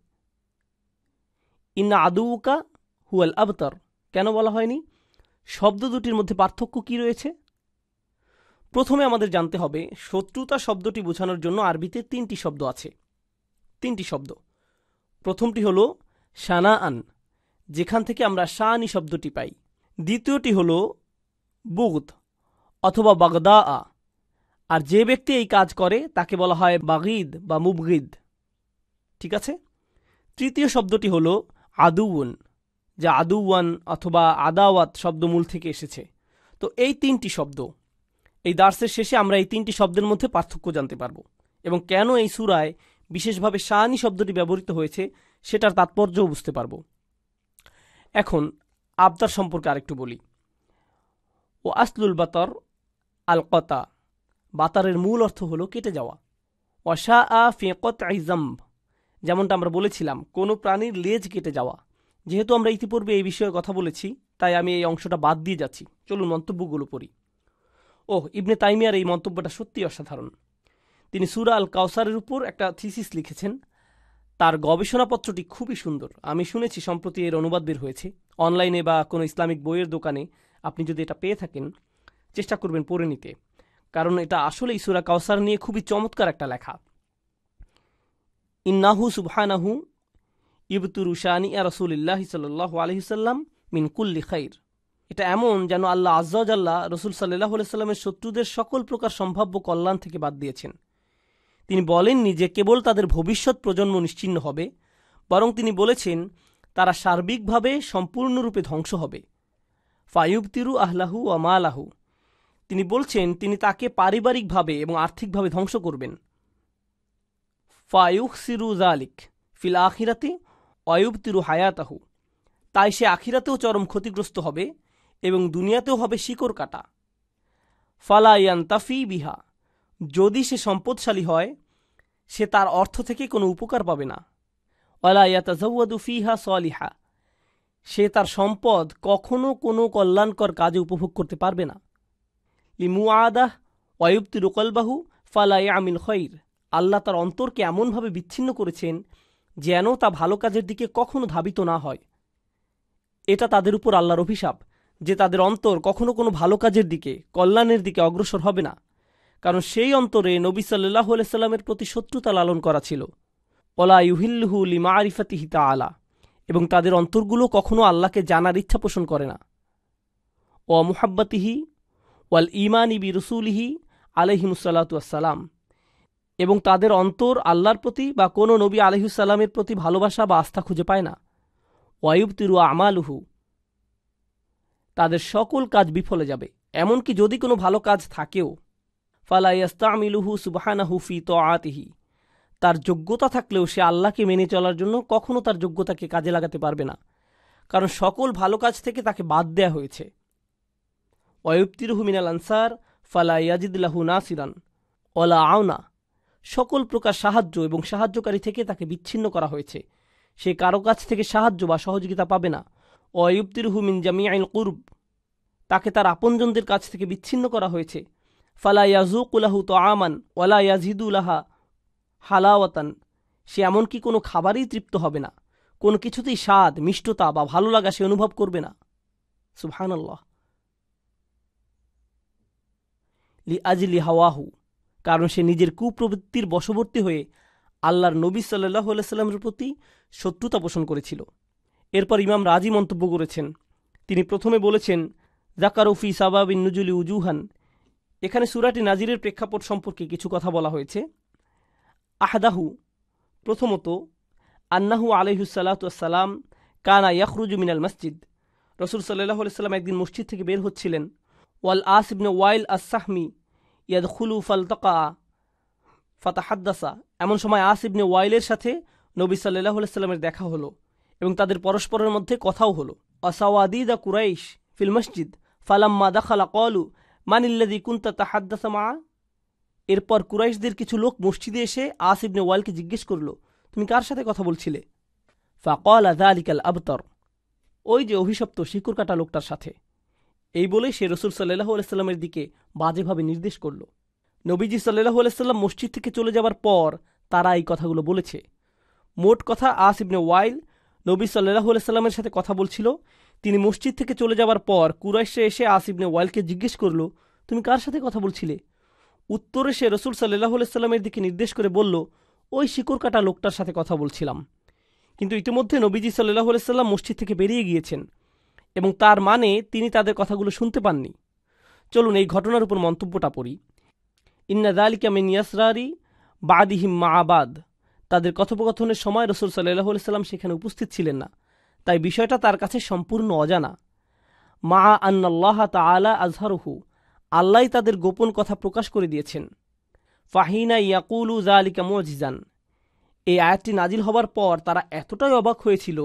ইন্না আদৌকা হুয়াল আবতার কেন বলা হয়নি শব্দ দুটির মধ্যে পার্থক্য কি রয়েছে প্রথমে আমাদের জানতে হবে শত্রুতা শব্দটি বোঝানোর জন্য আরবিতে তিনটি শব্দ আছে তিনটি শব্দ প্রথমটি হল শানা আন যেখান থেকে আমরা শানি শব্দটি পাই দ্বিতীয়টি হল বুগদ অথবা বাগদা আ আর যে ব্যক্তি এই কাজ করে তাকে বলা হয় বাগিদ বা মুবগিদ ঠিক আছে তৃতীয় শব্দটি হল আদুউন যা আদুওয়ান অথবা আদাওয়াত শব্দমূল থেকে এসেছে তো এই তিনটি শব্দ এই দার্সের শেষে আমরা এই তিনটি শব্দের মধ্যে পার্থক্য জানতে পারব এবং কেন এই সুরায় বিশেষভাবে শাহানি শব্দটি ব্যবহৃত হয়েছে সেটার তাৎপর্যও বুঝতে পারবো এখন আবদার সম্পর্কে আরেকটু বলি ও আসলুল বাতর আল কতা বাতারের মূল অর্থ হলো কেটে যাওয়া অশা আ ফেঁকত আইজাম্ব যেমনটা আমরা বলেছিলাম কোনো প্রাণীর লেজ কেটে যাওয়া যেহেতু আমরা ইতিপূর্বে এই বিষয়ে কথা বলেছি তাই আমি এই অংশটা বাদ দিয়ে যাচ্ছি চলুন মন্তব্যগুলো পড়ি ও ইবনে তাইমিয়ার এই মন্তব্যটা সত্যি অসাধারণ তিনি সুরা আল কাউসারের উপর একটা থিসিস লিখেছেন তার গবেষণাপত্রটি খুবই সুন্দর আমি শুনেছি সম্প্রতি এর অনুবাদ বের হয়েছে অনলাইনে বা কোনো ইসলামিক বইয়ের দোকানে আপনি যদি এটা পেয়ে থাকেন চেষ্টা করবেন পড়ে নিতে কারণ এটা আসলে ইসুরা কাউসার নিয়ে খুবই চমৎকার একটা লেখা ইন্নাহু সুবহানাহু ইবতুরুশানি আর রসুলিল্লাহ সাল্লাহ আলহিসাল্লাম মিন কুল্লি খাইর এটা এমন যেন আল্লাহ আজ্জাল্লাহ রসুল সাল্লাহ সাল্লামের শত্রুদের সকল প্রকার সম্ভাব্য কল্যাণ থেকে বাদ দিয়েছেন তিনি বলেননি যে কেবল তাদের ভবিষ্যৎ প্রজন্ম নিশ্চিন্ন হবে বরং তিনি বলেছেন তারা সার্বিকভাবে সম্পূর্ণরূপে ধ্বংস হবে ফায়ুব তিরু আহলাহু আমালাহু তিনি বলছেন তিনি তাকে পারিবারিকভাবে এবং আর্থিকভাবে ধ্বংস করবেন ফায়ুক সিরু জালিক ফিল আখিরাতে তিরু হায়াতাহু তাই সে আখিরাতেও চরম ক্ষতিগ্রস্ত হবে এবং দুনিয়াতেও হবে শিকড় কাটা ফালাইয়ান তাফি বিহা যদি সে সম্পদশালী হয় সে তার অর্থ থেকে কোনো উপকার পাবে না ওয়ালা ইয়াতাজাওয়াদু ফিহা সলিহা সে তার সম্পদ কখনো কোনো কল্যাণকর কাজে উপভোগ করতে পারবে না লিমু আদাহ অয়ুক্তি রুকলবাহু ফালাই আমিন খৈর আল্লাহ তার অন্তরকে এমনভাবে বিচ্ছিন্ন করেছেন যেন তা ভালো কাজের দিকে কখনো ধাবিত না হয় এটা তাদের উপর আল্লাহর অভিশাপ যে তাদের অন্তর কখনো কোনো ভালো কাজের দিকে কল্যাণের দিকে অগ্রসর হবে না কারণ সেই অন্তরে নবী সাল্লাহ আলাইস্লামের প্রতি শত্রুতা লালন করা ছিল ওলা ইউহিল্লুহু লিমা আরিফাতি হিতা আলা এবং তাদের অন্তরগুলো কখনো আল্লাহকে জানার ইচ্ছা পোষণ করে না ও মুহাব্বাতিহি ওয়াল ইমান ইবি রসুলিহি আলহিমুসাল্লাতুয়াসালাম এবং তাদের অন্তর আল্লাহর প্রতি বা কোনো নবী আলহিসাল্লামের প্রতি ভালোবাসা বা আস্থা খুঁজে পায় না ওয়ায়ুব তিরু আমালুহু তাদের সকল কাজ বিফলে যাবে এমনকি যদি কোনো ভালো কাজ থাকেও ফালাইয়াস্তামিলুহু সুবহানা সুবাহানাহু ফি তো আতিহি তার যোগ্যতা থাকলেও সে আল্লাহকে মেনে চলার জন্য কখনও তার যোগ্যতাকে কাজে লাগাতে পারবে না কারণ সকল ভালো কাজ থেকে তাকে বাদ দেয়া হয়েছে অয়ুপ্তিরহু মিনাল আনসার ফালাইয়াজিদুল্লাহু নাসিরান অলা আওনা সকল প্রকার সাহায্য এবং সাহায্যকারী থেকে তাকে বিচ্ছিন্ন করা হয়েছে সে কারো কাছ থেকে সাহায্য বা সহযোগিতা পাবে না অয়ুপ্তিরহু মিন জামি আইন কুরব তাকে তার আপনজনদের কাছ থেকে বিচ্ছিন্ন করা হয়েছে ফালা ইয়াজুকুলাহু তো আমান ওয়ালা ইয়াজিদুলাহা হালাওয়াতান সে এমনকি কোনো খাবারই তৃপ্ত হবে না কোনো কিছুতেই স্বাদ মিষ্টতা বা ভালো লাগা সে অনুভব করবে না সুবহানাল্লাহ লি আজলি হাওয়াহু কারণ সে নিজের কুপ্রবৃত্তির বশবর্তী হয়ে আল্লাহর নবী সাল্লাহ সাল্লামের প্রতি শত্রুতা পোষণ করেছিল এরপর ইমাম রাজি মন্তব্য করেছেন তিনি প্রথমে বলেছেন জাকারুফি সাবাবিন নুজুলি উজুহান এখানে সুরাটি নাজিরের প্রেক্ষাপট সম্পর্কে কিছু কথা বলা হয়েছে আহদাহু প্রথমত আন্নাহু আলহিসাল্লাতাম কানা ইয়াখরুজু মিনাল মসজিদ রসুল সাল্লাহ সাল্লাম একদিন মসজিদ থেকে বের হচ্ছিলেন ওয়াল আসিবনে ওয়াইল আসাহমি ইয়াদ খুলু ফালতকা ফাতাহাদ্দাসা এমন সময় আসিবনে ওয়াইলের সাথে নবী সাল্লাহ সাল্লামের দেখা হলো এবং তাদের পরস্পরের মধ্যে কথাও হলো আসাওয়াদিদা কুরাইশ ফিল মসজিদ ফালাম্মা দাখালা কলু মানিল্লাদি কুন্তা তাহাদ্দাসা মা এরপর কুরাইশদের কিছু লোক মসজিদে এসে আসিবনে ওয়ালকে জিজ্ঞেস করল তুমি কার সাথে কথা বলছিলে ফাকল আদা আলিকাল আবতর ওই যে অভিশপ্ত শিকুর কাটা লোকটার সাথে এই বলে সে রসুল সাল্লাহ আলাইস্লামের দিকে বাজেভাবে নির্দেশ করল নবীজি সাল্লাহ আলাইস্লাম মসজিদ থেকে চলে যাবার পর তারা এই কথাগুলো বলেছে মোট কথা আসিবনে ওয়াইল নবী সাল্লাহ আলাইস্লামের সাথে কথা বলছিল তিনি মসজিদ থেকে চলে যাওয়ার পর কুরাইশে এসে আসিবনে ওয়াইলকে জিজ্ঞেস করল তুমি কার সাথে কথা বলছিলে উত্তরে সে রসুল সাল্লাহ সাল্লামের দিকে নির্দেশ করে বলল ওই শিকড় কাটা লোকটার সাথে কথা বলছিলাম কিন্তু ইতিমধ্যে নবীজি সাল্লাহ সাল্লাম মসজিদ থেকে বেরিয়ে গিয়েছেন এবং তার মানে তিনি তাদের কথাগুলো শুনতে পাননি চলুন এই ঘটনার উপর মন্তব্যটা পড়ি ইন্নাদালিকা মিন ইয়াসরারি বাদিহিম মা আবাদ তাদের কথোপকথনের সময় রসুল সাল্লাহ সাল্লাম সেখানে উপস্থিত ছিলেন না তাই বিষয়টা তার কাছে সম্পূর্ণ অজানা মা আন্নাল্লাহ তালা আজহারহু আল্লাহ তাদের গোপন কথা প্রকাশ করে দিয়েছেন ফাহিনা ইয়াকুলু জালিকা মোজিজান এই আয়াতটি নাজিল হবার পর তারা এতটাই অবাক হয়েছিল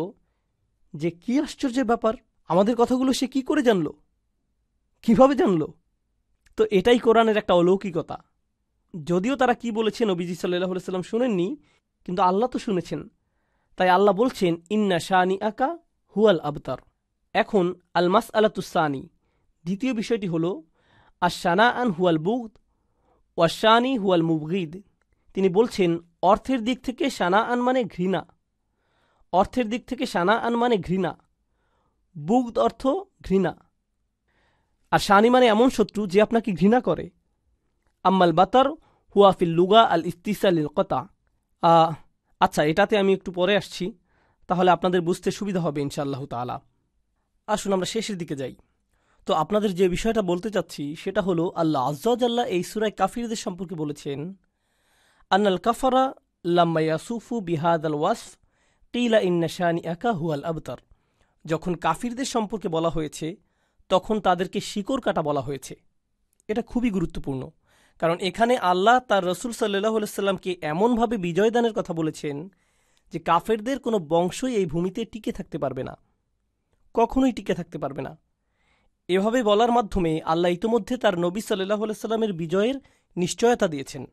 যে কি আশ্চর্যের ব্যাপার আমাদের কথাগুলো সে কি করে জানল কিভাবে জানল তো এটাই কোরআনের একটা অলৌকিকতা যদিও তারা কি বলেছেন অভিজিৎ সাল্লাহ সাল্লাম শুনেননি কিন্তু আল্লাহ তো শুনেছেন তাই আল্লাহ বলছেন ইন্না শাহানি আকা হুয়াল আবতার এখন আল মাস আলাতুসানি দ্বিতীয় বিষয়টি হল আশানা আন হুয়াল বুগদ ওয়াশানি হুয়াল মুবগিদ তিনি বলছেন অর্থের দিক থেকে সানা আন মানে ঘৃণা অর্থের দিক থেকে সানা আন মানে ঘৃণা বুগদ অর্থ ঘৃণা আর শানি মানে এমন শত্রু যে আপনাকে ঘৃণা করে আম্মাল বাতার হুয়াফিল লুগা আল ইস্তিসালিল কতা আ আচ্ছা এটাতে আমি একটু পরে আসছি তাহলে আপনাদের বুঝতে সুবিধা হবে ইনশাআল্লাহ তালা আসুন আমরা শেষের দিকে যাই তো আপনাদের যে বিষয়টা বলতে চাচ্ছি সেটা হলো আল্লাহ আজ্জাল্লাহ এই সুরায় কাফিরদের সম্পর্কে বলেছেন আন্নাল কাফারা লাম্মাইয়া সুফু বিহাদ আল ওয়াসফ টিলা ইন্নাশানি একা হুয়াল আবতার যখন কাফিরদের সম্পর্কে বলা হয়েছে তখন তাদেরকে শিকড় কাটা বলা হয়েছে এটা খুবই গুরুত্বপূর্ণ কারণ এখানে আল্লাহ তার রসুল সাল্লাহ সাল্লামকে এমনভাবে বিজয় দানের কথা বলেছেন যে কাফেরদের কোনো বংশই এই ভূমিতে টিকে থাকতে পারবে না কখনোই টিকে থাকতে পারবে না এভাবে বলার মাধ্যমে আল্লাহ ইতোমধ্যে তার নবী সাল্লাহ সাল্লামের বিজয়ের নিশ্চয়তা দিয়েছেন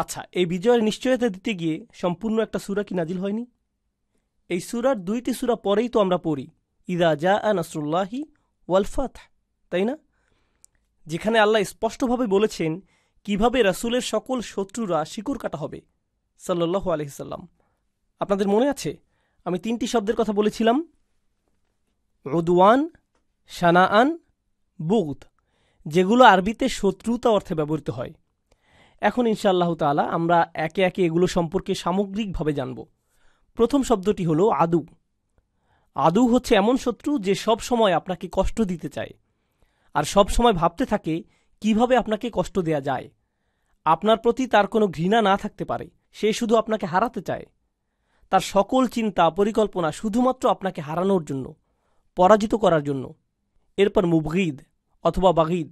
আচ্ছা এই বিজয়ের নিশ্চয়তা দিতে গিয়ে সম্পূর্ণ একটা সুরা কি নাজিল হয়নি এই সুরার দুইটি সুরা পরেই তো আমরা পড়ি ইদা জা আ ওয়ালফাত তাই না যেখানে আল্লাহ স্পষ্টভাবে বলেছেন কিভাবে রাসুলের সকল শত্রুরা শিকড় কাটা হবে সাল্লু আলহিসাল্লাম আপনাদের মনে আছে আমি তিনটি শব্দের কথা বলেছিলাম রদুয়ান সানাআন বুগদ যেগুলো আরবিতে শত্রুতা অর্থে ব্যবহৃত হয় এখন ইনশাআল্লাহ তালা আমরা একে একে এগুলো সম্পর্কে সামগ্রিকভাবে জানব প্রথম শব্দটি হলো আদু আদু হচ্ছে এমন শত্রু যে সব সময় আপনাকে কষ্ট দিতে চায় আর সব সময় ভাবতে থাকে কিভাবে আপনাকে কষ্ট দেয়া যায় আপনার প্রতি তার কোনো ঘৃণা না থাকতে পারে সে শুধু আপনাকে হারাতে চায় তার সকল চিন্তা পরিকল্পনা শুধুমাত্র আপনাকে হারানোর জন্য পরাজিত করার জন্য এরপর মুবগিদ অথবা বাগিদ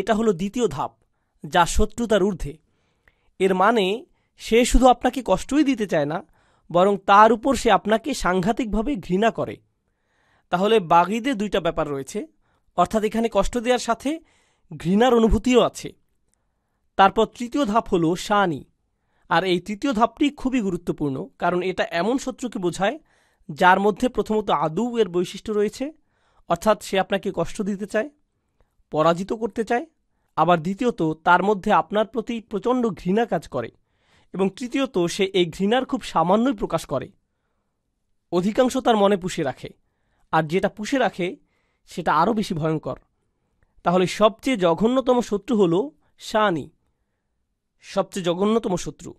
এটা হলো দ্বিতীয় ধাপ যা শত্রুতার ঊর্ধ্বে এর মানে সে শুধু আপনাকে কষ্টই দিতে চায় না বরং তার উপর সে আপনাকে সাংঘাতিকভাবে ঘৃণা করে তাহলে বাগিদে দুইটা ব্যাপার রয়েছে অর্থাৎ এখানে কষ্ট দেওয়ার সাথে ঘৃণার অনুভূতিও আছে তারপর তৃতীয় ধাপ হল শানি আর এই তৃতীয় ধাপটি খুবই গুরুত্বপূর্ণ কারণ এটা এমন শত্রুকে বোঝায় যার মধ্যে প্রথমত আদু এর বৈশিষ্ট্য রয়েছে অর্থাৎ সে আপনাকে কষ্ট দিতে চায় পরাজিত করতে চায় আবার দ্বিতীয়ত তার মধ্যে আপনার প্রতি প্রচণ্ড ঘৃণা কাজ করে এবং তৃতীয়ত সে এই ঘৃণার খুব সামান্যই প্রকাশ করে অধিকাংশ তার মনে পুষে রাখে আর যেটা পুষে রাখে সেটা আরও বেশি ভয়ঙ্কর তাহলে সবচেয়ে জঘন্যতম শত্রু হল শানি সবচেয়ে জঘন্যতম শত্রু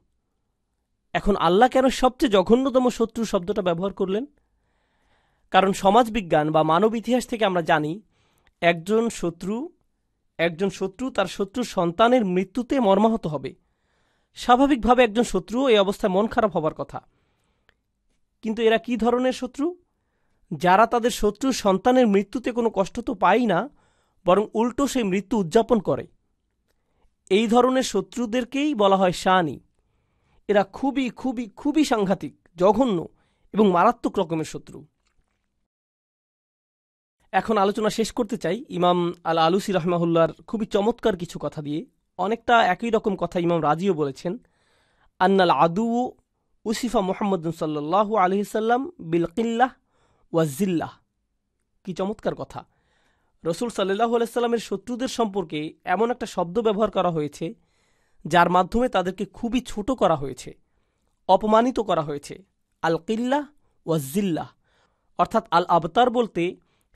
এখন আল্লাহ কেন সবচেয়ে জঘন্যতম শত্রু শব্দটা ব্যবহার করলেন কারণ সমাজবিজ্ঞান বা মানব ইতিহাস থেকে আমরা জানি একজন শত্রু একজন শত্রু তার শত্রুর সন্তানের মৃত্যুতে মর্মাহত হবে স্বাভাবিকভাবে একজন শত্রু এই অবস্থায় মন খারাপ হবার কথা কিন্তু এরা কি ধরনের শত্রু যারা তাদের শত্রুর সন্তানের মৃত্যুতে কোনো কষ্ট তো পায় না বরং উল্টো সেই মৃত্যু উদযাপন করে এই ধরনের শত্রুদেরকেই বলা হয় শানি এরা খুবই খুবই খুবই সাংঘাতিক জঘন্য এবং মারাত্মক রকমের শত্রু এখন আলোচনা শেষ করতে চাই ইমাম আল আলুসি রহমাহুল্লার খুবই চমৎকার কিছু কথা দিয়ে অনেকটা একই রকম কথা ইমাম রাজিও বলেছেন আন্নাল আদু উসিফা মোহাম্মদ সাল্লাহু আলহিসাল্লাম বিলকিল্লাহ ওয়াজিল্লা কি চমৎকার কথা রসুল সাল্লাহ আলাইস্লামের শত্রুদের সম্পর্কে এমন একটা শব্দ ব্যবহার করা হয়েছে যার মাধ্যমে তাদেরকে খুবই ছোট করা হয়েছে অপমানিত করা হয়েছে আল কিল্লা ওয়াজিল্লা অর্থাৎ আল আবতার বলতে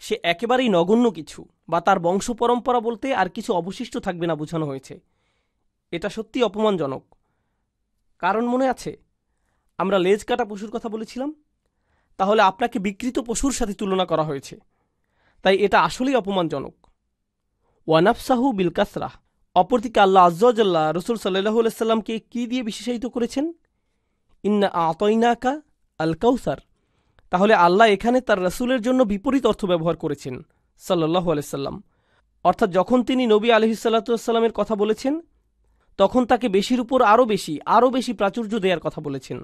সে একেবারেই নগণ্য কিছু বা তার বংশ পরম্পরা বলতে আর কিছু অবশিষ্ট থাকবে না বোঝানো হয়েছে এটা সত্যি অপমানজনক কারণ মনে আছে আমরা লেজ কাটা পশুর কথা বলেছিলাম তাহলে আপনাকে বিকৃত পশুর সাথে তুলনা করা হয়েছে তাই এটা আসলেই অপমানজনক ওয়ানাফসাহু বিলকাসরাহ অপরদিকে আল্লাহ আজ্লা রসুল সাল্লাহ সাল্লামকে কি দিয়ে বিশেষায়িত করেছেন ইন্না আতইনাকা আল কাউসার তাহলে আল্লাহ এখানে তার রসুলের জন্য বিপরীত অর্থ ব্যবহার করেছেন সাল্লাহ আলাইসাল্লাম অর্থাৎ যখন তিনি নবী আলহিসাল্লাতুসাল্লামের কথা বলেছেন তখন তাকে বেশির উপর আরও বেশি আরও বেশি প্রাচুর্য দেওয়ার কথা বলেছেন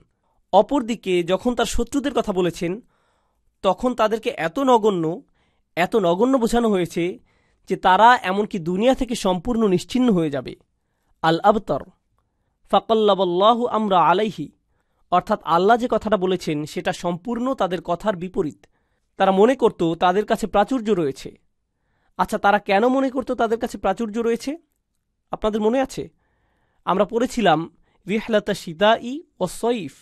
অপরদিকে যখন তার শত্রুদের কথা বলেছেন তখন তাদেরকে এত নগণ্য এত নগণ্য বোঝানো হয়েছে যে তারা এমনকি দুনিয়া থেকে সম্পূর্ণ নিশ্চিন্ন হয়ে যাবে আল আবতর ফাকল্লাবল্লাহ আমরা আলাইহি অর্থাৎ আল্লাহ যে কথাটা বলেছেন সেটা সম্পূর্ণ তাদের কথার বিপরীত তারা মনে করত তাদের কাছে প্রাচুর্য রয়েছে আচ্ছা তারা কেন মনে করত তাদের কাছে প্রাচুর্য রয়েছে আপনাদের মনে আছে আমরা পড়েছিলাম রিহলাতা সীতা ই ও সঈফ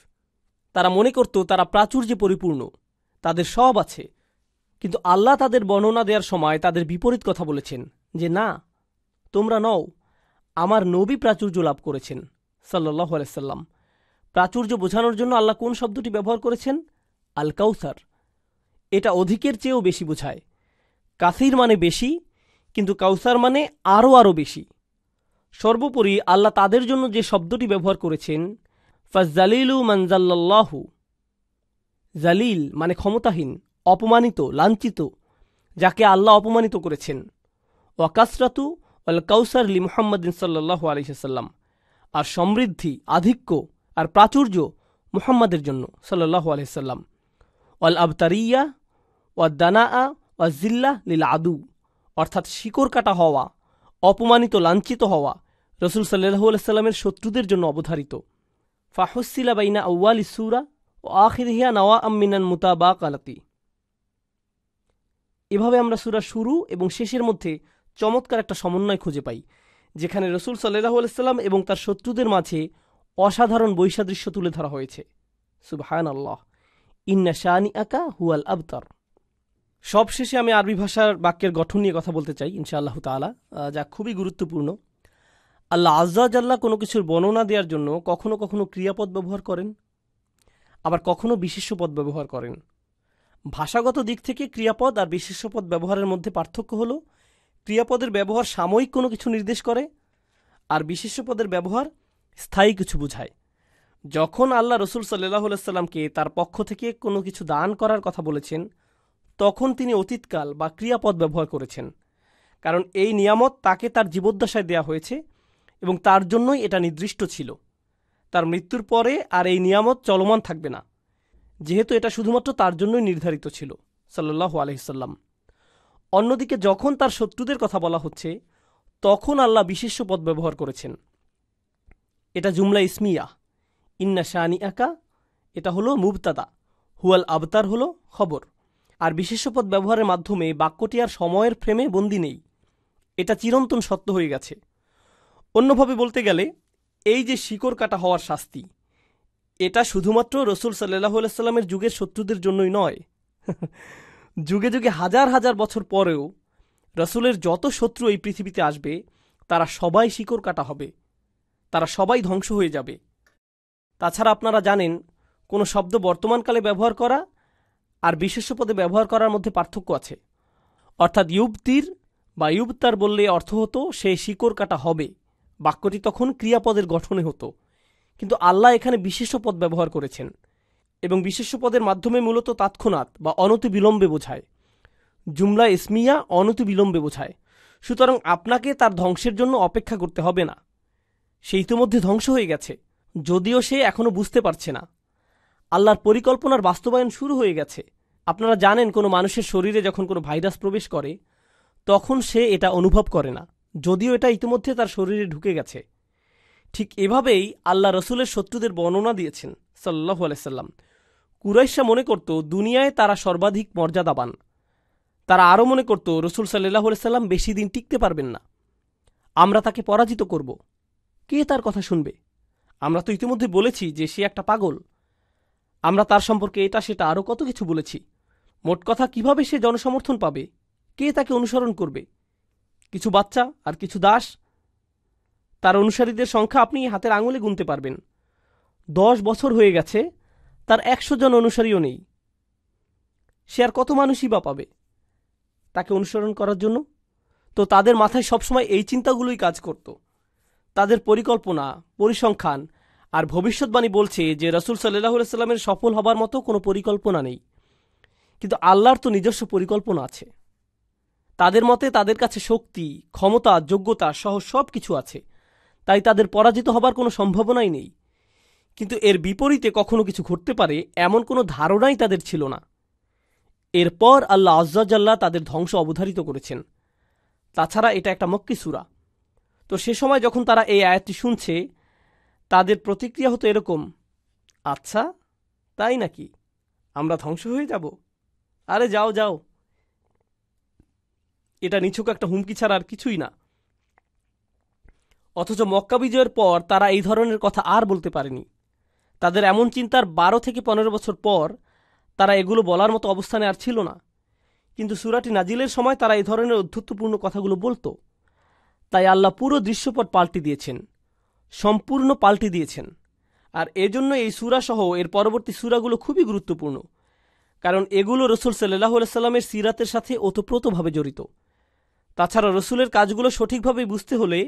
তারা মনে করত তারা প্রাচুর্যে পরিপূর্ণ তাদের সব আছে কিন্তু আল্লাহ তাদের বর্ণনা দেওয়ার সময় তাদের বিপরীত কথা বলেছেন যে না তোমরা নও আমার নবী প্রাচুর্য লাভ করেছেন সাল্লাহ আলাইসাল্লাম প্রাচুর্য বোঝানোর জন্য আল্লাহ কোন শব্দটি ব্যবহার করেছেন আল কাউসার এটা অধিকের চেয়েও বেশি বোঝায় কাসির মানে বেশি কিন্তু কাউসার মানে আরও আরও বেশি সর্বোপরি আল্লাহ তাদের জন্য যে শব্দটি ব্যবহার করেছেন ফাজালিলু মানজাল্লাহু জালিল মানে ক্ষমতাহীন অপমানিত লাঞ্ছিত যাকে আল্লাহ অপমানিত করেছেন ওয়াকাসরাতু অল কাউসার লি মোহাম্মদিন সাল্লাহ আলহিসাল্লাম আর সমৃদ্ধি আধিক্য আর প্রাচুর্য মুহাম্মাদের জন্য সাল্লাহ আলহিসাল্লাম অল আবতারিয়া ওয়া দানা আ ওয়া জিল্লা লীল আদু অর্থাৎ শিকড় কাটা হওয়া অপমানিত লাঞ্ছিত হওয়া রসুল সাল্লাহু আলাইস্লামের শত্রুদের জন্য অবধারিত ফাহসিলা বাইনা আউ্য়াল ইসুরা ও আখিরহিয়া নওয়া আমিনান মুতাবা কালাতি এভাবে আমরা সুরা শুরু এবং শেষের মধ্যে চমৎকার একটা সমন্বয় খুঁজে পাই যেখানে রসুল সাল্লাহ আলাইসাল্লাম এবং তার শত্রুদের মাঝে অসাধারণ বৈশাদৃশ্য তুলে ধরা হয়েছে সুবহায়ন আল্লাহ ইন্না শাহানি আকা হুয়াল আবতার সবশেষে আমি আরবি ভাষার বাক্যের গঠন নিয়ে কথা বলতে চাই ইনশাআল্লাহ তালা যা খুবই গুরুত্বপূর্ণ আল্লাহ আজ্জাজাল্লাহ কোনো কিছুর বর্ণনা দেওয়ার জন্য কখনো কখনো ক্রিয়াপদ ব্যবহার করেন আবার কখনো বিশিষ্য পদ ব্যবহার করেন ভাষাগত দিক থেকে ক্রিয়াপদ আর বিশিষ্য পদ ব্যবহারের মধ্যে পার্থক্য হলো ক্রিয়াপদের ব্যবহার সাময়িক কোনো কিছু নির্দেশ করে আর বিশিষ্য পদের ব্যবহার স্থায়ী কিছু বোঝায় যখন আল্লাহ রসুল সাল্লাহ সাল্লামকে তার পক্ষ থেকে কোনো কিছু দান করার কথা বলেছেন তখন তিনি অতীতকাল বা ক্রিয়াপদ ব্যবহার করেছেন কারণ এই নিয়ামত তাকে তার জীবদ্দশায় দেয়া হয়েছে এবং তার জন্যই এটা নির্দিষ্ট ছিল তার মৃত্যুর পরে আর এই নিয়ামত চলমান থাকবে না যেহেতু এটা শুধুমাত্র তার জন্যই নির্ধারিত ছিল সাল্লাহ আলহিসাল্লাম অন্যদিকে যখন তার শত্রুদের কথা বলা হচ্ছে তখন আল্লাহ বিশেষ পদ ব্যবহার করেছেন এটা জুমলা ইসমিয়া ইন্না শাহানি আকা এটা হলো মুবতাদা হুয়াল আবতার হলো খবর আর পদ ব্যবহারের মাধ্যমে বাক্যটি আর সময়ের ফ্রেমে বন্দি নেই এটা চিরন্তন সত্য হয়ে গেছে অন্যভাবে বলতে গেলে এই যে শিকড় কাটা হওয়ার শাস্তি এটা শুধুমাত্র রসুল সাল্লাহ সাল্লামের যুগের শত্রুদের জন্যই নয় যুগে যুগে হাজার হাজার বছর পরেও রসুলের যত শত্রু এই পৃথিবীতে আসবে তারা সবাই শিকড় কাটা হবে তারা সবাই ধ্বংস হয়ে যাবে তাছাড়া আপনারা জানেন কোনো শব্দ বর্তমানকালে ব্যবহার করা আর বিশেষ পদে ব্যবহার করার মধ্যে পার্থক্য আছে অর্থাৎ ইউবতির বা ইউবতার বললে অর্থ হতো সে শিকড় কাটা হবে বাক্যটি তখন ক্রিয়াপদের গঠনে হতো কিন্তু আল্লাহ এখানে বিশেষ পদ ব্যবহার করেছেন এবং বিশেষ পদের মাধ্যমে মূলত তাৎক্ষণাৎ বা অনতিবিলম্বে বোঝায় জুমলা ইসমিয়া অনতিবিলম্বে বোঝায় সুতরাং আপনাকে তার ধ্বংসের জন্য অপেক্ষা করতে হবে না সে ইতিমধ্যে ধ্বংস হয়ে গেছে যদিও সে এখনও বুঝতে পারছে না আল্লাহর পরিকল্পনার বাস্তবায়ন শুরু হয়ে গেছে আপনারা জানেন কোনো মানুষের শরীরে যখন কোনো ভাইরাস প্রবেশ করে তখন সে এটা অনুভব করে না যদিও এটা ইতিমধ্যে তার শরীরে ঢুকে গেছে ঠিক এভাবেই আল্লাহ রসুলের শত্রুদের বর্ণনা দিয়েছেন সাল্লাহ আলাইসাল্লাম কুরাইশা মনে করত দুনিয়ায় তারা সর্বাধিক মর্যাদাবান তারা আরও মনে করত রসুল সাল্লাহ আলাইসাল্লাম বেশি দিন টিকতে পারবেন না আমরা তাকে পরাজিত করব কে তার কথা শুনবে আমরা তো ইতিমধ্যে বলেছি যে সে একটা পাগল আমরা তার সম্পর্কে এটা সেটা আরও কত কিছু বলেছি মোট কথা কিভাবে সে জনসমর্থন পাবে কে তাকে অনুসরণ করবে কিছু বাচ্চা আর কিছু দাস তার অনুসারীদের সংখ্যা আপনি হাতের আঙুলে গুনতে পারবেন দশ বছর হয়ে গেছে তার একশো জন অনুসারীও নেই সে আর কত মানুষই বা পাবে তাকে অনুসরণ করার জন্য তো তাদের মাথায় সবসময় এই চিন্তাগুলোই কাজ করত তাদের পরিকল্পনা পরিসংখ্যান আর ভবিষ্যৎবাণী বলছে যে রসুল সাল্লাহ সাল্লামের সফল হবার মতো কোনো পরিকল্পনা নেই কিন্তু আল্লাহর তো নিজস্ব পরিকল্পনা আছে তাদের মতে তাদের কাছে শক্তি ক্ষমতা যোগ্যতা সহ সব কিছু আছে তাই তাদের পরাজিত হবার কোনো সম্ভাবনাই নেই কিন্তু এর বিপরীতে কখনো কিছু ঘটতে পারে এমন কোনো ধারণাই তাদের ছিল না এরপর আল্লাহ আজ্জাজাল্লাহ তাদের ধ্বংস অবধারিত করেছেন তাছাড়া এটা একটা মক্কি সুরা তো সে সময় যখন তারা এই আয়াতটি শুনছে তাদের প্রতিক্রিয়া হতো এরকম আচ্ছা তাই নাকি আমরা ধ্বংস হয়ে যাব আরে যাও যাও এটা নিছক একটা হুমকি ছাড়া আর কিছুই না অথচ মক্কা বিজয়ের পর তারা এই ধরনের কথা আর বলতে পারেনি তাদের এমন চিন্তার বারো থেকে পনেরো বছর পর তারা এগুলো বলার মতো অবস্থানে আর ছিল না কিন্তু সুরাটি নাজিলের সময় তারা এই ধরনের অধ্যত্বপূর্ণ কথাগুলো বলত তাই আল্লাহ পুরো দৃশ্যপট পাল্টে দিয়েছেন সম্পূর্ণ পাল্টে দিয়েছেন আর এজন্য এই সহ এর পরবর্তী সুরাগুলো খুবই গুরুত্বপূর্ণ কারণ এগুলো রসুল সাল্লাহ সাল্লামের সিরাতের সাথে ওতপ্রোতভাবে জড়িত তাছাড়া রসুলের কাজগুলো সঠিকভাবে বুঝতে হলে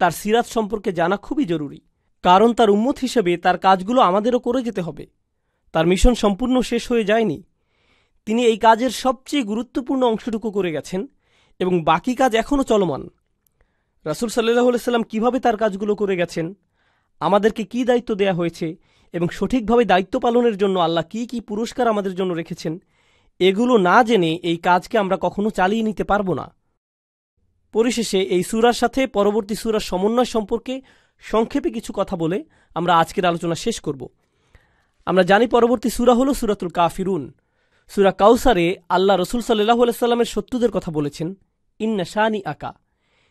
তার সিরাত সম্পর্কে জানা খুবই জরুরি কারণ তার উম্মত হিসেবে তার কাজগুলো আমাদেরও করে যেতে হবে তার মিশন সম্পূর্ণ শেষ হয়ে যায়নি তিনি এই কাজের সবচেয়ে গুরুত্বপূর্ণ অংশটুকু করে গেছেন এবং বাকি কাজ এখনও চলমান রাসুল সাল্লাহ সাল্লাম কিভাবে তার কাজগুলো করে গেছেন আমাদেরকে কি দায়িত্ব দেয়া হয়েছে এবং সঠিকভাবে দায়িত্ব পালনের জন্য আল্লাহ কি কি পুরস্কার আমাদের জন্য রেখেছেন এগুলো না জেনে এই কাজকে আমরা কখনো চালিয়ে নিতে পারবো না পরিশেষে এই সুরার সাথে পরবর্তী সুরার সমন্বয় সম্পর্কে সংক্ষেপে কিছু কথা বলে আমরা আজকের আলোচনা শেষ করব আমরা জানি পরবর্তী সুরা হল সুরাতুল কাফিরুন সুরা কাউসারে আল্লাহ রসুল সাল্লাহ সাল্লামের শত্রুদের কথা বলেছেন ইন্না শাহানি আকা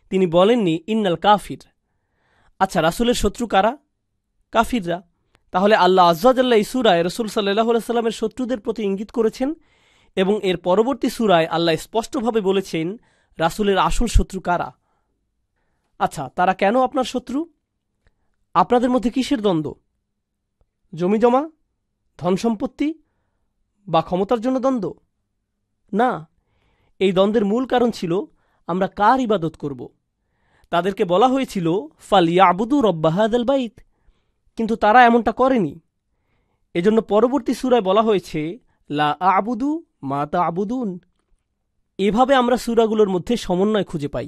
তিনি বলেননি ইন্নাল কাফির আচ্ছা রাসুলের শত্রু কারা কাফিররা তাহলে আল্লাহ আজাজাল্লাহ ইসুরায় রসুল সাল্লাহ সাল্লামের শত্রুদের প্রতি ইঙ্গিত করেছেন এবং এর পরবর্তী সুরায় আল্লাহ স্পষ্টভাবে বলেছেন রাসুলের আসল শত্রু কারা আচ্ছা তারা কেন আপনার শত্রু আপনাদের মধ্যে কিসের দ্বন্দ্ব জমি জমা ধন সম্পত্তি বা ক্ষমতার জন্য দ্বন্দ্ব না এই দ্বন্দ্বের মূল কারণ ছিল আমরা কার ইবাদত করব তাদেরকে বলা হয়েছিল ফালিয়া আবুদু রব্বাহ আদাল বাইত কিন্তু তারা এমনটা করেনি এজন্য পরবর্তী সুরায় বলা হয়েছে লা আবুদু মা তা আবুদুন এভাবে আমরা সুরাগুলোর মধ্যে সমন্বয় খুঁজে পাই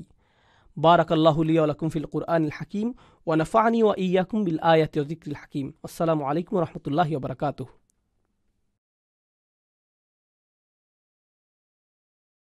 বারাকাল্লাহুলিয়ালাকুম ফিল কুরআন হাকিম ওয়ানাফানি ওয়া ইয়াকুম বিল আয়াতিল হাকিম আসসালামু আলাইকুম রহমতুল্লাহ বারকাতুহ